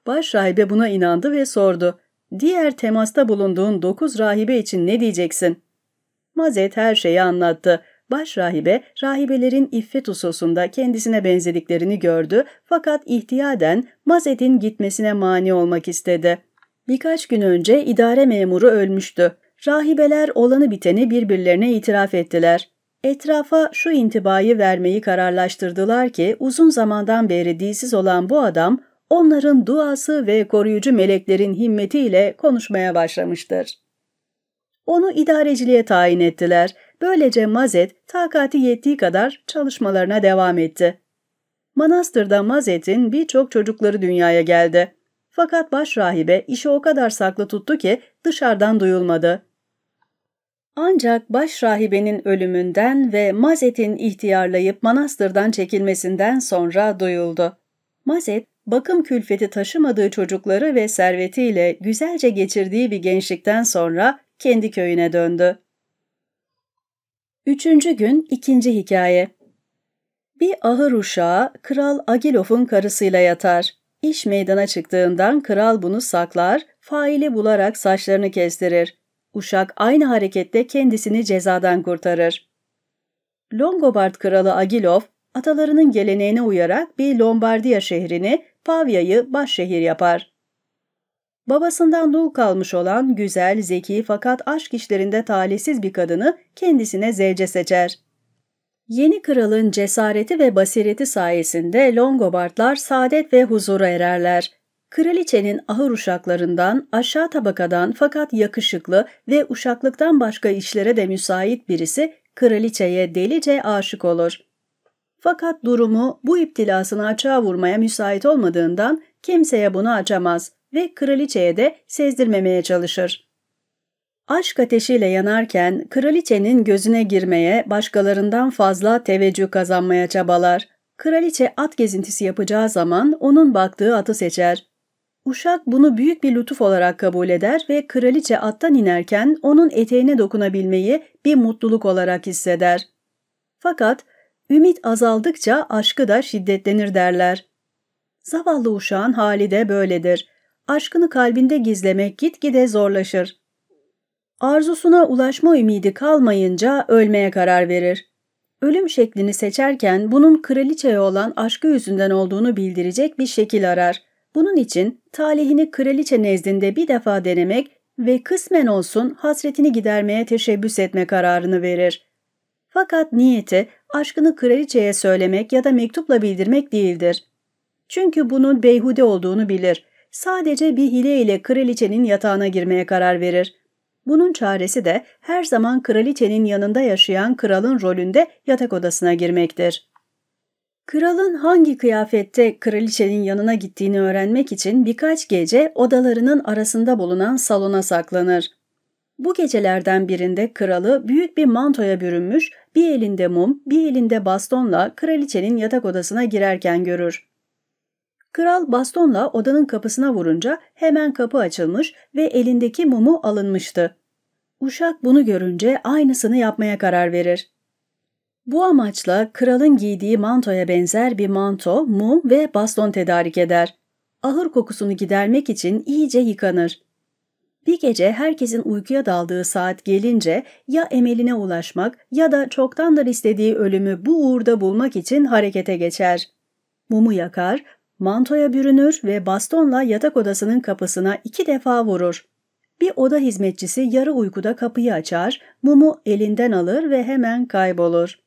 Baş rahibe buna inandı ve sordu. Diğer temasta bulunduğun dokuz rahibe için ne diyeceksin? Mazet her şeyi anlattı. Baş rahibe, rahibelerin iffet hususunda kendisine benzediklerini gördü fakat ihtiyaden Mazet'in gitmesine mani olmak istedi. Birkaç gün önce idare memuru ölmüştü. Rahibeler olanı biteni birbirlerine itiraf ettiler. Etrafa şu intibayı vermeyi kararlaştırdılar ki uzun zamandan beri dilsiz olan bu adam onların duası ve koruyucu meleklerin himmetiyle konuşmaya başlamıştır. Onu idareciliğe tayin ettiler. Böylece Mazet takati yettiği kadar çalışmalarına devam etti. Manastırda Mazet'in birçok çocukları dünyaya geldi. Fakat baş rahibe işi o kadar saklı tuttu ki dışarıdan duyulmadı. Ancak baş rahibenin ölümünden ve Mazet'in ihtiyarlayıp manastırdan çekilmesinden sonra duyuldu. Mazet, bakım külfeti taşımadığı çocukları ve servetiyle güzelce geçirdiği bir gençlikten sonra kendi köyüne döndü. Üçüncü gün ikinci hikaye. Bir ahır uşağı Kral Agilof'un karısıyla yatar. İş meydana çıktığından kral bunu saklar, faili bularak saçlarını kestirir. Uşak aynı harekette kendisini cezadan kurtarır. Longobard kralı Agilov, atalarının geleneğine uyarak bir Lombardiya şehrini, Pavya'yı başşehir yapar. Babasından dul kalmış olan güzel, zeki fakat aşk işlerinde talihsiz bir kadını kendisine zevce seçer. Yeni kralın cesareti ve basireti sayesinde Longobardlar saadet ve huzura ererler Kraliçenin ahır uşaklarından, aşağı tabakadan fakat yakışıklı ve uşaklıktan başka işlere de müsait birisi kraliçeye delice aşık olur. Fakat durumu bu iptilasını açığa vurmaya müsait olmadığından kimseye bunu açamaz ve kraliçeye de sezdirmemeye çalışır. Aşk ateşiyle yanarken kraliçenin gözüne girmeye, başkalarından fazla teveccüh kazanmaya çabalar. Kraliçe at gezintisi yapacağı zaman onun baktığı atı seçer. Uşak bunu büyük bir lütuf olarak kabul eder ve kraliçe attan inerken onun eteğine dokunabilmeyi bir mutluluk olarak hisseder. Fakat ümit azaldıkça aşkı da şiddetlenir derler. Zavallı uşağın hali de böyledir. Aşkını kalbinde gizlemek gitgide zorlaşır. Arzusuna ulaşma ümidi kalmayınca ölmeye karar verir. Ölüm şeklini seçerken bunun kraliçeye olan aşkı yüzünden olduğunu bildirecek bir şekil arar. Bunun için talihini kraliçe nezdinde bir defa denemek ve kısmen olsun hasretini gidermeye teşebbüs etme kararını verir. Fakat niyeti aşkını kraliçeye söylemek ya da mektupla bildirmek değildir. Çünkü bunun beyhude olduğunu bilir. Sadece bir hile ile kraliçenin yatağına girmeye karar verir. Bunun çaresi de her zaman kraliçenin yanında yaşayan kralın rolünde yatak odasına girmektir. Kralın hangi kıyafette kraliçenin yanına gittiğini öğrenmek için birkaç gece odalarının arasında bulunan salona saklanır. Bu gecelerden birinde kralı büyük bir mantoya bürünmüş, bir elinde mum, bir elinde bastonla kraliçenin yatak odasına girerken görür. Kral bastonla odanın kapısına vurunca hemen kapı açılmış ve elindeki mumu alınmıştı. Uşak bunu görünce aynısını yapmaya karar verir. Bu amaçla kralın giydiği mantoya benzer bir manto, mum ve baston tedarik eder. Ahır kokusunu gidermek için iyice yıkanır. Bir gece herkesin uykuya daldığı saat gelince ya emeline ulaşmak ya da çoktandır istediği ölümü bu uğurda bulmak için harekete geçer. Mumu yakar, mantoya bürünür ve bastonla yatak odasının kapısına iki defa vurur. Bir oda hizmetçisi yarı uykuda kapıyı açar, mumu elinden alır ve hemen kaybolur.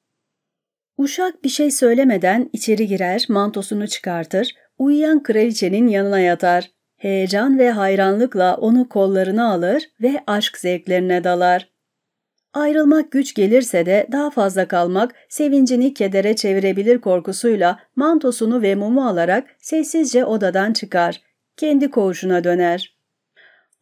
Uşak bir şey söylemeden içeri girer, mantosunu çıkartır, uyuyan kraliçenin yanına yatar. Heyecan ve hayranlıkla onu kollarına alır ve aşk zevklerine dalar. Ayrılmak güç gelirse de daha fazla kalmak, sevincini kedere çevirebilir korkusuyla mantosunu ve mumu alarak sessizce odadan çıkar. Kendi koğuşuna döner.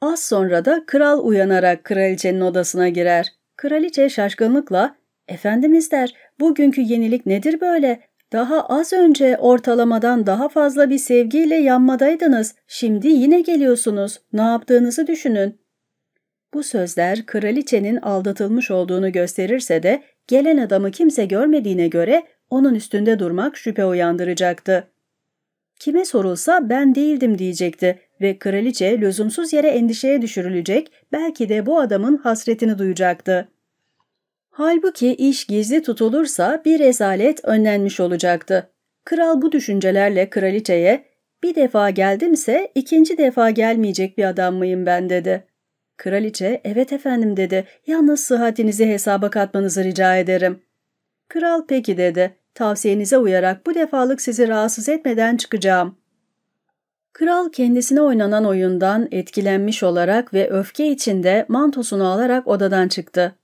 Az sonra da kral uyanarak kraliçenin odasına girer. Kraliçe şaşkınlıkla ''Efendimiz der, Bugünkü yenilik nedir böyle? Daha az önce ortalamadan daha fazla bir sevgiyle yanmadaydınız. Şimdi yine geliyorsunuz. Ne yaptığınızı düşünün. Bu sözler kraliçenin aldatılmış olduğunu gösterirse de gelen adamı kimse görmediğine göre onun üstünde durmak şüphe uyandıracaktı. Kime sorulsa ben değildim diyecekti ve kraliçe lüzumsuz yere endişeye düşürülecek, belki de bu adamın hasretini duyacaktı. Halbuki iş gizli tutulursa bir rezalet önlenmiş olacaktı. Kral bu düşüncelerle kraliçeye bir defa geldimse ikinci defa gelmeyecek bir adam mıyım ben dedi. Kraliçe evet efendim dedi yalnız sıhhatinizi hesaba katmanızı rica ederim. Kral peki dedi tavsiyenize uyarak bu defalık sizi rahatsız etmeden çıkacağım. Kral kendisine oynanan oyundan etkilenmiş olarak ve öfke içinde mantosunu alarak odadan çıktı.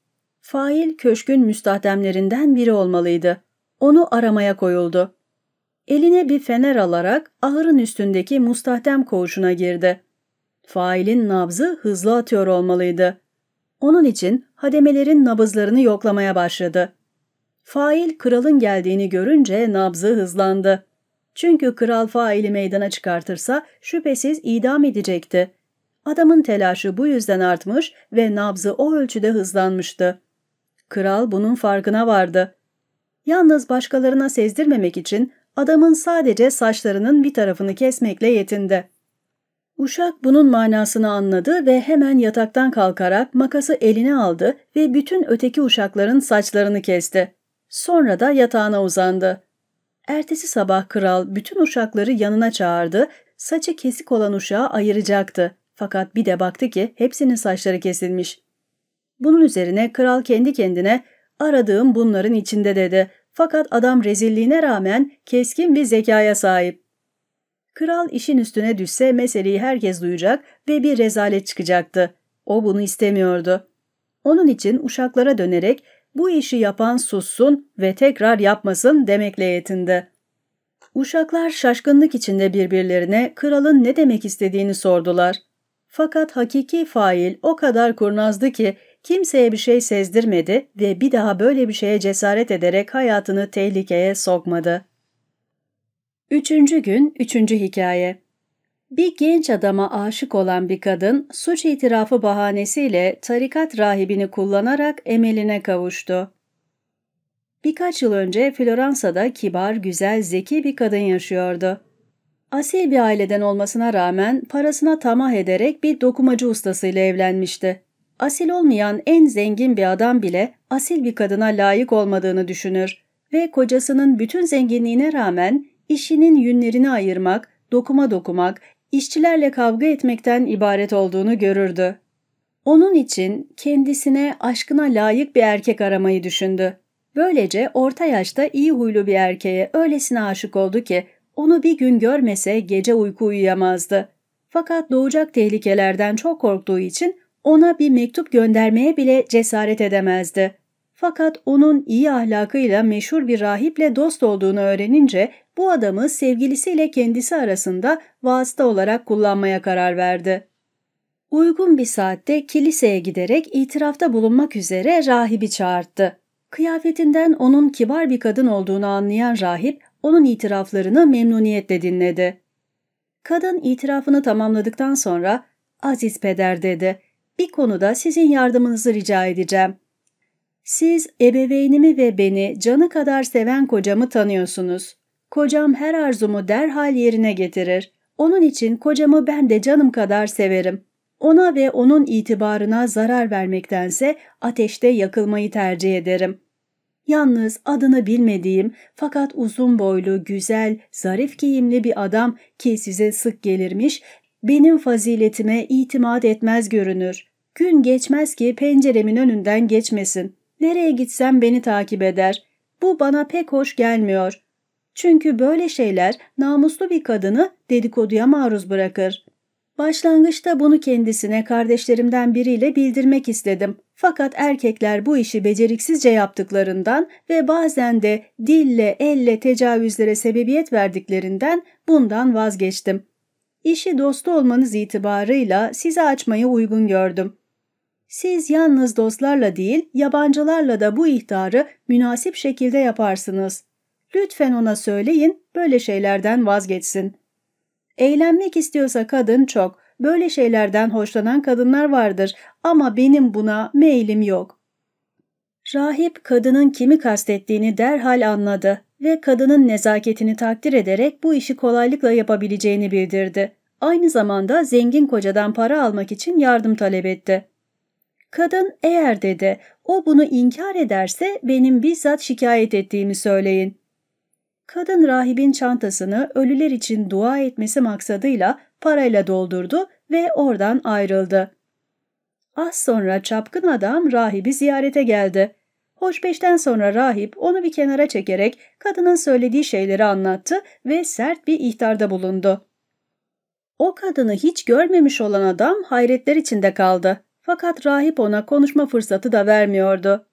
Fail köşkün müstahdemlerinden biri olmalıydı. Onu aramaya koyuldu. Eline bir fener alarak ahırın üstündeki müstahdem koğuşuna girdi. Failin nabzı hızlı atıyor olmalıydı. Onun için hademelerin nabızlarını yoklamaya başladı. Fail kralın geldiğini görünce nabzı hızlandı. Çünkü kral faili meydana çıkartırsa şüphesiz idam edecekti. Adamın telaşı bu yüzden artmış ve nabzı o ölçüde hızlanmıştı. Kral bunun farkına vardı. Yalnız başkalarına sezdirmemek için adamın sadece saçlarının bir tarafını kesmekle yetindi. Uşak bunun manasını anladı ve hemen yataktan kalkarak makası eline aldı ve bütün öteki uşakların saçlarını kesti. Sonra da yatağına uzandı. Ertesi sabah kral bütün uşakları yanına çağırdı, saçı kesik olan uşağı ayıracaktı. Fakat bir de baktı ki hepsinin saçları kesilmiş. Bunun üzerine kral kendi kendine aradığım bunların içinde dedi. Fakat adam rezilliğine rağmen keskin bir zekaya sahip. Kral işin üstüne düşse meseleyi herkes duyacak ve bir rezalet çıkacaktı. O bunu istemiyordu. Onun için uşaklara dönerek bu işi yapan sussun ve tekrar yapmasın demekle yetindi. Uşaklar şaşkınlık içinde birbirlerine kralın ne demek istediğini sordular. Fakat hakiki fail o kadar kurnazdı ki kimseye bir şey sezdirmedi ve bir daha böyle bir şeye cesaret ederek hayatını tehlikeye sokmadı. Üçüncü gün, üçüncü hikaye. Bir genç adama aşık olan bir kadın suç itirafı bahanesiyle tarikat rahibini kullanarak emeline kavuştu. Birkaç yıl önce Floransa'da kibar, güzel, zeki bir kadın yaşıyordu. Asil bir aileden olmasına rağmen parasına tamah ederek bir dokumacı ustasıyla evlenmişti asil olmayan en zengin bir adam bile asil bir kadına layık olmadığını düşünür ve kocasının bütün zenginliğine rağmen işinin yünlerini ayırmak, dokuma dokumak, işçilerle kavga etmekten ibaret olduğunu görürdü. Onun için kendisine aşkına layık bir erkek aramayı düşündü. Böylece orta yaşta iyi huylu bir erkeğe öylesine aşık oldu ki onu bir gün görmese gece uyku uyuyamazdı. Fakat doğacak tehlikelerden çok korktuğu için ona bir mektup göndermeye bile cesaret edemezdi. Fakat onun iyi ahlakıyla meşhur bir rahiple dost olduğunu öğrenince bu adamı sevgilisiyle kendisi arasında vasıta olarak kullanmaya karar verdi. Uygun bir saatte kiliseye giderek itirafta bulunmak üzere rahibi çağırdı. Kıyafetinden onun kibar bir kadın olduğunu anlayan rahip onun itiraflarını memnuniyetle dinledi. Kadın itirafını tamamladıktan sonra "Aziz peder" dedi bir konuda sizin yardımınızı rica edeceğim. Siz ebeveynimi ve beni canı kadar seven kocamı tanıyorsunuz. Kocam her arzumu derhal yerine getirir. Onun için kocamı ben de canım kadar severim. Ona ve onun itibarına zarar vermektense ateşte yakılmayı tercih ederim. Yalnız adını bilmediğim fakat uzun boylu, güzel, zarif giyimli bir adam ki size sık gelirmiş benim faziletime itimat etmez görünür. Gün geçmez ki penceremin önünden geçmesin. Nereye gitsem beni takip eder. Bu bana pek hoş gelmiyor. Çünkü böyle şeyler namuslu bir kadını dedikoduya maruz bırakır. Başlangıçta bunu kendisine kardeşlerimden biriyle bildirmek istedim. Fakat erkekler bu işi beceriksizce yaptıklarından ve bazen de dille elle tecavüzlere sebebiyet verdiklerinden bundan vazgeçtim. İşi dostu olmanız itibarıyla size açmayı uygun gördüm. Siz yalnız dostlarla değil, yabancılarla da bu ihtarı münasip şekilde yaparsınız. Lütfen ona söyleyin, böyle şeylerden vazgeçsin. Eğlenmek istiyorsa kadın çok, böyle şeylerden hoşlanan kadınlar vardır ama benim buna meylim yok. Rahip kadının kimi kastettiğini derhal anladı ve kadının nezaketini takdir ederek bu işi kolaylıkla yapabileceğini bildirdi. Aynı zamanda zengin kocadan para almak için yardım talep etti. Kadın eğer dedi, o bunu inkar ederse benim bizzat şikayet ettiğimi söyleyin. Kadın rahibin çantasını ölüler için dua etmesi maksadıyla parayla doldurdu ve oradan ayrıldı. Az sonra çapkın adam rahibi ziyarete geldi. Hoş sonra rahip onu bir kenara çekerek kadının söylediği şeyleri anlattı ve sert bir ihtarda bulundu. O kadını hiç görmemiş olan adam hayretler içinde kaldı. Fakat rahip ona konuşma fırsatı da vermiyordu.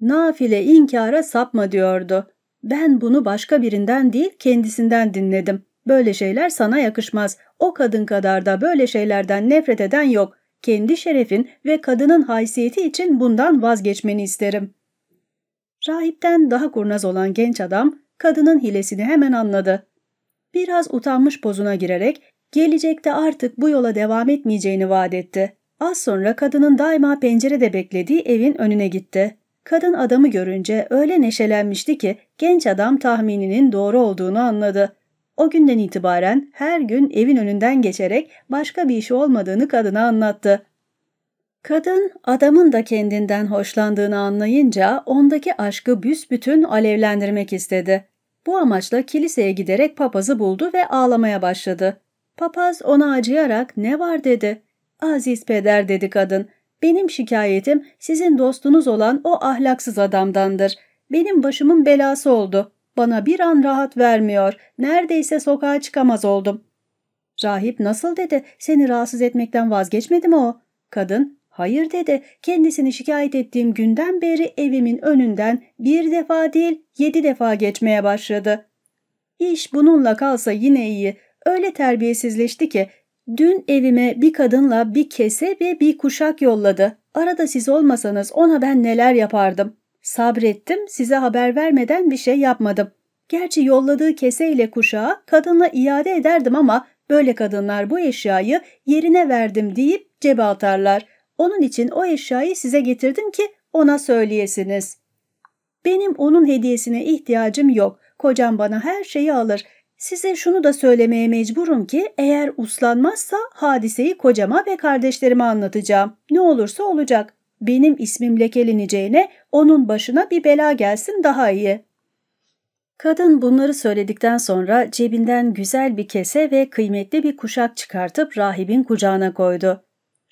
Nafile inkara sapma diyordu. Ben bunu başka birinden değil kendisinden dinledim. Böyle şeyler sana yakışmaz. O kadın kadar da böyle şeylerden nefret eden yok. Kendi şerefin ve kadının haysiyeti için bundan vazgeçmeni isterim.'' Rahipten daha kurnaz olan genç adam kadının hilesini hemen anladı. Biraz utanmış pozuna girerek gelecekte artık bu yola devam etmeyeceğini vaat etti. Az sonra kadının daima pencerede beklediği evin önüne gitti. Kadın adamı görünce öyle neşelenmişti ki genç adam tahmininin doğru olduğunu anladı. O günden itibaren her gün evin önünden geçerek başka bir işi olmadığını kadına anlattı. Kadın adamın da kendinden hoşlandığını anlayınca ondaki aşkı büsbütün alevlendirmek istedi. Bu amaçla kiliseye giderek papazı buldu ve ağlamaya başladı. Papaz ona acıyarak ne var dedi. Aziz peder dedi kadın. Benim şikayetim sizin dostunuz olan o ahlaksız adamdandır. Benim başımın belası oldu. Bana bir an rahat vermiyor. Neredeyse sokağa çıkamaz oldum. Rahip nasıl dedi? Seni rahatsız etmekten vazgeçmedi mi o? Kadın Hayır dede, kendisini şikayet ettiğim günden beri evimin önünden bir defa değil yedi defa geçmeye başladı. İş bununla kalsa yine iyi, öyle terbiyesizleşti ki dün evime bir kadınla bir kese ve bir kuşak yolladı. Arada siz olmasanız ona ben neler yapardım. Sabrettim, size haber vermeden bir şey yapmadım. Gerçi yolladığı keseyle kuşağı kadınla iade ederdim ama böyle kadınlar bu eşyayı yerine verdim deyip cebe atarlar. Onun için o eşyayı size getirdim ki ona söyleyesiniz. Benim onun hediyesine ihtiyacım yok. Kocam bana her şeyi alır. Size şunu da söylemeye mecburum ki eğer uslanmazsa hadiseyi kocama ve kardeşlerime anlatacağım. Ne olursa olacak. Benim ismim lekeleneceğine onun başına bir bela gelsin daha iyi. Kadın bunları söyledikten sonra cebinden güzel bir kese ve kıymetli bir kuşak çıkartıp rahibin kucağına koydu.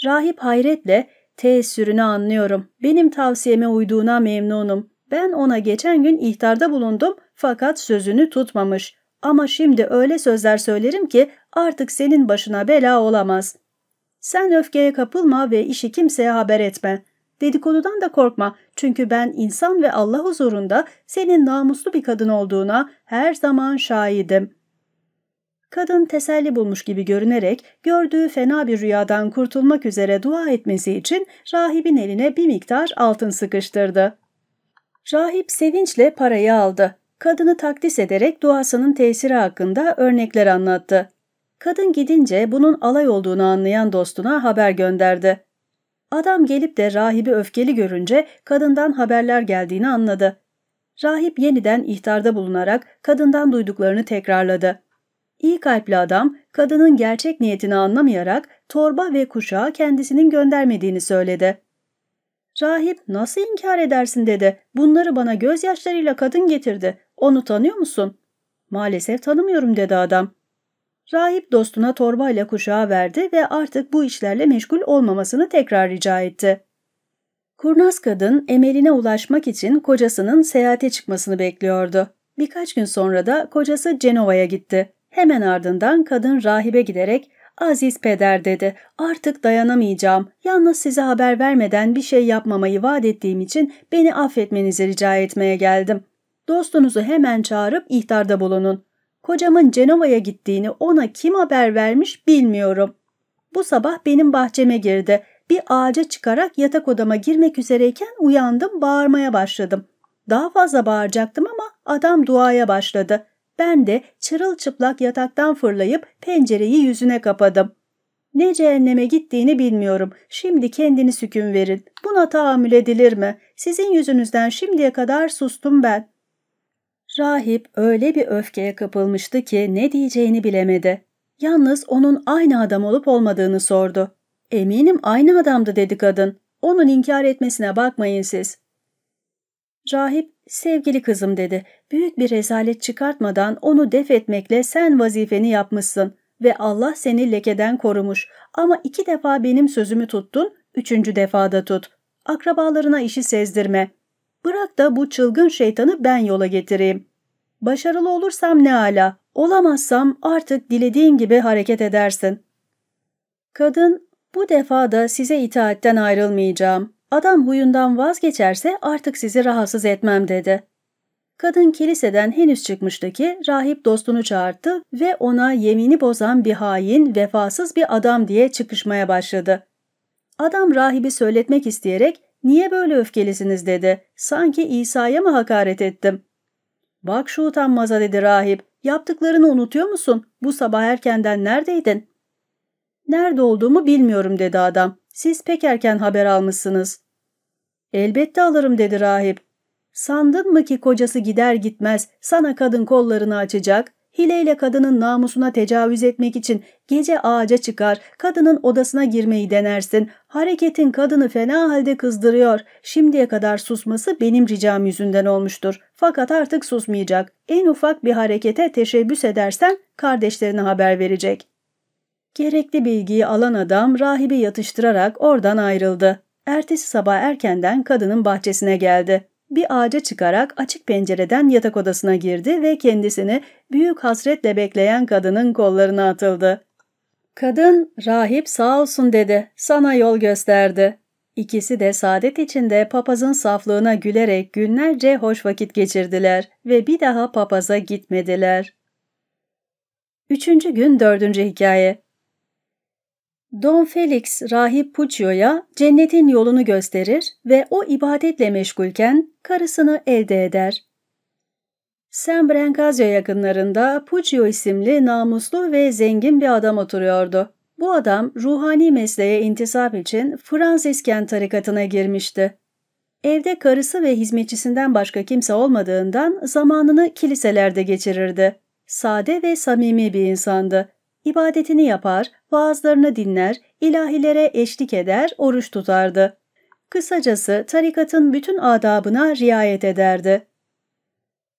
Rahip hayretle teessürünü anlıyorum. Benim tavsiyeme uyduğuna memnunum. Ben ona geçen gün ihtarda bulundum fakat sözünü tutmamış. Ama şimdi öyle sözler söylerim ki artık senin başına bela olamaz. Sen öfkeye kapılma ve işi kimseye haber etme. Dedikodudan da korkma çünkü ben insan ve Allah huzurunda senin namuslu bir kadın olduğuna her zaman şahidim.'' Kadın teselli bulmuş gibi görünerek gördüğü fena bir rüyadan kurtulmak üzere dua etmesi için rahibin eline bir miktar altın sıkıştırdı. Rahip sevinçle parayı aldı. Kadını takdis ederek duasının tesiri hakkında örnekler anlattı. Kadın gidince bunun alay olduğunu anlayan dostuna haber gönderdi. Adam gelip de rahibi öfkeli görünce kadından haberler geldiğini anladı. Rahip yeniden ihtarda bulunarak kadından duyduklarını tekrarladı. İyi kalpli adam kadının gerçek niyetini anlamayarak torba ve kuşağı kendisinin göndermediğini söyledi. Rahip nasıl inkar edersin dedi. Bunları bana gözyaşlarıyla kadın getirdi. Onu tanıyor musun? Maalesef tanımıyorum dedi adam. Rahip dostuna torbayla kuşağı verdi ve artık bu işlerle meşgul olmamasını tekrar rica etti. Kurnaz kadın emeline ulaşmak için kocasının seyahate çıkmasını bekliyordu. Birkaç gün sonra da kocası Cenova'ya gitti. Hemen ardından kadın rahibe giderek Aziz peder dedi. Artık dayanamayacağım. Yalnız size haber vermeden bir şey yapmamayı vaat ettiğim için beni affetmenizi rica etmeye geldim. Dostunuzu hemen çağırıp ihtarda bulunun. Kocamın Cenova'ya gittiğini ona kim haber vermiş bilmiyorum. Bu sabah benim bahçeme girdi. Bir ağaca çıkarak yatak odama girmek üzereyken uyandım bağırmaya başladım. Daha fazla bağıracaktım ama adam duaya başladı. Ben de çırılçıplak yataktan fırlayıp pencereyi yüzüne kapadım. Ne cehenneme gittiğini bilmiyorum. Şimdi kendini sükün verin. Buna tahammül edilir mi? Sizin yüzünüzden şimdiye kadar sustum ben. Rahip öyle bir öfkeye kapılmıştı ki ne diyeceğini bilemedi. Yalnız onun aynı adam olup olmadığını sordu. Eminim aynı adamdı dedi kadın. Onun inkar etmesine bakmayın siz. Rahip Sevgili kızım dedi, büyük bir rezalet çıkartmadan onu def etmekle sen vazifeni yapmışsın ve Allah seni lekeden korumuş. Ama iki defa benim sözümü tuttun, üçüncü defada tut. Akrabalarına işi sezdirme. Bırak da bu çılgın şeytanı ben yola getireyim. Başarılı olursam ne ala, olamazsam artık dilediğin gibi hareket edersin. Kadın, bu defa da size itaatten ayrılmayacağım. Adam huyundan vazgeçerse artık sizi rahatsız etmem dedi. Kadın kiliseden henüz çıkmıştı ki rahip dostunu çağırdı ve ona yemini bozan bir hain, vefasız bir adam diye çıkışmaya başladı. Adam rahibi söyletmek isteyerek niye böyle öfkelisiniz dedi. Sanki İsa'ya mı hakaret ettim? Bak şu utanmaza dedi rahip. Yaptıklarını unutuyor musun? Bu sabah erkenden neredeydin? Nerede olduğumu bilmiyorum dedi adam. Siz pek erken haber almışsınız. Elbette alırım dedi rahip. Sandın mı ki kocası gider gitmez sana kadın kollarını açacak, hileyle kadının namusuna tecavüz etmek için gece ağaca çıkar, kadının odasına girmeyi denersin. Hareketin kadını fena halde kızdırıyor. Şimdiye kadar susması benim ricam yüzünden olmuştur. Fakat artık susmayacak. En ufak bir harekete teşebbüs edersen kardeşlerine haber verecek. Gerekli bilgiyi alan adam rahibi yatıştırarak oradan ayrıldı. Ertesi sabah erkenden kadının bahçesine geldi. Bir ağaca çıkarak açık pencereden yatak odasına girdi ve kendisini büyük hasretle bekleyen kadının kollarına atıldı. Kadın, rahip sağ olsun dedi, sana yol gösterdi. İkisi de saadet içinde papazın saflığına gülerek günlerce hoş vakit geçirdiler ve bir daha papaza gitmediler. Üçüncü gün dördüncü hikaye. Don Felix rahip Puccio'ya cennetin yolunu gösterir ve o ibadetle meşgulken karısını elde eder. San Brancazio yakınlarında Puccio isimli namuslu ve zengin bir adam oturuyordu. Bu adam ruhani mesleğe intisap için Fransisken tarikatına girmişti. Evde karısı ve hizmetçisinden başka kimse olmadığından zamanını kiliselerde geçirirdi. Sade ve samimi bir insandı ibadetini yapar, vaazlarını dinler, ilahilere eşlik eder, oruç tutardı. Kısacası tarikatın bütün adabına riayet ederdi.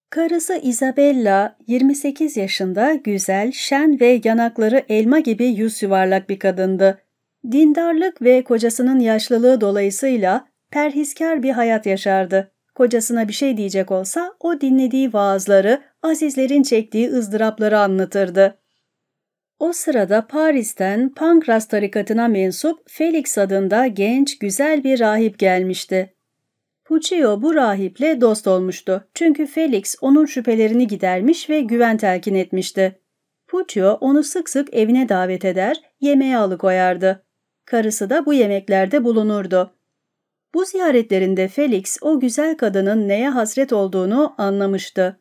Karısı Isabella 28 yaşında güzel, şen ve yanakları elma gibi yüz yuvarlak bir kadındı. Dindarlık ve kocasının yaşlılığı dolayısıyla perhiskar bir hayat yaşardı. Kocasına bir şey diyecek olsa o dinlediği vaazları, azizlerin çektiği ızdırapları anlatırdı. O sırada Paris'ten Pankras tarikatına mensup Felix adında genç, güzel bir rahip gelmişti. Puccio bu rahiple dost olmuştu. Çünkü Felix onun şüphelerini gidermiş ve güven telkin etmişti. Puccio onu sık sık evine davet eder, yemeğe alıkoyardı. Karısı da bu yemeklerde bulunurdu. Bu ziyaretlerinde Felix o güzel kadının neye hasret olduğunu anlamıştı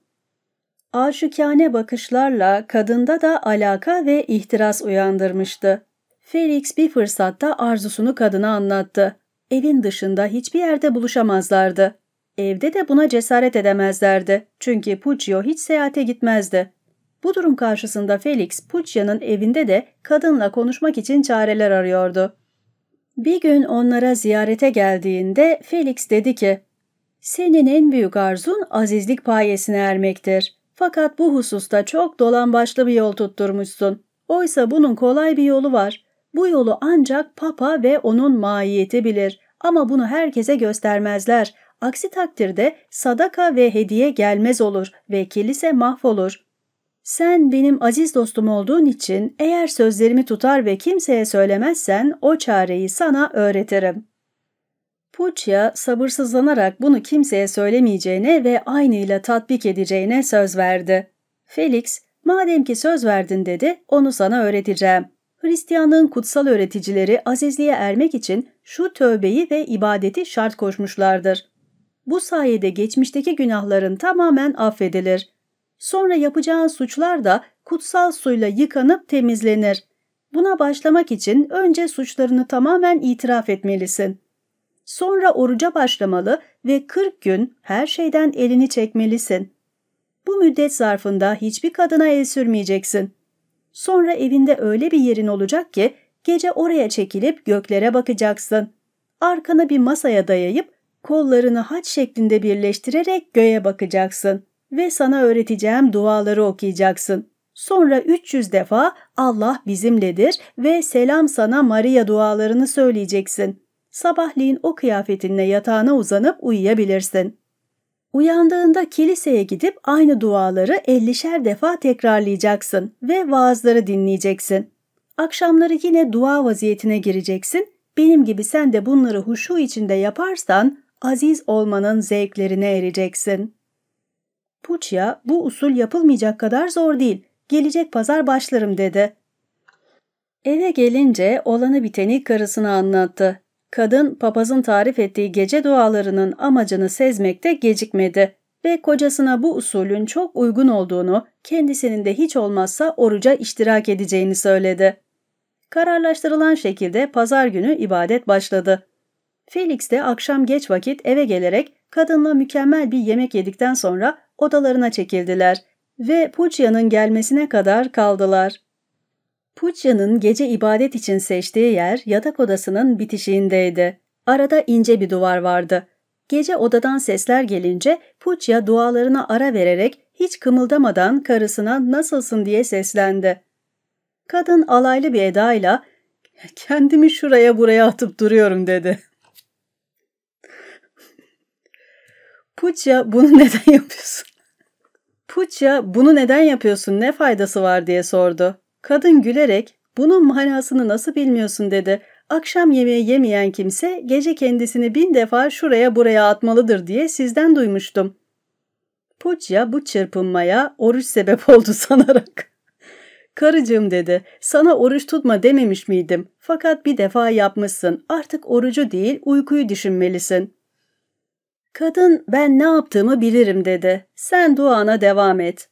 aşikane bakışlarla kadında da alaka ve ihtiras uyandırmıştı. Felix bir fırsatta arzusunu kadına anlattı. Evin dışında hiçbir yerde buluşamazlardı. Evde de buna cesaret edemezlerdi. Çünkü Puccio hiç seyahate gitmezdi. Bu durum karşısında Felix Puccia'nın evinde de kadınla konuşmak için çareler arıyordu. Bir gün onlara ziyarete geldiğinde Felix dedi ki, ''Senin en büyük arzun azizlik payesine ermektir. Fakat bu hususta çok dolambaçlı bir yol tutturmuşsun. Oysa bunun kolay bir yolu var. Bu yolu ancak papa ve onun mahiyeti bilir. Ama bunu herkese göstermezler. Aksi takdirde sadaka ve hediye gelmez olur ve kilise mahvolur. Sen benim aziz dostum olduğun için eğer sözlerimi tutar ve kimseye söylemezsen o çareyi sana öğretirim.'' Puccia sabırsızlanarak bunu kimseye söylemeyeceğine ve aynıyla tatbik edeceğine söz verdi. Felix, madem ki söz verdin dedi, onu sana öğreteceğim. Hristiyanlığın kutsal öğreticileri azizliğe ermek için şu tövbeyi ve ibadeti şart koşmuşlardır. Bu sayede geçmişteki günahların tamamen affedilir. Sonra yapacağın suçlar da kutsal suyla yıkanıp temizlenir. Buna başlamak için önce suçlarını tamamen itiraf etmelisin. Sonra oruca başlamalı ve 40 gün her şeyden elini çekmelisin. Bu müddet zarfında hiçbir kadına el sürmeyeceksin. Sonra evinde öyle bir yerin olacak ki gece oraya çekilip göklere bakacaksın. Arkana bir masaya dayayıp kollarını haç şeklinde birleştirerek göğe bakacaksın ve sana öğreteceğim duaları okuyacaksın. Sonra 300 defa Allah bizimledir ve selam sana Maria dualarını söyleyeceksin sabahleyin o kıyafetinle yatağına uzanıp uyuyabilirsin. Uyandığında kiliseye gidip aynı duaları ellişer defa tekrarlayacaksın ve vaazları dinleyeceksin. Akşamları yine dua vaziyetine gireceksin. Benim gibi sen de bunları huşu içinde yaparsan aziz olmanın zevklerine ereceksin. Puçya bu usul yapılmayacak kadar zor değil. Gelecek pazar başlarım dedi. Eve gelince olanı biteni karısına anlattı. Kadın papazın tarif ettiği gece dualarının amacını sezmekte gecikmedi ve kocasına bu usulün çok uygun olduğunu, kendisinin de hiç olmazsa oruca iştirak edeceğini söyledi. Kararlaştırılan şekilde pazar günü ibadet başladı. Felix de akşam geç vakit eve gelerek kadınla mükemmel bir yemek yedikten sonra odalarına çekildiler ve Puccia'nın gelmesine kadar kaldılar. Puccia'nın gece ibadet için seçtiği yer yatak odasının bitişiğindeydi. Arada ince bir duvar vardı. Gece odadan sesler gelince Puccia dualarına ara vererek hiç kımıldamadan karısına nasılsın diye seslendi. Kadın alaylı bir edayla kendimi şuraya buraya atıp duruyorum dedi. Puccia bunu neden yapıyorsun? Puccia bunu neden yapıyorsun ne faydası var diye sordu. Kadın gülerek bunun manasını nasıl bilmiyorsun dedi. Akşam yemeği yemeyen kimse gece kendisini bin defa şuraya buraya atmalıdır diye sizden duymuştum. Pucya bu çırpınmaya oruç sebep oldu sanarak. Karıcığım dedi, sana oruç tutma dememiş miydim? Fakat bir defa yapmışsın, artık orucu değil uykuyu düşünmelisin. Kadın ben ne yaptığımı bilirim dedi. Sen duana devam et.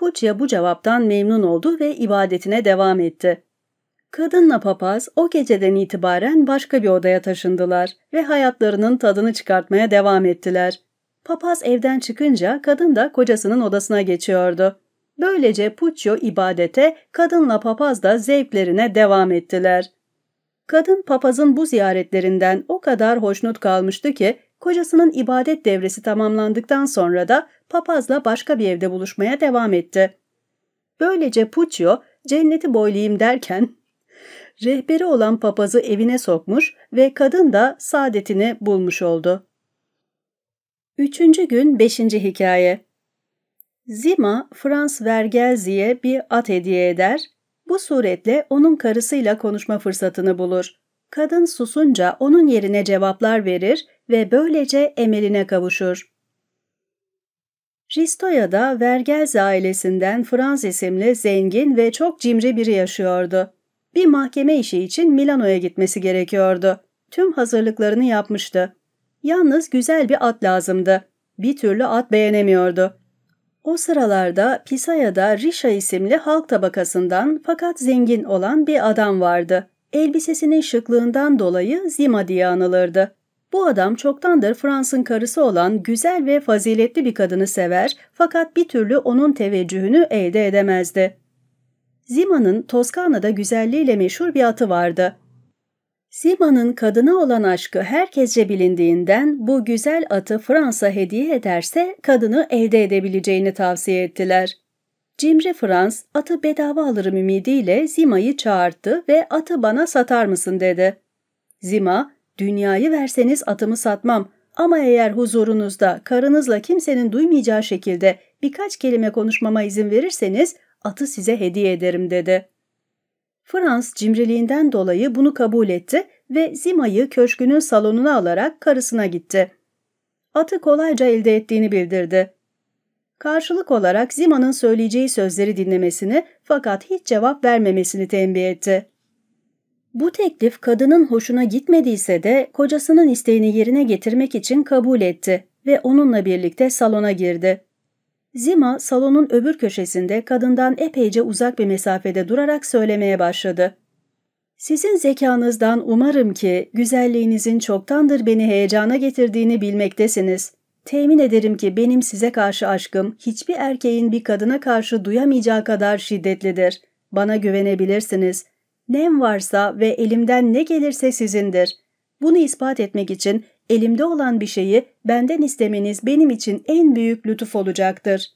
Puccia bu cevaptan memnun oldu ve ibadetine devam etti. Kadınla papaz o geceden itibaren başka bir odaya taşındılar ve hayatlarının tadını çıkartmaya devam ettiler. Papaz evden çıkınca kadın da kocasının odasına geçiyordu. Böylece Puccio ibadete, kadınla papaz da zevklerine devam ettiler. Kadın papazın bu ziyaretlerinden o kadar hoşnut kalmıştı ki Kocasının ibadet devresi tamamlandıktan sonra da papazla başka bir evde buluşmaya devam etti. Böylece Puccio cenneti boylayayım derken rehberi olan papazı evine sokmuş ve kadın da saadetini bulmuş oldu. Üçüncü gün beşinci hikaye Zima, Frans Vergelzi'ye bir at hediye eder, bu suretle onun karısıyla konuşma fırsatını bulur. Kadın susunca onun yerine cevaplar verir ve böylece emeline kavuşur. Ristoya'da Vergelz ailesinden Franz isimli zengin ve çok cimri biri yaşıyordu. Bir mahkeme işi için Milano'ya gitmesi gerekiyordu. Tüm hazırlıklarını yapmıştı. Yalnız güzel bir at lazımdı. Bir türlü at beğenemiyordu. O sıralarda Pisaya'da Risha isimli halk tabakasından fakat zengin olan bir adam vardı. Elbisesinin şıklığından dolayı Zima diye anılırdı. Bu adam çoktandır Frans'ın karısı olan güzel ve faziletli bir kadını sever fakat bir türlü onun teveccühünü elde edemezdi. Zima'nın Toskana'da güzelliğiyle meşhur bir atı vardı. Zima'nın kadına olan aşkı herkesce bilindiğinden bu güzel atı Fransa hediye ederse kadını elde edebileceğini tavsiye ettiler. Cimri Frans atı bedava alırım ümidiyle Zima'yı çağırdı ve atı bana satar mısın dedi. Zima Dünyayı verseniz atımı satmam ama eğer huzurunuzda karınızla kimsenin duymayacağı şekilde birkaç kelime konuşmama izin verirseniz atı size hediye ederim dedi. Frans cimriliğinden dolayı bunu kabul etti ve Zima'yı köşkünün salonuna alarak karısına gitti. Atı kolayca elde ettiğini bildirdi. Karşılık olarak Zima'nın söyleyeceği sözleri dinlemesini fakat hiç cevap vermemesini tembih etti. Bu teklif kadının hoşuna gitmediyse de kocasının isteğini yerine getirmek için kabul etti ve onunla birlikte salona girdi. Zima salonun öbür köşesinde kadından epeyce uzak bir mesafede durarak söylemeye başladı. Sizin zekanızdan umarım ki güzelliğinizin çoktandır beni heyecana getirdiğini bilmektesiniz. Temin ederim ki benim size karşı aşkım hiçbir erkeğin bir kadına karşı duyamayacağı kadar şiddetlidir. Bana güvenebilirsiniz.'' Nem varsa ve elimden ne gelirse sizindir. Bunu ispat etmek için elimde olan bir şeyi benden istemeniz benim için en büyük lütuf olacaktır.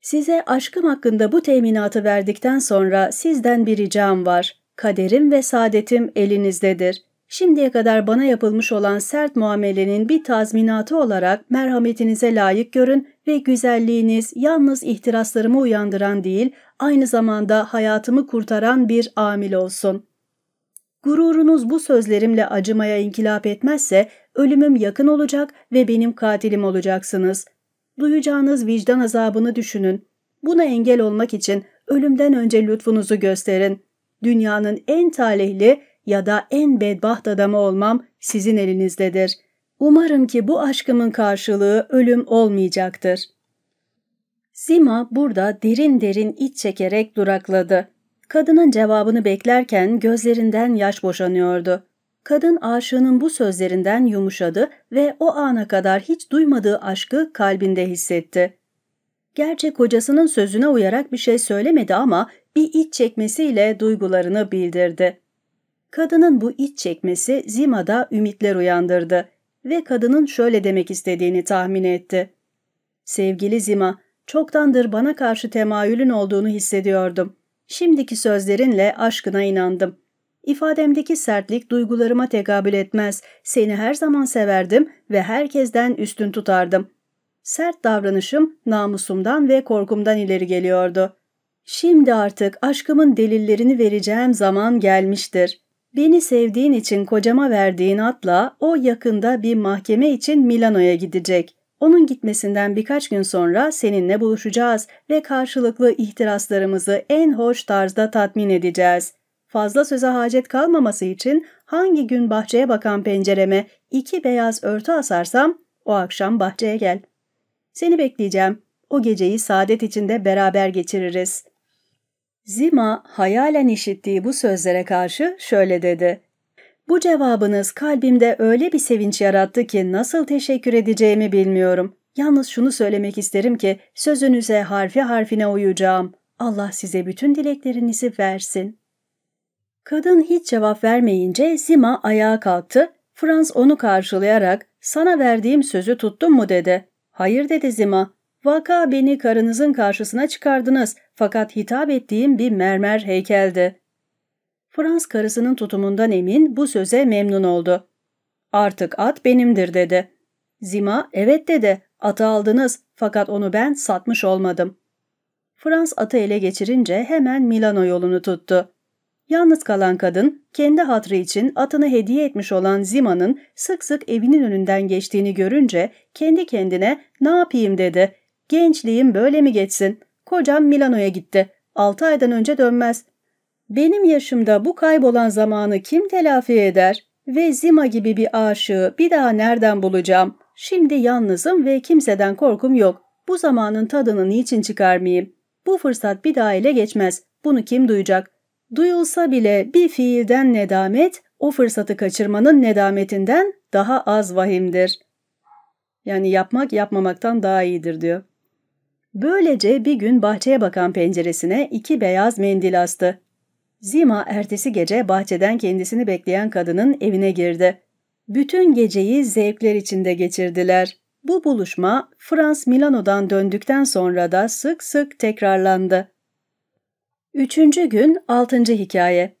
Size aşkım hakkında bu teminatı verdikten sonra sizden bir ricam var. Kaderim ve saadetim elinizdedir. Şimdiye kadar bana yapılmış olan sert muamelenin bir tazminatı olarak merhametinize layık görün ve güzelliğiniz yalnız ihtiraslarımı uyandıran değil, aynı zamanda hayatımı kurtaran bir amil olsun. Gururunuz bu sözlerimle acımaya inkilap etmezse ölümüm yakın olacak ve benim katilim olacaksınız. Duyacağınız vicdan azabını düşünün. Buna engel olmak için ölümden önce lütfunuzu gösterin. Dünyanın en talihli ya da en bedbaht adamı olmam sizin elinizdedir. Umarım ki bu aşkımın karşılığı ölüm olmayacaktır. Zima burada derin derin iç çekerek durakladı. Kadının cevabını beklerken gözlerinden yaş boşanıyordu. Kadın aşığının bu sözlerinden yumuşadı ve o ana kadar hiç duymadığı aşkı kalbinde hissetti. Gerçi kocasının sözüne uyarak bir şey söylemedi ama bir iç çekmesiyle duygularını bildirdi. Kadının bu iç çekmesi Zima'da ümitler uyandırdı ve kadının şöyle demek istediğini tahmin etti. Sevgili Zima, çoktandır bana karşı temayülün olduğunu hissediyordum. Şimdiki sözlerinle aşkına inandım. İfademdeki sertlik duygularıma tekabül etmez. Seni her zaman severdim ve herkesten üstün tutardım. Sert davranışım namusumdan ve korkumdan ileri geliyordu. Şimdi artık aşkımın delillerini vereceğim zaman gelmiştir. Beni sevdiğin için kocama verdiğin atla o yakında bir mahkeme için Milano'ya gidecek. Onun gitmesinden birkaç gün sonra seninle buluşacağız ve karşılıklı ihtiraslarımızı en hoş tarzda tatmin edeceğiz. Fazla söze hacet kalmaması için hangi gün bahçeye bakan pencereme iki beyaz örtü asarsam o akşam bahçeye gel. Seni bekleyeceğim. O geceyi saadet içinde beraber geçiririz. Zima hayalen işittiği bu sözlere karşı şöyle dedi. Bu cevabınız kalbimde öyle bir sevinç yarattı ki nasıl teşekkür edeceğimi bilmiyorum. Yalnız şunu söylemek isterim ki sözünüze harfi harfine uyacağım. Allah size bütün dileklerinizi versin. Kadın hiç cevap vermeyince Zima ayağa kalktı. Frans onu karşılayarak sana verdiğim sözü tuttun mu dedi. Hayır dedi Zima. Vaka beni karınızın karşısına çıkardınız fakat hitap ettiğim bir mermer heykeldi. Frans karısının tutumundan emin bu söze memnun oldu. Artık at benimdir dedi. Zima evet dedi atı aldınız fakat onu ben satmış olmadım. Frans atı ele geçirince hemen Milano yolunu tuttu. Yalnız kalan kadın kendi hatrı için atını hediye etmiş olan Zima'nın sık sık evinin önünden geçtiğini görünce kendi kendine ne yapayım dedi. Gençliğim böyle mi geçsin? Kocam Milano'ya gitti. Altı aydan önce dönmez. Benim yaşımda bu kaybolan zamanı kim telafi eder? Ve Zima gibi bir aşığı bir daha nereden bulacağım? Şimdi yalnızım ve kimseden korkum yok. Bu zamanın tadını niçin çıkarmayayım? Bu fırsat bir daha ele geçmez. Bunu kim duyacak? Duyulsa bile bir fiilden nedamet, o fırsatı kaçırmanın nedametinden daha az vahimdir. Yani yapmak yapmamaktan daha iyidir diyor. Böylece bir gün bahçeye bakan penceresine iki beyaz mendil astı. Zima ertesi gece bahçeden kendisini bekleyen kadının evine girdi. Bütün geceyi zevkler içinde geçirdiler. Bu buluşma Frans Milano'dan döndükten sonra da sık sık tekrarlandı. Üçüncü gün altıncı hikaye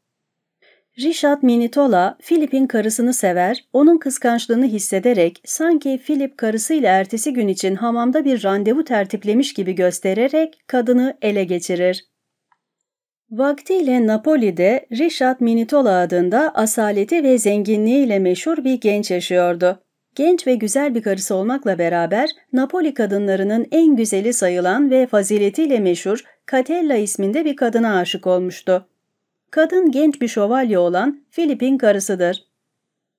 Richard Minitola, Philip'in karısını sever, onun kıskançlığını hissederek sanki Philip karısıyla ertesi gün için hamamda bir randevu tertiplemiş gibi göstererek kadını ele geçirir. Vaktiyle Napoli'de Richard Minitola adında asaleti ve zenginliğiyle meşhur bir genç yaşıyordu. Genç ve güzel bir karısı olmakla beraber Napoli kadınlarının en güzeli sayılan ve faziletiyle meşhur Catella isminde bir kadına aşık olmuştu kadın genç bir şövalye olan Filip'in karısıdır.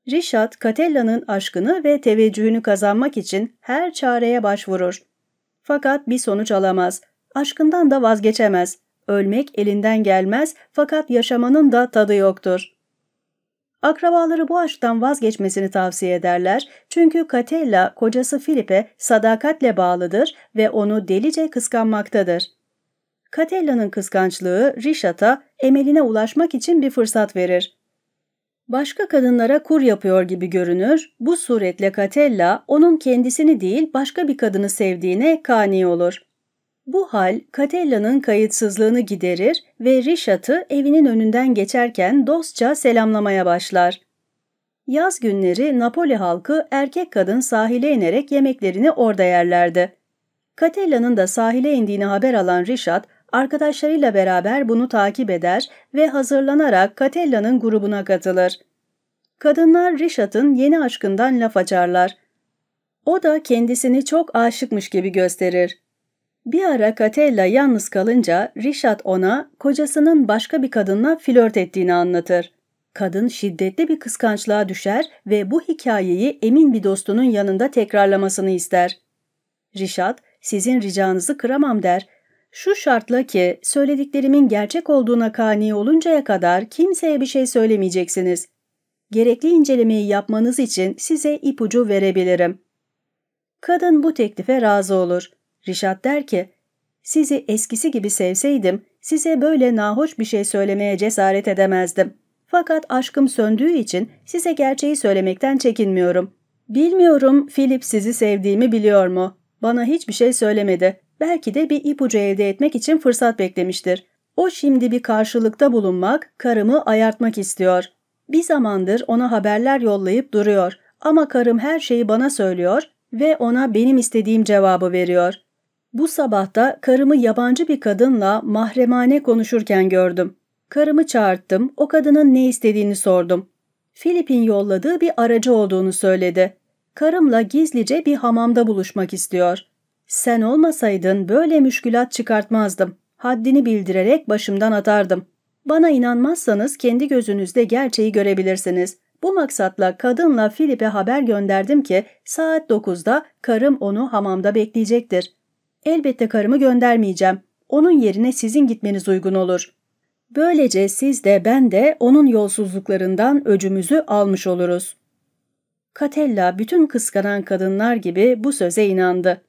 Richard, Catella'nın aşkını ve teveccühünü kazanmak için her çareye başvurur. Fakat bir sonuç alamaz. Aşkından da vazgeçemez. Ölmek elinden gelmez fakat yaşamanın da tadı yoktur. Akrabaları bu aşktan vazgeçmesini tavsiye ederler çünkü Catella kocası Filip'e sadakatle bağlıdır ve onu delice kıskanmaktadır. Catella'nın kıskançlığı Richard'a emeline ulaşmak için bir fırsat verir. Başka kadınlara kur yapıyor gibi görünür, bu suretle Catella onun kendisini değil başka bir kadını sevdiğine kani olur. Bu hal Catella'nın kayıtsızlığını giderir ve Rişat'ı evinin önünden geçerken dostça selamlamaya başlar. Yaz günleri Napoli halkı erkek kadın sahile inerek yemeklerini orada yerlerdi. Catella'nın da sahile indiğini haber alan Rişat arkadaşlarıyla beraber bunu takip eder ve hazırlanarak Katella'nın grubuna katılır. Kadınlar Rişat'ın yeni aşkından laf açarlar. O da kendisini çok aşıkmış gibi gösterir. Bir ara Katella yalnız kalınca Rişat ona kocasının başka bir kadınla flört ettiğini anlatır. Kadın şiddetli bir kıskançlığa düşer ve bu hikayeyi emin bir dostunun yanında tekrarlamasını ister. Rişat, sizin ricanızı kıramam der şu şartla ki söylediklerimin gerçek olduğuna kani oluncaya kadar kimseye bir şey söylemeyeceksiniz. Gerekli incelemeyi yapmanız için size ipucu verebilirim. Kadın bu teklife razı olur. Rişat der ki, sizi eskisi gibi sevseydim size böyle nahoş bir şey söylemeye cesaret edemezdim. Fakat aşkım söndüğü için size gerçeği söylemekten çekinmiyorum. Bilmiyorum Philip sizi sevdiğimi biliyor mu? Bana hiçbir şey söylemedi belki de bir ipucu elde etmek için fırsat beklemiştir. O şimdi bir karşılıkta bulunmak, karımı ayartmak istiyor. Bir zamandır ona haberler yollayıp duruyor ama karım her şeyi bana söylüyor ve ona benim istediğim cevabı veriyor. Bu sabahta karımı yabancı bir kadınla mahremane konuşurken gördüm. Karımı çağırttım, o kadının ne istediğini sordum. Filip'in yolladığı bir aracı olduğunu söyledi. Karımla gizlice bir hamamda buluşmak istiyor. Sen olmasaydın böyle müşkülat çıkartmazdım. Haddini bildirerek başımdan atardım. Bana inanmazsanız kendi gözünüzde gerçeği görebilirsiniz. Bu maksatla kadınla Filip'e haber gönderdim ki saat 9'da karım onu hamamda bekleyecektir. Elbette karımı göndermeyeceğim. Onun yerine sizin gitmeniz uygun olur. Böylece siz de ben de onun yolsuzluklarından öcümüzü almış oluruz. Katella bütün kıskanan kadınlar gibi bu söze inandı.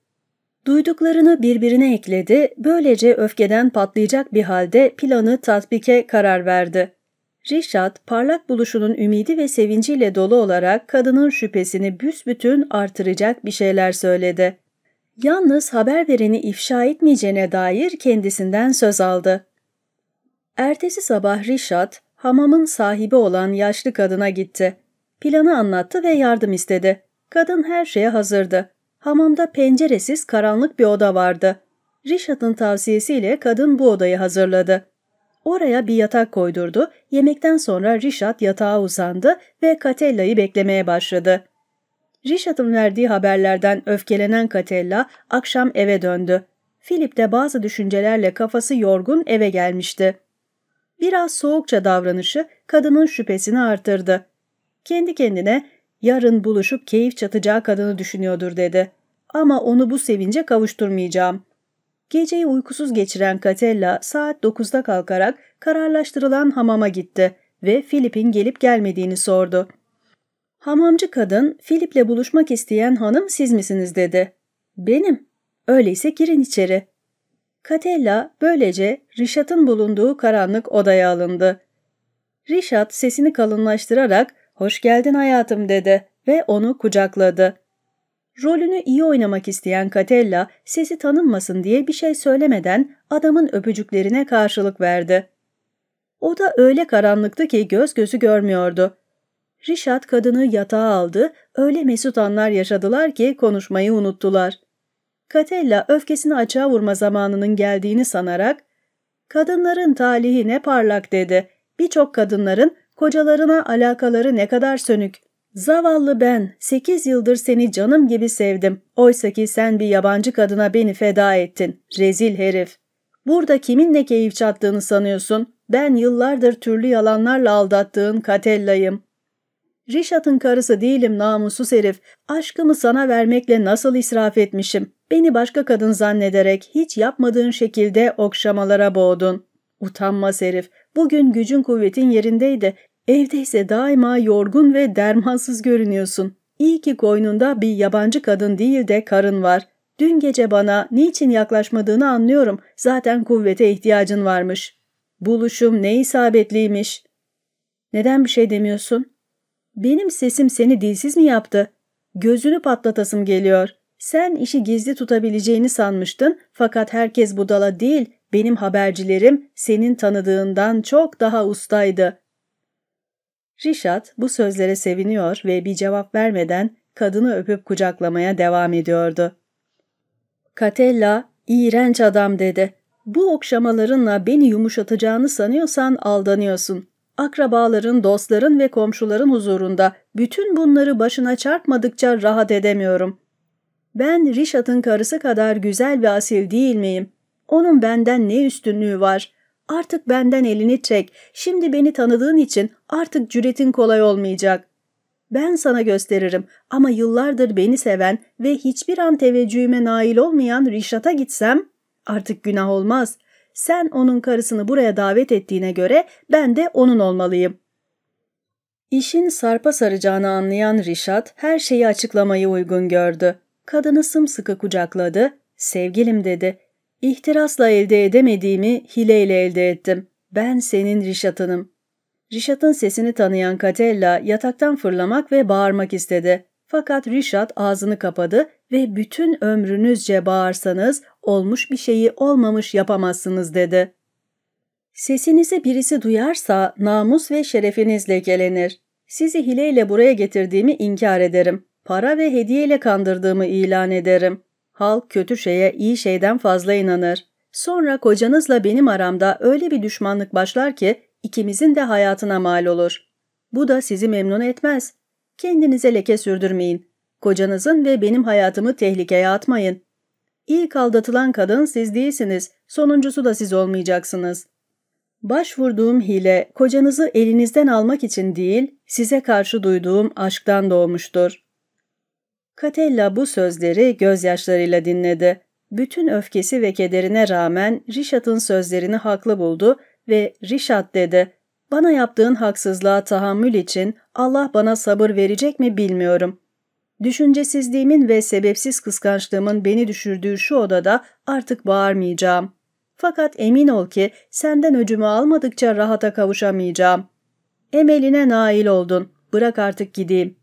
Duyduklarını birbirine ekledi, böylece öfkeden patlayacak bir halde planı tatbike karar verdi. Rişat, parlak buluşunun ümidi ve sevinciyle dolu olarak kadının şüphesini büsbütün artıracak bir şeyler söyledi. Yalnız haber vereni ifşa etmeyeceğine dair kendisinden söz aldı. Ertesi sabah Rişat, hamamın sahibi olan yaşlı kadına gitti. Planı anlattı ve yardım istedi. Kadın her şeye hazırdı. Hamamda penceresiz karanlık bir oda vardı. Richard'ın tavsiyesiyle kadın bu odayı hazırladı. Oraya bir yatak koydurdu, yemekten sonra Richard yatağa uzandı ve Catella'yı beklemeye başladı. Richard'ın verdiği haberlerden öfkelenen Catella akşam eve döndü. Philip de bazı düşüncelerle kafası yorgun eve gelmişti. Biraz soğukça davranışı kadının şüphesini artırdı. Kendi kendine yarın buluşup keyif çatacağı kadını düşünüyordur dedi. Ama onu bu sevince kavuşturmayacağım. Geceyi uykusuz geçiren Katella saat 9'da kalkarak kararlaştırılan hamama gitti ve Filip'in gelip gelmediğini sordu. Hamamcı kadın Filip'le buluşmak isteyen hanım siz misiniz dedi. Benim. Öyleyse girin içeri. Katella böylece Rişat'ın bulunduğu karanlık odaya alındı. Rişat sesini kalınlaştırarak ''Hoş geldin hayatım'' dedi ve onu kucakladı. Rolünü iyi oynamak isteyen Catella sesi tanınmasın diye bir şey söylemeden adamın öpücüklerine karşılık verdi. O da öyle karanlıktı ki göz gözü görmüyordu. Richard kadını yatağa aldı, öyle mesut anlar yaşadılar ki konuşmayı unuttular. Catella öfkesini açığa vurma zamanının geldiğini sanarak ''Kadınların talihi ne parlak'' dedi. Birçok kadınların Kocalarına alakaları ne kadar sönük. Zavallı ben, sekiz yıldır seni canım gibi sevdim. Oysaki sen bir yabancı kadına beni feda ettin. Rezil herif. Burada kiminle keyif çattığını sanıyorsun? Ben yıllardır türlü yalanlarla aldattığın Katella'yım. Rişat'ın karısı değilim namussuz herif. Aşkımı sana vermekle nasıl israf etmişim. Beni başka kadın zannederek hiç yapmadığın şekilde okşamalara boğdun. Utanmaz herif. Bugün gücün kuvvetin yerindeydi. Evdeyse daima yorgun ve dermansız görünüyorsun. İyi ki koynunda bir yabancı kadın değil de karın var. Dün gece bana niçin yaklaşmadığını anlıyorum. Zaten kuvvete ihtiyacın varmış. Buluşum ne isabetliymiş. Neden bir şey demiyorsun? Benim sesim seni dilsiz mi yaptı? Gözünü patlatasım geliyor. Sen işi gizli tutabileceğini sanmıştın fakat herkes budala değil, benim habercilerim senin tanıdığından çok daha ustaydı. Rişat bu sözlere seviniyor ve bir cevap vermeden kadını öpüp kucaklamaya devam ediyordu. Katella, iğrenç adam dedi. Bu okşamalarınla beni yumuşatacağını sanıyorsan aldanıyorsun. Akrabaların, dostların ve komşuların huzurunda bütün bunları başına çarpmadıkça rahat edemiyorum. Ben Rişat'ın karısı kadar güzel ve asil değil miyim? Onun benden ne üstünlüğü var? Artık benden elini çek. Şimdi beni tanıdığın için artık cüretin kolay olmayacak. Ben sana gösteririm ama yıllardır beni seven ve hiçbir an teveccühüme nail olmayan Rişat'a gitsem artık günah olmaz. Sen onun karısını buraya davet ettiğine göre ben de onun olmalıyım. İşin sarpa saracağını anlayan Rişat her şeyi açıklamayı uygun gördü. Kadını sımsıkı kucakladı. Sevgilim dedi. İhtirasla elde edemediğimi hileyle elde ettim. Ben senin Rişat'ınım. Rişat'ın sesini tanıyan Katella yataktan fırlamak ve bağırmak istedi. Fakat Rişat ağzını kapadı ve bütün ömrünüzce bağırsanız olmuş bir şeyi olmamış yapamazsınız dedi. Sesinizi birisi duyarsa namus ve şerefiniz lekelenir. Sizi hileyle buraya getirdiğimi inkar ederim. Para ve hediyeyle kandırdığımı ilan ederim. Halk kötü şeye iyi şeyden fazla inanır. Sonra kocanızla benim aramda öyle bir düşmanlık başlar ki ikimizin de hayatına mal olur. Bu da sizi memnun etmez. Kendinize leke sürdürmeyin. Kocanızın ve benim hayatımı tehlikeye atmayın. İyi aldatılan kadın siz değilsiniz, sonuncusu da siz olmayacaksınız. Başvurduğum hile kocanızı elinizden almak için değil, size karşı duyduğum aşktan doğmuştur. Katella bu sözleri gözyaşlarıyla dinledi. Bütün öfkesi ve kederine rağmen Rişat'ın sözlerini haklı buldu ve Rişat dedi, ''Bana yaptığın haksızlığa tahammül için Allah bana sabır verecek mi bilmiyorum. Düşüncesizliğimin ve sebepsiz kıskançlığımın beni düşürdüğü şu odada artık bağırmayacağım. Fakat emin ol ki senden öcümü almadıkça rahata kavuşamayacağım. Emeline nail oldun, bırak artık gideyim.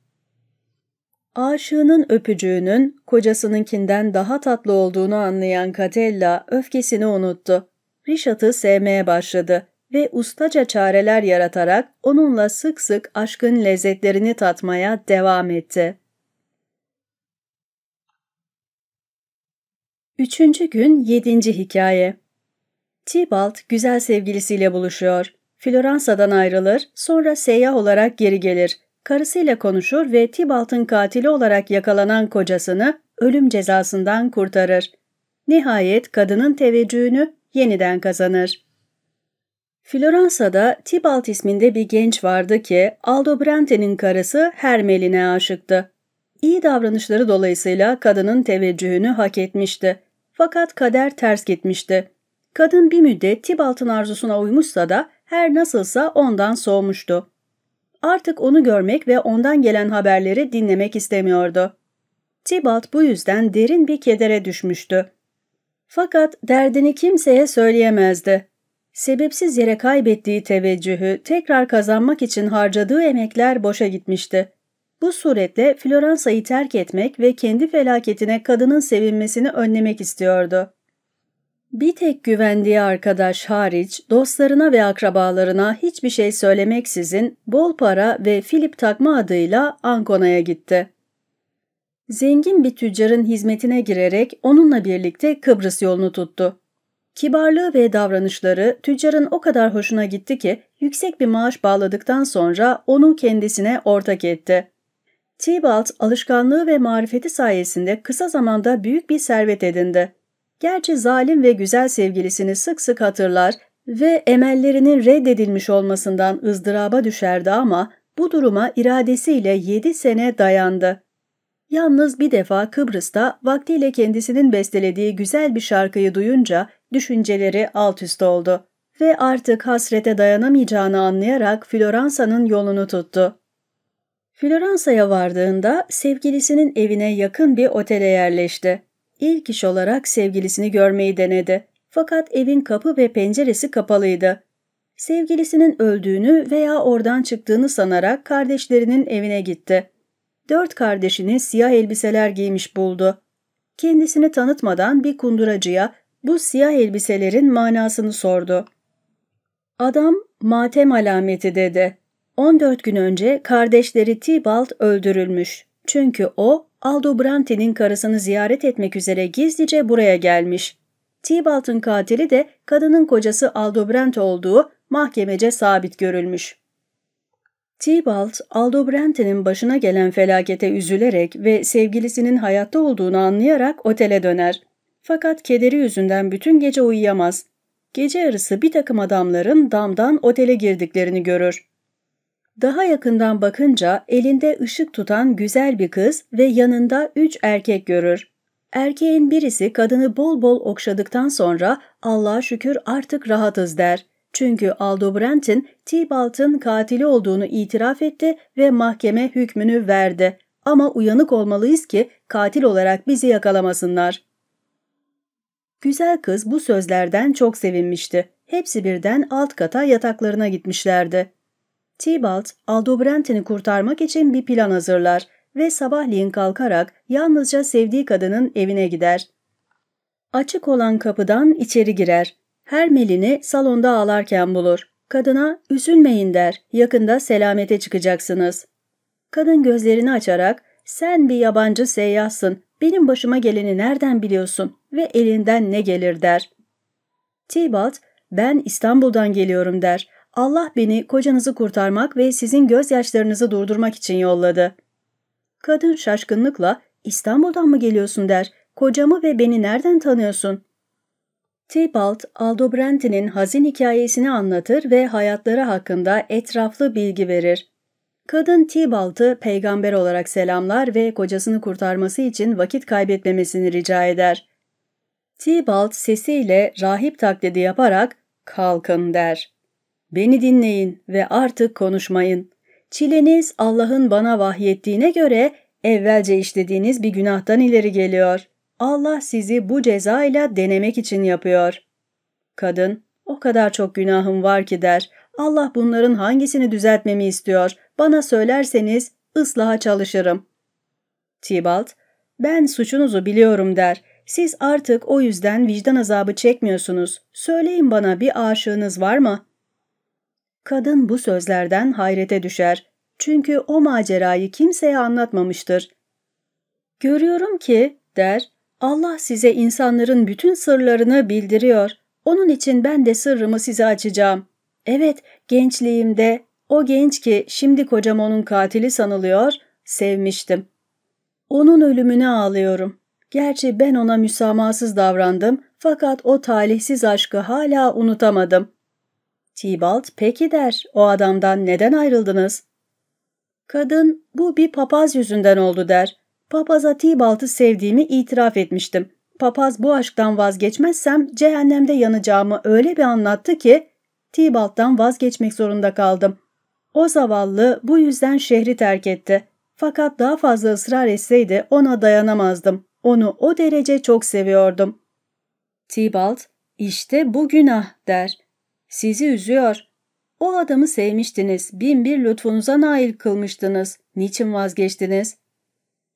Aşığının öpücüğünün kocasınınkinden daha tatlı olduğunu anlayan Katella öfkesini unuttu. Rişat'ı sevmeye başladı ve ustaca çareler yaratarak onunla sık sık aşkın lezzetlerini tatmaya devam etti. Üçüncü gün yedinci hikaye Tibalt güzel sevgilisiyle buluşuyor. Floransa'dan ayrılır, sonra seyyah olarak geri gelir karısıyla konuşur ve Tibalt'ın katili olarak yakalanan kocasını ölüm cezasından kurtarır. Nihayet kadının teveccühünü yeniden kazanır. Floransa'da Tibalt isminde bir genç vardı ki Aldo Brente'nin karısı Hermeline aşıktı. İyi davranışları dolayısıyla kadının teveccühünü hak etmişti. Fakat kader ters gitmişti. Kadın bir müddet Tibalt'ın arzusuna uymuşsa da her nasılsa ondan soğumuştu. Artık onu görmek ve ondan gelen haberleri dinlemek istemiyordu. Tibalt bu yüzden derin bir kedere düşmüştü. Fakat derdini kimseye söyleyemezdi. Sebepsiz yere kaybettiği teveccühü tekrar kazanmak için harcadığı emekler boşa gitmişti. Bu suretle Floransa'yı terk etmek ve kendi felaketine kadının sevinmesini önlemek istiyordu. Bir tek güvendiği arkadaş hariç dostlarına ve akrabalarına hiçbir şey söylemeksizin bol para ve Philip takma adıyla Ankona'ya gitti. Zengin bir tüccarın hizmetine girerek onunla birlikte Kıbrıs yolunu tuttu. Kibarlığı ve davranışları tüccarın o kadar hoşuna gitti ki yüksek bir maaş bağladıktan sonra onu kendisine ortak etti. Tibalt alışkanlığı ve marifeti sayesinde kısa zamanda büyük bir servet edindi. Gerçi zalim ve güzel sevgilisini sık sık hatırlar ve emellerinin reddedilmiş olmasından ızdıraba düşerdi ama bu duruma iradesiyle yedi sene dayandı. Yalnız bir defa Kıbrıs'ta vaktiyle kendisinin bestelediği güzel bir şarkıyı duyunca düşünceleri alt üst oldu ve artık hasrete dayanamayacağını anlayarak Floransa'nın yolunu tuttu. Floransa'ya vardığında sevgilisinin evine yakın bir otele yerleşti. İlk iş olarak sevgilisini görmeyi denedi. Fakat evin kapı ve penceresi kapalıydı. Sevgilisinin öldüğünü veya oradan çıktığını sanarak kardeşlerinin evine gitti. Dört kardeşini siyah elbiseler giymiş buldu. Kendisini tanıtmadan bir kunduracıya bu siyah elbiselerin manasını sordu. Adam matem alameti dedi. 14 gün önce kardeşleri Tibalt öldürülmüş. Çünkü o Aldo Brante'nin karısını ziyaret etmek üzere gizlice buraya gelmiş. Tibalt'ın katili de kadının kocası Aldo Brante olduğu mahkemece sabit görülmüş. Tibalt, Aldo Brante'nin başına gelen felakete üzülerek ve sevgilisinin hayatta olduğunu anlayarak otele döner. Fakat kederi yüzünden bütün gece uyuyamaz. Gece yarısı bir takım adamların damdan otele girdiklerini görür. Daha yakından bakınca elinde ışık tutan güzel bir kız ve yanında üç erkek görür. Erkeğin birisi kadını bol bol okşadıktan sonra Allah'a şükür artık rahatız der. Çünkü Aldo Brent'in Tibalt'ın katili olduğunu itiraf etti ve mahkeme hükmünü verdi. Ama uyanık olmalıyız ki katil olarak bizi yakalamasınlar. Güzel kız bu sözlerden çok sevinmişti. Hepsi birden alt kata yataklarına gitmişlerdi. Tibalt, Aldobrandtini kurtarmak için bir plan hazırlar ve sabahleyin kalkarak yalnızca sevdiği kadının evine gider. Açık olan kapıdan içeri girer. Hermelin'i salonda ağlarken bulur. Kadına üzülmeyin der, yakında selamete çıkacaksınız. Kadın gözlerini açarak sen bir yabancı seyyahsın, benim başıma geleni nereden biliyorsun ve elinden ne gelir der. Tibalt ben İstanbul'dan geliyorum der Allah beni kocanızı kurtarmak ve sizin gözyaşlarınızı durdurmak için yolladı. Kadın şaşkınlıkla İstanbul'dan mı geliyorsun der. Kocamı ve beni nereden tanıyorsun? Tybalt, Aldo Brenti'nin hazin hikayesini anlatır ve hayatları hakkında etraflı bilgi verir. Kadın Tibalt'ı peygamber olarak selamlar ve kocasını kurtarması için vakit kaybetmemesini rica eder. Tibalt sesiyle rahip taklidi yaparak kalkın der. Beni dinleyin ve artık konuşmayın. Çileniz Allah'ın bana vahyettiğine göre evvelce işlediğiniz bir günahtan ileri geliyor. Allah sizi bu cezayla denemek için yapıyor. Kadın, o kadar çok günahım var ki der. Allah bunların hangisini düzeltmemi istiyor? Bana söylerseniz ıslaha çalışırım. Tibalt, ben suçunuzu biliyorum der. Siz artık o yüzden vicdan azabı çekmiyorsunuz. Söyleyin bana bir aşığınız var mı? Kadın bu sözlerden hayrete düşer. Çünkü o macerayı kimseye anlatmamıştır. Görüyorum ki, der, Allah size insanların bütün sırlarını bildiriyor. Onun için ben de sırrımı size açacağım. Evet, gençliğimde, o genç ki şimdi kocam onun katili sanılıyor, sevmiştim. Onun ölümüne ağlıyorum. Gerçi ben ona müsamahsız davrandım fakat o talihsiz aşkı hala unutamadım. Tibalt peki der, o adamdan neden ayrıldınız? Kadın, bu bir papaz yüzünden oldu der. Papaza Tibalt'ı sevdiğimi itiraf etmiştim. Papaz bu aşktan vazgeçmezsem cehennemde yanacağımı öyle bir anlattı ki Tibalt'tan vazgeçmek zorunda kaldım. O zavallı bu yüzden şehri terk etti. Fakat daha fazla ısrar etseydi ona dayanamazdım. Onu o derece çok seviyordum. Tibalt, işte bu günah der. Sizi üzüyor. O adamı sevmiştiniz, bin bir lütfunuza nail kılmıştınız. Niçin vazgeçtiniz?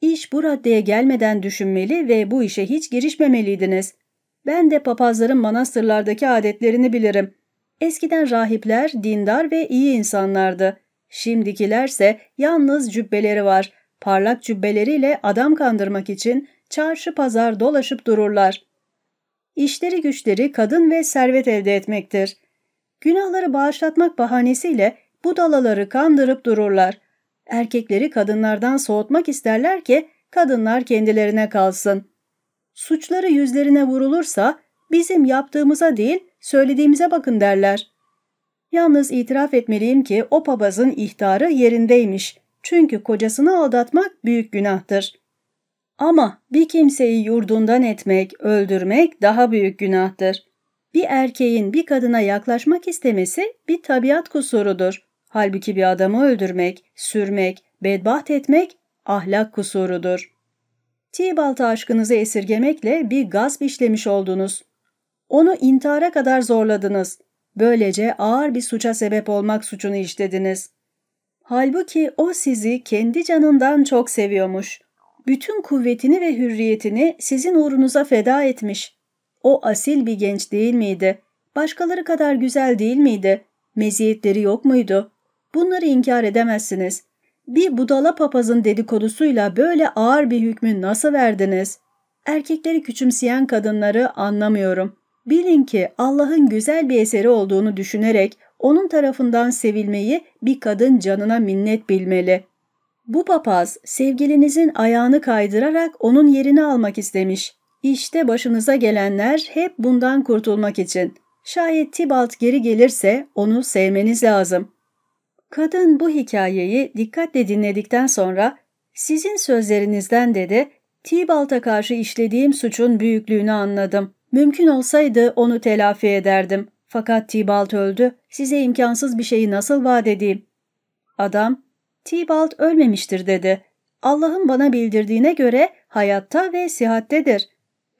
İş bu raddeye gelmeden düşünmeli ve bu işe hiç girişmemeliydiniz. Ben de papazların manastırlardaki adetlerini bilirim. Eskiden rahipler dindar ve iyi insanlardı. Şimdikilerse yalnız cübbeleri var. Parlak cübbeleriyle adam kandırmak için çarşı pazar dolaşıp dururlar. İşleri güçleri kadın ve servet elde etmektir. Günahları bağışlatmak bahanesiyle budalaları kandırıp dururlar. Erkekleri kadınlardan soğutmak isterler ki kadınlar kendilerine kalsın. Suçları yüzlerine vurulursa bizim yaptığımıza değil söylediğimize bakın derler. Yalnız itiraf etmeliyim ki o papazın ihtarı yerindeymiş. Çünkü kocasını aldatmak büyük günahtır. Ama bir kimseyi yurdundan etmek, öldürmek daha büyük günahtır bir erkeğin bir kadına yaklaşmak istemesi bir tabiat kusurudur. Halbuki bir adamı öldürmek, sürmek, bedbaht etmek ahlak kusurudur. Tibalt'a aşkınızı esirgemekle bir gasp işlemiş oldunuz. Onu intihara kadar zorladınız. Böylece ağır bir suça sebep olmak suçunu işlediniz. Halbuki o sizi kendi canından çok seviyormuş. Bütün kuvvetini ve hürriyetini sizin uğrunuza feda etmiş. O asil bir genç değil miydi? Başkaları kadar güzel değil miydi? Meziyetleri yok muydu? Bunları inkar edemezsiniz. Bir budala papazın dedikodusuyla böyle ağır bir hükmü nasıl verdiniz? Erkekleri küçümseyen kadınları anlamıyorum. Bilin ki Allah'ın güzel bir eseri olduğunu düşünerek onun tarafından sevilmeyi bir kadın canına minnet bilmeli. Bu papaz sevgilinizin ayağını kaydırarak onun yerini almak istemiş. İşte başınıza gelenler hep bundan kurtulmak için. Şayet Tibalt geri gelirse onu sevmeniz lazım. Kadın bu hikayeyi dikkatle dinledikten sonra sizin sözlerinizden dedi Tibalt'a karşı işlediğim suçun büyüklüğünü anladım. Mümkün olsaydı onu telafi ederdim. Fakat Tibalt öldü. Size imkansız bir şeyi nasıl vaat edeyim? Adam, Tibalt ölmemiştir dedi. Allah'ın bana bildirdiğine göre hayatta ve sihattedir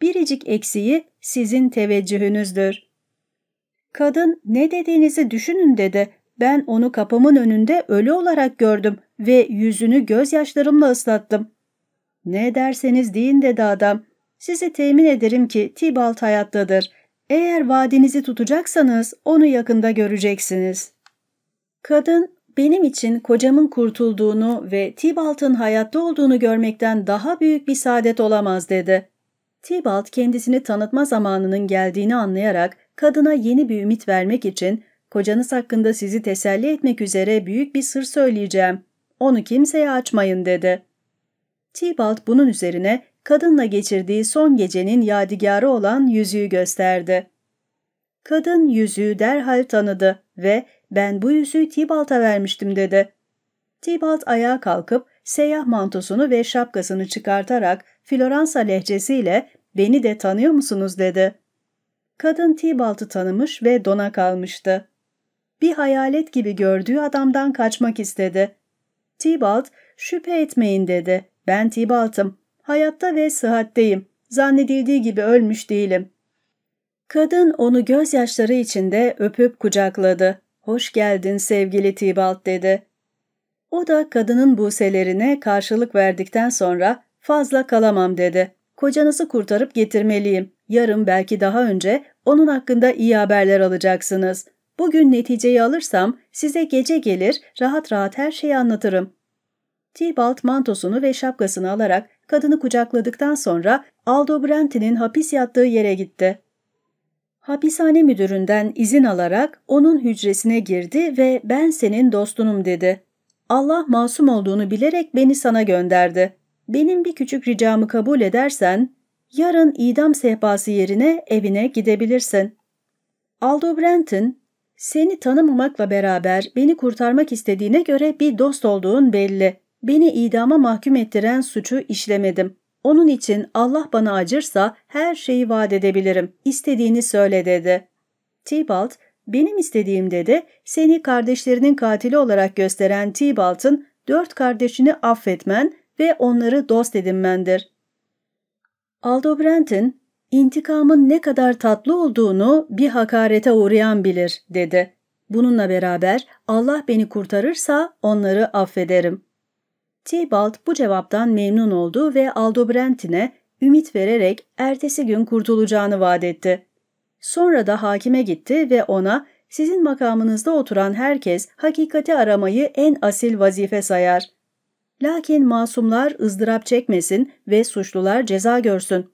biricik eksiği sizin teveccühünüzdür. Kadın ne dediğinizi düşünün dedi. Ben onu kapımın önünde ölü olarak gördüm ve yüzünü gözyaşlarımla ıslattım. Ne derseniz deyin dedi adam. Sizi temin ederim ki Tibalt hayattadır. Eğer vaadinizi tutacaksanız onu yakında göreceksiniz. Kadın benim için kocamın kurtulduğunu ve Tibalt'ın hayatta olduğunu görmekten daha büyük bir saadet olamaz dedi. Tibalt kendisini tanıtma zamanının geldiğini anlayarak kadına yeni bir ümit vermek için kocanız hakkında sizi teselli etmek üzere büyük bir sır söyleyeceğim. Onu kimseye açmayın dedi. Tibalt bunun üzerine kadınla geçirdiği son gecenin yadigarı olan yüzüğü gösterdi. Kadın yüzüğü derhal tanıdı ve ben bu yüzüğü Tibalt'a vermiştim dedi. Tibalt ayağa kalkıp Seyyah mantosunu ve şapkasını çıkartarak Floransa lehçesiyle ''Beni de tanıyor musunuz?'' dedi. Kadın Tibalt'ı tanımış ve dona kalmıştı. Bir hayalet gibi gördüğü adamdan kaçmak istedi. Tibalt, ''Şüphe etmeyin'' dedi. ''Ben Tibalt'ım. Hayatta ve sıhhatteyim. Zannedildiği gibi ölmüş değilim.'' Kadın onu gözyaşları içinde öpüp kucakladı. ''Hoş geldin sevgili Tibalt'' dedi. O da kadının buselerine karşılık verdikten sonra fazla kalamam dedi. Kocanızı kurtarıp getirmeliyim. Yarın belki daha önce onun hakkında iyi haberler alacaksınız. Bugün neticeyi alırsam size gece gelir rahat rahat her şeyi anlatırım. Tibalt mantosunu ve şapkasını alarak kadını kucakladıktan sonra Aldo Brenti'nin hapis yattığı yere gitti. Hapishane müdüründen izin alarak onun hücresine girdi ve ben senin dostunum dedi. Allah masum olduğunu bilerek beni sana gönderdi. Benim bir küçük ricamı kabul edersen, yarın idam sehpası yerine evine gidebilirsin. Aldo Brent'in, seni tanımamakla beraber beni kurtarmak istediğine göre bir dost olduğun belli. Beni idama mahkum ettiren suçu işlemedim. Onun için Allah bana acırsa her şeyi vaat edebilirim. İstediğini söyle dedi. Tibalt, benim istediğimde de seni kardeşlerinin katili olarak gösteren Tibalt'ın dört kardeşini affetmen ve onları dost edinmendir. Aldo intikamın ne kadar tatlı olduğunu bir hakarete uğrayan bilir dedi. Bununla beraber Allah beni kurtarırsa onları affederim. Tibalt bu cevaptan memnun oldu ve Aldo ümit vererek ertesi gün kurtulacağını vaat etti. Sonra da hakime gitti ve ona sizin makamınızda oturan herkes hakikati aramayı en asil vazife sayar. Lakin masumlar ızdırap çekmesin ve suçlular ceza görsün.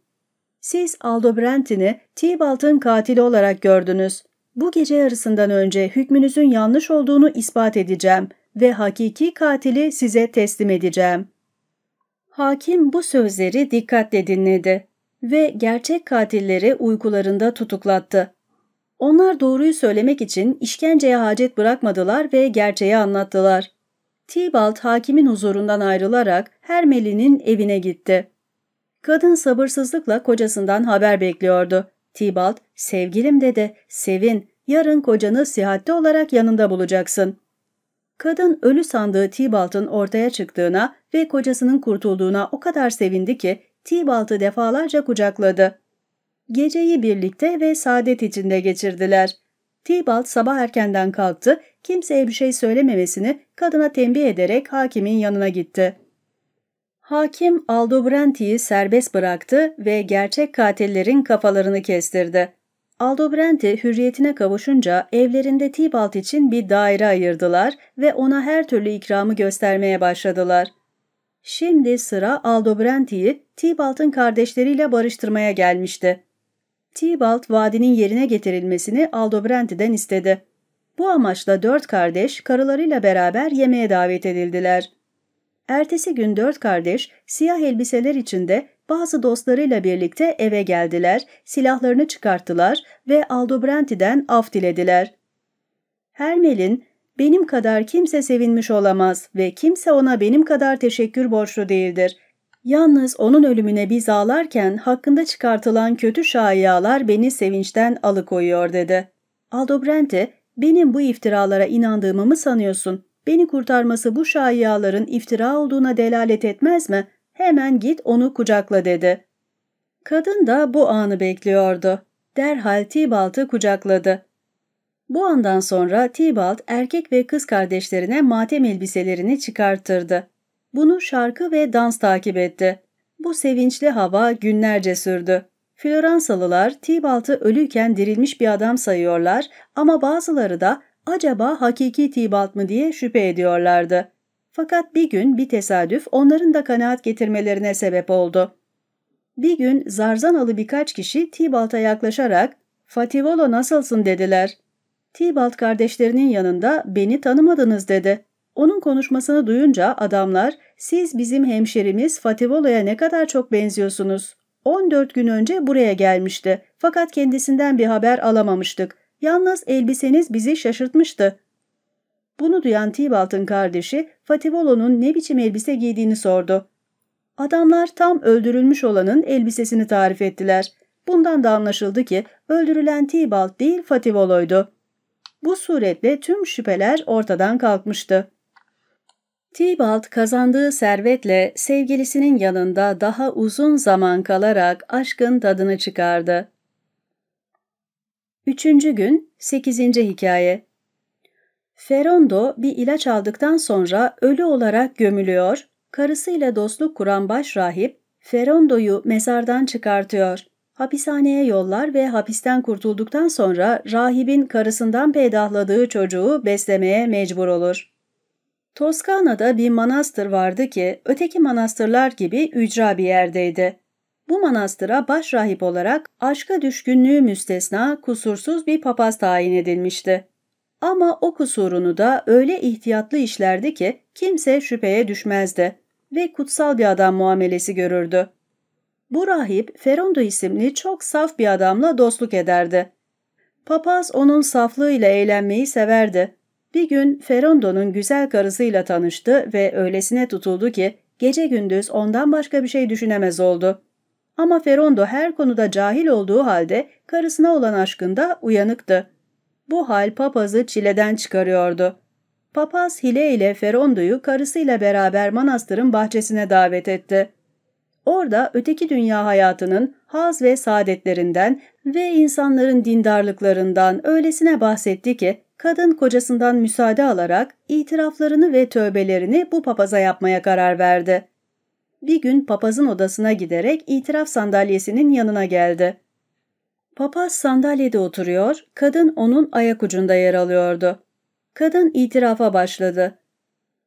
Siz Aldobrandtini Tibalt'ın katili olarak gördünüz. Bu gece yarısından önce hükmünüzün yanlış olduğunu ispat edeceğim ve hakiki katili size teslim edeceğim. Hakim bu sözleri dikkatle dinledi ve gerçek katilleri uykularında tutuklattı. Onlar doğruyu söylemek için işkenceye hacet bırakmadılar ve gerçeği anlattılar. Tibalt hakimin huzurundan ayrılarak Hermeli'nin evine gitti. Kadın sabırsızlıkla kocasından haber bekliyordu. Tibalt, sevgilim dedi, sevin, yarın kocanı sihatte olarak yanında bulacaksın. Kadın ölü sandığı Tibalt'ın ortaya çıktığına ve kocasının kurtulduğuna o kadar sevindi ki Tibalt'ı defalarca kucakladı. Geceyi birlikte ve saadet içinde geçirdiler. Tibalt sabah erkenden kalktı, kimseye bir şey söylememesini kadına tembih ederek hakimin yanına gitti. Hakim Aldobranti'yi serbest bıraktı ve gerçek katillerin kafalarını kestirdi. Aldobranti hürriyetine kavuşunca evlerinde Tibalt için bir daire ayırdılar ve ona her türlü ikramı göstermeye başladılar. Şimdi sıra Aldo Brenti'yi Tibalt'ın kardeşleriyle barıştırmaya gelmişti. Tibalt vadinin yerine getirilmesini Aldo istedi. Bu amaçla dört kardeş karılarıyla beraber yemeğe davet edildiler. Ertesi gün dört kardeş siyah elbiseler içinde bazı dostlarıyla birlikte eve geldiler, silahlarını çıkarttılar ve Aldo af dilediler. Hermel'in benim kadar kimse sevinmiş olamaz ve kimse ona benim kadar teşekkür borçlu değildir. Yalnız onun ölümüne biz ağlarken hakkında çıkartılan kötü şaiyalar beni sevinçten alıkoyuyor dedi. Aldobrante, benim bu iftiralara inandığımı mı sanıyorsun? Beni kurtarması bu şaiyaların iftira olduğuna delalet etmez mi? Hemen git onu kucakla dedi. Kadın da bu anı bekliyordu. Derhal Tibalt'ı kucakladı. Bu andan sonra Tibalt erkek ve kız kardeşlerine matem elbiselerini çıkarttırdı. Bunu şarkı ve dans takip etti. Bu sevinçli hava günlerce sürdü. Floransalılar Tibalt'ı ölüyken dirilmiş bir adam sayıyorlar ama bazıları da acaba hakiki Tibalt mı diye şüphe ediyorlardı. Fakat bir gün bir tesadüf onların da kanaat getirmelerine sebep oldu. Bir gün zarzanalı birkaç kişi Tibalt'a yaklaşarak ''Fativolo nasılsın?'' dediler. Tibalt kardeşlerinin yanında beni tanımadınız dedi. Onun konuşmasını duyunca adamlar siz bizim hemşerimiz Fativola'ya ne kadar çok benziyorsunuz. 14 gün önce buraya gelmişti fakat kendisinden bir haber alamamıştık. Yalnız elbiseniz bizi şaşırtmıştı. Bunu duyan Tibalt'ın kardeşi Fativolo'nun ne biçim elbise giydiğini sordu. Adamlar tam öldürülmüş olanın elbisesini tarif ettiler. Bundan da anlaşıldı ki öldürülen Tibalt değil Fativolo'ydu. Bu suretle tüm şüpheler ortadan kalkmıştı. Tibalt kazandığı servetle sevgilisinin yanında daha uzun zaman kalarak aşkın tadını çıkardı. Üçüncü gün, sekizinci hikaye. Ferondo bir ilaç aldıktan sonra ölü olarak gömülüyor, karısıyla dostluk kuran başrahip, Ferondo'yu mezardan çıkartıyor. Hapishaneye yollar ve hapisten kurtulduktan sonra rahibin karısından peydahladığı çocuğu beslemeye mecbur olur. Toskana'da bir manastır vardı ki öteki manastırlar gibi ücra bir yerdeydi. Bu manastıra baş rahip olarak aşka düşkünlüğü müstesna kusursuz bir papaz tayin edilmişti. Ama o kusurunu da öyle ihtiyatlı işlerdi ki kimse şüpheye düşmezdi ve kutsal bir adam muamelesi görürdü. Bu rahip Ferondo isimli çok saf bir adamla dostluk ederdi. Papaz onun saflığıyla eğlenmeyi severdi. Bir gün Ferondo'nun güzel karısıyla tanıştı ve öylesine tutuldu ki gece gündüz ondan başka bir şey düşünemez oldu. Ama Ferondo her konuda cahil olduğu halde karısına olan aşkında uyanıktı. Bu hal papazı çileden çıkarıyordu. Papaz hile ile Ferondo'yu karısıyla beraber manastırın bahçesine davet etti. Orada öteki dünya hayatının haz ve saadetlerinden ve insanların dindarlıklarından öylesine bahsetti ki kadın kocasından müsaade alarak itiraflarını ve tövbelerini bu papaza yapmaya karar verdi. Bir gün papazın odasına giderek itiraf sandalyesinin yanına geldi. Papaz sandalyede oturuyor, kadın onun ayak ucunda yer alıyordu. Kadın itirafa başladı.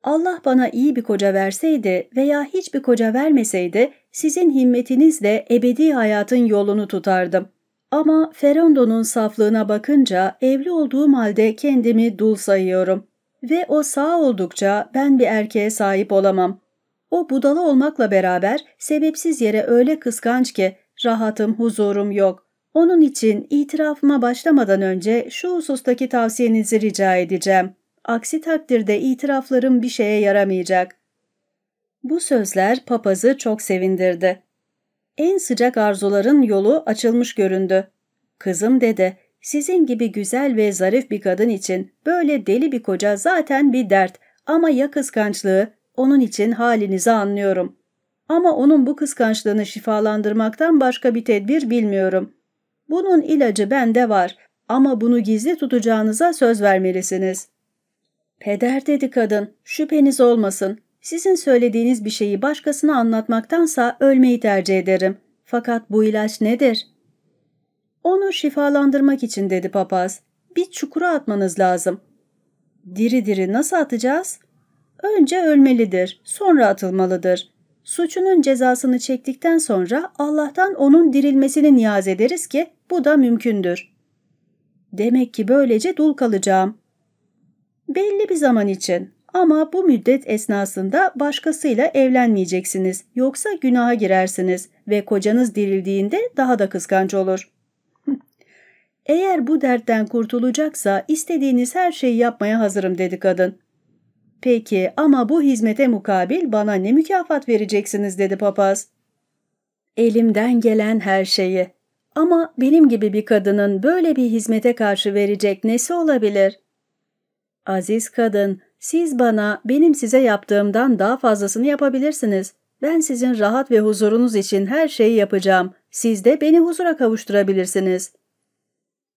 Allah bana iyi bir koca verseydi veya hiçbir koca vermeseydi sizin himmetinizle ebedi hayatın yolunu tutardım. Ama Ferondo'nun saflığına bakınca evli olduğum halde kendimi dul sayıyorum. Ve o sağ oldukça ben bir erkeğe sahip olamam. O budala olmakla beraber sebepsiz yere öyle kıskanç ki rahatım, huzurum yok. Onun için itirafıma başlamadan önce şu husustaki tavsiyenizi rica edeceğim.'' Aksi takdirde itiraflarım bir şeye yaramayacak. Bu sözler papazı çok sevindirdi. En sıcak arzuların yolu açılmış göründü. Kızım dedi, sizin gibi güzel ve zarif bir kadın için böyle deli bir koca zaten bir dert ama ya kıskançlığı, onun için halinizi anlıyorum. Ama onun bu kıskançlığını şifalandırmaktan başka bir tedbir bilmiyorum. Bunun ilacı bende var ama bunu gizli tutacağınıza söz vermelisiniz.'' Peder dedi kadın, şüpheniz olmasın. Sizin söylediğiniz bir şeyi başkasına anlatmaktansa ölmeyi tercih ederim. Fakat bu ilaç nedir? Onu şifalandırmak için dedi papaz. Bir çukura atmanız lazım. Diri diri nasıl atacağız? Önce ölmelidir, sonra atılmalıdır. Suçunun cezasını çektikten sonra Allah'tan onun dirilmesini niyaz ederiz ki bu da mümkündür. Demek ki böylece dul kalacağım. Belli bir zaman için ama bu müddet esnasında başkasıyla evlenmeyeceksiniz yoksa günaha girersiniz ve kocanız dirildiğinde daha da kıskanç olur. Eğer bu dertten kurtulacaksa istediğiniz her şeyi yapmaya hazırım dedi kadın. Peki ama bu hizmete mukabil bana ne mükafat vereceksiniz dedi papaz. Elimden gelen her şeyi. Ama benim gibi bir kadının böyle bir hizmete karşı verecek nesi olabilir?'' Aziz kadın, siz bana benim size yaptığımdan daha fazlasını yapabilirsiniz. Ben sizin rahat ve huzurunuz için her şeyi yapacağım. Siz de beni huzura kavuşturabilirsiniz.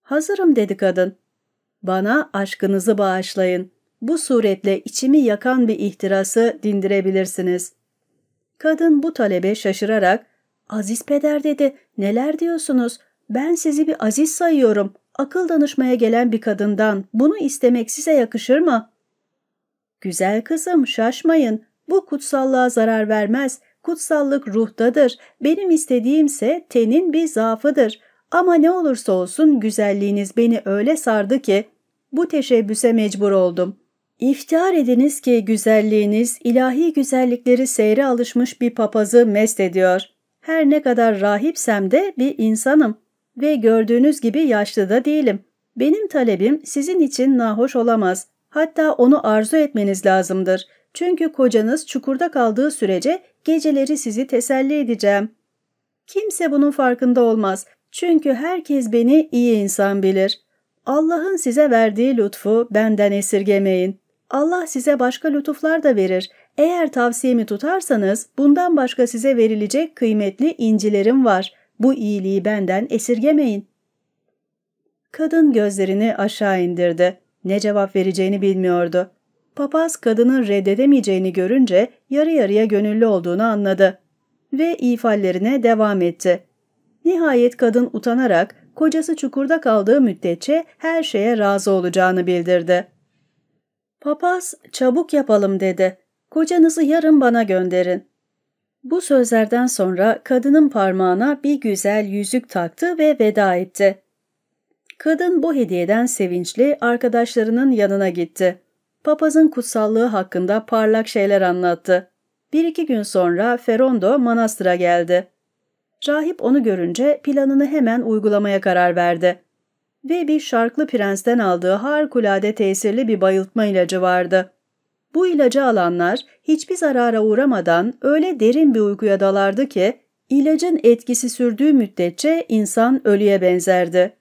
Hazırım dedi kadın. Bana aşkınızı bağışlayın. Bu suretle içimi yakan bir ihtirası dindirebilirsiniz. Kadın bu talebe şaşırarak, Aziz peder dedi, neler diyorsunuz? Ben sizi bir aziz sayıyorum akıl danışmaya gelen bir kadından bunu istemek size yakışır mı? Güzel kızım şaşmayın. Bu kutsallığa zarar vermez. Kutsallık ruhtadır. Benim istediğimse tenin bir zaafıdır. Ama ne olursa olsun güzelliğiniz beni öyle sardı ki bu teşebbüse mecbur oldum. İftihar ediniz ki güzelliğiniz ilahi güzellikleri seyre alışmış bir papazı mest ediyor. Her ne kadar rahipsem de bir insanım. Ve gördüğünüz gibi yaşlı da değilim. Benim talebim sizin için nahoş olamaz. Hatta onu arzu etmeniz lazımdır. Çünkü kocanız çukurda kaldığı sürece geceleri sizi teselli edeceğim. Kimse bunun farkında olmaz. Çünkü herkes beni iyi insan bilir. Allah'ın size verdiği lütfu benden esirgemeyin. Allah size başka lütuflar da verir. Eğer tavsiyemi tutarsanız bundan başka size verilecek kıymetli incilerim var. Bu iyiliği benden esirgemeyin. Kadın gözlerini aşağı indirdi. Ne cevap vereceğini bilmiyordu. Papaz kadının reddedemeyeceğini görünce yarı yarıya gönüllü olduğunu anladı ve ifallerine devam etti. Nihayet kadın utanarak kocası çukurda kaldığı müddetçe her şeye razı olacağını bildirdi. Papaz çabuk yapalım dedi. Kocanızı yarın bana gönderin. Bu sözlerden sonra kadının parmağına bir güzel yüzük taktı ve veda etti. Kadın bu hediyeden sevinçli arkadaşlarının yanına gitti. Papazın kutsallığı hakkında parlak şeyler anlattı. Bir iki gün sonra Ferondo manastıra geldi. Rahip onu görünce planını hemen uygulamaya karar verdi. Ve bir şarklı prensten aldığı harikulade tesirli bir bayıltma ilacı vardı. Bu ilacı alanlar hiçbir zarara uğramadan öyle derin bir uykuya dalardı ki ilacın etkisi sürdüğü müddetçe insan ölüye benzerdi.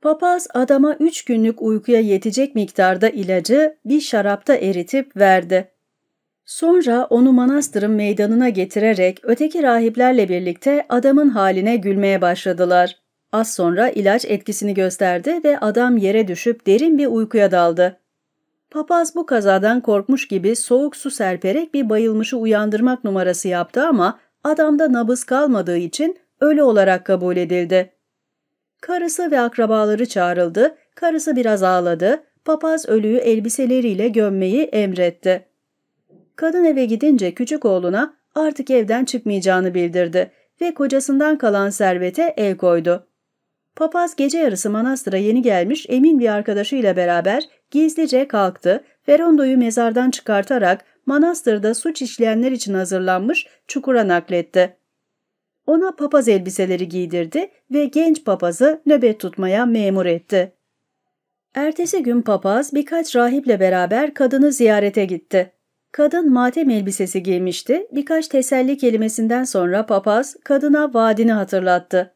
Papaz adama üç günlük uykuya yetecek miktarda ilacı bir şarapta eritip verdi. Sonra onu manastırın meydanına getirerek öteki rahiplerle birlikte adamın haline gülmeye başladılar. Az sonra ilaç etkisini gösterdi ve adam yere düşüp derin bir uykuya daldı. Papaz bu kazadan korkmuş gibi soğuk su serperek bir bayılmışı uyandırmak numarası yaptı ama adamda nabız kalmadığı için ölü olarak kabul edildi. Karısı ve akrabaları çağrıldı, karısı biraz ağladı, papaz ölüyü elbiseleriyle gömmeyi emretti. Kadın eve gidince küçük oğluna artık evden çıkmayacağını bildirdi ve kocasından kalan servete el koydu. Papaz gece yarısı manastıra yeni gelmiş emin bir arkadaşıyla beraber gizlice kalktı. Ferondo'yu mezardan çıkartarak manastırda suç işleyenler için hazırlanmış çukura nakletti. Ona papaz elbiseleri giydirdi ve genç papazı nöbet tutmaya memur etti. Ertesi gün papaz birkaç rahiple beraber kadını ziyarete gitti. Kadın matem elbisesi giymişti. Birkaç teselli kelimesinden sonra papaz kadına vaadini hatırlattı.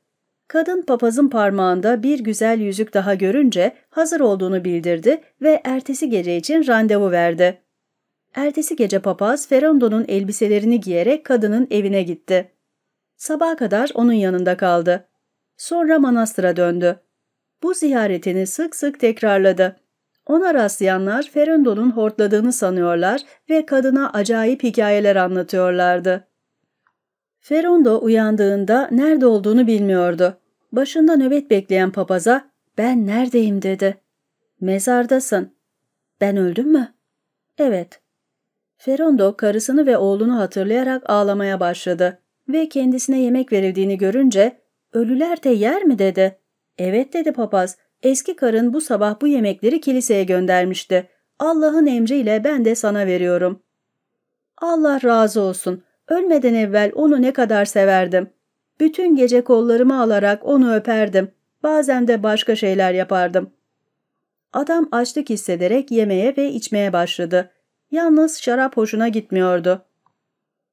Kadın papazın parmağında bir güzel yüzük daha görünce hazır olduğunu bildirdi ve ertesi gece için randevu verdi. Ertesi gece papaz Ferrando'nun elbiselerini giyerek kadının evine gitti. Sabaha kadar onun yanında kaldı. Sonra manastıra döndü. Bu ziyaretini sık sık tekrarladı. Ona rastlayanlar Ferrando'nun hortladığını sanıyorlar ve kadına acayip hikayeler anlatıyorlardı. Ferondo uyandığında nerede olduğunu bilmiyordu. Başında nöbet bekleyen papaza ben neredeyim dedi. Mezardasın. Ben öldüm mü? Evet. Ferondo karısını ve oğlunu hatırlayarak ağlamaya başladı ve kendisine yemek verildiğini görünce ölüler de yer mi dedi. Evet dedi papaz. Eski karın bu sabah bu yemekleri kiliseye göndermişti. Allah'ın emriyle ben de sana veriyorum. Allah razı olsun. Ölmeden evvel onu ne kadar severdim. Bütün gece kollarımı alarak onu öperdim. Bazen de başka şeyler yapardım. Adam açlık hissederek yemeye ve içmeye başladı. Yalnız şarap hoşuna gitmiyordu.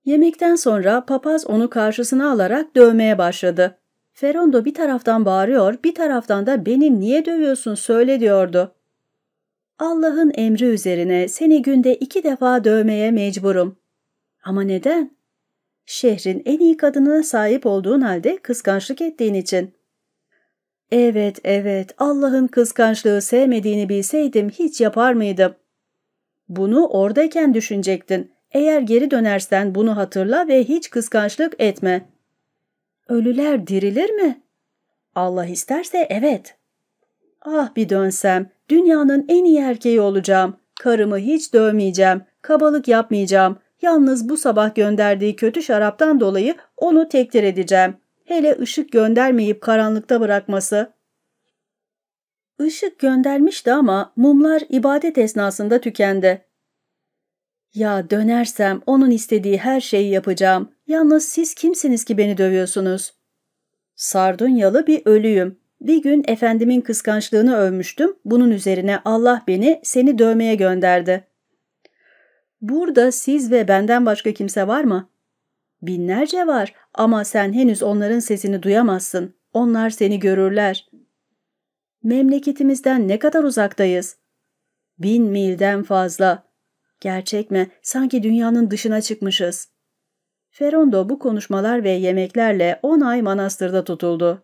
Yemekten sonra papaz onu karşısına alarak dövmeye başladı. Ferondo bir taraftan bağırıyor, bir taraftan da beni niye dövüyorsun söyle diyordu. Allah'ın emri üzerine seni günde iki defa dövmeye mecburum. Ama neden? Şehrin en iyi kadınına sahip olduğun halde kıskançlık ettiğin için. Evet, evet, Allah'ın kıskançlığı sevmediğini bilseydim hiç yapar mıydım? Bunu oradayken düşünecektin. Eğer geri dönersen bunu hatırla ve hiç kıskançlık etme. Ölüler dirilir mi? Allah isterse evet. Ah bir dönsem, dünyanın en iyi erkeği olacağım. Karımı hiç dövmeyeceğim, kabalık yapmayacağım. Yalnız bu sabah gönderdiği kötü şaraptan dolayı onu tekdir edeceğim. Hele ışık göndermeyip karanlıkta bırakması. Işık göndermişti ama mumlar ibadet esnasında tükendi. Ya dönersem onun istediği her şeyi yapacağım. Yalnız siz kimsiniz ki beni dövüyorsunuz? Sardunyalı bir ölüyüm. Bir gün efendimin kıskançlığını övmüştüm. Bunun üzerine Allah beni seni dövmeye gönderdi. Burada siz ve benden başka kimse var mı? Binlerce var ama sen henüz onların sesini duyamazsın. Onlar seni görürler. Memleketimizden ne kadar uzaktayız? Bin milden fazla. Gerçek mi? Sanki dünyanın dışına çıkmışız. Ferondo bu konuşmalar ve yemeklerle on ay manastırda tutuldu.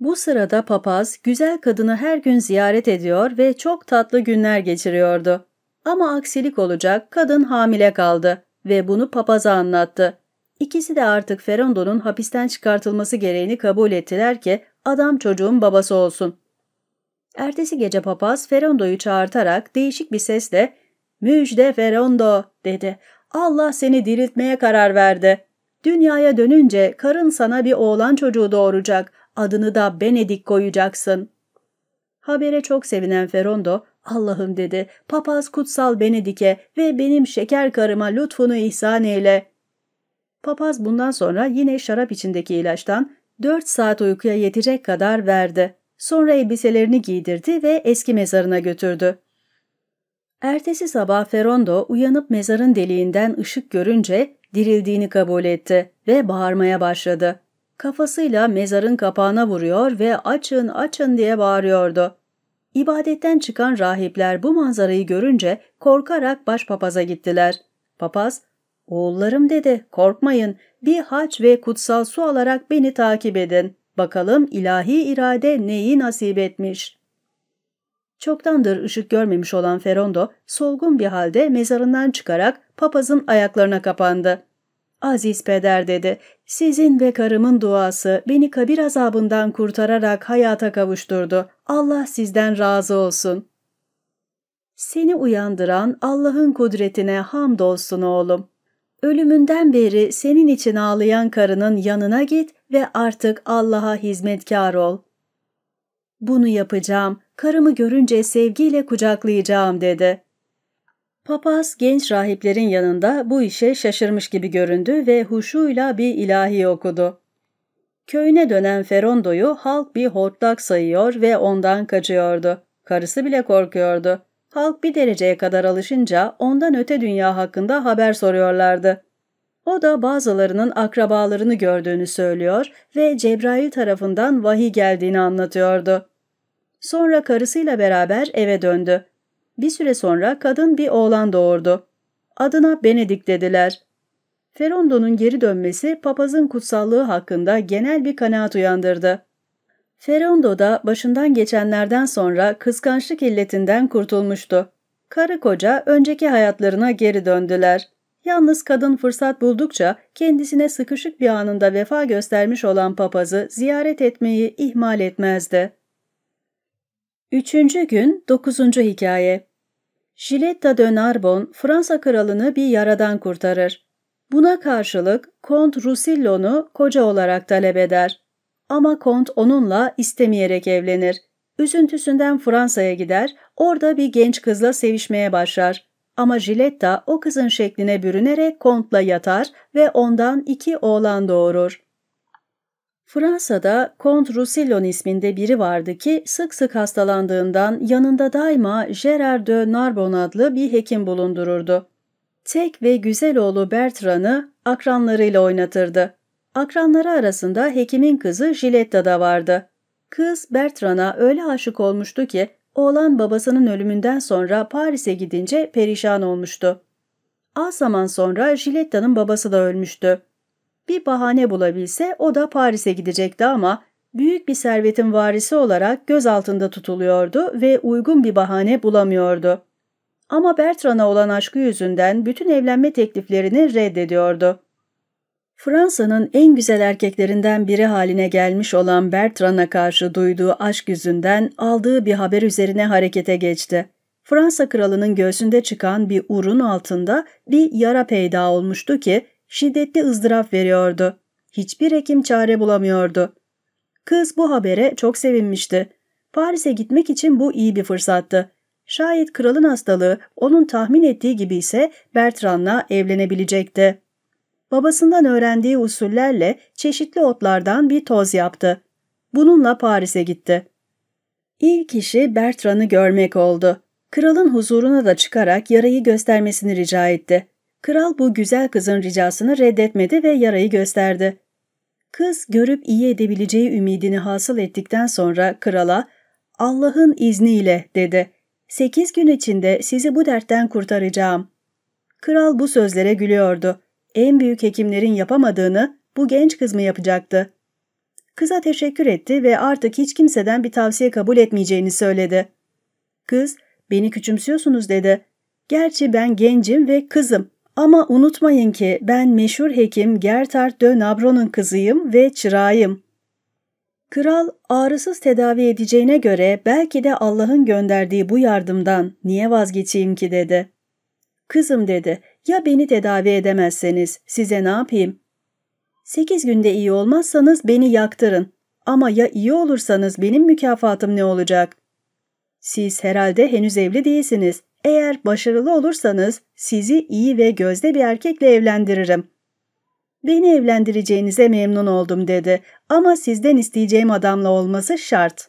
Bu sırada papaz güzel kadını her gün ziyaret ediyor ve çok tatlı günler geçiriyordu. Ama aksilik olacak kadın hamile kaldı ve bunu papaza anlattı. İkisi de artık Ferondo'nun hapisten çıkartılması gereğini kabul ettiler ki adam çocuğun babası olsun. Ertesi gece papaz Ferondo'yu çağırtarak değişik bir sesle ''Müjde Ferondo'' dedi. ''Allah seni diriltmeye karar verdi. Dünyaya dönünce karın sana bir oğlan çocuğu doğuracak. Adını da Benedik koyacaksın.'' Habere çok sevinen Ferondo Allah'ım dedi, papaz kutsal Benedik'e ve benim şeker karıma lütfunu ihsan eyle. Papaz bundan sonra yine şarap içindeki ilaçtan dört saat uykuya yetecek kadar verdi. Sonra elbiselerini giydirdi ve eski mezarına götürdü. Ertesi sabah Ferondo uyanıp mezarın deliğinden ışık görünce dirildiğini kabul etti ve bağırmaya başladı. Kafasıyla mezarın kapağına vuruyor ve açın açın diye bağırıyordu. İbadetten çıkan rahipler bu manzarayı görünce korkarak başpapaza gittiler. Papaz, ''Oğullarım'' dedi, ''korkmayın, bir haç ve kutsal su alarak beni takip edin. Bakalım ilahi irade neyi nasip etmiş.'' Çoktandır ışık görmemiş olan Ferondo, solgun bir halde mezarından çıkarak papazın ayaklarına kapandı. Aziz peder dedi, sizin ve karımın duası beni kabir azabından kurtararak hayata kavuşturdu. Allah sizden razı olsun. Seni uyandıran Allah'ın kudretine hamdolsun oğlum. Ölümünden beri senin için ağlayan karının yanına git ve artık Allah'a hizmetkar ol. Bunu yapacağım, karımı görünce sevgiyle kucaklayacağım dedi. Papaz genç rahiplerin yanında bu işe şaşırmış gibi göründü ve huşuyla bir ilahi okudu. Köyüne dönen Ferondo'yu halk bir hortlak sayıyor ve ondan kaçıyordu. Karısı bile korkuyordu. Halk bir dereceye kadar alışınca ondan öte dünya hakkında haber soruyorlardı. O da bazılarının akrabalarını gördüğünü söylüyor ve Cebrail tarafından vahiy geldiğini anlatıyordu. Sonra karısıyla beraber eve döndü. Bir süre sonra kadın bir oğlan doğurdu. Adına Benedik dediler. Ferondo'nun geri dönmesi papazın kutsallığı hakkında genel bir kanaat uyandırdı. Ferondo da başından geçenlerden sonra kıskançlık illetinden kurtulmuştu. Karı koca önceki hayatlarına geri döndüler. Yalnız kadın fırsat buldukça kendisine sıkışık bir anında vefa göstermiş olan papazı ziyaret etmeyi ihmal etmezdi. Üçüncü gün dokuzuncu hikaye. Giletta de Narbon, Fransa kralını bir yaradan kurtarır. Buna karşılık Kont Russillo'nu koca olarak talep eder. Ama Kont onunla istemeyerek evlenir. Üzüntüsünden Fransa'ya gider, orada bir genç kızla sevişmeye başlar. Ama Giletta o kızın şekline bürünerek Kont'la yatar ve ondan iki oğlan doğurur. Fransa'da Kont Roussillon isminde biri vardı ki sık sık hastalandığından yanında daima Gerard de Narbon adlı bir hekim bulundururdu. Tek ve güzel oğlu Bertrand'ı akranlarıyla oynatırdı. Akranları arasında hekimin kızı Giletta da vardı. Kız Bertrand'a öyle aşık olmuştu ki oğlan babasının ölümünden sonra Paris'e gidince perişan olmuştu. Az zaman sonra Giletta'nın babası da ölmüştü. Bir bahane bulabilse o da Paris'e gidecekti ama büyük bir servetin varisi olarak göz altında tutuluyordu ve uygun bir bahane bulamıyordu. Ama Bertrand'a olan aşkı yüzünden bütün evlenme tekliflerini reddediyordu. Fransa'nın en güzel erkeklerinden biri haline gelmiş olan Bertrand'a karşı duyduğu aşk yüzünden aldığı bir haber üzerine harekete geçti. Fransa kralının göğsünde çıkan bir urun altında bir yara peyda olmuştu ki şiddetli ızdıraf veriyordu. Hiçbir hekim çare bulamıyordu. Kız bu habere çok sevinmişti. Paris'e gitmek için bu iyi bir fırsattı. Şayet kralın hastalığı onun tahmin ettiği gibi ise Bertrand'la evlenebilecekti. Babasından öğrendiği usullerle çeşitli otlardan bir toz yaptı. Bununla Paris'e gitti. İlk işi Bertrand'ı görmek oldu. Kralın huzuruna da çıkarak yarayı göstermesini rica etti. Kral bu güzel kızın ricasını reddetmedi ve yarayı gösterdi. Kız görüp iyi edebileceği ümidini hasıl ettikten sonra krala Allah'ın izniyle dedi. Sekiz gün içinde sizi bu dertten kurtaracağım. Kral bu sözlere gülüyordu. En büyük hekimlerin yapamadığını bu genç kız mı yapacaktı? Kıza teşekkür etti ve artık hiç kimseden bir tavsiye kabul etmeyeceğini söyledi. Kız, beni küçümsüyorsunuz dedi. Gerçi ben gencim ve kızım ama unutmayın ki ben meşhur hekim Gertard de Nabron'un kızıyım ve çırağıyım. Kral ağrısız tedavi edeceğine göre belki de Allah'ın gönderdiği bu yardımdan niye vazgeçeyim ki dedi. Kızım dedi ya beni tedavi edemezseniz size ne yapayım? Sekiz günde iyi olmazsanız beni yaktırın ama ya iyi olursanız benim mükafatım ne olacak? Siz herhalde henüz evli değilsiniz. Eğer başarılı olursanız sizi iyi ve gözde bir erkekle evlendiririm. Beni evlendireceğinize memnun oldum dedi ama sizden isteyeceğim adamla olması şart.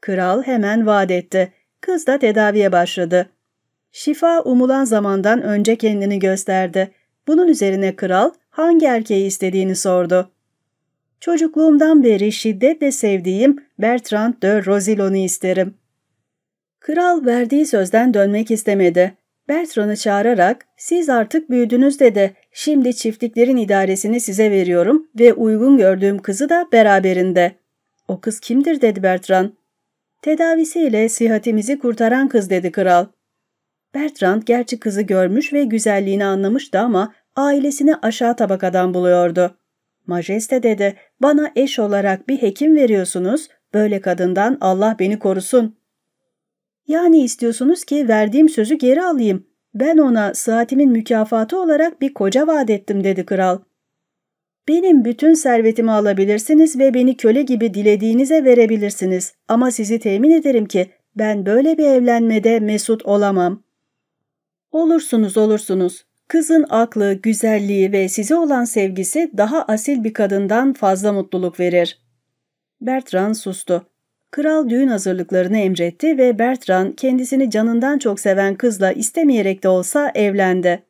Kral hemen vaat etti. Kız da tedaviye başladı. Şifa umulan zamandan önce kendini gösterdi. Bunun üzerine kral hangi erkeği istediğini sordu. Çocukluğumdan beri şiddetle sevdiğim Bertrand de Rosilon'u isterim. Kral verdiği sözden dönmek istemedi. Bertrand'ı çağırarak siz artık büyüdünüz dedi. Şimdi çiftliklerin idaresini size veriyorum ve uygun gördüğüm kızı da beraberinde. O kız kimdir dedi Bertrand. Tedavisiyle sihatimizi kurtaran kız dedi kral. Bertrand gerçi kızı görmüş ve güzelliğini anlamıştı ama ailesini aşağı tabakadan buluyordu. Majeste dedi, bana eş olarak bir hekim veriyorsunuz, böyle kadından Allah beni korusun. Yani istiyorsunuz ki verdiğim sözü geri alayım. Ben ona saatimin mükafatı olarak bir koca vaat ettim dedi kral. Benim bütün servetimi alabilirsiniz ve beni köle gibi dilediğinize verebilirsiniz. Ama sizi temin ederim ki ben böyle bir evlenmede mesut olamam. Olursunuz olursunuz. Kızın aklı, güzelliği ve size olan sevgisi daha asil bir kadından fazla mutluluk verir. Bertrand sustu. Kral düğün hazırlıklarını emretti ve Bertrand kendisini canından çok seven kızla istemeyerek de olsa evlendi.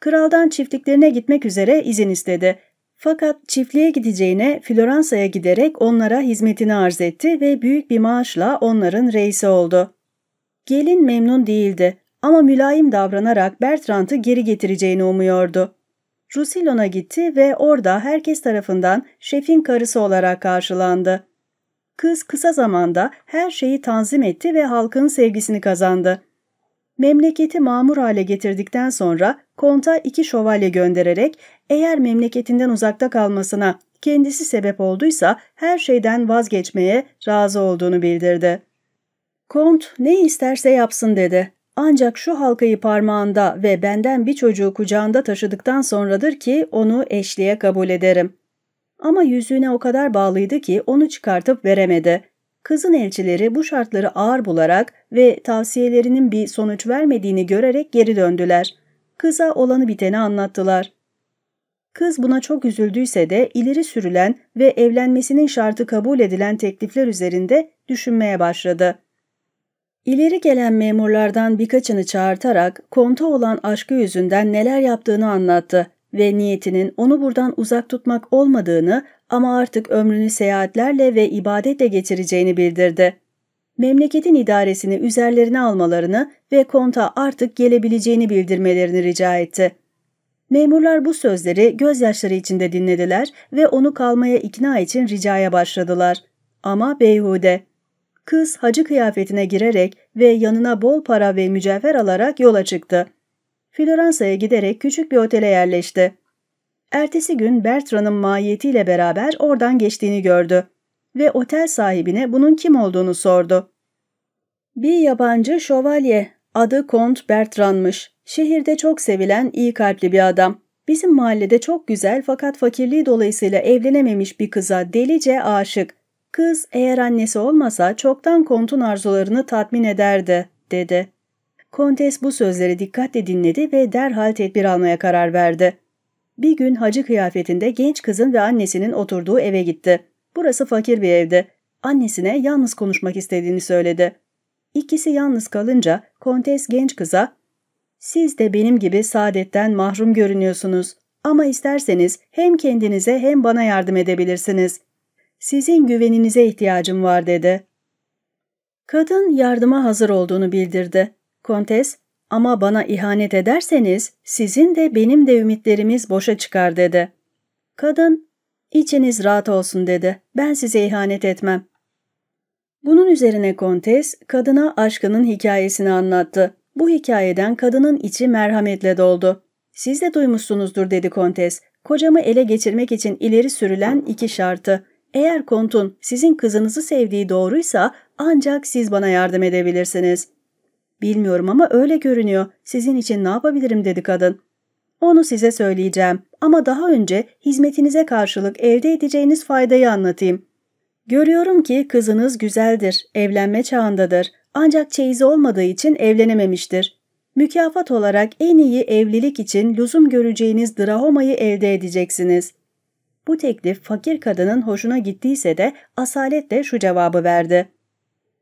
Kraldan çiftliklerine gitmek üzere izin istedi. Fakat çiftliğe gideceğine Floransa'ya giderek onlara hizmetini arz etti ve büyük bir maaşla onların reisi oldu. Gelin memnun değildi ama mülayim davranarak Bertrand'ı geri getireceğini umuyordu. Rusilon'a gitti ve orada herkes tarafından şefin karısı olarak karşılandı. Kız kısa zamanda her şeyi tanzim etti ve halkın sevgisini kazandı. Memleketi mamur hale getirdikten sonra konta iki şövalye göndererek eğer memleketinden uzakta kalmasına kendisi sebep olduysa her şeyden vazgeçmeye razı olduğunu bildirdi. Kont ne isterse yapsın dedi. Ancak şu halkayı parmağında ve benden bir çocuğu kucağında taşıdıktan sonradır ki onu eşliğe kabul ederim. Ama yüzüğüne o kadar bağlıydı ki onu çıkartıp veremedi. Kızın elçileri bu şartları ağır bularak ve tavsiyelerinin bir sonuç vermediğini görerek geri döndüler. Kıza olanı biteni anlattılar. Kız buna çok üzüldüyse de ileri sürülen ve evlenmesinin şartı kabul edilen teklifler üzerinde düşünmeye başladı. İleri gelen memurlardan birkaçını çağırtarak konta olan aşkı yüzünden neler yaptığını anlattı ve niyetinin onu buradan uzak tutmak olmadığını ama artık ömrünü seyahatlerle ve ibadetle geçireceğini bildirdi. Memleketin idaresini üzerlerine almalarını ve konta artık gelebileceğini bildirmelerini rica etti. Memurlar bu sözleri gözyaşları içinde dinlediler ve onu kalmaya ikna için ricaya başladılar. Ama beyhude. Kız hacı kıyafetine girerek ve yanına bol para ve mücevher alarak yola çıktı. Floransa'ya giderek küçük bir otele yerleşti. Ertesi gün Bertrand'ın mahiyetiyle beraber oradan geçtiğini gördü ve otel sahibine bunun kim olduğunu sordu. Bir yabancı şövalye, adı Kont Bertrand'mış. Şehirde çok sevilen, iyi kalpli bir adam. Bizim mahallede çok güzel fakat fakirliği dolayısıyla evlenememiş bir kıza delice aşık. Kız eğer annesi olmasa çoktan kontun arzularını tatmin ederdi, dedi. Kontes bu sözleri dikkatle dinledi ve derhal tedbir almaya karar verdi. Bir gün hacı kıyafetinde genç kızın ve annesinin oturduğu eve gitti. Burası fakir bir evdi. Annesine yalnız konuşmak istediğini söyledi. İkisi yalnız kalınca kontes genç kıza ''Siz de benim gibi saadetten mahrum görünüyorsunuz ama isterseniz hem kendinize hem bana yardım edebilirsiniz. Sizin güveninize ihtiyacım var.'' dedi. Kadın yardıma hazır olduğunu bildirdi. Kontes, ama bana ihanet ederseniz sizin de benim de ümitlerimiz boşa çıkar dedi. Kadın, içiniz rahat olsun dedi. Ben size ihanet etmem. Bunun üzerine Kontes, kadına aşkının hikayesini anlattı. Bu hikayeden kadının içi merhametle doldu. Siz de duymuşsunuzdur dedi Kontes. Kocamı ele geçirmek için ileri sürülen iki şartı. Eğer kontun sizin kızınızı sevdiği doğruysa ancak siz bana yardım edebilirsiniz.'' Bilmiyorum ama öyle görünüyor. Sizin için ne yapabilirim dedi kadın. Onu size söyleyeceğim ama daha önce hizmetinize karşılık elde edeceğiniz faydayı anlatayım. Görüyorum ki kızınız güzeldir, evlenme çağındadır ancak çeyizi olmadığı için evlenememiştir. Mükafat olarak en iyi evlilik için lüzum göreceğiniz drahomayı elde edeceksiniz. Bu teklif fakir kadının hoşuna gittiyse de asaletle şu cevabı verdi.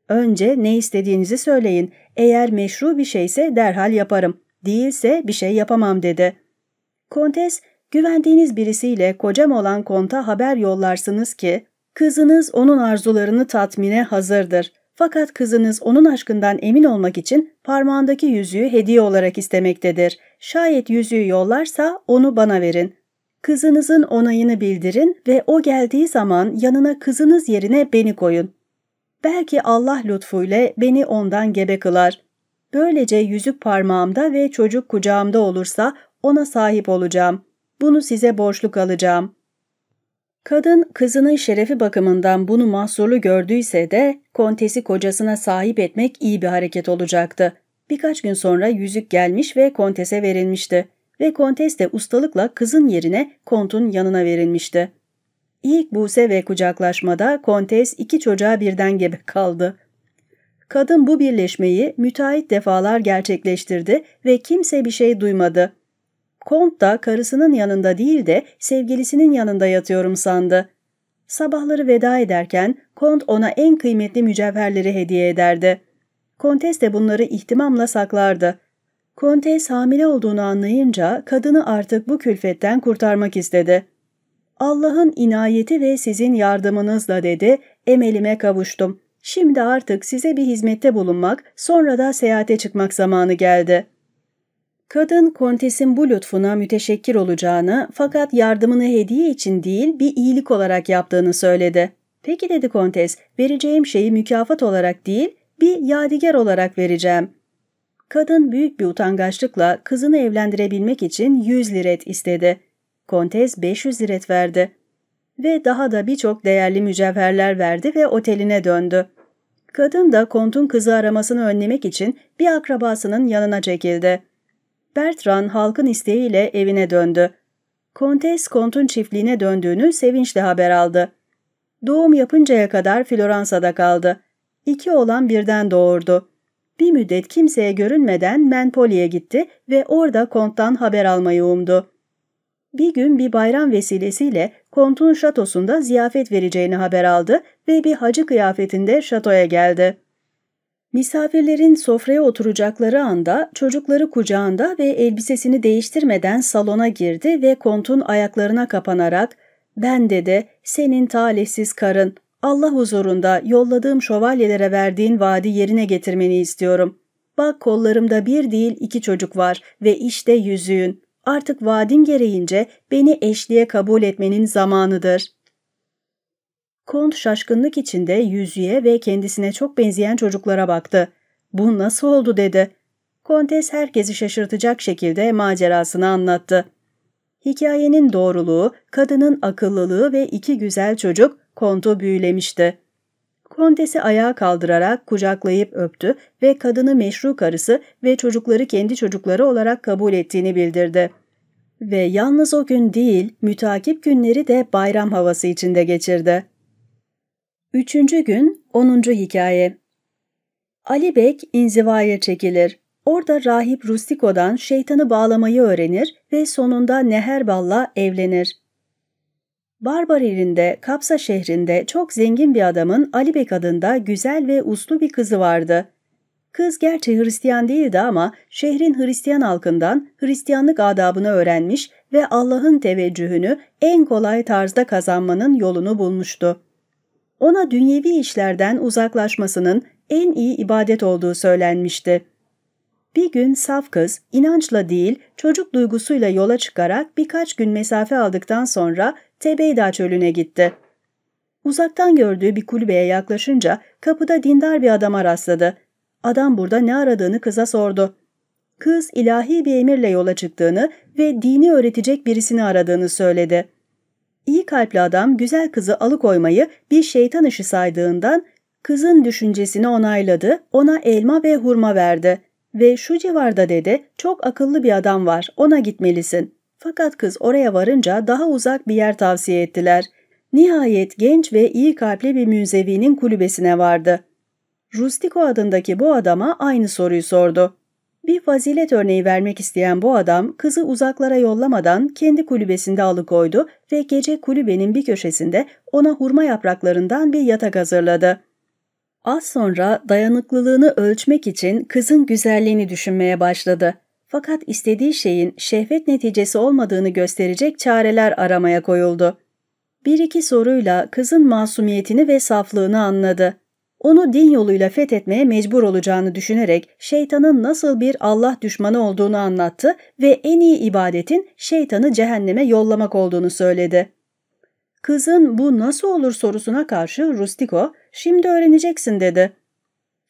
Önce ne istediğinizi söyleyin, eğer meşru bir şeyse derhal yaparım, değilse bir şey yapamam dedi. Kontes, güvendiğiniz birisiyle kocam olan konta haber yollarsınız ki, kızınız onun arzularını tatmine hazırdır. Fakat kızınız onun aşkından emin olmak için parmağındaki yüzüğü hediye olarak istemektedir. Şayet yüzüğü yollarsa onu bana verin. Kızınızın onayını bildirin ve o geldiği zaman yanına kızınız yerine beni koyun. Belki Allah lütfuyla beni ondan gebe kılar. Böylece yüzük parmağımda ve çocuk kucağımda olursa ona sahip olacağım. Bunu size borçlu kalacağım.'' Kadın kızının şerefi bakımından bunu mahsurlu gördüyse de kontesi kocasına sahip etmek iyi bir hareket olacaktı. Birkaç gün sonra yüzük gelmiş ve kontese verilmişti ve kontes de ustalıkla kızın yerine kontun yanına verilmişti. İlk buse ve kucaklaşmada kontes iki çocuğa birden gebe kaldı. Kadın bu birleşmeyi müteahhit defalar gerçekleştirdi ve kimse bir şey duymadı. Kont da karısının yanında değil de sevgilisinin yanında yatıyorum sandı. Sabahları veda ederken Kont ona en kıymetli mücevherleri hediye ederdi. Kontes de bunları ihtimamla saklardı. Kontes hamile olduğunu anlayınca kadını artık bu külfetten kurtarmak istedi. Allah'ın inayeti ve sizin yardımınızla dedi, emelime kavuştum. Şimdi artık size bir hizmette bulunmak, sonra da seyahate çıkmak zamanı geldi. Kadın kontesin bu lütfuna müteşekkir olacağını fakat yardımını hediye için değil bir iyilik olarak yaptığını söyledi. Peki dedi kontes, vereceğim şeyi mükafat olarak değil bir yadigar olarak vereceğim. Kadın büyük bir utangaçlıkla kızını evlendirebilmek için 100 liret istedi. Kontes 500 liret verdi ve daha da birçok değerli mücevherler verdi ve oteline döndü. Kadın da kontun kızı aramasını önlemek için bir akrabasının yanına çekildi. Bertrand halkın isteğiyle evine döndü. Kontes kontun çiftliğine döndüğünü sevinçle haber aldı. Doğum yapıncaya kadar Floransa'da kaldı. İki olan birden doğurdu. Bir müddet kimseye görünmeden Menpoli'ye gitti ve orada konttan haber almayı umdu bir gün bir bayram vesilesiyle kontun şatosunda ziyafet vereceğini haber aldı ve bir hacı kıyafetinde şatoya geldi. Misafirlerin sofraya oturacakları anda çocukları kucağında ve elbisesini değiştirmeden salona girdi ve kontun ayaklarına kapanarak ''Ben dedi, senin talihsiz karın, Allah huzurunda yolladığım şövalyelere verdiğin vaadi yerine getirmeni istiyorum. Bak kollarımda bir değil iki çocuk var ve işte yüzüğün. Artık vadim gereğince beni eşliğe kabul etmenin zamanıdır. Kont şaşkınlık içinde yüzüye ve kendisine çok benzeyen çocuklara baktı. Bu nasıl oldu dedi. Kontes herkesi şaşırtacak şekilde macerasını anlattı. Hikayenin doğruluğu, kadının akıllılığı ve iki güzel çocuk kontu büyülemişti. Kontesi ayağa kaldırarak kucaklayıp öptü ve kadını meşru karısı ve çocukları kendi çocukları olarak kabul ettiğini bildirdi. Ve yalnız o gün değil, mütakip günleri de bayram havası içinde geçirdi. Üçüncü gün, onuncu hikaye. Ali Bek inzivaya çekilir. Orada rahip Rustiko'dan şeytanı bağlamayı öğrenir ve sonunda Neherball'la evlenir. Barbar ilinde Kapsa şehrinde çok zengin bir adamın Alibek adında güzel ve uslu bir kızı vardı. Kız gerçi Hristiyan değildi ama şehrin Hristiyan halkından Hristiyanlık adabını öğrenmiş ve Allah'ın teveccühünü en kolay tarzda kazanmanın yolunu bulmuştu. Ona dünyevi işlerden uzaklaşmasının en iyi ibadet olduğu söylenmişti. Bir gün saf kız inançla değil çocuk duygusuyla yola çıkarak birkaç gün mesafe aldıktan sonra Tebeyda çölüne gitti. Uzaktan gördüğü bir kulübeye yaklaşınca kapıda dindar bir adama rastladı. Adam burada ne aradığını kıza sordu. Kız ilahi bir emirle yola çıktığını ve dini öğretecek birisini aradığını söyledi. İyi kalpli adam güzel kızı alıkoymayı bir şeytan işi saydığından kızın düşüncesini onayladı, ona elma ve hurma verdi ve şu civarda dedi çok akıllı bir adam var ona gitmelisin. Fakat kız oraya varınca daha uzak bir yer tavsiye ettiler. Nihayet genç ve iyi kalpli bir müzevinin kulübesine vardı. Rustiko adındaki bu adama aynı soruyu sordu. Bir fazilet örneği vermek isteyen bu adam kızı uzaklara yollamadan kendi kulübesinde alıkoydu ve gece kulübenin bir köşesinde ona hurma yapraklarından bir yatak hazırladı. Az sonra dayanıklılığını ölçmek için kızın güzelliğini düşünmeye başladı. Fakat istediği şeyin şehvet neticesi olmadığını gösterecek çareler aramaya koyuldu. Bir iki soruyla kızın masumiyetini ve saflığını anladı. Onu din yoluyla fethetmeye mecbur olacağını düşünerek şeytanın nasıl bir Allah düşmanı olduğunu anlattı ve en iyi ibadetin şeytanı cehenneme yollamak olduğunu söyledi. Kızın bu nasıl olur sorusuna karşı Rustiko, şimdi öğreneceksin dedi.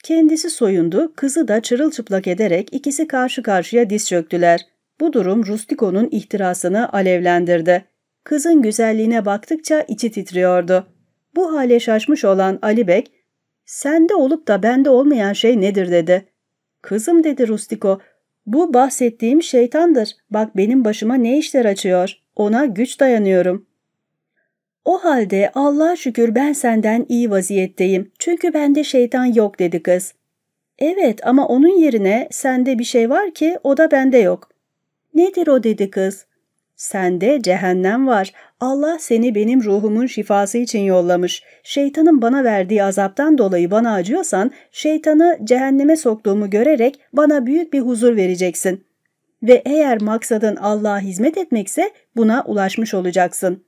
Kendisi soyundu, kızı da çırılçıplak ederek ikisi karşı karşıya diz çöktüler. Bu durum Rustiko'nun ihtirasını alevlendirdi. Kızın güzelliğine baktıkça içi titriyordu. Bu hale şaşmış olan Alibek, Bek, ''Sende olup da bende olmayan şey nedir?'' dedi. ''Kızım'' dedi Rustiko, ''bu bahsettiğim şeytandır. Bak benim başıma ne işler açıyor. Ona güç dayanıyorum.'' O halde Allah'a şükür ben senden iyi vaziyetteyim. Çünkü bende şeytan yok dedi kız. Evet ama onun yerine sende bir şey var ki o da bende yok. Nedir o dedi kız. Sende cehennem var. Allah seni benim ruhumun şifası için yollamış. Şeytanın bana verdiği azaptan dolayı bana acıyorsan, şeytanı cehenneme soktuğumu görerek bana büyük bir huzur vereceksin. Ve eğer maksadın Allah'a hizmet etmekse buna ulaşmış olacaksın.''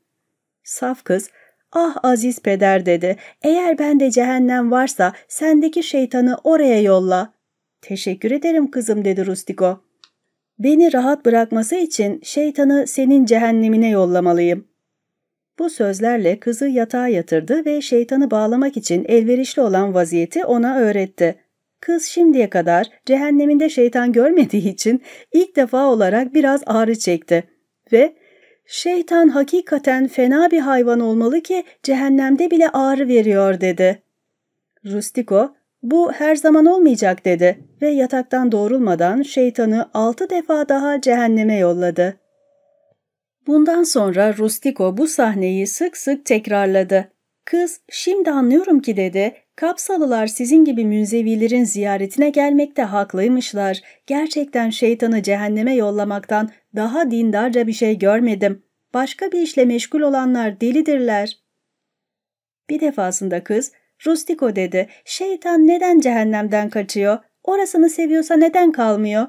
Saf kız, ah aziz peder dedi, eğer bende cehennem varsa sendeki şeytanı oraya yolla. Teşekkür ederim kızım dedi Rustiko. Beni rahat bırakması için şeytanı senin cehennemine yollamalıyım. Bu sözlerle kızı yatağa yatırdı ve şeytanı bağlamak için elverişli olan vaziyeti ona öğretti. Kız şimdiye kadar cehenneminde şeytan görmediği için ilk defa olarak biraz ağrı çekti ve Şeytan hakikaten fena bir hayvan olmalı ki cehennemde bile ağrı veriyor dedi. Rustiko, bu her zaman olmayacak dedi ve yataktan doğrulmadan şeytanı altı defa daha cehenneme yolladı. Bundan sonra Rustiko bu sahneyi sık sık tekrarladı. Kız şimdi anlıyorum ki dedi Kapsalılar sizin gibi münzevilerin ziyaretine gelmekte haklıymışlar. Gerçekten şeytanı cehenneme yollamaktan daha dindarca bir şey görmedim. Başka bir işle meşgul olanlar delidirler. Bir defasında kız, Rustiko dedi, şeytan neden cehennemden kaçıyor? Orasını seviyorsa neden kalmıyor?''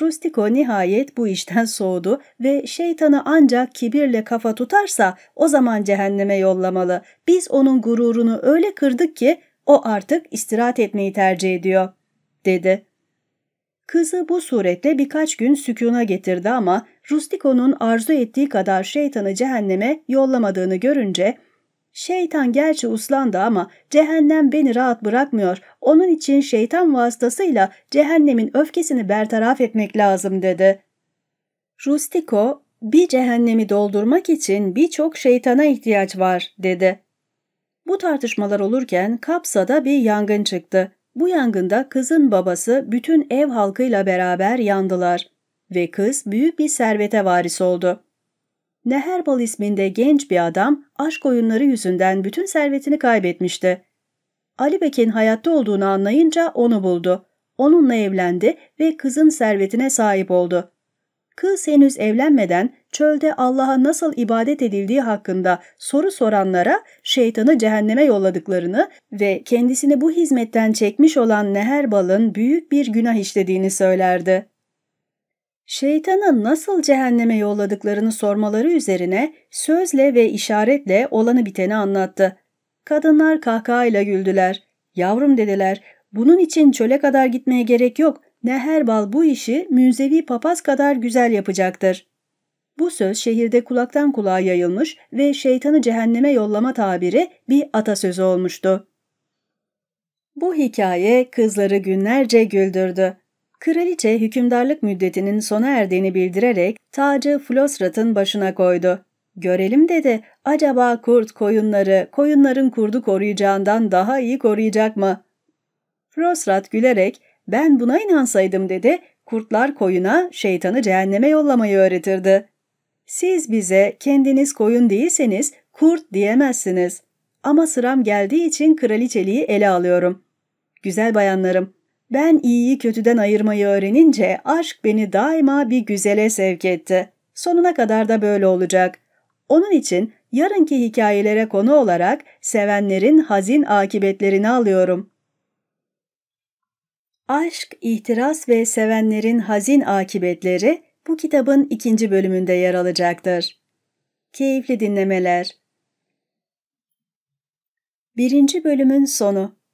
Rustiko nihayet bu işten soğudu ve şeytanı ancak kibirle kafa tutarsa o zaman cehenneme yollamalı. Biz onun gururunu öyle kırdık ki o artık istirahat etmeyi tercih ediyor, dedi. Kızı bu surette birkaç gün sükuna getirdi ama Rustiko'nun arzu ettiği kadar şeytanı cehenneme yollamadığını görünce Şeytan gerçi uslandı ama cehennem beni rahat bırakmıyor. Onun için şeytan vasıtasıyla cehennemin öfkesini bertaraf etmek lazım dedi. Rustiko, bir cehennemi doldurmak için birçok şeytana ihtiyaç var dedi. Bu tartışmalar olurken Kapsa'da bir yangın çıktı. Bu yangında kızın babası bütün ev halkıyla beraber yandılar ve kız büyük bir servete varis oldu. Neherbal isminde genç bir adam aşk oyunları yüzünden bütün servetini kaybetmişti. Ali Bekir'in hayatta olduğunu anlayınca onu buldu. Onunla evlendi ve kızın servetine sahip oldu. Kız henüz evlenmeden çölde Allah'a nasıl ibadet edildiği hakkında soru soranlara şeytanı cehenneme yolladıklarını ve kendisini bu hizmetten çekmiş olan Neherbal'ın büyük bir günah işlediğini söylerdi. Şeytanı nasıl cehenneme yolladıklarını sormaları üzerine sözle ve işaretle olanı biteni anlattı. Kadınlar kahkahayla güldüler. Yavrum dediler, bunun için çöle kadar gitmeye gerek yok. Neherbal bu işi münzevi papaz kadar güzel yapacaktır. Bu söz şehirde kulaktan kulağa yayılmış ve şeytanı cehenneme yollama tabiri bir atasözü olmuştu. Bu hikaye kızları günlerce güldürdü. Kraliçe hükümdarlık müddetinin sona erdiğini bildirerek tacı Flosrat'ın başına koydu. Görelim dedi, acaba kurt koyunları, koyunların kurdu koruyacağından daha iyi koruyacak mı? Flosrat gülerek, ben buna inansaydım dedi, kurtlar koyuna, şeytanı cehenneme yollamayı öğretirdi. Siz bize kendiniz koyun değilseniz kurt diyemezsiniz. Ama sıram geldiği için kraliçeliği ele alıyorum. Güzel bayanlarım, ben iyiyi kötüden ayırmayı öğrenince aşk beni daima bir güzele sevk etti. Sonuna kadar da böyle olacak. Onun için yarınki hikayelere konu olarak sevenlerin hazin akıbetlerini alıyorum. Aşk, ihtiras ve sevenlerin hazin akıbetleri bu kitabın ikinci bölümünde yer alacaktır. Keyifli dinlemeler. Birinci bölümün sonu